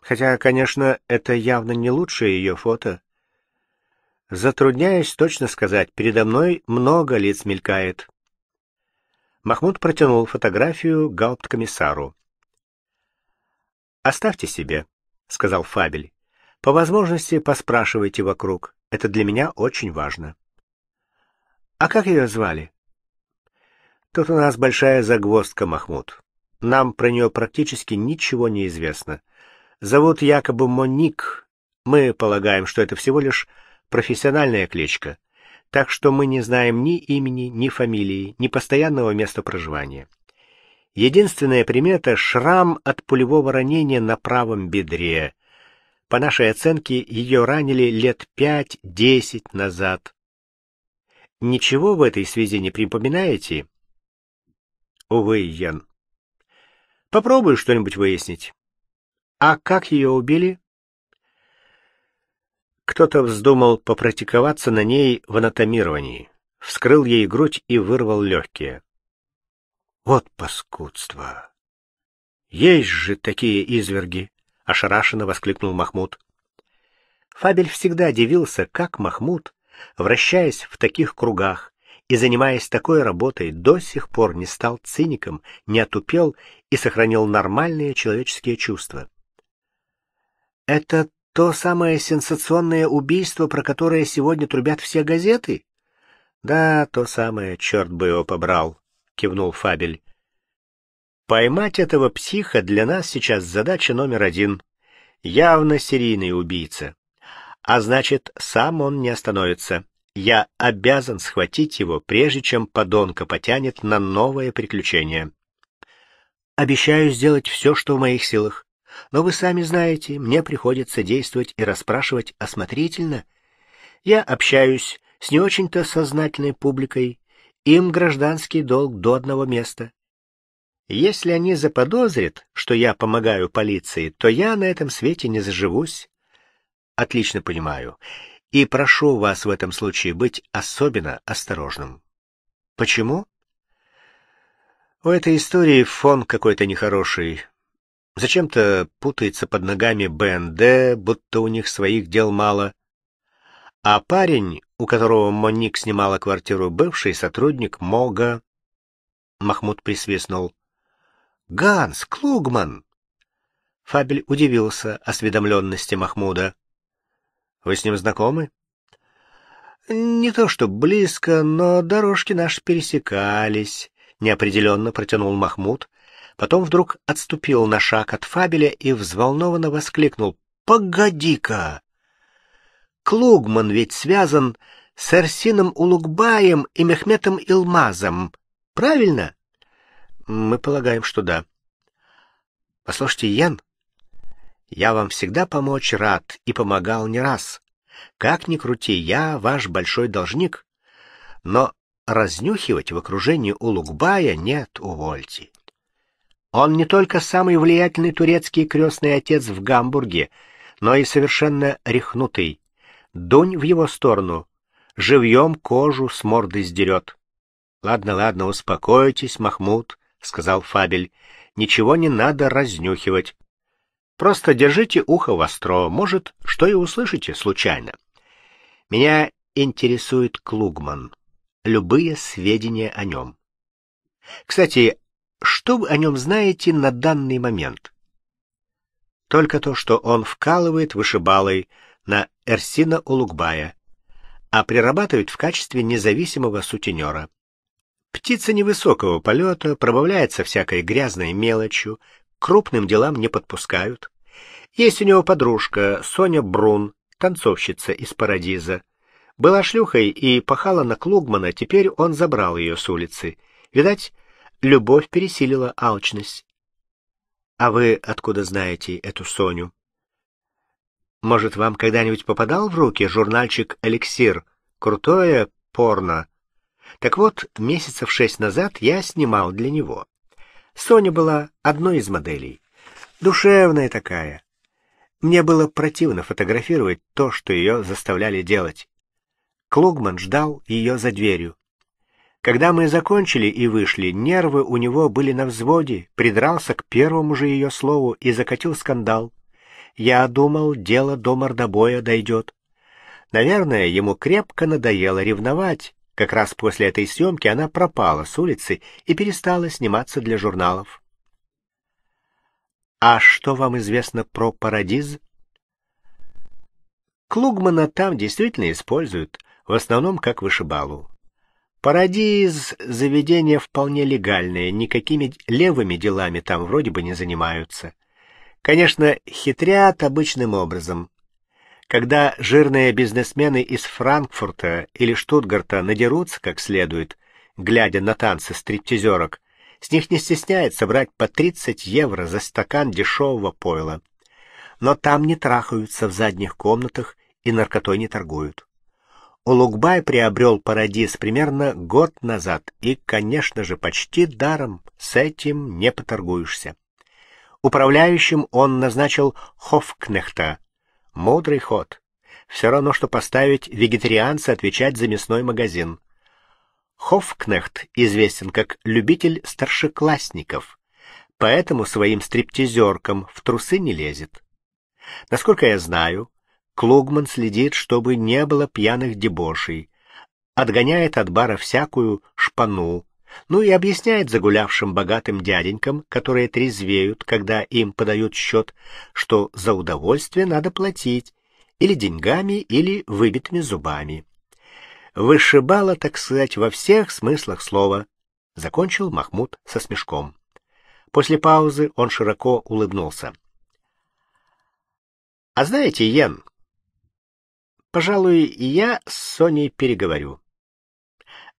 Хотя, конечно, это явно не лучшее ее фото. Затрудняюсь точно сказать, передо мной много лиц мелькает. Махмуд протянул фотографию гаупткомиссару. «Оставьте себе», — сказал Фабель. «По возможности поспрашивайте вокруг. Это для меня очень важно». «А как ее звали?» «Тут у нас большая загвоздка, Махмуд. Нам про нее практически ничего не известно. Зовут якобы Моник. Мы полагаем, что это всего лишь профессиональная кличка, так что мы не знаем ни имени, ни фамилии, ни постоянного места проживания. Единственная примета — шрам от пулевого ранения на правом бедре. По нашей оценке, ее ранили лет пять-десять назад. Ничего в этой связи не припоминаете? Увы, Ян. Попробую что-нибудь выяснить. А как ее убили? Кто-то вздумал попрактиковаться на ней в анатомировании. Вскрыл ей грудь и вырвал легкие. Вот паскудство! Есть же такие изверги! — ошарашенно воскликнул Махмуд. Фабель всегда дивился, как Махмуд, вращаясь в таких кругах и занимаясь такой работой, до сих пор не стал циником, не отупел и сохранил нормальные человеческие чувства. Это то самое сенсационное убийство, про которое сегодня трубят все газеты? Да, то самое, черт бы его побрал, кивнул Фабель. Поймать этого психа для нас сейчас задача номер один. Явно серийный убийца. А значит, сам он не остановится. Я обязан схватить его, прежде чем подонка потянет на новое приключение. Обещаю сделать все, что в моих силах. Но вы сами знаете, мне приходится действовать и расспрашивать осмотрительно. Я общаюсь с не очень-то сознательной публикой. Им гражданский долг до одного места. Если они заподозрят, что я помогаю полиции, то я на этом свете не заживусь. Отлично понимаю. И прошу вас в этом случае быть особенно осторожным. Почему? У этой истории фон какой-то нехороший. Зачем-то путается под ногами БНД, будто у них своих дел мало. А парень, у которого Моник снимала квартиру, бывший сотрудник МОГа. Махмуд присвистнул. «Ганс, Клугман!» Фабель удивился осведомленности Махмуда. «Вы с ним знакомы?» «Не то что близко, но дорожки наши пересекались», — неопределенно протянул Махмуд, потом вдруг отступил на шаг от Фабеля и взволнованно воскликнул. «Погоди-ка! Клугман ведь связан с арсином Улугбаем и Мехметом Илмазом, правильно?» «Мы полагаем, что да». «Послушайте, Ян, я вам всегда помочь рад и помогал не раз. Как ни крути, я ваш большой должник. Но разнюхивать в окружении Улугбая нет, увольте. Он не только самый влиятельный турецкий крестный отец в Гамбурге, но и совершенно рехнутый. Дунь в его сторону. Живьем кожу с морды сдерет. — Ладно, ладно, успокойтесь, Махмуд, — сказал Фабель. — Ничего не надо разнюхивать. Просто держите ухо востро, может, что и услышите случайно. Меня интересует Клугман. Любые сведения о нем. Кстати, что вы о нем знаете на данный момент? Только то, что он вкалывает вышибалой на Эрсина Улугбая, а прирабатывает в качестве независимого сутенера. Птица невысокого полета, пробавляется всякой грязной мелочью, крупным делам не подпускают. Есть у него подружка Соня Брун, танцовщица из Парадиза. Была шлюхой и пахала на Клугмана, теперь он забрал ее с улицы. Видать, Любовь пересилила алчность. А вы откуда знаете эту Соню? Может, вам когда-нибудь попадал в руки журнальчик «Эликсир»? Крутое порно. Так вот, месяцев шесть назад я снимал для него. Соня была одной из моделей. Душевная такая. Мне было противно фотографировать то, что ее заставляли делать. Клугман ждал ее за дверью. Когда мы закончили и вышли, нервы у него были на взводе, придрался к первому же ее слову и закатил скандал. Я думал, дело до мордобоя дойдет. Наверное, ему крепко надоело ревновать. Как раз после этой съемки она пропала с улицы и перестала сниматься для журналов. А что вам известно про Парадиз? Клугмана там действительно используют, в основном как вышибалу. Парадиз — заведение вполне легальное, никакими левыми делами там вроде бы не занимаются. Конечно, хитрят обычным образом. Когда жирные бизнесмены из Франкфурта или Штутгарта надерутся как следует, глядя на танцы стриптизерок, с них не стесняется брать по 30 евро за стакан дешевого пойла. Но там не трахаются в задних комнатах и наркотой не торгуют. Улугбай приобрел Парадис примерно год назад, и, конечно же, почти даром с этим не поторгуешься. Управляющим он назначил Хофкнехта. Мудрый ход. Все равно, что поставить вегетарианца отвечать за мясной магазин. Хофкнехт известен как любитель старшеклассников, поэтому своим стриптизеркам в трусы не лезет. Насколько я знаю, Клугман следит, чтобы не было пьяных дебошей, отгоняет от бара всякую шпану, ну и объясняет загулявшим богатым дяденькам, которые трезвеют, когда им подают счет, что за удовольствие надо платить или деньгами, или выбитыми зубами. Вышибала, так сказать, во всех смыслах слова, закончил Махмуд со смешком. После паузы он широко улыбнулся. А знаете, Йен, Пожалуй, я с Соней переговорю.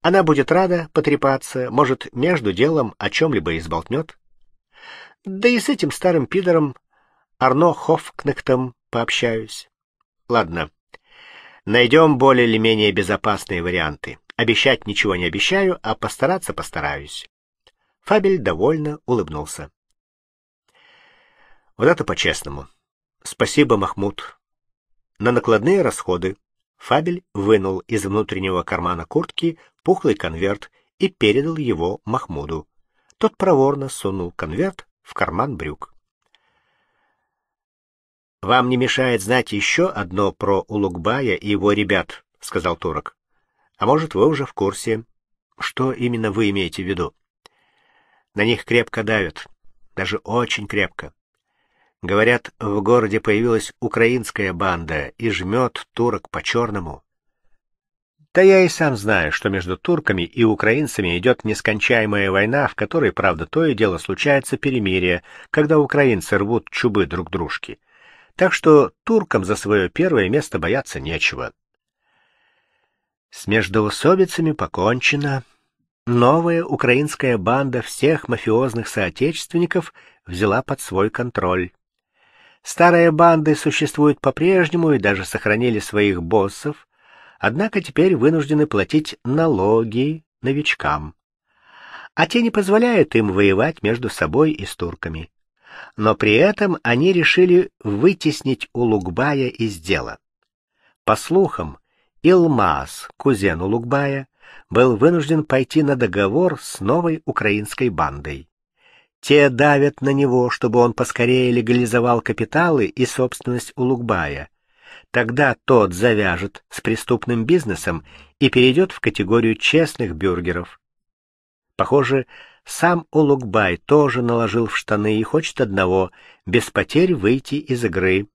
Она будет рада потрепаться, может, между делом о чем-либо изболтнет. Да и с этим старым пидором Арно Хофкнехтом пообщаюсь. Ладно, найдем более или менее безопасные варианты. Обещать ничего не обещаю, а постараться постараюсь. Фабель довольно улыбнулся. Вот это по-честному. Спасибо, Махмуд на накладные расходы. Фабель вынул из внутреннего кармана куртки пухлый конверт и передал его Махмуду. Тот проворно сунул конверт в карман брюк. «Вам не мешает знать еще одно про Улугбая и его ребят», — сказал турок. «А может, вы уже в курсе, что именно вы имеете в виду?» «На них крепко давят, даже очень крепко. Говорят, в городе появилась украинская банда и жмет турок по-черному. Да я и сам знаю, что между турками и украинцами идет нескончаемая война, в которой, правда, то и дело случается перемирие, когда украинцы рвут чубы друг дружки. Так что туркам за свое первое место бояться нечего. С междоусобицами покончено. Новая украинская банда всех мафиозных соотечественников взяла под свой контроль. Старые банды существуют по-прежнему и даже сохранили своих боссов, однако теперь вынуждены платить налоги новичкам. А те не позволяют им воевать между собой и с турками. Но при этом они решили вытеснить Улугбая из дела. По слухам, Илмаз, кузен Улугбая, был вынужден пойти на договор с новой украинской бандой. Те давят на него, чтобы он поскорее легализовал капиталы и собственность Улугбая. Тогда тот завяжет с преступным бизнесом и перейдет в категорию честных бюргеров. Похоже, сам Улугбай тоже наложил в штаны и хочет одного — без потерь выйти из игры.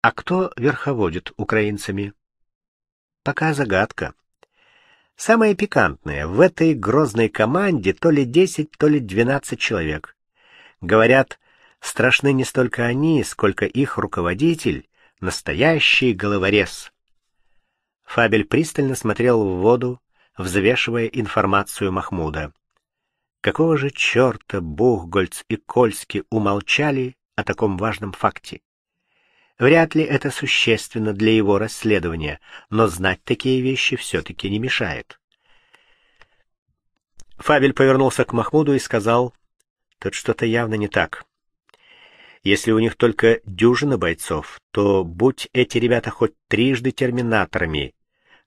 А кто верховодит украинцами? Пока загадка. Самое пикантное, в этой грозной команде то ли 10, то ли 12 человек. Говорят, страшны не столько они, сколько их руководитель, настоящий головорез. Фабель пристально смотрел в воду, взвешивая информацию Махмуда. Какого же черта Бухгольц и Кольски умолчали о таком важном факте? Вряд ли это существенно для его расследования, но знать такие вещи все-таки не мешает. Фабель повернулся к Махмуду и сказал, «Тут что-то явно не так. Если у них только дюжина бойцов, то будь эти ребята хоть трижды терминаторами,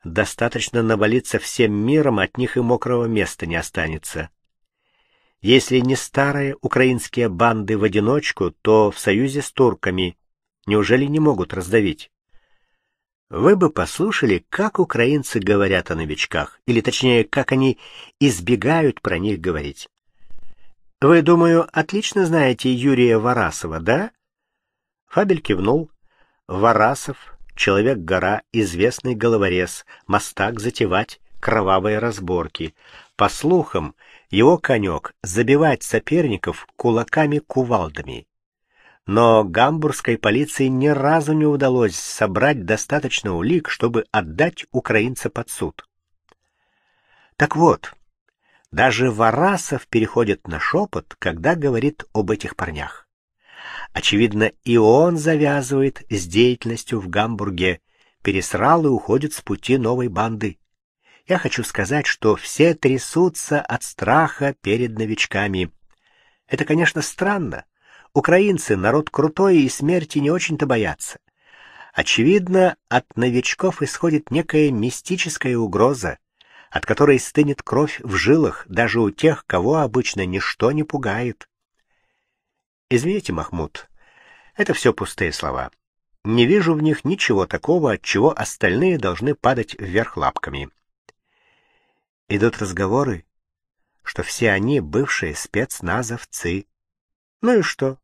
достаточно навалиться всем миром, от них и мокрого места не останется. Если не старые украинские банды в одиночку, то в союзе с турками, Неужели не могут раздавить? Вы бы послушали, как украинцы говорят о новичках, или точнее, как они избегают про них говорить. Вы, думаю, отлично знаете Юрия Варасова, да? Фабель кивнул. Варасов, человек-гора, известный головорез, мастак затевать кровавые разборки. По слухам, его конек — забивать соперников кулаками-кувалдами но гамбургской полиции ни разу не удалось собрать достаточно улик, чтобы отдать украинца под суд. Так вот, даже Варасов переходит на шепот, когда говорит об этих парнях. Очевидно, и он завязывает с деятельностью в Гамбурге, пересрал и уходит с пути новой банды. Я хочу сказать, что все трясутся от страха перед новичками. Это, конечно, странно, Украинцы — народ крутой и смерти не очень-то боятся. Очевидно, от новичков исходит некая мистическая угроза, от которой стынет кровь в жилах даже у тех, кого обычно ничто не пугает. Извините, Махмуд, это все пустые слова. Не вижу в них ничего такого, от чего остальные должны падать вверх лапками. Идут разговоры, что все они бывшие спецназовцы. Ну и что?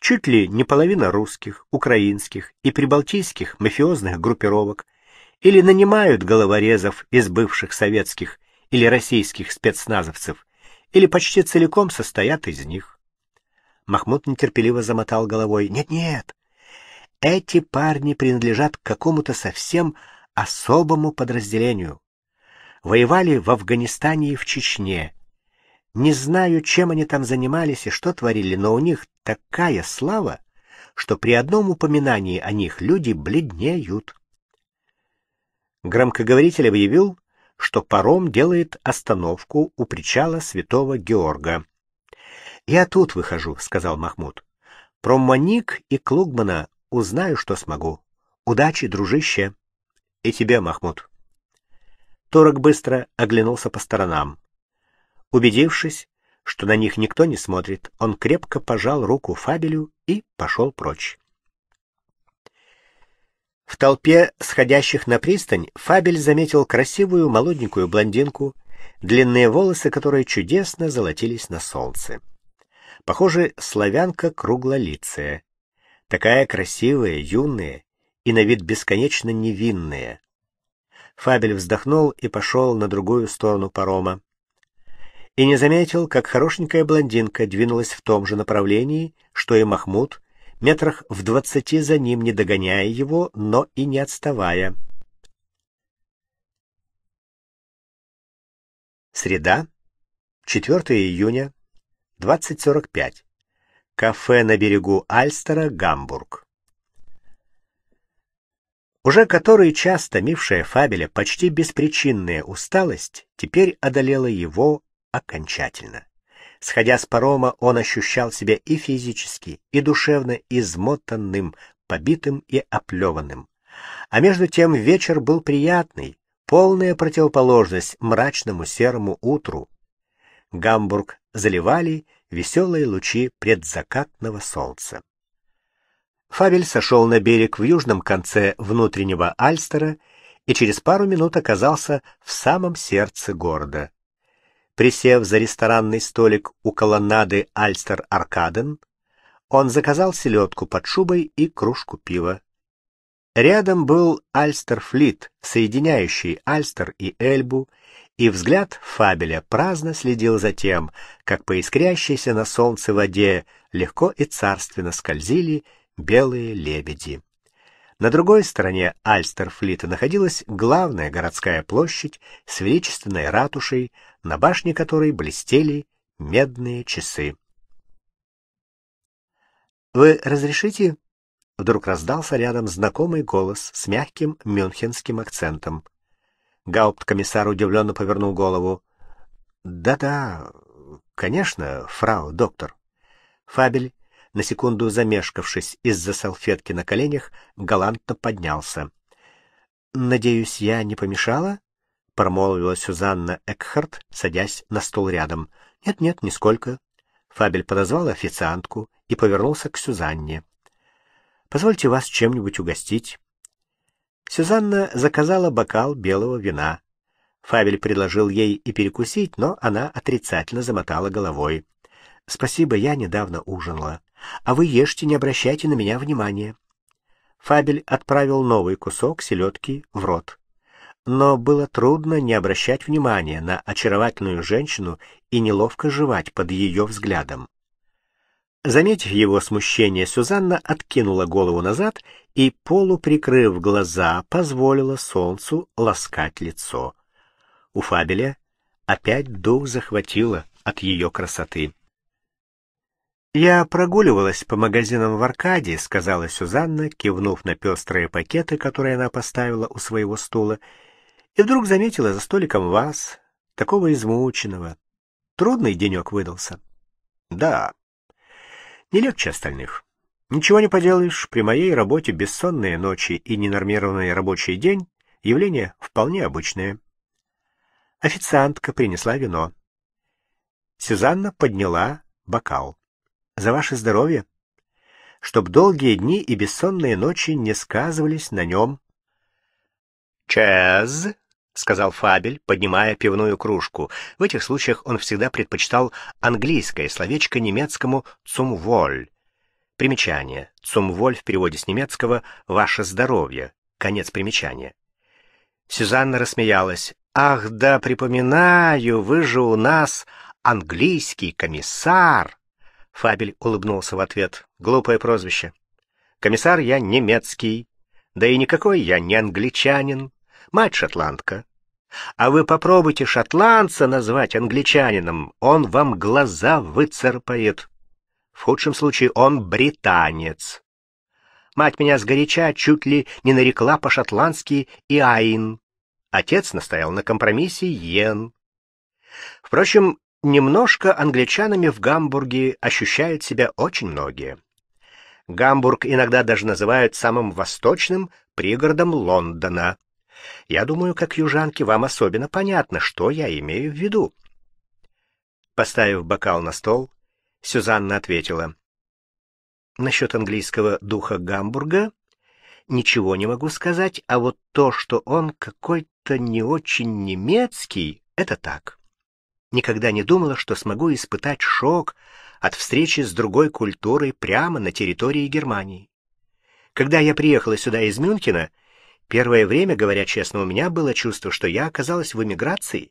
Чуть ли не половина русских, украинских и прибалтийских мафиозных группировок или нанимают головорезов из бывших советских или российских спецназовцев, или почти целиком состоят из них. Махмуд нетерпеливо замотал головой. «Нет-нет, эти парни принадлежат к какому-то совсем особому подразделению. Воевали в Афганистане и в Чечне, не знаю, чем они там занимались и что творили, но у них такая слава, что при одном упоминании о них люди бледнеют. Громкоговоритель объявил, что паром делает остановку у причала Святого Георга. «Я тут выхожу», — сказал Махмуд. «Про Моник и Клугмана узнаю, что смогу. Удачи, дружище!» «И тебе, Махмуд!» Торок быстро оглянулся по сторонам. Убедившись, что на них никто не смотрит, он крепко пожал руку Фабелю и пошел прочь. В толпе сходящих на пристань Фабель заметил красивую молоденькую блондинку, длинные волосы которой чудесно золотились на солнце. Похоже, славянка круглолицая. Такая красивая, юная и на вид бесконечно невинная. Фабель вздохнул и пошел на другую сторону парома и не заметил, как хорошенькая блондинка двинулась в том же направлении, что и Махмуд, метрах в двадцати за ним, не догоняя его, но и не отставая. Среда, 4 июня, 20.45. Кафе на берегу Альстера, Гамбург. Уже который час томившая Фабеля почти беспричинная усталость теперь одолела его, окончательно. Сходя с парома, он ощущал себя и физически, и душевно измотанным, побитым и оплеванным. А между тем вечер был приятный, полная противоположность мрачному серому утру. Гамбург заливали веселые лучи предзакатного солнца. Фабель сошел на берег в южном конце внутреннего Альстера и через пару минут оказался в самом сердце города. Присев за ресторанный столик у колоннады Альстер-Аркаден, он заказал селедку под шубой и кружку пива. Рядом был Альстер-флит, соединяющий Альстер и Эльбу, и взгляд Фабеля праздно следил за тем, как по искрящейся на солнце воде легко и царственно скользили белые лебеди. На другой стороне Альстерфлита находилась главная городская площадь с величественной ратушей, на башне которой блестели медные часы. «Вы разрешите?» — вдруг раздался рядом знакомый голос с мягким мюнхенским акцентом. Гаупткомиссар удивленно повернул голову. «Да-да, конечно, фрау доктор». Фабель на секунду замешкавшись из-за салфетки на коленях, галантно поднялся. «Надеюсь, я не помешала?» — промолвила Сюзанна Экхарт, садясь на стол рядом. «Нет-нет, нисколько». Фабель подозвал официантку и повернулся к Сюзанне. «Позвольте вас чем-нибудь угостить». Сюзанна заказала бокал белого вина. Фабель предложил ей и перекусить, но она отрицательно замотала головой. «Спасибо, я недавно ужинала. А вы ешьте, не обращайте на меня внимания. Фабель отправил новый кусок селедки в рот. Но было трудно не обращать внимания на очаровательную женщину и неловко жевать под ее взглядом. Заметив его смущение, Сюзанна откинула голову назад и, полуприкрыв глаза, позволила солнцу ласкать лицо. У Фабеля опять дух захватило от ее красоты. «Я прогуливалась по магазинам в Аркадии», — сказала Сюзанна, кивнув на пестрые пакеты, которые она поставила у своего стула, и вдруг заметила за столиком вас, такого измученного. Трудный денек выдался. «Да, не легче остальных. Ничего не поделаешь, при моей работе бессонные ночи и ненормированный рабочий день — явление вполне обычное». Официантка принесла вино. Сюзанна подняла бокал за ваше здоровье, чтоб долгие дни и бессонные ночи не сказывались на нем. «Чез», — сказал Фабель, поднимая пивную кружку. В этих случаях он всегда предпочитал английское словечко немецкому «цумволь». Примечание. «Цумволь» в переводе с немецкого «ваше здоровье». Конец примечания. Сюзанна рассмеялась. «Ах да, припоминаю, вы же у нас английский комиссар!» Фабель улыбнулся в ответ. Глупое прозвище. Комиссар я немецкий. Да и никакой я не англичанин. Мать шотландка. А вы попробуйте шотландца назвать англичанином, он вам глаза выцарапает. В худшем случае он британец. Мать меня сгоряча чуть ли не нарекла по-шотландски «иаин». Отец настоял на компромиссе «йен». Впрочем, Немножко англичанами в Гамбурге ощущают себя очень многие. Гамбург иногда даже называют самым восточным пригородом Лондона. Я думаю, как южанки вам особенно понятно, что я имею в виду. Поставив бокал на стол, Сюзанна ответила. Насчет английского духа Гамбурга ничего не могу сказать, а вот то, что он какой-то не очень немецкий, это так никогда не думала, что смогу испытать шок от встречи с другой культурой прямо на территории Германии. Когда я приехала сюда из Мюнхена, первое время, говоря честно, у меня было чувство, что я оказалась в эмиграции.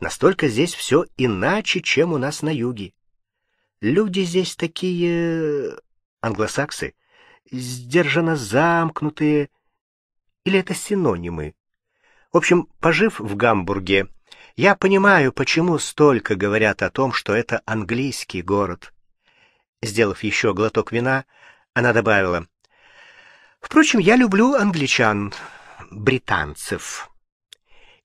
Настолько здесь все иначе, чем у нас на юге. Люди здесь такие... Э, англосаксы. Сдержанно замкнутые. Или это синонимы? В общем, пожив в Гамбурге, я понимаю, почему столько говорят о том, что это английский город. Сделав еще глоток вина, она добавила: Впрочем, я люблю англичан, британцев.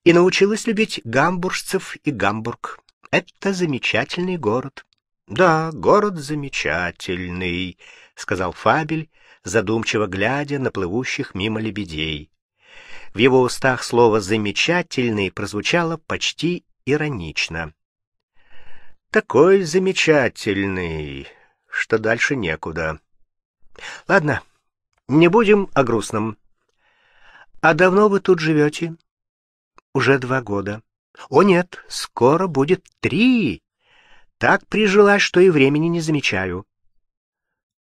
И научилась любить гамбуржцев и Гамбург. Это замечательный город. Да, город замечательный, сказал Фабель, задумчиво глядя на плывущих мимо лебедей. В его устах слово «замечательный» прозвучало почти иронично. «Такой замечательный, что дальше некуда». «Ладно, не будем о грустном». «А давно вы тут живете?» «Уже два года». «О нет, скоро будет три!» «Так прижилась, что и времени не замечаю».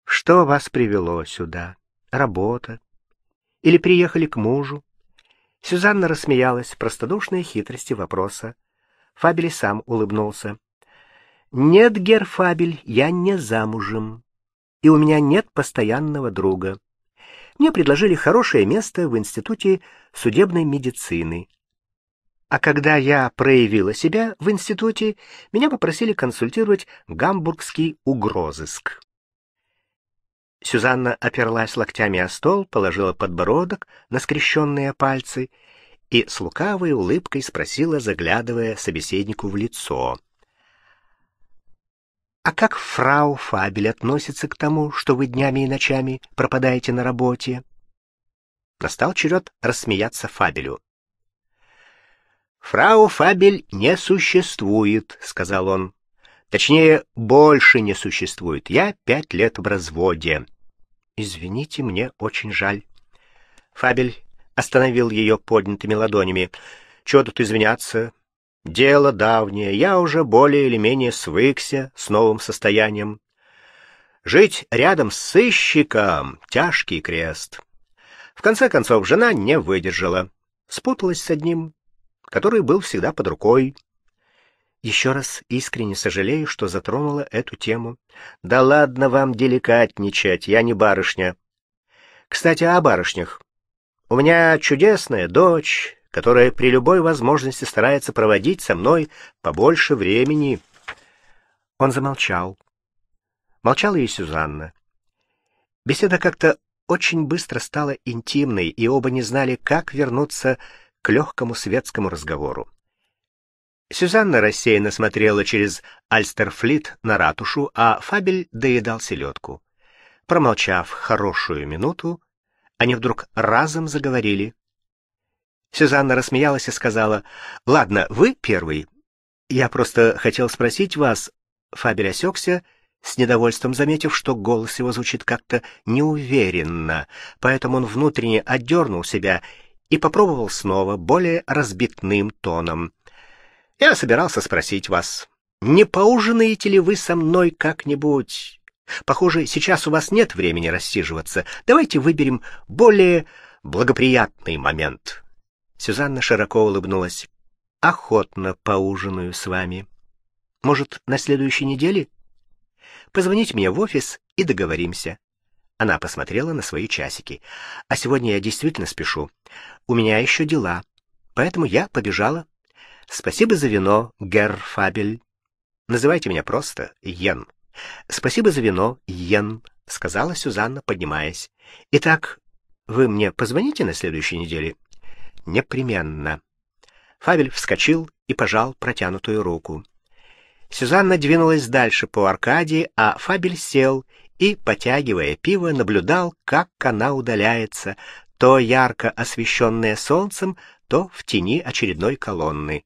«Что вас привело сюда? Работа? Или приехали к мужу?» Сюзанна рассмеялась простодушной хитрости вопроса. Фабель сам улыбнулся. «Нет, Гер Фабель, я не замужем, и у меня нет постоянного друга. Мне предложили хорошее место в Институте судебной медицины. А когда я проявила себя в институте, меня попросили консультировать гамбургский угрозыск». Сюзанна оперлась локтями о стол, положила подбородок на скрещенные пальцы и с лукавой улыбкой спросила, заглядывая собеседнику в лицо. «А как фрау Фабель относится к тому, что вы днями и ночами пропадаете на работе?» Настал черед рассмеяться Фабелю. «Фрау Фабель не существует», — сказал он. «Точнее, больше не существует. Я пять лет в разводе». Извините, мне очень жаль. Фабель остановил ее поднятыми ладонями. Чего тут извиняться? Дело давнее. Я уже более или менее свыкся с новым состоянием. Жить рядом с сыщиком тяжкий крест. В конце концов жена не выдержала, спуталась с одним, который был всегда под рукой. Еще раз искренне сожалею, что затронула эту тему. Да ладно вам деликатничать, я не барышня. Кстати, о барышнях. У меня чудесная дочь, которая при любой возможности старается проводить со мной побольше времени. Он замолчал. Молчала и Сюзанна. Беседа как-то очень быстро стала интимной, и оба не знали, как вернуться к легкому светскому разговору. Сюзанна рассеянно смотрела через Альстерфлит на ратушу, а Фабель доедал селедку. Промолчав хорошую минуту, они вдруг разом заговорили. Сюзанна рассмеялась и сказала, «Ладно, вы первый. Я просто хотел спросить вас...» Фабель осекся, с недовольством заметив, что голос его звучит как-то неуверенно, поэтому он внутренне отдернул себя и попробовал снова более разбитным тоном. Я собирался спросить вас, не поужинаете ли вы со мной как-нибудь? Похоже, сейчас у вас нет времени рассиживаться. Давайте выберем более благоприятный момент. Сюзанна широко улыбнулась. Охотно поужинаю с вами. Может, на следующей неделе? Позвоните мне в офис и договоримся. Она посмотрела на свои часики. А сегодня я действительно спешу. У меня еще дела. Поэтому я побежала. Спасибо за вино, Герр Фабель. Называйте меня просто Йен. Спасибо за вино, Йен, сказала Сюзанна, поднимаясь. Итак, вы мне позвоните на следующей неделе? Непременно. Фабель вскочил и пожал протянутую руку. Сюзанна двинулась дальше по аркаде, а Фабель сел и, потягивая пиво, наблюдал, как она удаляется, то ярко освещенная солнцем, то в тени очередной колонны.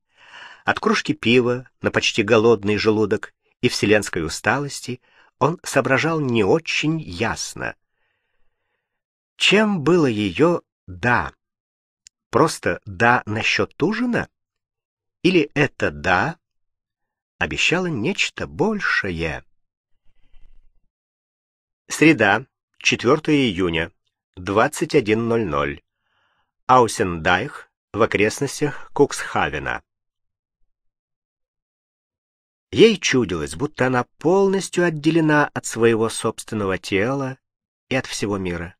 От кружки пива на почти голодный желудок и вселенской усталости он соображал не очень ясно. Чем было ее «да»? Просто «да» насчет ужина? Или это «да» обещало нечто большее? Среда, 4 июня, 21.00. Аусендайх в окрестностях Куксхавена. Ей чудилось, будто она полностью отделена от своего собственного тела и от всего мира.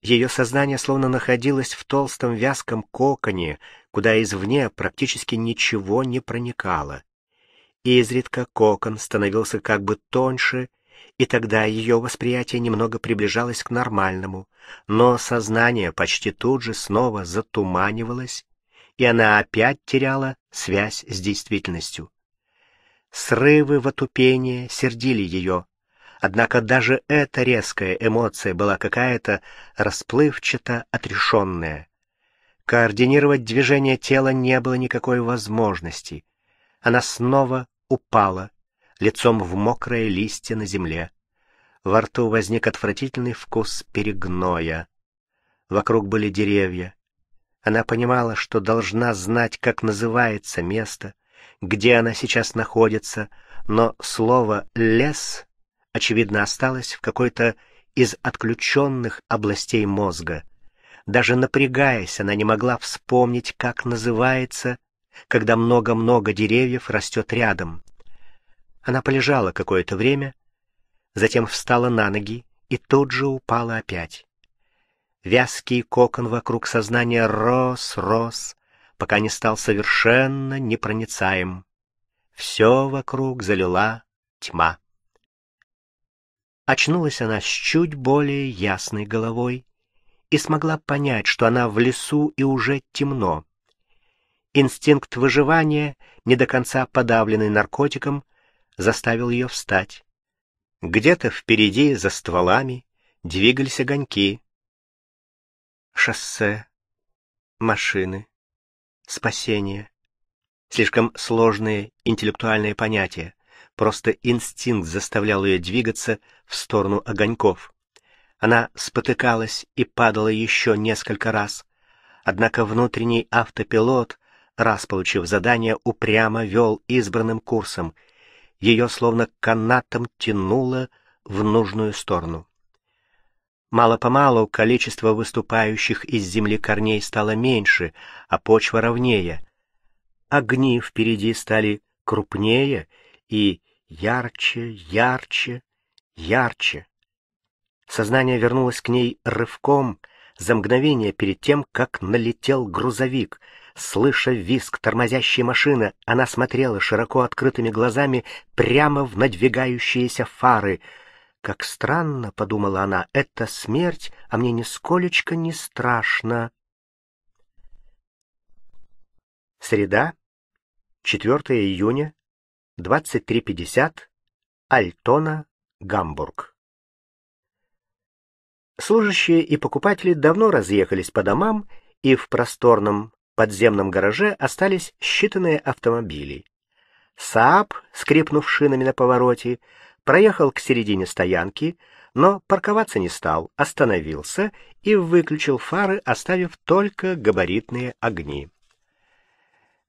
Ее сознание словно находилось в толстом вязком коконе, куда извне практически ничего не проникало. Изредка кокон становился как бы тоньше, и тогда ее восприятие немного приближалось к нормальному, но сознание почти тут же снова затуманивалось, и она опять теряла связь с действительностью. Срывы в отупение сердили ее. Однако даже эта резкая эмоция была какая-то расплывчато отрешенная. Координировать движение тела не было никакой возможности. Она снова упала, лицом в мокрые листья на земле. Во рту возник отвратительный вкус перегноя. Вокруг были деревья. Она понимала, что должна знать, как называется место — где она сейчас находится, но слово «лес» очевидно осталось в какой-то из отключенных областей мозга. Даже напрягаясь, она не могла вспомнить, как называется, когда много-много деревьев растет рядом. Она полежала какое-то время, затем встала на ноги и тут же упала опять. Вязкий кокон вокруг сознания рос, рос, пока не стал совершенно непроницаем. Все вокруг залила тьма. Очнулась она с чуть более ясной головой и смогла понять, что она в лесу и уже темно. Инстинкт выживания, не до конца подавленный наркотиком, заставил ее встать. Где-то впереди, за стволами, двигались огоньки. Шоссе, машины спасение. Слишком сложные интеллектуальные понятия. Просто инстинкт заставлял ее двигаться в сторону огоньков. Она спотыкалась и падала еще несколько раз. Однако внутренний автопилот, раз получив задание, упрямо вел избранным курсом. Ее словно канатом тянуло в нужную сторону. Мало-помалу количество выступающих из земли корней стало меньше, а почва ровнее. Огни впереди стали крупнее и ярче, ярче, ярче. Сознание вернулось к ней рывком за мгновение перед тем, как налетел грузовик. Слыша визг тормозящей машины, она смотрела широко открытыми глазами прямо в надвигающиеся фары — как странно, — подумала она, — это смерть, а мне нисколечко не страшно. Среда, 4 июня, 23.50, Альтона, Гамбург. Служащие и покупатели давно разъехались по домам, и в просторном подземном гараже остались считанные автомобили. Saab, скрипнув шинами на повороте, проехал к середине стоянки, но парковаться не стал, остановился и выключил фары, оставив только габаритные огни.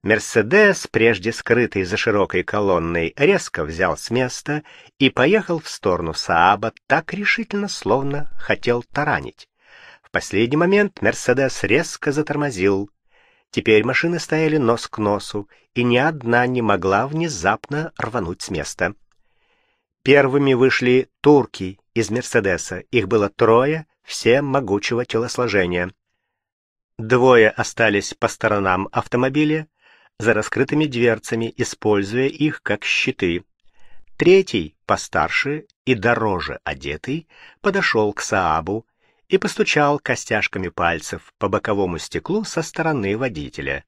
Мерседес, прежде скрытый за широкой колонной, резко взял с места и поехал в сторону Сааба так решительно, словно хотел таранить. В последний момент Мерседес резко затормозил. Теперь машины стояли нос к носу, и ни одна не могла внезапно рвануть с места. Первыми вышли турки из «Мерседеса». Их было трое, все могучего телосложения. Двое остались по сторонам автомобиля, за раскрытыми дверцами, используя их как щиты. Третий, постарше и дороже одетый, подошел к Саабу и постучал костяшками пальцев по боковому стеклу со стороны водителя.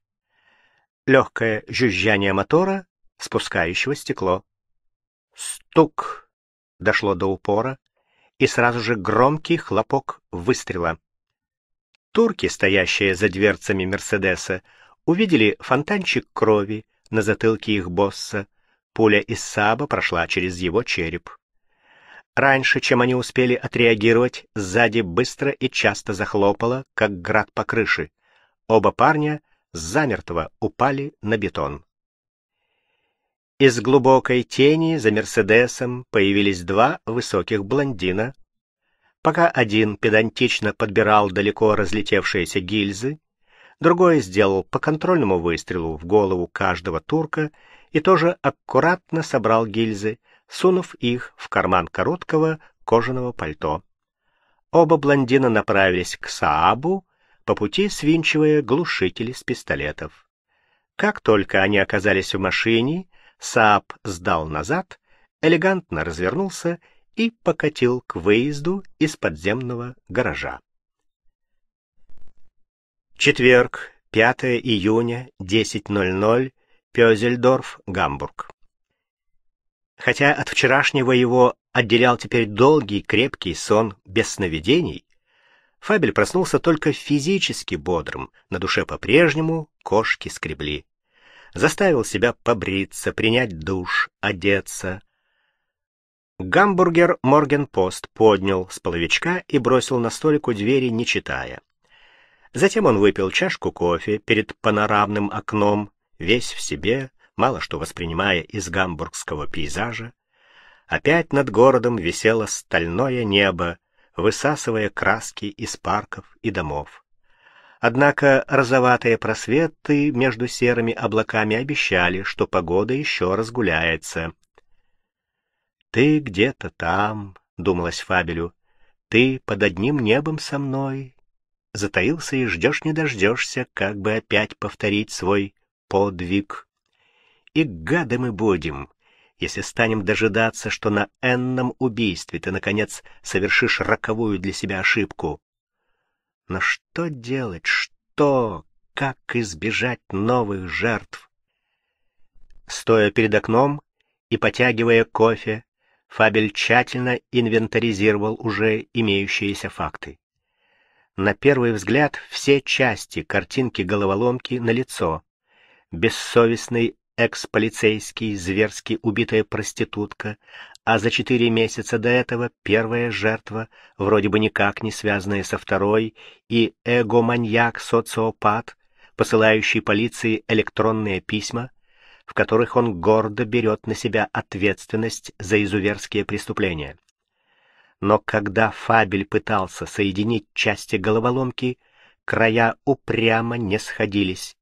Легкое жужжание мотора, спускающего стекло. Стук дошло до упора, и сразу же громкий хлопок выстрела. Турки, стоящие за дверцами Мерседеса, увидели фонтанчик крови на затылке их босса. Пуля из Саба прошла через его череп. Раньше, чем они успели отреагировать, сзади быстро и часто захлопало, как град по крыше. Оба парня замертво упали на бетон. Из глубокой тени за Мерседесом появились два высоких блондина. Пока один педантично подбирал далеко разлетевшиеся гильзы, другой сделал по контрольному выстрелу в голову каждого турка и тоже аккуратно собрал гильзы, сунув их в карман короткого кожаного пальто. Оба блондина направились к Саабу, по пути свинчивая глушители с пистолетов. Как только они оказались в машине, Saab сдал назад, элегантно развернулся и покатил к выезду из подземного гаража. Четверг, 5 июня, 10.00, Пёзельдорф, Гамбург. Хотя от вчерашнего его отделял теперь долгий крепкий сон без сновидений, Фабель проснулся только физически бодрым, на душе по-прежнему кошки скребли заставил себя побриться, принять душ, одеться. Гамбургер Моргенпост поднял с половичка и бросил на столик у двери, не читая. Затем он выпил чашку кофе перед панорамным окном, весь в себе, мало что воспринимая из гамбургского пейзажа. Опять над городом висело стальное небо, высасывая краски из парков и домов. Однако розоватые просветы между серыми облаками обещали, что погода еще разгуляется. «Ты где-то там», — думалось Фабелю, — «ты под одним небом со мной». Затаился и ждешь не дождешься, как бы опять повторить свой подвиг. И гады мы будем, если станем дожидаться, что на энном убийстве ты, наконец, совершишь роковую для себя ошибку. Но что делать? Что? Как избежать новых жертв? Стоя перед окном и потягивая кофе, Фабель тщательно инвентаризировал уже имеющиеся факты. На первый взгляд все части картинки головоломки на лицо. Бессовестный экс-полицейский, зверски убитая проститутка, а за четыре месяца до этого первая жертва, вроде бы никак не связанная со второй, и эго-маньяк-социопат, посылающий полиции электронные письма, в которых он гордо берет на себя ответственность за изуверские преступления. Но когда Фабель пытался соединить части головоломки, края упрямо не сходились.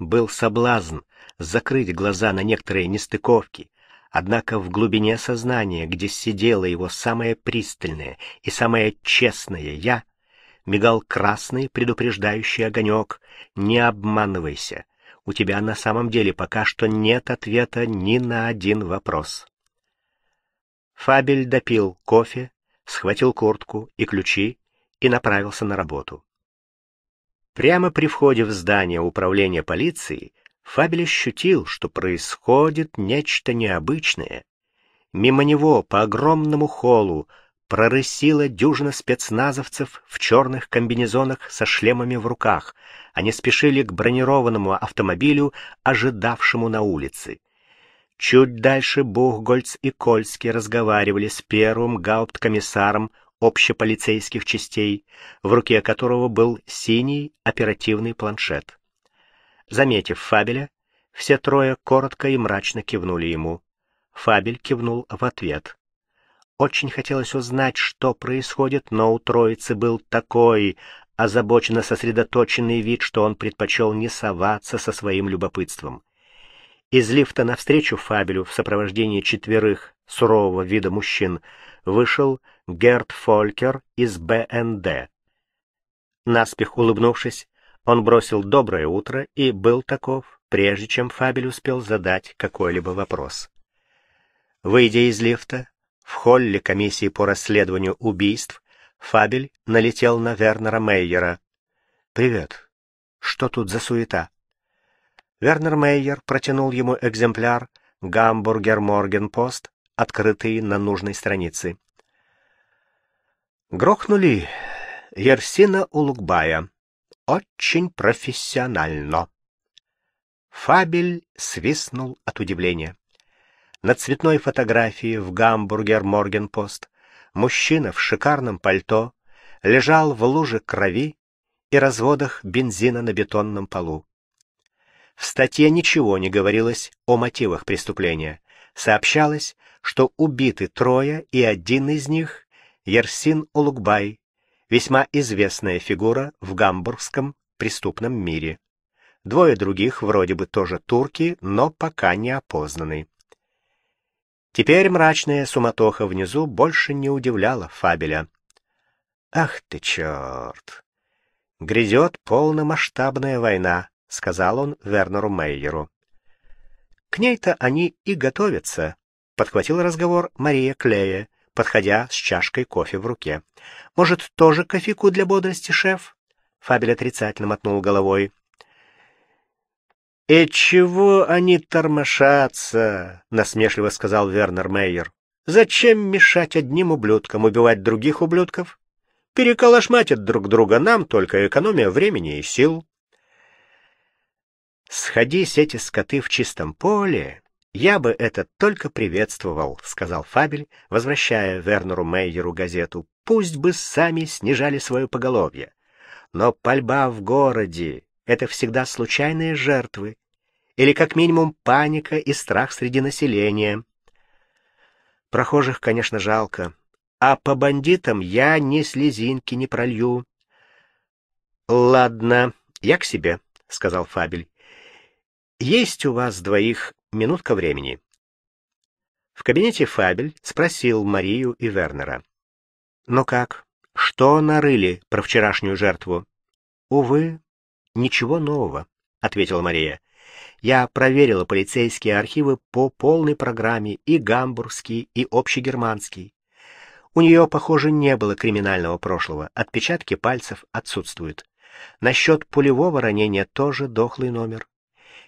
Был соблазн закрыть глаза на некоторые нестыковки, однако в глубине сознания, где сидело его самое пристальное и самое честное «я», мигал красный предупреждающий огонек «Не обманывайся, у тебя на самом деле пока что нет ответа ни на один вопрос». Фабель допил кофе, схватил куртку и ключи и направился на работу. Прямо при входе в здание управления полиции Фабель ощутил, что происходит нечто необычное. Мимо него по огромному холлу прорысила дюжина спецназовцев в черных комбинезонах со шлемами в руках. Они спешили к бронированному автомобилю, ожидавшему на улице. Чуть дальше Бухгольц и Кольский разговаривали с первым гаупткомиссаром общеполицейских частей, в руке которого был синий оперативный планшет. Заметив Фабеля, все трое коротко и мрачно кивнули ему. Фабель кивнул в ответ. Очень хотелось узнать, что происходит, но у троицы был такой озабоченно сосредоточенный вид, что он предпочел не соваться со своим любопытством. Из лифта навстречу Фабелю в сопровождении четверых сурового вида мужчин вышел Герт Фолькер из БНД. Наспех улыбнувшись, он бросил «доброе утро» и был таков, прежде чем Фабель успел задать какой-либо вопрос. Выйдя из лифта, в холле комиссии по расследованию убийств, Фабель налетел на Вернера Мейера. «Привет. Что тут за суета?» Вернер Мейер протянул ему экземпляр «Гамбургер Моргенпост» открытые на нужной странице. Грохнули Ерсина Улугбая Очень профессионально. Фабель свистнул от удивления. На цветной фотографии в Гамбургер Моргенпост мужчина в шикарном пальто лежал в луже крови и разводах бензина на бетонном полу. В статье ничего не говорилось о мотивах преступления. Сообщалось, что убиты трое, и один из них — Ерсин Улугбай, весьма известная фигура в гамбургском преступном мире. Двое других вроде бы тоже турки, но пока не опознаны. Теперь мрачная суматоха внизу больше не удивляла Фабеля. «Ах ты черт! Грядет полномасштабная война», — сказал он Вернеру Мейеру. К ней-то они и готовятся, Подхватил разговор Мария Клея, подходя с чашкой кофе в руке. Может, тоже кофеку для бодрости, шеф? Фабель отрицательно мотнул головой. «И «Э, чего они тормошатся?» — насмешливо сказал Вернер Мейер. «Зачем мешать одним ублюдкам убивать других ублюдков? Переколошматят друг друга нам только экономия времени и сил». Сходись эти скоты в чистом поле «Я бы это только приветствовал», — сказал Фабель, возвращая Вернеру Мейеру газету. «Пусть бы сами снижали свое поголовье. Но пальба в городе — это всегда случайные жертвы. Или как минимум паника и страх среди населения. Прохожих, конечно, жалко. А по бандитам я ни слезинки не пролью». «Ладно, я к себе», — сказал Фабель. «Есть у вас двоих Минутка времени. В кабинете Фабель спросил Марию и Вернера. Но «Ну как? Что нарыли про вчерашнюю жертву?» «Увы, ничего нового», — ответила Мария. «Я проверила полицейские архивы по полной программе и гамбургский, и общегерманский. У нее, похоже, не было криминального прошлого, отпечатки пальцев отсутствуют. Насчет пулевого ранения тоже дохлый номер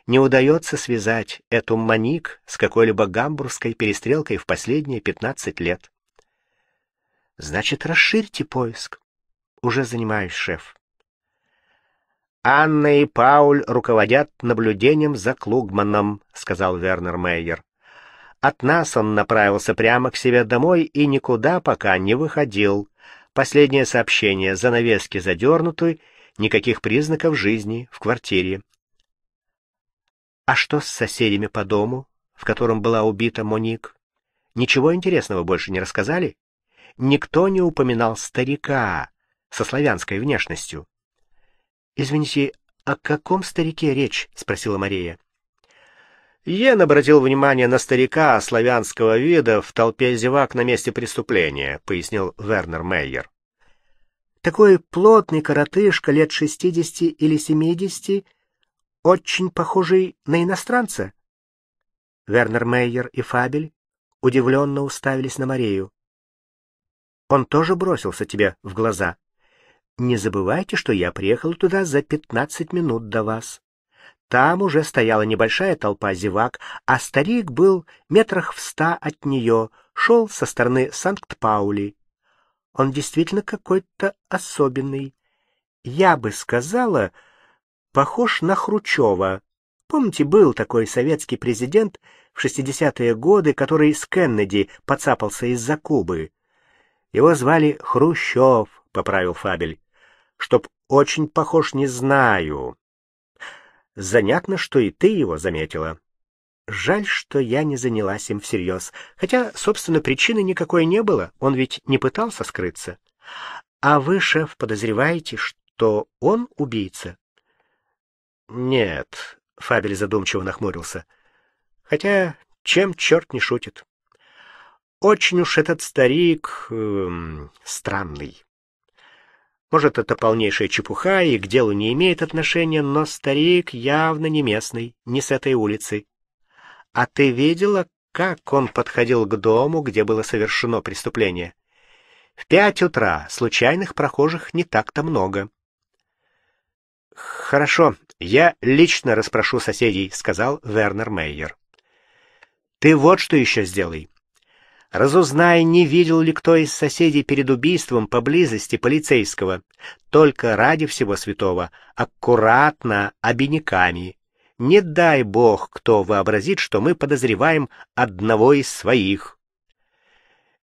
не удается связать эту маник с какой-либо гамбургской перестрелкой в последние 15 лет. Значит, расширьте поиск. Уже занимаюсь, шеф. Анна и Пауль руководят наблюдением за Клугманом, сказал Вернер Мейер. От нас он направился прямо к себе домой и никуда пока не выходил. Последнее сообщение: занавески задернуты, никаких признаков жизни в квартире. А что с соседями по дому, в котором была убита Моник? Ничего интересного больше не рассказали? Никто не упоминал старика со славянской внешностью. «Извините, о каком старике речь?» — спросила Мария. Йен обратил внимание на старика славянского вида в толпе зевак на месте преступления, пояснил Вернер Мейер. Такой плотный коротышка лет шестидесяти или семидесяти — очень похожий на иностранца. Вернер Мейер и Фабель удивленно уставились на Марию. Он тоже бросился тебе в глаза. Не забывайте, что я приехал туда за пятнадцать минут до вас. Там уже стояла небольшая толпа зевак, а старик был метрах в ста от нее, шел со стороны Санкт-Паули. Он действительно какой-то особенный. Я бы сказала, похож на Хрущева. Помните, был такой советский президент в 60-е годы, который с Кеннеди подцапался из-за Кубы. Его звали Хрущев, — поправил Фабель. Чтоб очень похож, не знаю. Занятно, что и ты его заметила. Жаль, что я не занялась им всерьез. Хотя, собственно, причины никакой не было. Он ведь не пытался скрыться. А вы, шеф, подозреваете, что он убийца? «Нет», — Фабель задумчиво нахмурился. «Хотя чем черт не шутит? Очень уж этот старик э, странный. Может, это полнейшая чепуха и к делу не имеет отношения, но старик явно не местный, не с этой улицы. А ты видела, как он подходил к дому, где было совершено преступление? В пять утра случайных прохожих не так-то много». «Хорошо, я лично расспрошу соседей», — сказал Вернер Мейер. «Ты вот что еще сделай. Разузнай, не видел ли кто из соседей перед убийством поблизости полицейского. Только ради всего святого, аккуратно, обиняками. Не дай бог, кто вообразит, что мы подозреваем одного из своих»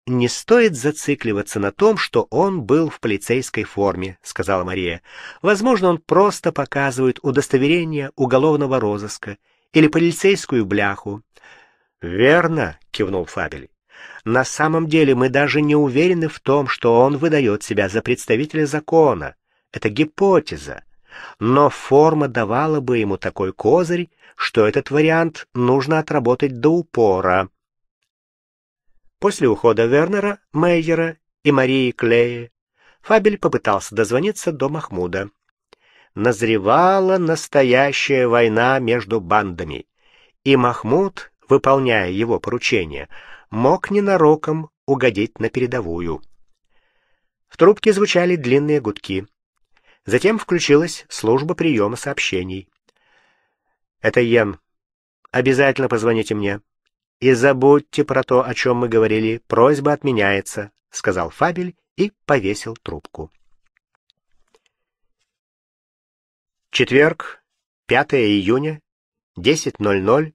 не стоит зацикливаться на том, что он был в полицейской форме, сказала Мария. Возможно, он просто показывает удостоверение уголовного розыска или полицейскую бляху. Верно, кивнул Фабель. На самом деле мы даже не уверены в том, что он выдает себя за представителя закона. Это гипотеза. Но форма давала бы ему такой козырь, что этот вариант нужно отработать до упора. После ухода Вернера, Мейера и Марии Клея Фабель попытался дозвониться до Махмуда. Назревала настоящая война между бандами, и Махмуд, выполняя его поручение, мог ненароком угодить на передовую. В трубке звучали длинные гудки. Затем включилась служба приема сообщений. «Это Йен. Обязательно позвоните мне. И забудьте про то, о чем мы говорили. Просьба отменяется, — сказал Фабель и повесил трубку. Четверг, 5 июня, 10.00,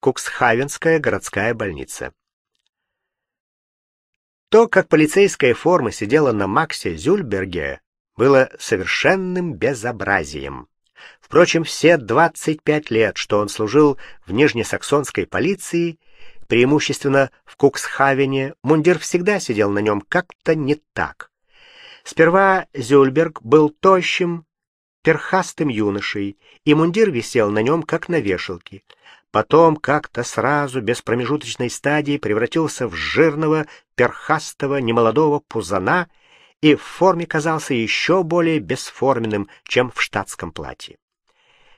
Куксхавенская городская больница. То, как полицейская форма сидела на Максе Зюльберге, было совершенным безобразием. Впрочем, все 25 лет, что он служил в нижнесаксонской полиции, преимущественно в Куксхавене, мундир всегда сидел на нем как-то не так. Сперва Зюльберг был тощим, перхастым юношей, и мундир висел на нем, как на вешалке. Потом как-то сразу, без промежуточной стадии, превратился в жирного, перхастого, немолодого пузана и в форме казался еще более бесформенным, чем в штатском платье.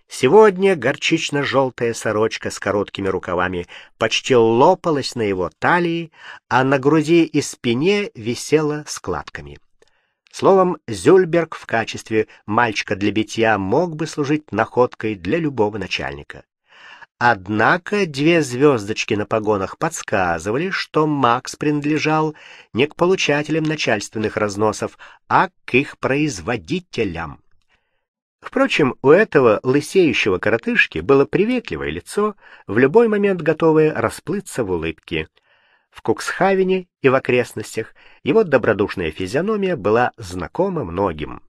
Сегодня горчично-желтая сорочка с короткими рукавами почти лопалась на его талии, а на груди и спине висела складками. Словом, Зюльберг в качестве мальчика для битья мог бы служить находкой для любого начальника. Однако две звездочки на погонах подсказывали, что Макс принадлежал не к получателям начальственных разносов, а к их производителям. Впрочем, у этого лысеющего коротышки было приветливое лицо, в любой момент готовое расплыться в улыбке. В Куксхавене и в окрестностях его добродушная физиономия была знакома многим.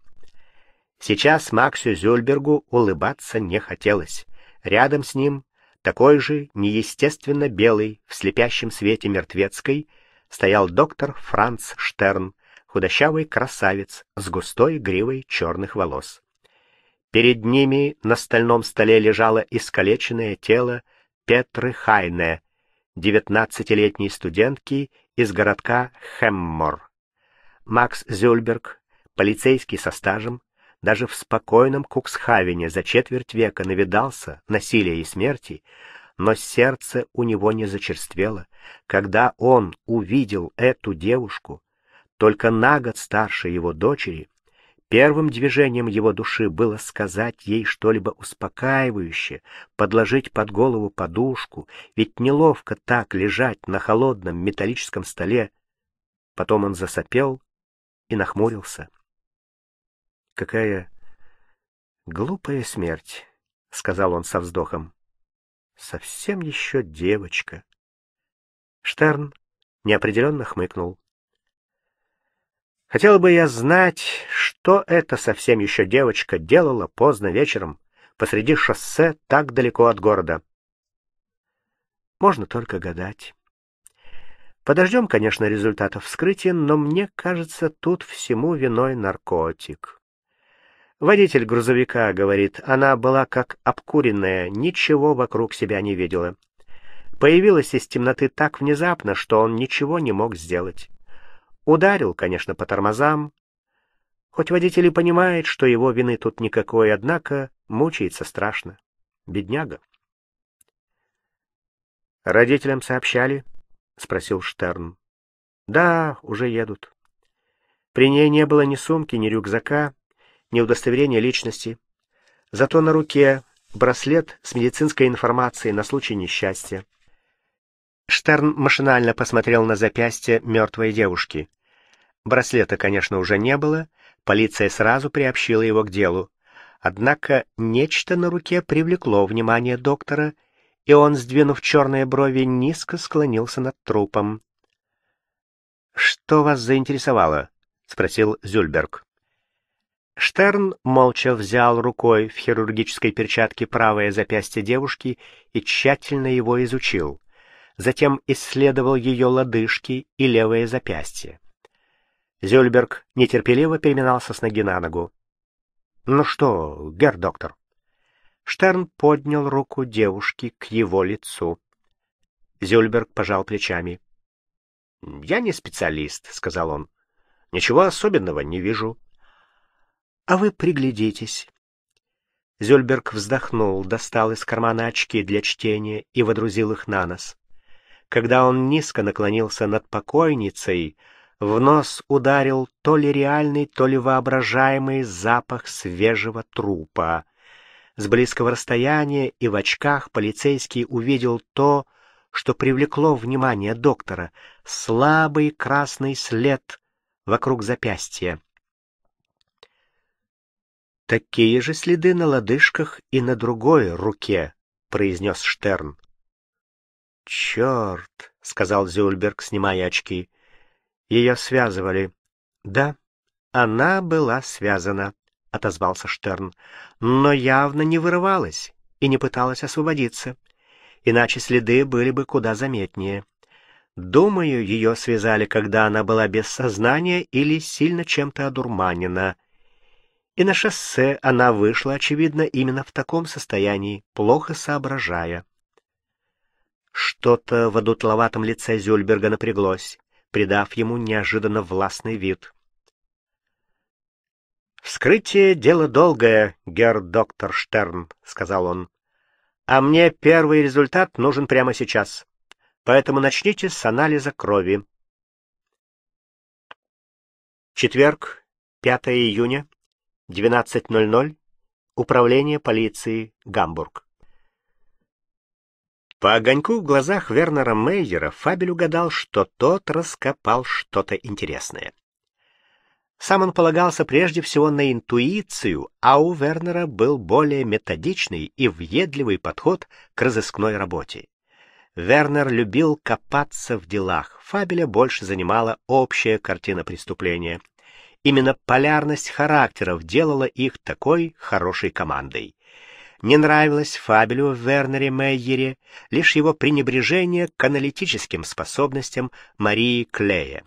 Сейчас Максу Зюльбергу улыбаться не хотелось. Рядом с ним, такой же неестественно белый, в слепящем свете мертвецкой, стоял доктор Франц Штерн, худощавый красавец с густой гривой черных волос. Перед ними на стальном столе лежало искалеченное тело Петры Хайне, девятнадцатилетней студентки из городка Хеммор. Макс Зюльберг, полицейский со стажем, даже в спокойном Куксхавене за четверть века навидался насилия и смерти, но сердце у него не зачерствело, когда он увидел эту девушку, только на год старше его дочери, Первым движением его души было сказать ей что-либо успокаивающее, подложить под голову подушку, ведь неловко так лежать на холодном металлическом столе. Потом он засопел и нахмурился. «Какая глупая смерть», — сказал он со вздохом. «Совсем еще девочка». Штерн неопределенно хмыкнул. Хотел бы я знать, что эта совсем еще девочка делала поздно вечером посреди шоссе так далеко от города. Можно только гадать. Подождем, конечно, результатов вскрытия, но мне кажется, тут всему виной наркотик. Водитель грузовика говорит, она была как обкуренная, ничего вокруг себя не видела. Появилась из темноты так внезапно, что он ничего не мог сделать. Ударил, конечно, по тормозам. Хоть водитель и понимает, что его вины тут никакой, однако мучается страшно. Бедняга. «Родителям сообщали?» — спросил Штерн. «Да, уже едут. При ней не было ни сумки, ни рюкзака, ни удостоверения личности. Зато на руке браслет с медицинской информацией на случай несчастья». Штерн машинально посмотрел на запястье мертвой девушки. Браслета, конечно, уже не было, полиция сразу приобщила его к делу. Однако нечто на руке привлекло внимание доктора, и он, сдвинув черные брови, низко склонился над трупом. «Что вас заинтересовало?» — спросил Зюльберг. Штерн молча взял рукой в хирургической перчатке правое запястье девушки и тщательно его изучил. Затем исследовал ее лодыжки и левое запястье. Зюльберг нетерпеливо переминался с ноги на ногу. «Ну что, гер доктор?» Штерн поднял руку девушки к его лицу. Зюльберг пожал плечами. «Я не специалист», — сказал он. «Ничего особенного не вижу». «А вы приглядитесь». Зюльберг вздохнул, достал из кармана очки для чтения и водрузил их на нос. Когда он низко наклонился над покойницей, в нос ударил то ли реальный, то ли воображаемый запах свежего трупа. С близкого расстояния и в очках полицейский увидел то, что привлекло внимание доктора — слабый красный след вокруг запястья. «Такие же следы на лодыжках и на другой руке», — произнес Штерн. «Черт!» — сказал Зюльберг, снимая очки. Ее связывали. Да, она была связана, отозвался Штерн, но явно не вырывалась и не пыталась освободиться. Иначе следы были бы куда заметнее. Думаю, ее связали, когда она была без сознания или сильно чем-то одурманена. И на шоссе она вышла, очевидно, именно в таком состоянии, плохо соображая. Что-то в одутловатом лице Зюльберга напряглось придав ему неожиданно властный вид. «Вскрытие — дело долгое, герр-доктор Штерн», — сказал он. «А мне первый результат нужен прямо сейчас. Поэтому начните с анализа крови». Четверг, 5 июня, 12.00, Управление полиции, Гамбург. По огоньку в глазах Вернера Мейера Фабель угадал, что тот раскопал что-то интересное. Сам он полагался прежде всего на интуицию, а у Вернера был более методичный и въедливый подход к разыскной работе. Вернер любил копаться в делах, Фабеля больше занимала общая картина преступления. Именно полярность характеров делала их такой хорошей командой не нравилось Фабелю в Вернере Мейере лишь его пренебрежение к аналитическим способностям Марии Клея.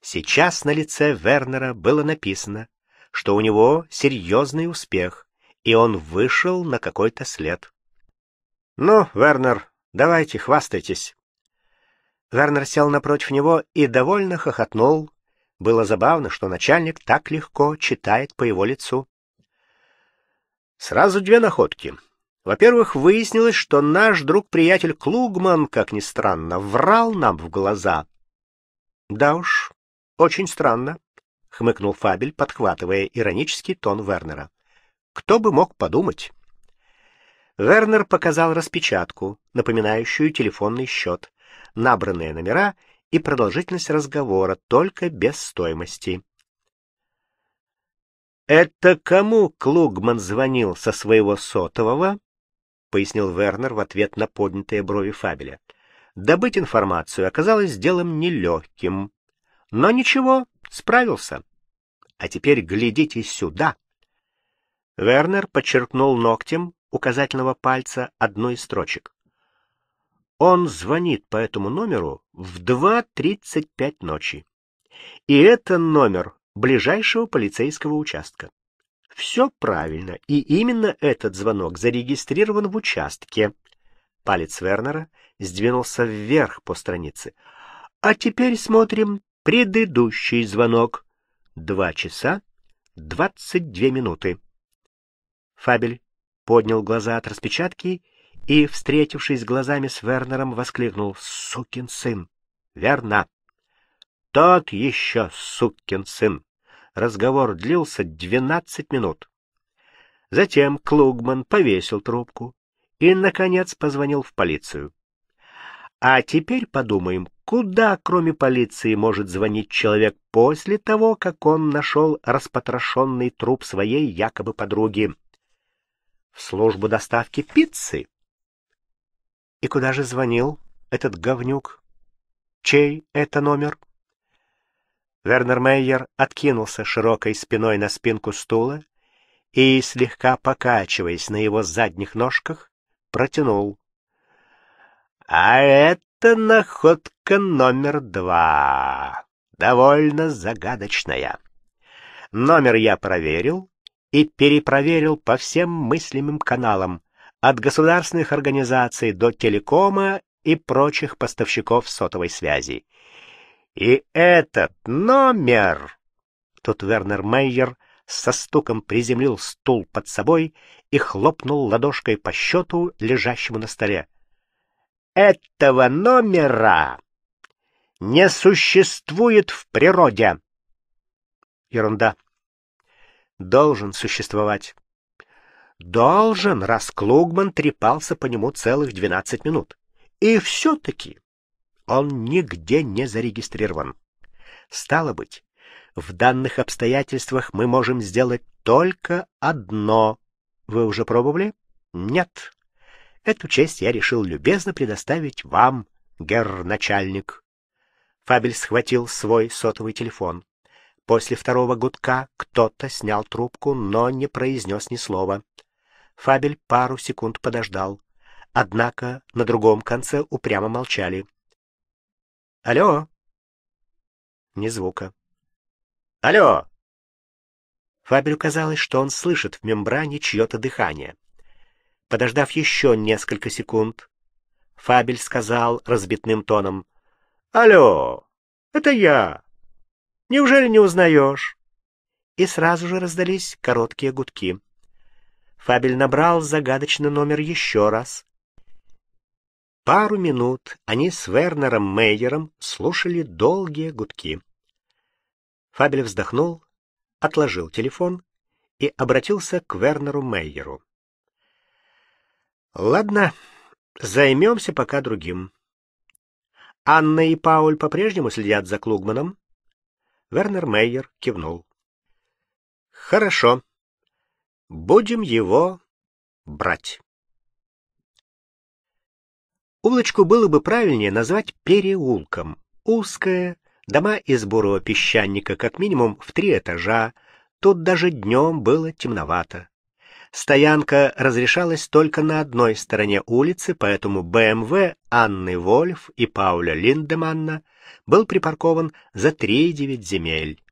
Сейчас на лице Вернера было написано, что у него серьезный успех, и он вышел на какой-то след. «Ну, Вернер, давайте, хвастайтесь». Вернер сел напротив него и довольно хохотнул. Было забавно, что начальник так легко читает по его лицу. Сразу две находки. Во-первых, выяснилось, что наш друг-приятель Клугман, как ни странно, врал нам в глаза. Да уж, очень странно, хмыкнул Фабель, подхватывая иронический тон Вернера. Кто бы мог подумать? Вернер показал распечатку, напоминающую телефонный счет, набранные номера и продолжительность разговора, только без стоимости. «Это кому Клугман звонил со своего сотового?» — пояснил Вернер в ответ на поднятые брови Фабеля. Добыть информацию оказалось делом нелегким. Но ничего, справился. А теперь глядите сюда. Вернер подчеркнул ногтем указательного пальца одной из строчек. Он звонит по этому номеру в 2.35 ночи. И это номер ближайшего полицейского участка. Все правильно, и именно этот звонок зарегистрирован в участке. Палец Вернера сдвинулся вверх по странице. А теперь смотрим предыдущий звонок. Два часа двадцать две минуты. Фабель поднял глаза от распечатки и, встретившись глазами с Вернером, воскликнул «Сукин сын!» «Верно!» Тот еще сукин сын. Разговор длился двенадцать минут. Затем Клугман повесил трубку и, наконец, позвонил в полицию. А теперь подумаем, куда, кроме полиции, может звонить человек после того, как он нашел распотрошенный труп своей якобы подруги? В службу доставки пиццы? И куда же звонил этот говнюк? Чей это номер? Вернер Мейер откинулся широкой спиной на спинку стула и, слегка покачиваясь на его задних ножках, протянул. «А это находка номер два, довольно загадочная. Номер я проверил и перепроверил по всем мыслимым каналам, от государственных организаций до телекома и прочих поставщиков сотовой связи. И этот номер... Тут Вернер Майер со стуком приземлил стул под собой и хлопнул ладошкой по счету, лежащему на столе. «Этого номера не существует в природе!» Ерунда. Должен существовать. Должен, раз Клугман трепался по нему целых двенадцать минут. И все-таки он нигде не зарегистрирован. Стало быть, в данных обстоятельствах мы можем сделать только одно. Вы уже пробовали? Нет. Эту честь я решил любезно предоставить вам, герр-начальник. Фабель схватил свой сотовый телефон. После второго гудка кто-то снял трубку, но не произнес ни слова. Фабель пару секунд подождал. Однако на другом конце упрямо молчали. «Алло!» Ни звука. «Алло!» Фабелю казалось, что он слышит в мембране чье-то дыхание. Подождав еще несколько секунд, Фабель сказал разбитным тоном. «Алло! Это я! Неужели не узнаешь?» И сразу же раздались короткие гудки. Фабель набрал загадочный номер еще раз Пару минут они с Вернером Мейером слушали долгие гудки. Фабель вздохнул, отложил телефон и обратился к Вернеру Мейеру. «Ладно, займемся пока другим. Анна и Пауль по-прежнему следят за Клугманом?» Вернер Мейер кивнул. «Хорошо. Будем его брать». Улочку было бы правильнее назвать переулком. Узкая, дома из бурого песчаника как минимум в три этажа, тут даже днем было темновато. Стоянка разрешалась только на одной стороне улицы, поэтому БМВ эм Анны Вольф и Пауля Линдеманна был припаркован за 3,9 земель.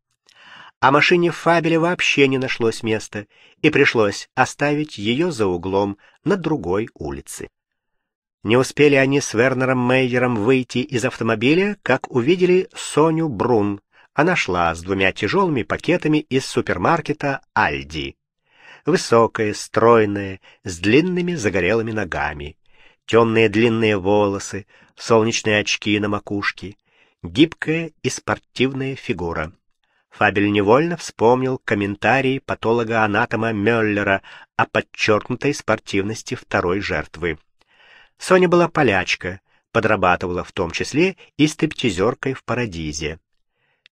А машине Фабеля вообще не нашлось места, и пришлось оставить ее за углом на другой улице. Не успели они с Вернером Мейером выйти из автомобиля, как увидели Соню Брун. Она шла с двумя тяжелыми пакетами из супермаркета «Альди». Высокая, стройная, с длинными загорелыми ногами. Темные длинные волосы, солнечные очки на макушке. Гибкая и спортивная фигура. Фабель невольно вспомнил комментарий патолога-анатома Мюллера о подчеркнутой спортивности второй жертвы. Соня была полячка, подрабатывала в том числе и стриптизеркой в Парадизе.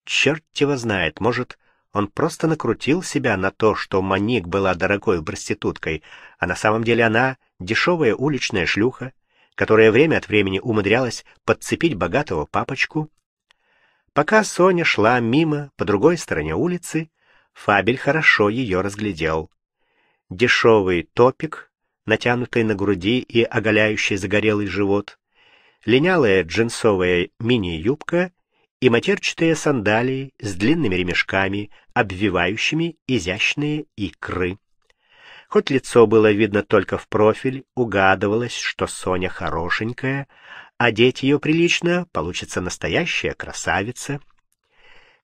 Черт его знает, может, он просто накрутил себя на то, что Маник была дорогой проституткой, а на самом деле она дешевая уличная шлюха, которая время от времени умудрялась подцепить богатого папочку. Пока Соня шла мимо по другой стороне улицы, Фабель хорошо ее разглядел. Дешевый топик натянутой на груди и оголяющей загорелый живот, линялая джинсовая мини-юбка и матерчатые сандалии с длинными ремешками, обвивающими изящные икры. Хоть лицо было видно только в профиль, угадывалось, что Соня хорошенькая, одеть ее прилично, получится настоящая красавица.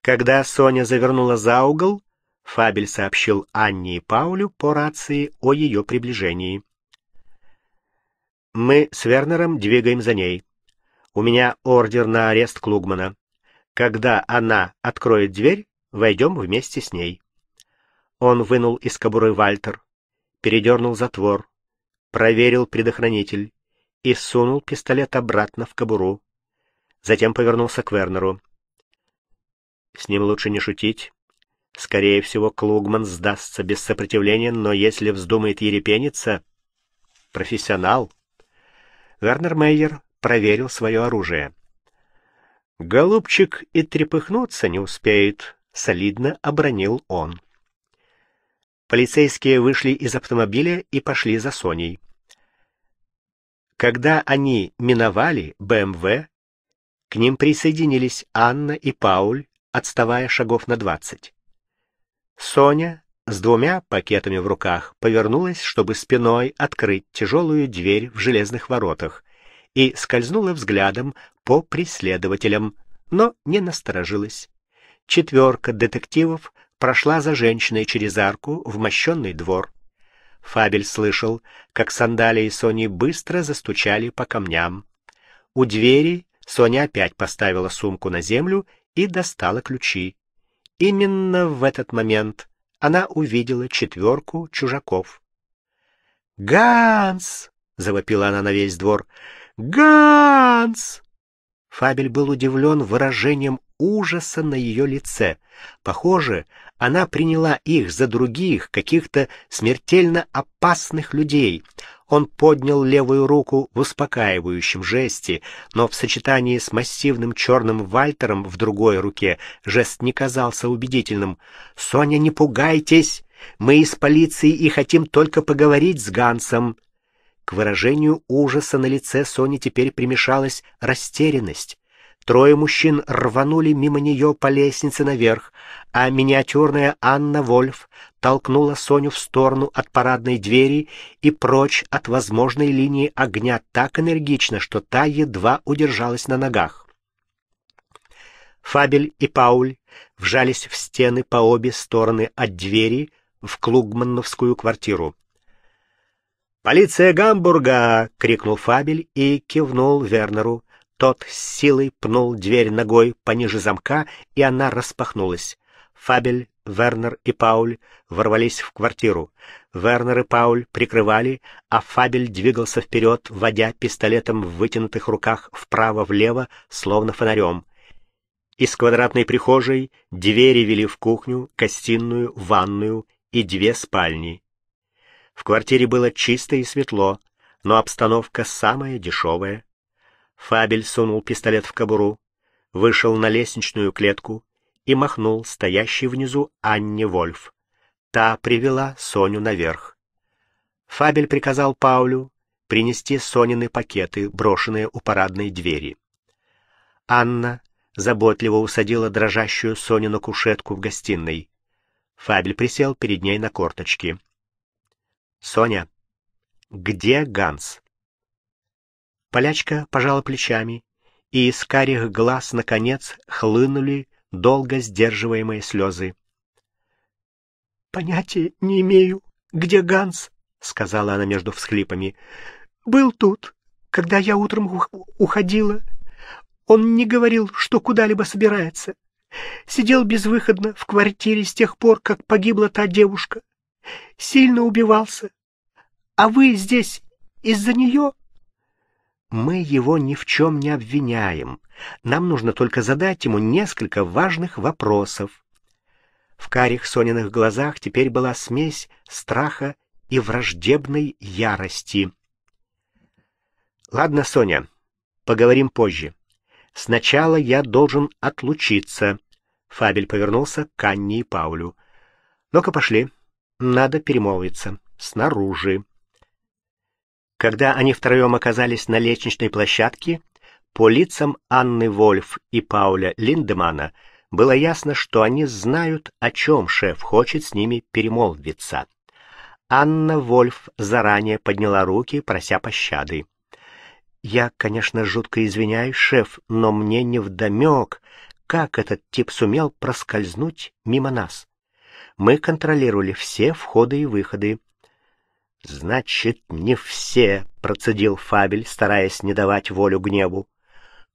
Когда Соня завернула за угол, Фабель сообщил Анне и Паулю по рации о ее приближении. Мы с Вернером двигаем за ней. У меня ордер на арест Клугмана. Когда она откроет дверь, войдем вместе с ней. Он вынул из кобуры Вальтер, передернул затвор, проверил предохранитель и сунул пистолет обратно в кобуру. Затем повернулся к Вернеру. С ним лучше не шутить. Скорее всего, Клугман сдастся без сопротивления, но если вздумает ерепениться... Профессионал. Вернер Мейер проверил свое оружие. «Голубчик и трепыхнуться не успеет», — солидно обронил он. Полицейские вышли из автомобиля и пошли за Соней. Когда они миновали БМВ, к ним присоединились Анна и Пауль, отставая шагов на двадцать. Соня с двумя пакетами в руках повернулась, чтобы спиной открыть тяжелую дверь в железных воротах, и скользнула взглядом по преследователям, но не насторожилась. Четверка детективов прошла за женщиной через арку в мощенный двор. Фабель слышал, как сандалии Сони быстро застучали по камням. У двери Соня опять поставила сумку на землю и достала ключи. Именно в этот момент она увидела четверку чужаков. «Ганс!» — завопила она на весь двор. «Ганс!» Фабель был удивлен выражением ужаса на ее лице. Похоже, она приняла их за других, каких-то смертельно опасных людей. Он поднял левую руку в успокаивающем жесте, но в сочетании с массивным черным вальтером в другой руке жест не казался убедительным. «Соня, не пугайтесь! Мы из полиции и хотим только поговорить с Гансом!» К выражению ужаса на лице Сони теперь примешалась растерянность. Трое мужчин рванули мимо нее по лестнице наверх, а миниатюрная Анна Вольф толкнула Соню в сторону от парадной двери и прочь от возможной линии огня так энергично, что та едва удержалась на ногах. Фабель и Пауль вжались в стены по обе стороны от двери в Клугмановскую квартиру. «Полиция Гамбурга!» — крикнул Фабель и кивнул Вернеру. Тот с силой пнул дверь ногой пониже замка, и она распахнулась. Фабель, Вернер и Пауль ворвались в квартиру. Вернер и Пауль прикрывали, а Фабель двигался вперед, водя пистолетом в вытянутых руках вправо-влево, словно фонарем. Из квадратной прихожей двери вели в кухню, гостиную, ванную и две спальни. В квартире было чисто и светло, но обстановка самая дешевая. Фабель сунул пистолет в кобуру, вышел на лестничную клетку и махнул стоящей внизу Анне Вольф. Та привела Соню наверх. Фабель приказал Паулю принести Сонины пакеты, брошенные у парадной двери. Анна заботливо усадила дрожащую Соню на кушетку в гостиной. Фабель присел перед ней на корточки. «Соня, где Ганс?» Полячка пожала плечами, и из карих глаз, наконец, хлынули долго сдерживаемые слезы. «Понятия не имею, где Ганс», — сказала она между всхлипами. «Был тут, когда я утром уходила. Он не говорил, что куда-либо собирается. Сидел безвыходно в квартире с тех пор, как погибла та девушка. Сильно убивался. А вы здесь из-за нее?» Мы его ни в чем не обвиняем. Нам нужно только задать ему несколько важных вопросов. В карих Сониных глазах теперь была смесь страха и враждебной ярости. «Ладно, Соня, поговорим позже. Сначала я должен отлучиться». Фабель повернулся к Анне и Паулю. «Ну-ка, пошли. Надо перемолвиться. Снаружи». Когда они втроем оказались на лестничной площадке, по лицам Анны Вольф и Пауля Линдемана было ясно, что они знают, о чем шеф хочет с ними перемолвиться. Анна Вольф заранее подняла руки, прося пощады. «Я, конечно, жутко извиняюсь, шеф, но мне невдомек, как этот тип сумел проскользнуть мимо нас. Мы контролировали все входы и выходы. Значит, не все, процедил Фабель, стараясь не давать волю гневу.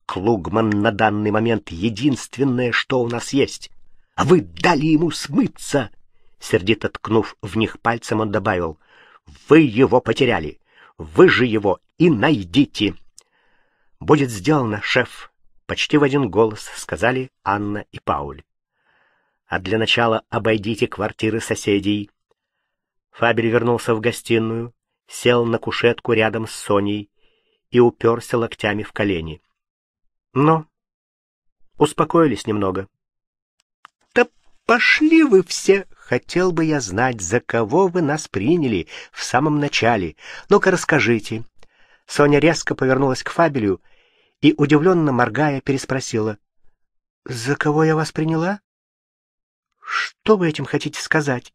Клугман на данный момент единственное, что у нас есть. А вы дали ему смыться. Сердито ткнув в них пальцем, он добавил: "Вы его потеряли. Вы же его и найдите". "Будет сделано, шеф", почти в один голос сказали Анна и Пауль. "А для начала обойдите квартиры соседей, Фабель вернулся в гостиную, сел на кушетку рядом с Соней и уперся локтями в колени. Но «Ну, успокоились немного. «Да пошли вы все!» Хотел бы я знать, за кого вы нас приняли в самом начале. Ну-ка расскажите. Соня резко повернулась к Фабелю и, удивленно моргая, переспросила. «За кого я вас приняла? Что вы этим хотите сказать?»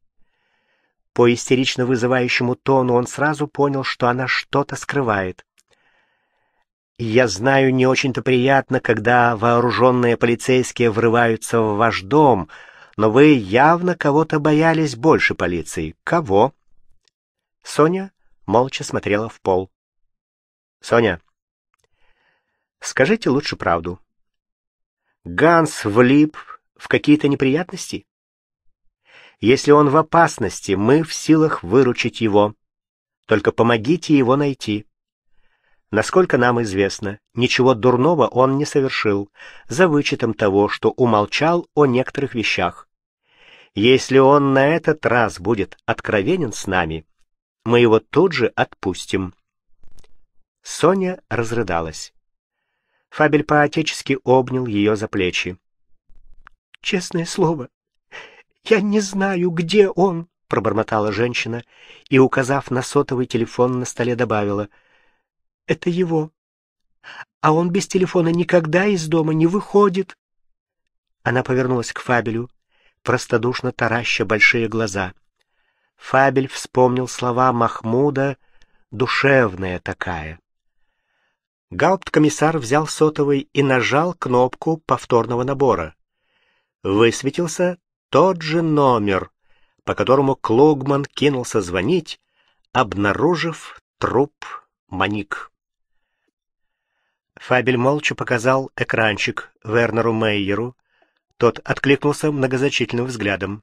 По истерично вызывающему тону он сразу понял, что она что-то скрывает. «Я знаю, не очень-то приятно, когда вооруженные полицейские врываются в ваш дом, но вы явно кого-то боялись больше полиции. Кого?» Соня молча смотрела в пол. «Соня, скажите лучше правду. Ганс влип в какие-то неприятности?» Если он в опасности, мы в силах выручить его. Только помогите его найти. Насколько нам известно, ничего дурного он не совершил, за вычетом того, что умолчал о некоторых вещах. Если он на этот раз будет откровенен с нами, мы его тут же отпустим. Соня разрыдалась. Фабель поотечески обнял ее за плечи. «Честное слово, я не знаю, где он, пробормотала женщина и, указав на сотовый телефон на столе, добавила: "Это его. А он без телефона никогда из дома не выходит". Она повернулась к Фабелю, простодушно тараща большие глаза. Фабель вспомнил слова Махмуда: "Душевная такая". комиссар взял сотовый и нажал кнопку повторного набора. Высветился тот же номер, по которому Клогман кинулся звонить, обнаружив труп Маник. Фабель молча показал экранчик Вернеру Мейеру. Тот откликнулся многозначительным взглядом.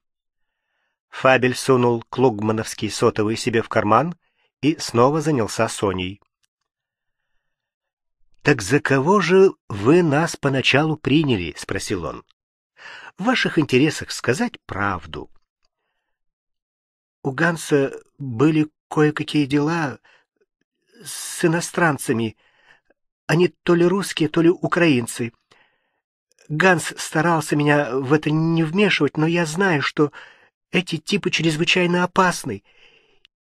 Фабель сунул клугмановский сотовый себе в карман и снова занялся Соней. «Так за кого же вы нас поначалу приняли?» — спросил он в ваших интересах сказать правду. У Ганса были кое-какие дела с иностранцами. Они то ли русские, то ли украинцы. Ганс старался меня в это не вмешивать, но я знаю, что эти типы чрезвычайно опасны,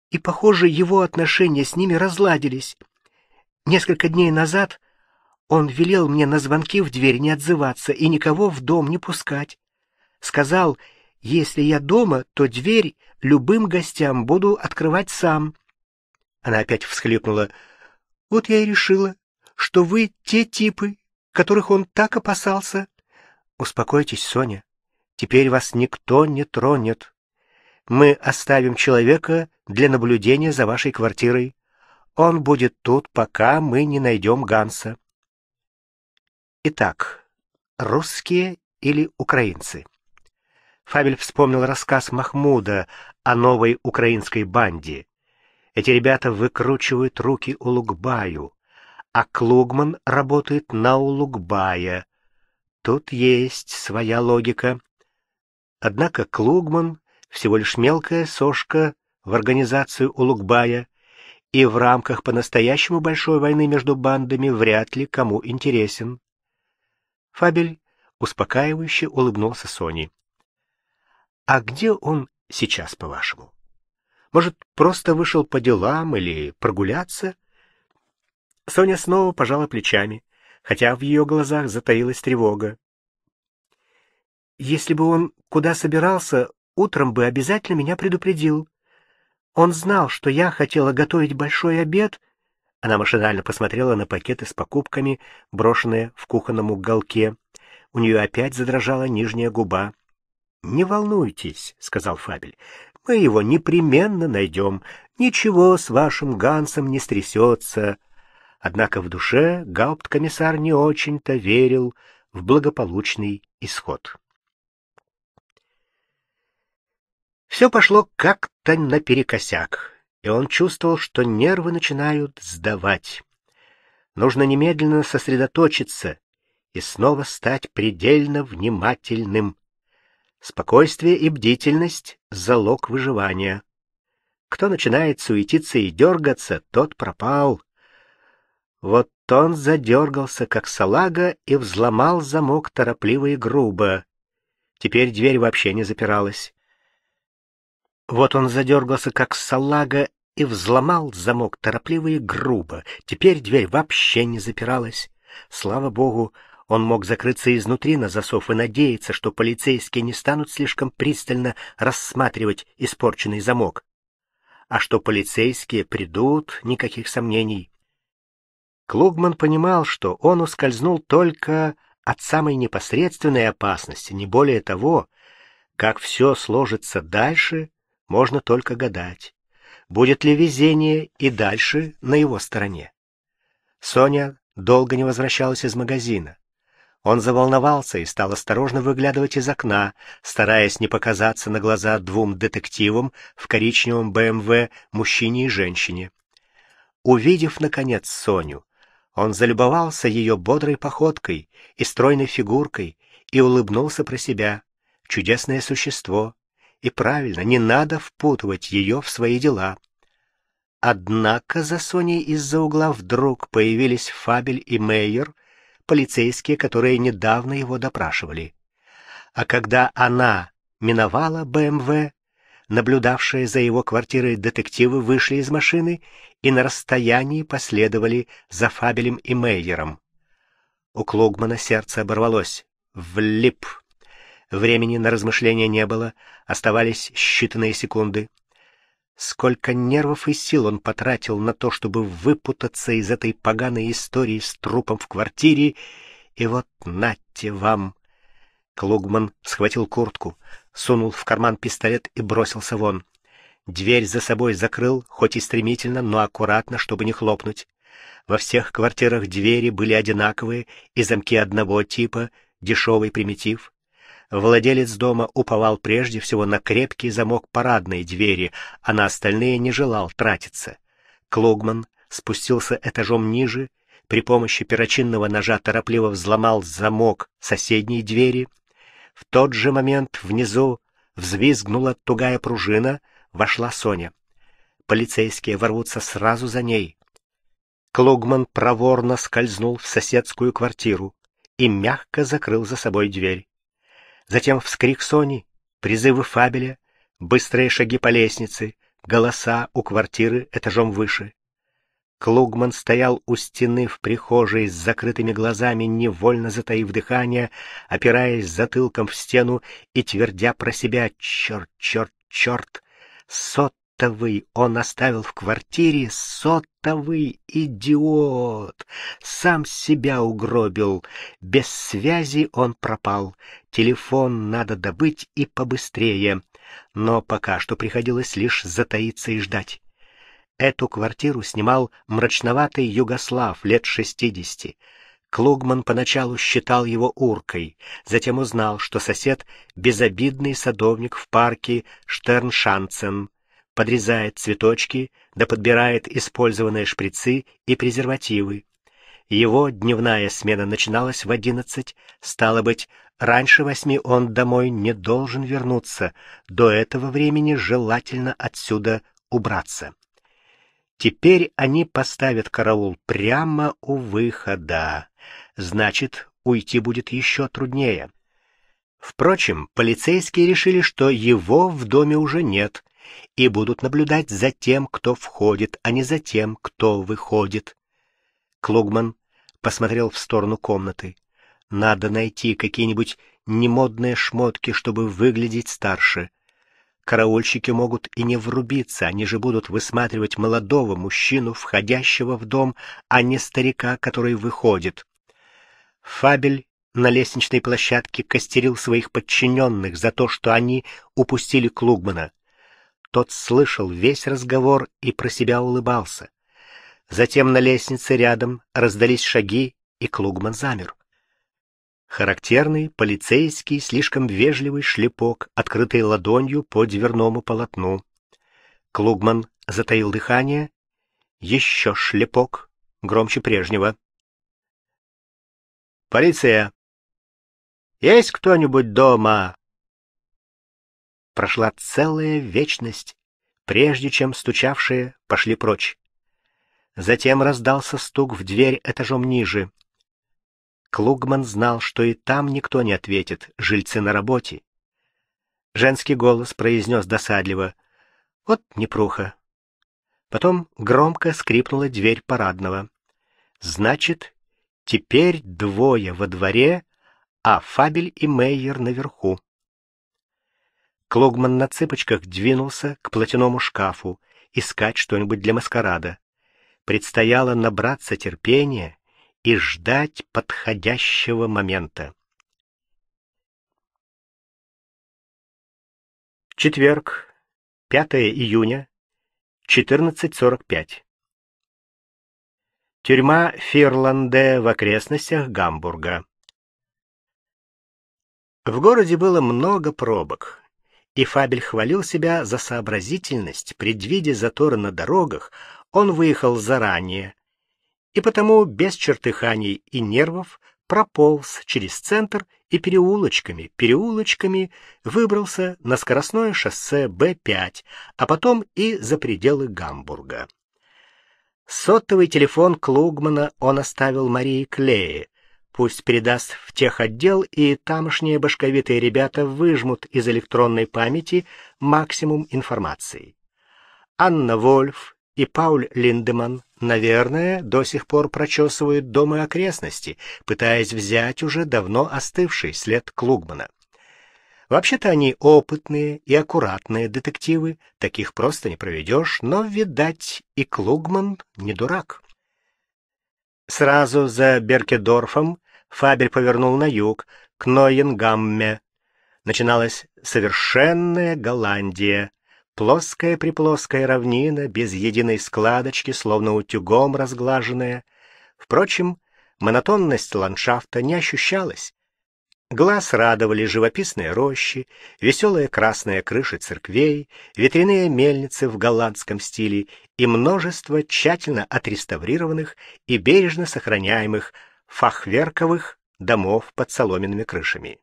и, похоже, его отношения с ними разладились. Несколько дней назад он велел мне на звонки в дверь не отзываться и никого в дом не пускать. Сказал, если я дома, то дверь любым гостям буду открывать сам. Она опять всхлипнула. Вот я и решила, что вы те типы, которых он так опасался. Успокойтесь, Соня. Теперь вас никто не тронет. Мы оставим человека для наблюдения за вашей квартирой. Он будет тут, пока мы не найдем Ганса. Итак, русские или украинцы? Фабель вспомнил рассказ Махмуда о новой украинской банде. Эти ребята выкручивают руки Улугбаю, а Клугман работает на Улугбая. Тут есть своя логика. Однако Клугман всего лишь мелкая сошка в организацию Улугбая, и в рамках по-настоящему большой войны между бандами вряд ли кому интересен. Фабель успокаивающе улыбнулся Сони. А где он сейчас, по-вашему? Может, просто вышел по делам или прогуляться? Соня снова пожала плечами, хотя в ее глазах затаилась тревога. Если бы он куда собирался, утром бы обязательно меня предупредил. Он знал, что я хотела готовить большой обед. Она машинально посмотрела на пакеты с покупками, брошенные в кухонном уголке. У нее опять задрожала нижняя губа. «Не волнуйтесь», — сказал Фабель, — «мы его непременно найдем. Ничего с вашим Гансом не стрясется». Однако в душе гаупткомиссар не очень-то верил в благополучный исход. Все пошло как-то наперекосяк, и он чувствовал, что нервы начинают сдавать. Нужно немедленно сосредоточиться и снова стать предельно внимательным. Спокойствие и бдительность — залог выживания. Кто начинает суетиться и дергаться, тот пропал. Вот он задергался, как салага, и взломал замок торопливо и грубо. Теперь дверь вообще не запиралась. Вот он задергался, как салага, и взломал замок торопливо и грубо. Теперь дверь вообще не запиралась. Слава богу, он мог закрыться изнутри на засов и надеяться, что полицейские не станут слишком пристально рассматривать испорченный замок. А что полицейские придут, никаких сомнений. Клугман понимал, что он ускользнул только от самой непосредственной опасности, не более того, как все сложится дальше, можно только гадать. Будет ли везение и дальше на его стороне? Соня долго не возвращалась из магазина. Он заволновался и стал осторожно выглядывать из окна, стараясь не показаться на глаза двум детективам в коричневом БМВ эм мужчине и женщине. Увидев, наконец, Соню, он залюбовался ее бодрой походкой и стройной фигуркой и улыбнулся про себя. Чудесное существо. И правильно, не надо впутывать ее в свои дела. Однако за Соней из-за угла вдруг появились Фабель и Мейер — полицейские, которые недавно его допрашивали. А когда она миновала БМВ, наблюдавшие за его квартирой детективы вышли из машины и на расстоянии последовали за Фабелем и Мейером. У Клугмана сердце оборвалось. Влип. Времени на размышления не было, оставались считанные секунды. Сколько нервов и сил он потратил на то, чтобы выпутаться из этой поганой истории с трупом в квартире, и вот нате вам. Клугман схватил куртку, сунул в карман пистолет и бросился вон. Дверь за собой закрыл, хоть и стремительно, но аккуратно, чтобы не хлопнуть. Во всех квартирах двери были одинаковые и замки одного типа, дешевый примитив владелец дома уповал прежде всего на крепкий замок парадной двери, а на остальные не желал тратиться. Клогман спустился этажом ниже, при помощи перочинного ножа торопливо взломал замок соседней двери. В тот же момент внизу взвизгнула тугая пружина, вошла Соня. Полицейские ворвутся сразу за ней. Клогман проворно скользнул в соседскую квартиру и мягко закрыл за собой дверь затем вскрик Сони, призывы Фабеля, быстрые шаги по лестнице, голоса у квартиры этажом выше. Клугман стоял у стены в прихожей с закрытыми глазами, невольно затаив дыхание, опираясь затылком в стену и твердя про себя «Черт, черт, черт!» Сот сотовый он оставил в квартире, сотовый идиот. Сам себя угробил. Без связи он пропал. Телефон надо добыть и побыстрее. Но пока что приходилось лишь затаиться и ждать. Эту квартиру снимал мрачноватый югослав лет шестидесяти. Клугман поначалу считал его уркой, затем узнал, что сосед — безобидный садовник в парке Штерншанцен подрезает цветочки, да подбирает использованные шприцы и презервативы. Его дневная смена начиналась в одиннадцать, стало быть, раньше восьми он домой не должен вернуться, до этого времени желательно отсюда убраться. Теперь они поставят караул прямо у выхода, значит, уйти будет еще труднее. Впрочем, полицейские решили, что его в доме уже нет — и будут наблюдать за тем, кто входит, а не за тем, кто выходит. Клугман посмотрел в сторону комнаты. Надо найти какие-нибудь немодные шмотки, чтобы выглядеть старше. Караульщики могут и не врубиться, они же будут высматривать молодого мужчину, входящего в дом, а не старика, который выходит. Фабель на лестничной площадке костерил своих подчиненных за то, что они упустили Клугмана. Тот слышал весь разговор и про себя улыбался. Затем на лестнице рядом раздались шаги, и Клугман замер. Характерный полицейский слишком вежливый шлепок, открытый ладонью по дверному полотну. Клугман затаил дыхание. Еще шлепок, громче прежнего. «Полиция! Есть кто-нибудь дома?» Прошла целая вечность, прежде чем стучавшие пошли прочь. Затем раздался стук в дверь этажом ниже. Клугман знал, что и там никто не ответит, жильцы на работе. Женский голос произнес досадливо «Вот непруха». Потом громко скрипнула дверь парадного. «Значит, теперь двое во дворе, а Фабель и Мейер наверху». Клогман на цыпочках двинулся к платяному шкафу, искать что-нибудь для маскарада. Предстояло набраться терпения и ждать подходящего момента. Четверг, 5 июня, 14.45. Тюрьма Фирланде в окрестностях Гамбурга. В городе было много пробок. И Фабель хвалил себя за сообразительность, предвидя заторы на дорогах, он выехал заранее, и потому без чертыханий и нервов прополз через центр и переулочками, переулочками выбрался на скоростное шоссе Б5, а потом и за пределы Гамбурга. Сотовый телефон Клугмана он оставил Марии Клее, Пусть передаст в тех отдел и тамошние башковитые ребята выжмут из электронной памяти максимум информации. Анна Вольф и Пауль Линдеман, наверное, до сих пор прочесывают дом и окрестности, пытаясь взять уже давно остывший след Клугмана. Вообще-то они опытные и аккуратные детективы, таких просто не проведешь, но, видать, и Клугман не дурак. Сразу за Беркедорфом Фабер повернул на юг, к Нойенгамме. Начиналась совершенная Голландия. Плоская-приплоская равнина, без единой складочки, словно утюгом разглаженная. Впрочем, монотонность ландшафта не ощущалась. Глаз радовали живописные рощи, веселые красная крыши церквей, ветряные мельницы в голландском стиле и множество тщательно отреставрированных и бережно сохраняемых фахверковых домов под соломенными крышами.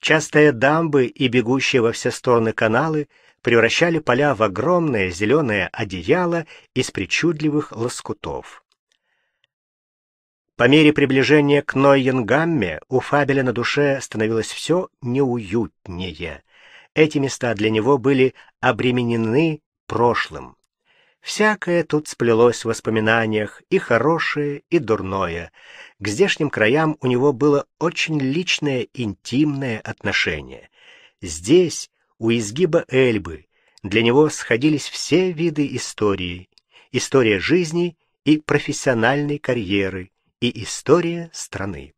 Частые дамбы и бегущие во все стороны каналы превращали поля в огромное зеленое одеяло из причудливых лоскутов. По мере приближения к Нойенгамме у Фабеля на душе становилось все неуютнее. Эти места для него были обременены прошлым. Всякое тут сплелось в воспоминаниях, и хорошее, и дурное. К здешним краям у него было очень личное, интимное отношение. Здесь, у изгиба Эльбы, для него сходились все виды истории. История жизни и профессиональной карьеры, и история страны.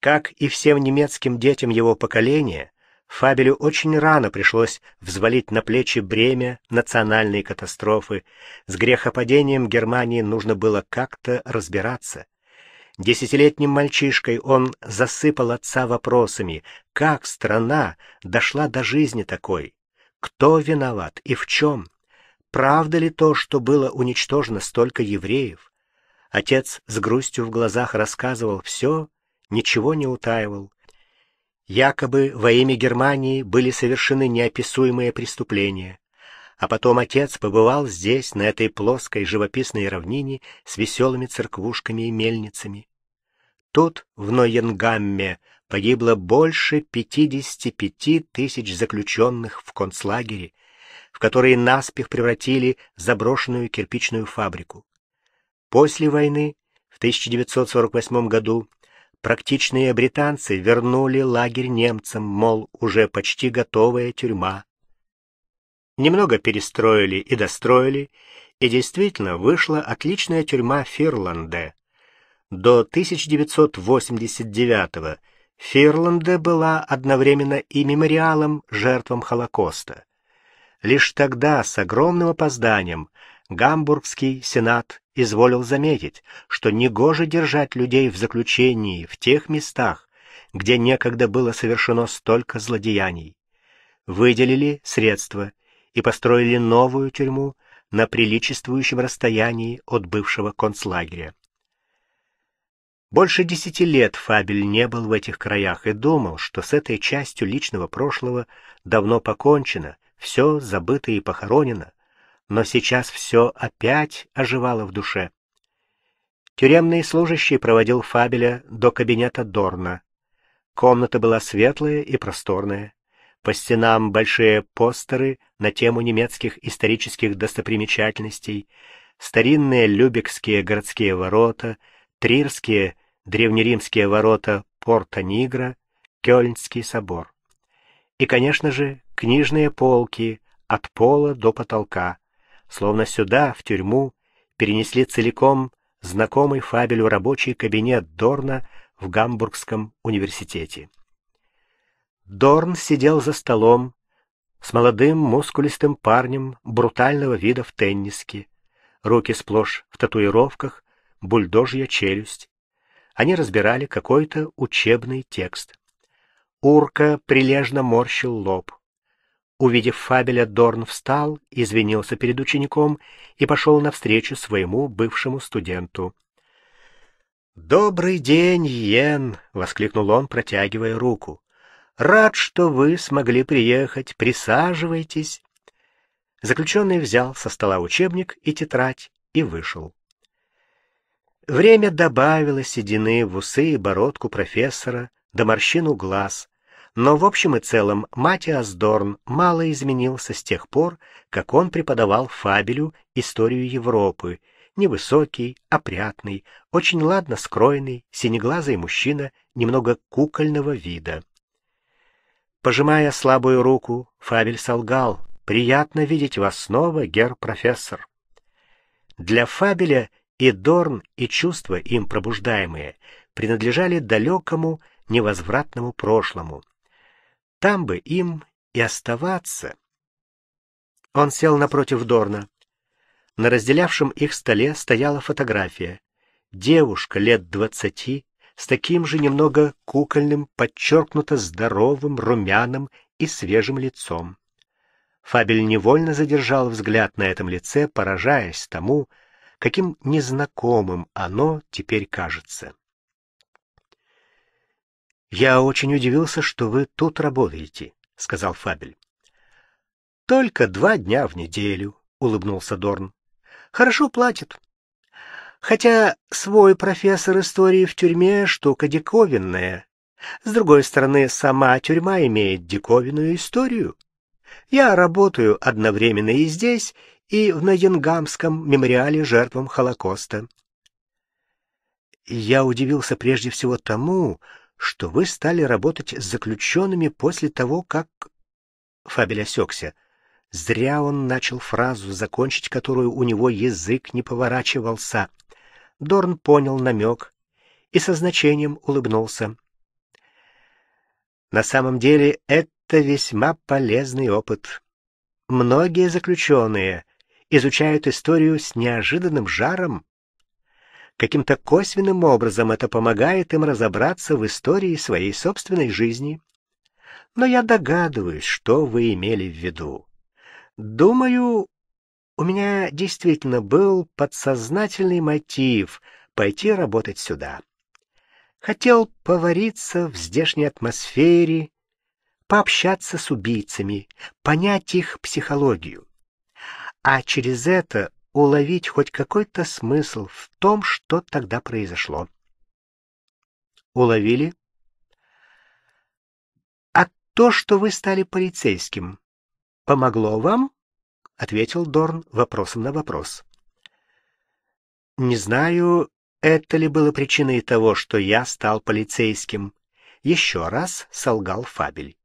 Как и всем немецким детям его поколения, Фабелю очень рано пришлось взвалить на плечи бремя национальной катастрофы. С грехопадением Германии нужно было как-то разбираться. Десятилетним мальчишкой он засыпал отца вопросами, как страна дошла до жизни такой, кто виноват и в чем, правда ли то, что было уничтожено столько евреев. Отец с грустью в глазах рассказывал все, ничего не утаивал. Якобы во имя Германии были совершены неописуемые преступления. А потом отец побывал здесь, на этой плоской живописной равнине с веселыми церквушками и мельницами. Тут, в Нойенгамме погибло больше 55 тысяч заключенных в концлагере, в которые наспех превратили заброшенную кирпичную фабрику. После войны, в 1948 году, Практичные британцы вернули лагерь немцам, мол, уже почти готовая тюрьма. Немного перестроили и достроили, и действительно вышла отличная тюрьма Фирланде. До 1989-го Фирланде была одновременно и мемориалом жертвам Холокоста. Лишь тогда, с огромным опозданием, Гамбургский сенат изволил заметить, что негоже держать людей в заключении в тех местах, где некогда было совершено столько злодеяний. Выделили средства и построили новую тюрьму на приличествующем расстоянии от бывшего концлагеря. Больше десяти лет Фабель не был в этих краях и думал, что с этой частью личного прошлого давно покончено, все забыто и похоронено, но сейчас все опять оживало в душе. Тюремный служащий проводил Фабеля до кабинета Дорна. Комната была светлая и просторная. По стенам большие постеры на тему немецких исторических достопримечательностей, старинные Любекские городские ворота, Трирские древнеримские ворота Порта Нигра, Кёльнский собор. И, конечно же, книжные полки от пола до потолка — словно сюда, в тюрьму, перенесли целиком знакомый Фабелю рабочий кабинет Дорна в Гамбургском университете. Дорн сидел за столом с молодым мускулистым парнем брутального вида в тенниске, руки сплошь в татуировках, бульдожья челюсть. Они разбирали какой-то учебный текст. Урка прилежно морщил лоб. Увидев Фабеля, Дорн встал, извинился перед учеником и пошел навстречу своему бывшему студенту. «Добрый день, Йен!» — воскликнул он, протягивая руку. «Рад, что вы смогли приехать. Присаживайтесь». Заключенный взял со стола учебник и тетрадь и вышел. Время добавило седины в усы и бородку профессора, до морщину глаз но в общем и целом Матиас Дорн мало изменился с тех пор, как он преподавал Фабелю историю Европы. Невысокий, опрятный, очень ладно скроенный, синеглазый мужчина, немного кукольного вида. Пожимая слабую руку, Фабель солгал. «Приятно видеть вас снова, гер-профессор». Для Фабеля и Дорн, и чувства им пробуждаемые принадлежали далекому, невозвратному прошлому. Там бы им и оставаться. Он сел напротив Дорна. На разделявшем их столе стояла фотография. Девушка лет двадцати, с таким же немного кукольным, подчеркнуто здоровым, румяным и свежим лицом. Фабель невольно задержал взгляд на этом лице, поражаясь тому, каким незнакомым оно теперь кажется. «Я очень удивился, что вы тут работаете», — сказал Фабель. «Только два дня в неделю», — улыбнулся Дорн. «Хорошо платят. Хотя свой профессор истории в тюрьме — штука диковинная. С другой стороны, сама тюрьма имеет диковинную историю. Я работаю одновременно и здесь, и в Надингамском мемориале жертвам Холокоста». Я удивился прежде всего тому, что вы стали работать с заключенными после того, как...» Фабель осекся. Зря он начал фразу, закончить которую у него язык не поворачивался. Дорн понял намек и со значением улыбнулся. На самом деле это весьма полезный опыт. Многие заключенные изучают историю с неожиданным жаром Каким-то косвенным образом это помогает им разобраться в истории своей собственной жизни. Но я догадываюсь, что вы имели в виду. Думаю, у меня действительно был подсознательный мотив пойти работать сюда. Хотел повариться в здешней атмосфере, пообщаться с убийцами, понять их психологию. А через это уловить хоть какой-то смысл в том, что тогда произошло. Уловили? А то, что вы стали полицейским, помогло вам? ответил Дорн вопросом на вопрос. Не знаю, это ли было причиной того, что я стал полицейским, еще раз солгал Фабель.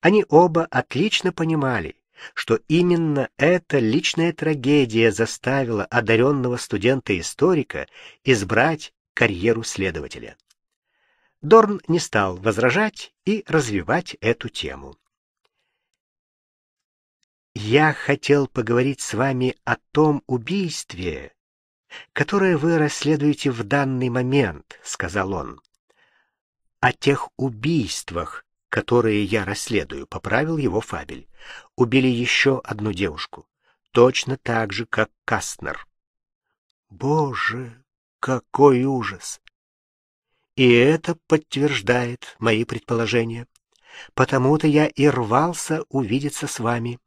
Они оба отлично понимали, что именно эта личная трагедия заставила одаренного студента-историка избрать карьеру следователя. Дорн не стал возражать и развивать эту тему. «Я хотел поговорить с вами о том убийстве, которое вы расследуете в данный момент», — сказал он. «О тех убийствах, которые я расследую, поправил его Фабель. Убили еще одну девушку, точно так же, как Кастнер. Боже, какой ужас! И это подтверждает мои предположения. Потому-то я и рвался увидеться с вами.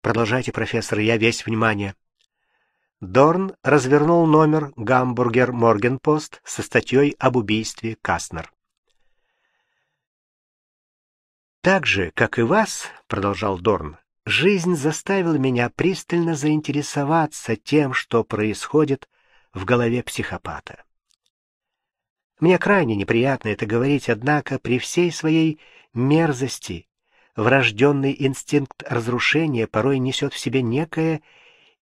Продолжайте, профессор, я весь внимание. Дорн развернул номер «Гамбургер Моргенпост» со статьей об убийстве Кастнер. «Так же, как и вас, — продолжал Дорн, — жизнь заставила меня пристально заинтересоваться тем, что происходит в голове психопата. Мне крайне неприятно это говорить, однако при всей своей мерзости врожденный инстинкт разрушения порой несет в себе некое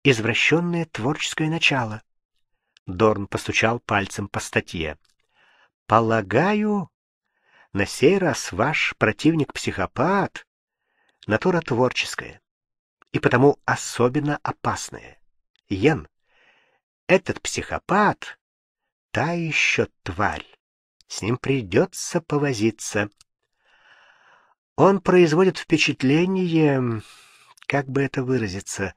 извращенное творческое начало. Дорн постучал пальцем по статье. «Полагаю, на сей раз ваш противник психопат, натура творческая и потому особенно опасная. Йен, этот психопат та еще тварь. С ним придется повозиться. Он производит впечатление, как бы это выразиться,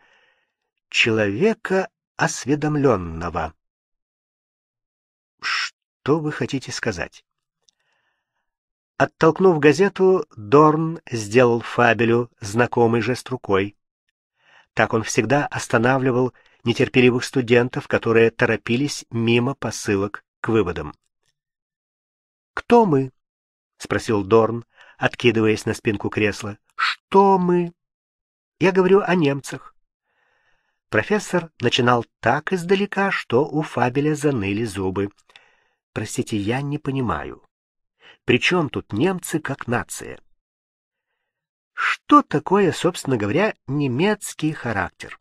человека осведомленного. Что вы хотите сказать? Оттолкнув газету, Дорн сделал Фабелю знакомый жест рукой. Так он всегда останавливал нетерпеливых студентов, которые торопились мимо посылок к выводам. «Кто мы?» — спросил Дорн, откидываясь на спинку кресла. «Что мы?» «Я говорю о немцах». Профессор начинал так издалека, что у Фабеля заныли зубы. «Простите, я не понимаю». Причем тут немцы как нация? Что такое, собственно говоря, немецкий характер?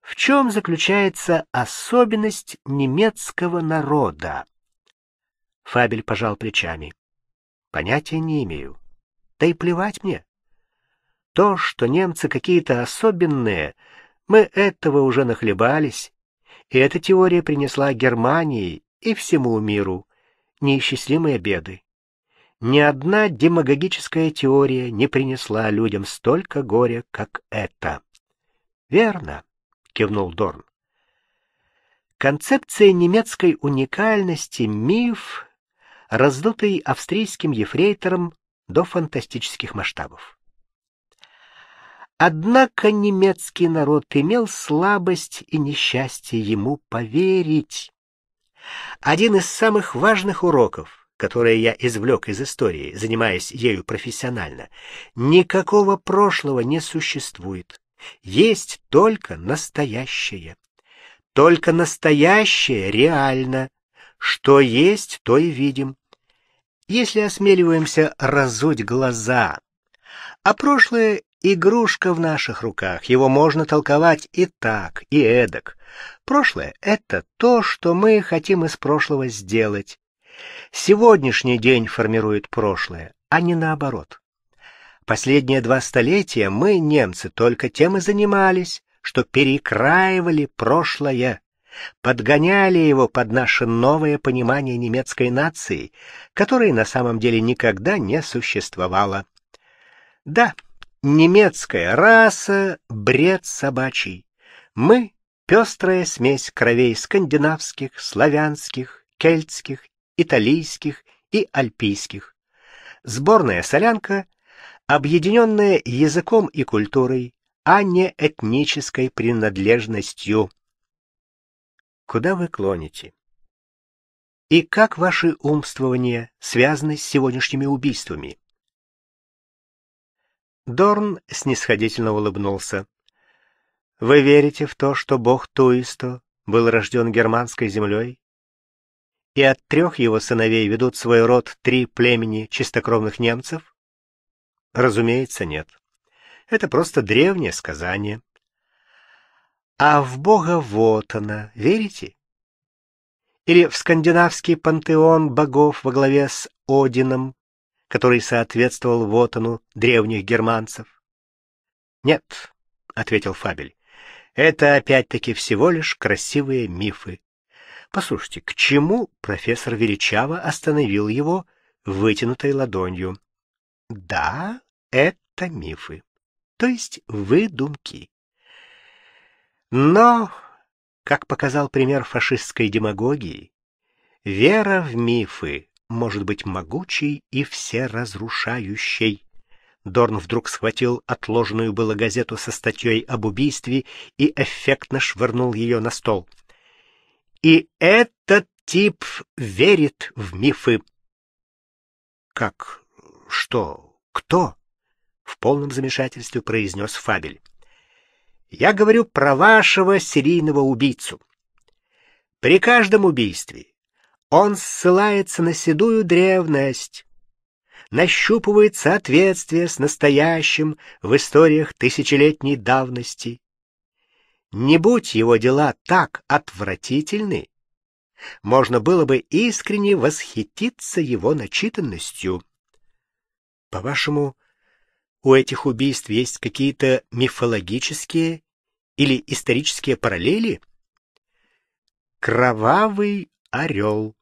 В чем заключается особенность немецкого народа? Фабель пожал плечами. Понятия не имею. Да и плевать мне. То, что немцы какие-то особенные, мы этого уже нахлебались, и эта теория принесла Германии и всему миру неисчислимые беды. Ни одна демагогическая теория не принесла людям столько горя, как это. Верно, кивнул Дорн. Концепция немецкой уникальности, миф, раздутый австрийским ефрейтором до фантастических масштабов. Однако немецкий народ имел слабость и несчастье ему поверить. Один из самых важных уроков которое я извлек из истории, занимаясь ею профессионально, никакого прошлого не существует. Есть только настоящее. Только настоящее реально. Что есть, то и видим. Если осмеливаемся разуть глаза, а прошлое — игрушка в наших руках, его можно толковать и так, и эдак. Прошлое — это то, что мы хотим из прошлого сделать. Сегодняшний день формирует прошлое, а не наоборот. Последние два столетия мы, немцы, только тем и занимались, что перекраивали прошлое, подгоняли его под наше новое понимание немецкой нации, которой на самом деле никогда не существовало. Да, немецкая раса — бред собачий. Мы — пестрая смесь кровей скандинавских, славянских, кельтских, италийских и альпийских. Сборная солянка, объединенная языком и культурой, а не этнической принадлежностью. Куда вы клоните? И как ваши умствования связаны с сегодняшними убийствами? Дорн снисходительно улыбнулся. «Вы верите в то, что бог Туисто был рожден германской землей и от трех его сыновей ведут свой род три племени чистокровных немцев? Разумеется, нет. Это просто древнее сказание. А в Бога вот она, верите? Или в скандинавский пантеон богов во главе с Одином, который соответствовал Вотану древних германцев? Нет, — ответил Фабель, — это опять-таки всего лишь красивые мифы. Послушайте, к чему профессор величаво остановил его вытянутой ладонью? Да, это мифы, то есть выдумки. Но, как показал пример фашистской демагогии, вера в мифы может быть могучей и всеразрушающей. Дорн вдруг схватил отложенную было газету со статьей об убийстве и эффектно швырнул ее на стол. И этот тип верит в мифы. Как? Что? Кто? В полном замешательстве произнес Фабель. Я говорю про вашего серийного убийцу. При каждом убийстве он ссылается на седую древность, нащупывает соответствие с настоящим в историях тысячелетней давности, не будь его дела так отвратительны, можно было бы искренне восхититься его начитанностью. По-вашему, у этих убийств есть какие-то мифологические или исторические параллели? Кровавый орел.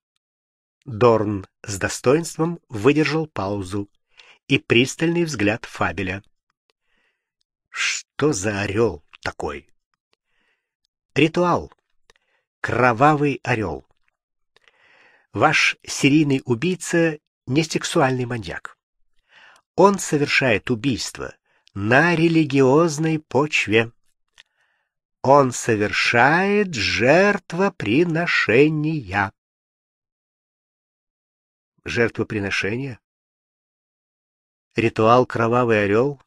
Дорн с достоинством выдержал паузу и пристальный взгляд Фабеля. Что за орел такой? Ритуал. Кровавый орел. Ваш серийный убийца не сексуальный маньяк. Он совершает убийство на религиозной почве. Он совершает жертвоприношения. Жертвоприношения? Ритуал «Кровавый орел»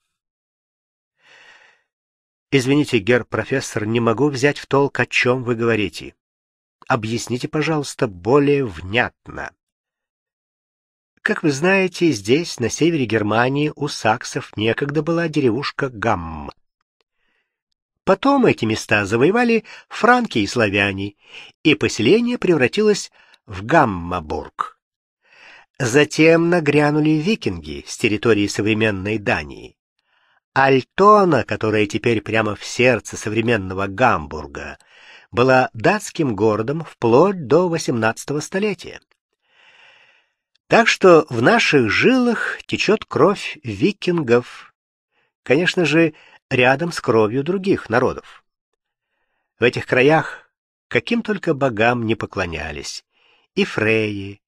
«Извините, гер профессор, не могу взять в толк, о чем вы говорите. Объясните, пожалуйста, более внятно». Как вы знаете, здесь, на севере Германии, у саксов некогда была деревушка Гамм. Потом эти места завоевали франки и славяне, и поселение превратилось в Гаммабург. Затем нагрянули викинги с территории современной Дании. Альтона, которая теперь прямо в сердце современного Гамбурга, была датским городом вплоть до XVIII столетия. Так что в наших жилах течет кровь викингов, конечно же, рядом с кровью других народов. В этих краях каким только богам не поклонялись — и Фреи,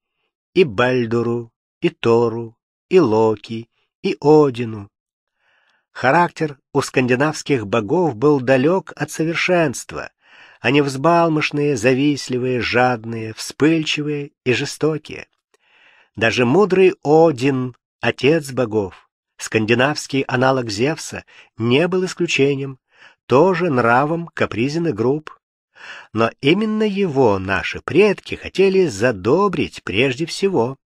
и Бальдуру, и Тору, и Локи, и Одину, Характер у скандинавских богов был далек от совершенства. Они взбалмошные, завистливые, жадные, вспыльчивые и жестокие. Даже мудрый Один, отец богов, скандинавский аналог Зевса, не был исключением, тоже нравом капризен и груб. Но именно его наши предки хотели задобрить прежде всего.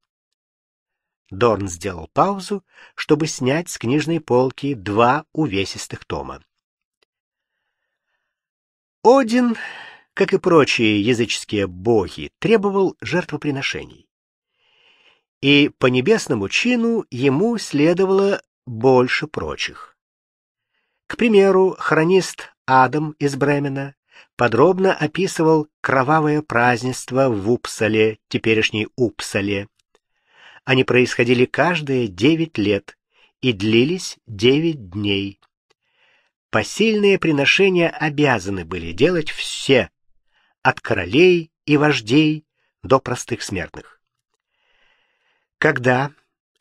Дорн сделал паузу, чтобы снять с книжной полки два увесистых тома. Один, как и прочие языческие боги, требовал жертвоприношений. И по небесному чину ему следовало больше прочих. К примеру, хронист Адам из Бремена подробно описывал кровавое празднество в Упсале, теперешней Упсале, они происходили каждые девять лет и длились девять дней. Посильные приношения обязаны были делать все, от королей и вождей до простых смертных. Когда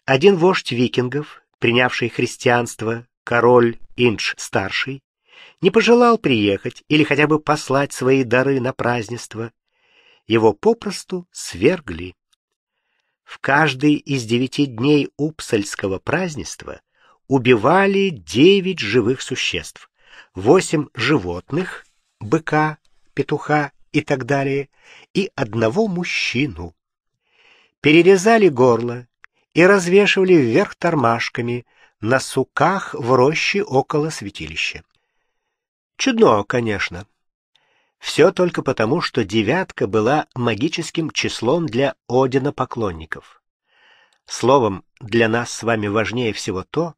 один вождь викингов, принявший христианство, король Индж-старший, не пожелал приехать или хотя бы послать свои дары на празднество, его попросту свергли. В каждый из девяти дней Упсальского празднества убивали девять живых существ, восемь животных, быка, петуха и так далее, и одного мужчину. Перерезали горло и развешивали вверх тормашками на суках в роще около святилища. Чудно, конечно. Все только потому, что девятка была магическим числом для Одина поклонников. Словом, для нас с вами важнее всего то,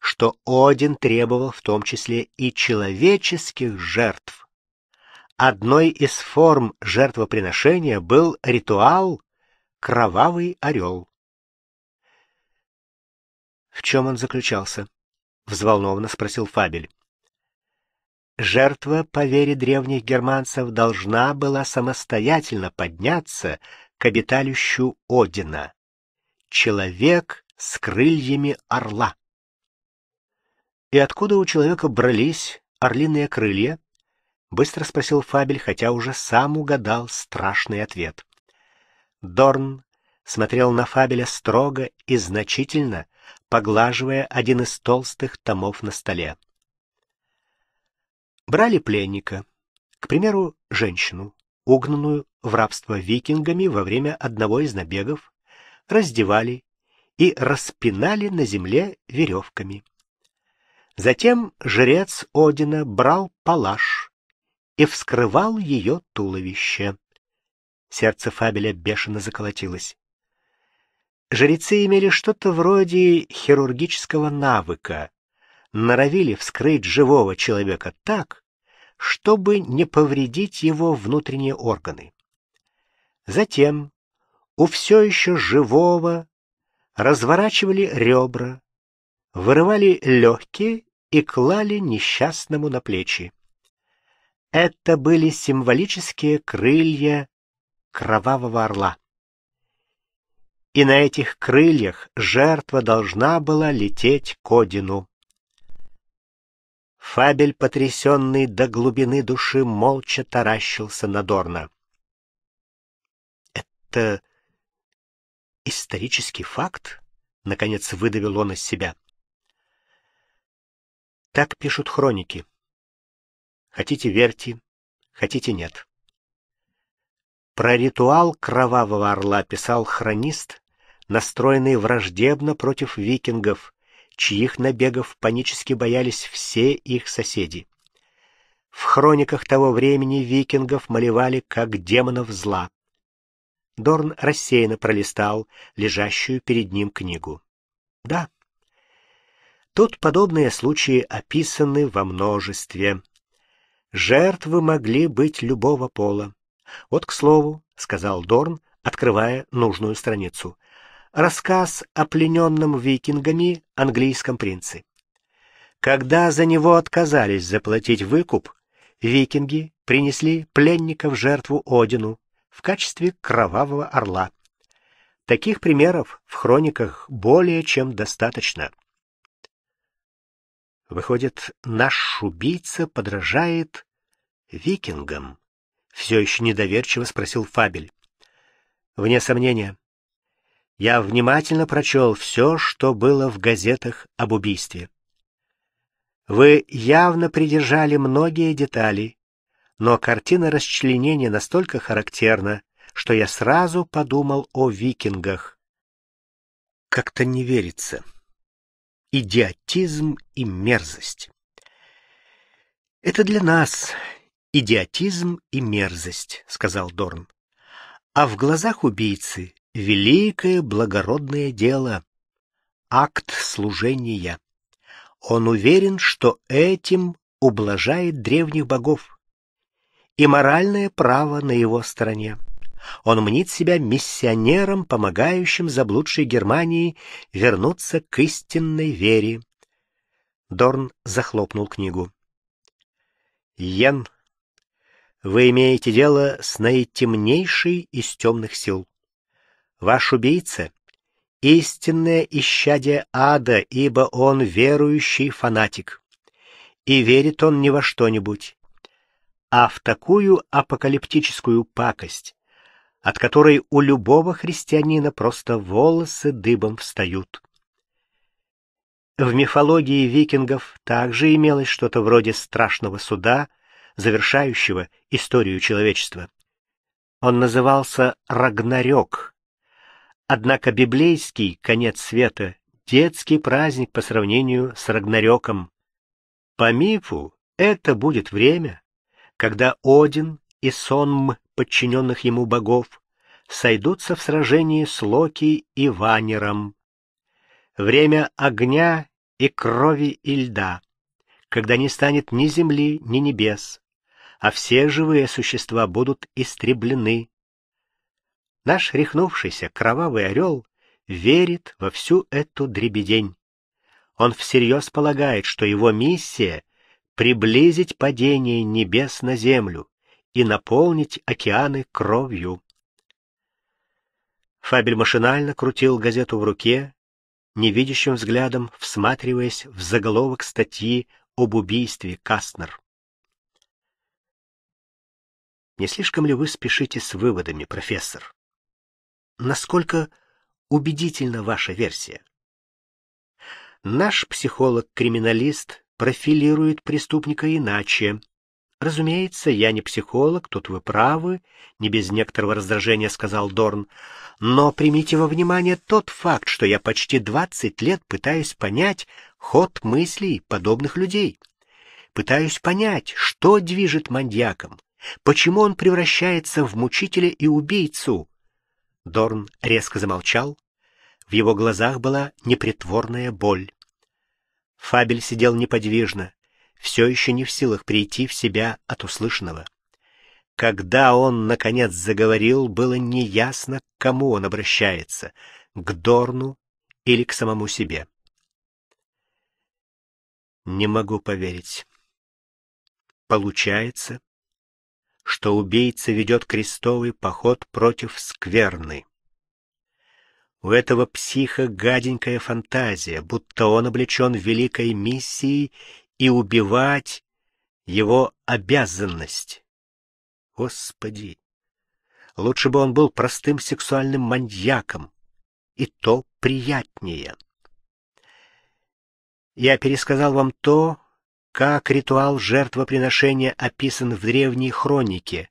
что Один требовал в том числе и человеческих жертв. Одной из форм жертвоприношения был ритуал «Кровавый орел». «В чем он заключался?» — взволнованно спросил Фабель. Жертва, по вере древних германцев, должна была самостоятельно подняться к обиталищу Одина. Человек с крыльями орла. И откуда у человека брались орлиные крылья? Быстро спросил Фабель, хотя уже сам угадал страшный ответ. Дорн смотрел на Фабеля строго и значительно, поглаживая один из толстых томов на столе. Брали пленника, к примеру, женщину, угнанную в рабство викингами во время одного из набегов, раздевали и распинали на земле веревками. Затем жрец Одина брал палаш и вскрывал ее туловище. Сердце Фабеля бешено заколотилось. Жрецы имели что-то вроде хирургического навыка, норовили вскрыть живого человека так, чтобы не повредить его внутренние органы. Затем у все еще живого разворачивали ребра, вырывали легкие и клали несчастному на плечи. Это были символические крылья кровавого орла. И на этих крыльях жертва должна была лететь к Одину. Фабель, потрясенный до глубины души, молча таращился на Дорна. «Это исторический факт?» — наконец выдавил он из себя. Так пишут хроники. Хотите — верьте, хотите — нет. Про ритуал кровавого орла писал хронист, настроенный враждебно против викингов, чьих набегов панически боялись все их соседи. В хрониках того времени викингов малевали как демонов зла. Дорн рассеянно пролистал лежащую перед ним книгу. Да, тут подобные случаи описаны во множестве. Жертвы могли быть любого пола. Вот, к слову, — сказал Дорн, открывая нужную страницу. Рассказ о плененном викингами английском принце. Когда за него отказались заплатить выкуп, викинги принесли пленника в жертву Одину в качестве кровавого орла. Таких примеров в хрониках более чем достаточно. Выходит, наш убийца подражает викингам? Все еще недоверчиво спросил Фабель. Вне сомнения, я внимательно прочел все, что было в газетах об убийстве. Вы явно придержали многие детали, но картина расчленения настолько характерна, что я сразу подумал о викингах. Как-то не верится. Идиотизм и мерзость. Это для нас идиотизм и мерзость, сказал Дорн. А в глазах убийцы великое благородное дело, акт служения. Он уверен, что этим ублажает древних богов. И моральное право на его стороне. Он мнит себя миссионером, помогающим заблудшей Германии вернуться к истинной вере. Дорн захлопнул книгу. Йен, вы имеете дело с наитемнейшей из темных сил ваш убийца — истинное исчадие ада, ибо он верующий фанатик. И верит он не во что-нибудь, а в такую апокалиптическую пакость, от которой у любого христианина просто волосы дыбом встают. В мифологии викингов также имелось что-то вроде страшного суда, завершающего историю человечества. Он назывался Рагнарёк, Однако библейский конец света — детский праздник по сравнению с Рагнарёком. По мифу это будет время, когда Один и сонм подчиненных ему богов сойдутся в сражении с Локи и Ванером. Время огня и крови и льда, когда не станет ни земли, ни небес, а все живые существа будут истреблены, Наш рехнувшийся кровавый орел верит во всю эту дребедень. Он всерьез полагает, что его миссия — приблизить падение небес на землю и наполнить океаны кровью. Фабель машинально крутил газету в руке, невидящим взглядом всматриваясь в заголовок статьи об убийстве Кастнер. «Не слишком ли вы спешите с выводами, профессор?» Насколько убедительна ваша версия? Наш психолог-криминалист профилирует преступника иначе. Разумеется, я не психолог, тут вы правы, не без некоторого раздражения сказал Дорн, но примите во внимание тот факт, что я почти 20 лет пытаюсь понять ход мыслей подобных людей. Пытаюсь понять, что движет маньяком, почему он превращается в мучителя и убийцу, Дорн резко замолчал. В его глазах была непритворная боль. Фабель сидел неподвижно, все еще не в силах прийти в себя от услышанного. Когда он, наконец, заговорил, было неясно, к кому он обращается — к Дорну или к самому себе. «Не могу поверить. Получается, что убийца ведет крестовый поход против скверны. У этого психа гаденькая фантазия, будто он облечен великой миссией и убивать его обязанность. Господи! Лучше бы он был простым сексуальным маньяком, и то приятнее. Я пересказал вам то, как ритуал жертвоприношения описан в древней хронике,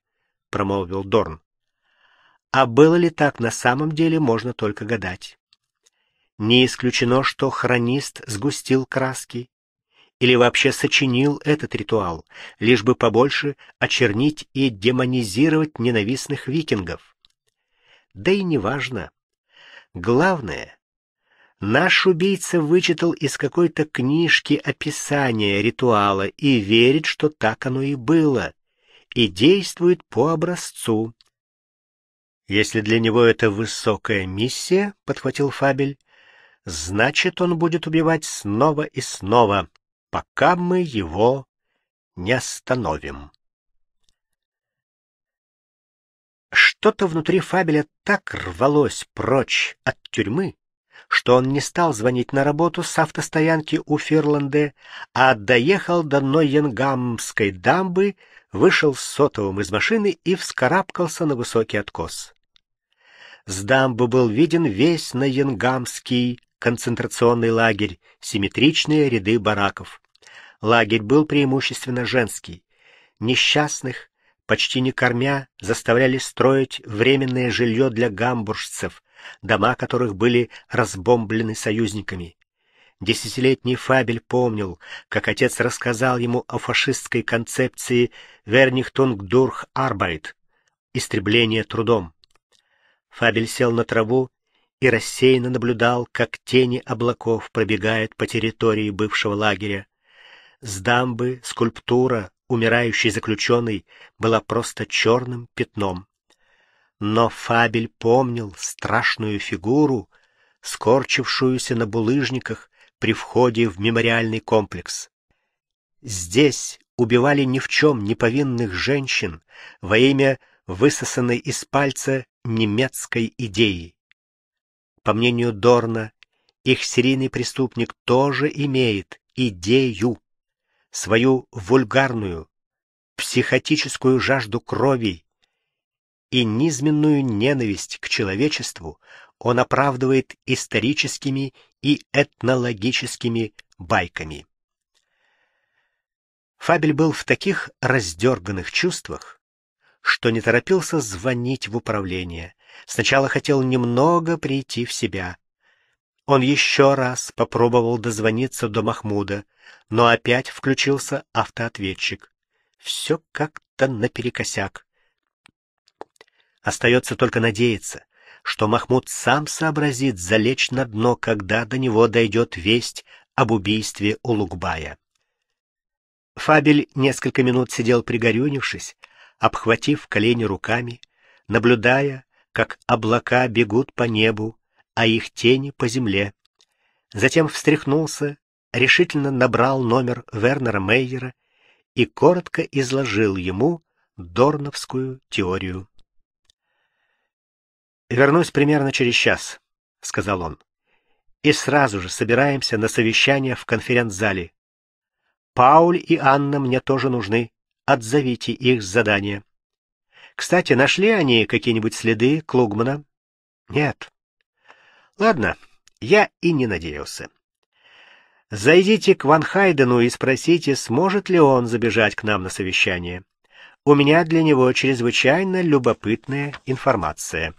промолвил Дорн. А было ли так на самом деле, можно только гадать. Не исключено, что хронист сгустил краски или вообще сочинил этот ритуал, лишь бы побольше очернить и демонизировать ненавистных викингов. Да и неважно. Главное, Наш убийца вычитал из какой-то книжки описание ритуала и верит, что так оно и было, и действует по образцу. Если для него это высокая миссия, подхватил Фабель, значит, он будет убивать снова и снова, пока мы его не остановим. Что-то внутри Фабеля так рвалось прочь от тюрьмы, что он не стал звонить на работу с автостоянки у Фирланде, а доехал до Нойенгамской дамбы, вышел с сотовым из машины и вскарабкался на высокий откос. С дамбы был виден весь Нойенгамский концентрационный лагерь, симметричные ряды бараков. Лагерь был преимущественно женский. Несчастных, почти не кормя, заставляли строить временное жилье для гамбуржцев, дома которых были разбомблены союзниками. Десятилетний Фабель помнил, как отец рассказал ему о фашистской концепции «Вернихтунг durch Arbeit» — «Истребление трудом». Фабель сел на траву и рассеянно наблюдал, как тени облаков пробегают по территории бывшего лагеря. С дамбы скульптура, умирающий заключенный, была просто черным пятном. Но Фабель помнил страшную фигуру, скорчившуюся на булыжниках при входе в мемориальный комплекс. Здесь убивали ни в чем не повинных женщин во имя высосанной из пальца немецкой идеи. По мнению Дорна, их серийный преступник тоже имеет идею, свою вульгарную, психотическую жажду крови, и низменную ненависть к человечеству он оправдывает историческими и этнологическими байками. Фабель был в таких раздерганных чувствах, что не торопился звонить в управление. Сначала хотел немного прийти в себя. Он еще раз попробовал дозвониться до Махмуда, но опять включился автоответчик. Все как-то наперекосяк. Остается только надеяться, что Махмуд сам сообразит залечь на дно, когда до него дойдет весть об убийстве Улугбая. Фабель несколько минут сидел пригорюнившись, обхватив колени руками, наблюдая, как облака бегут по небу, а их тени по земле. Затем встряхнулся, решительно набрал номер Вернера Мейера и коротко изложил ему дорновскую теорию. Вернусь примерно через час, сказал он. И сразу же собираемся на совещание в конференц-зале. Пауль и Анна мне тоже нужны. Отзовите их с задания. Кстати, нашли они какие-нибудь следы Клугмана? Нет. Ладно, я и не надеялся. Зайдите к Ван Хайдену и спросите, сможет ли он забежать к нам на совещание. У меня для него чрезвычайно любопытная информация.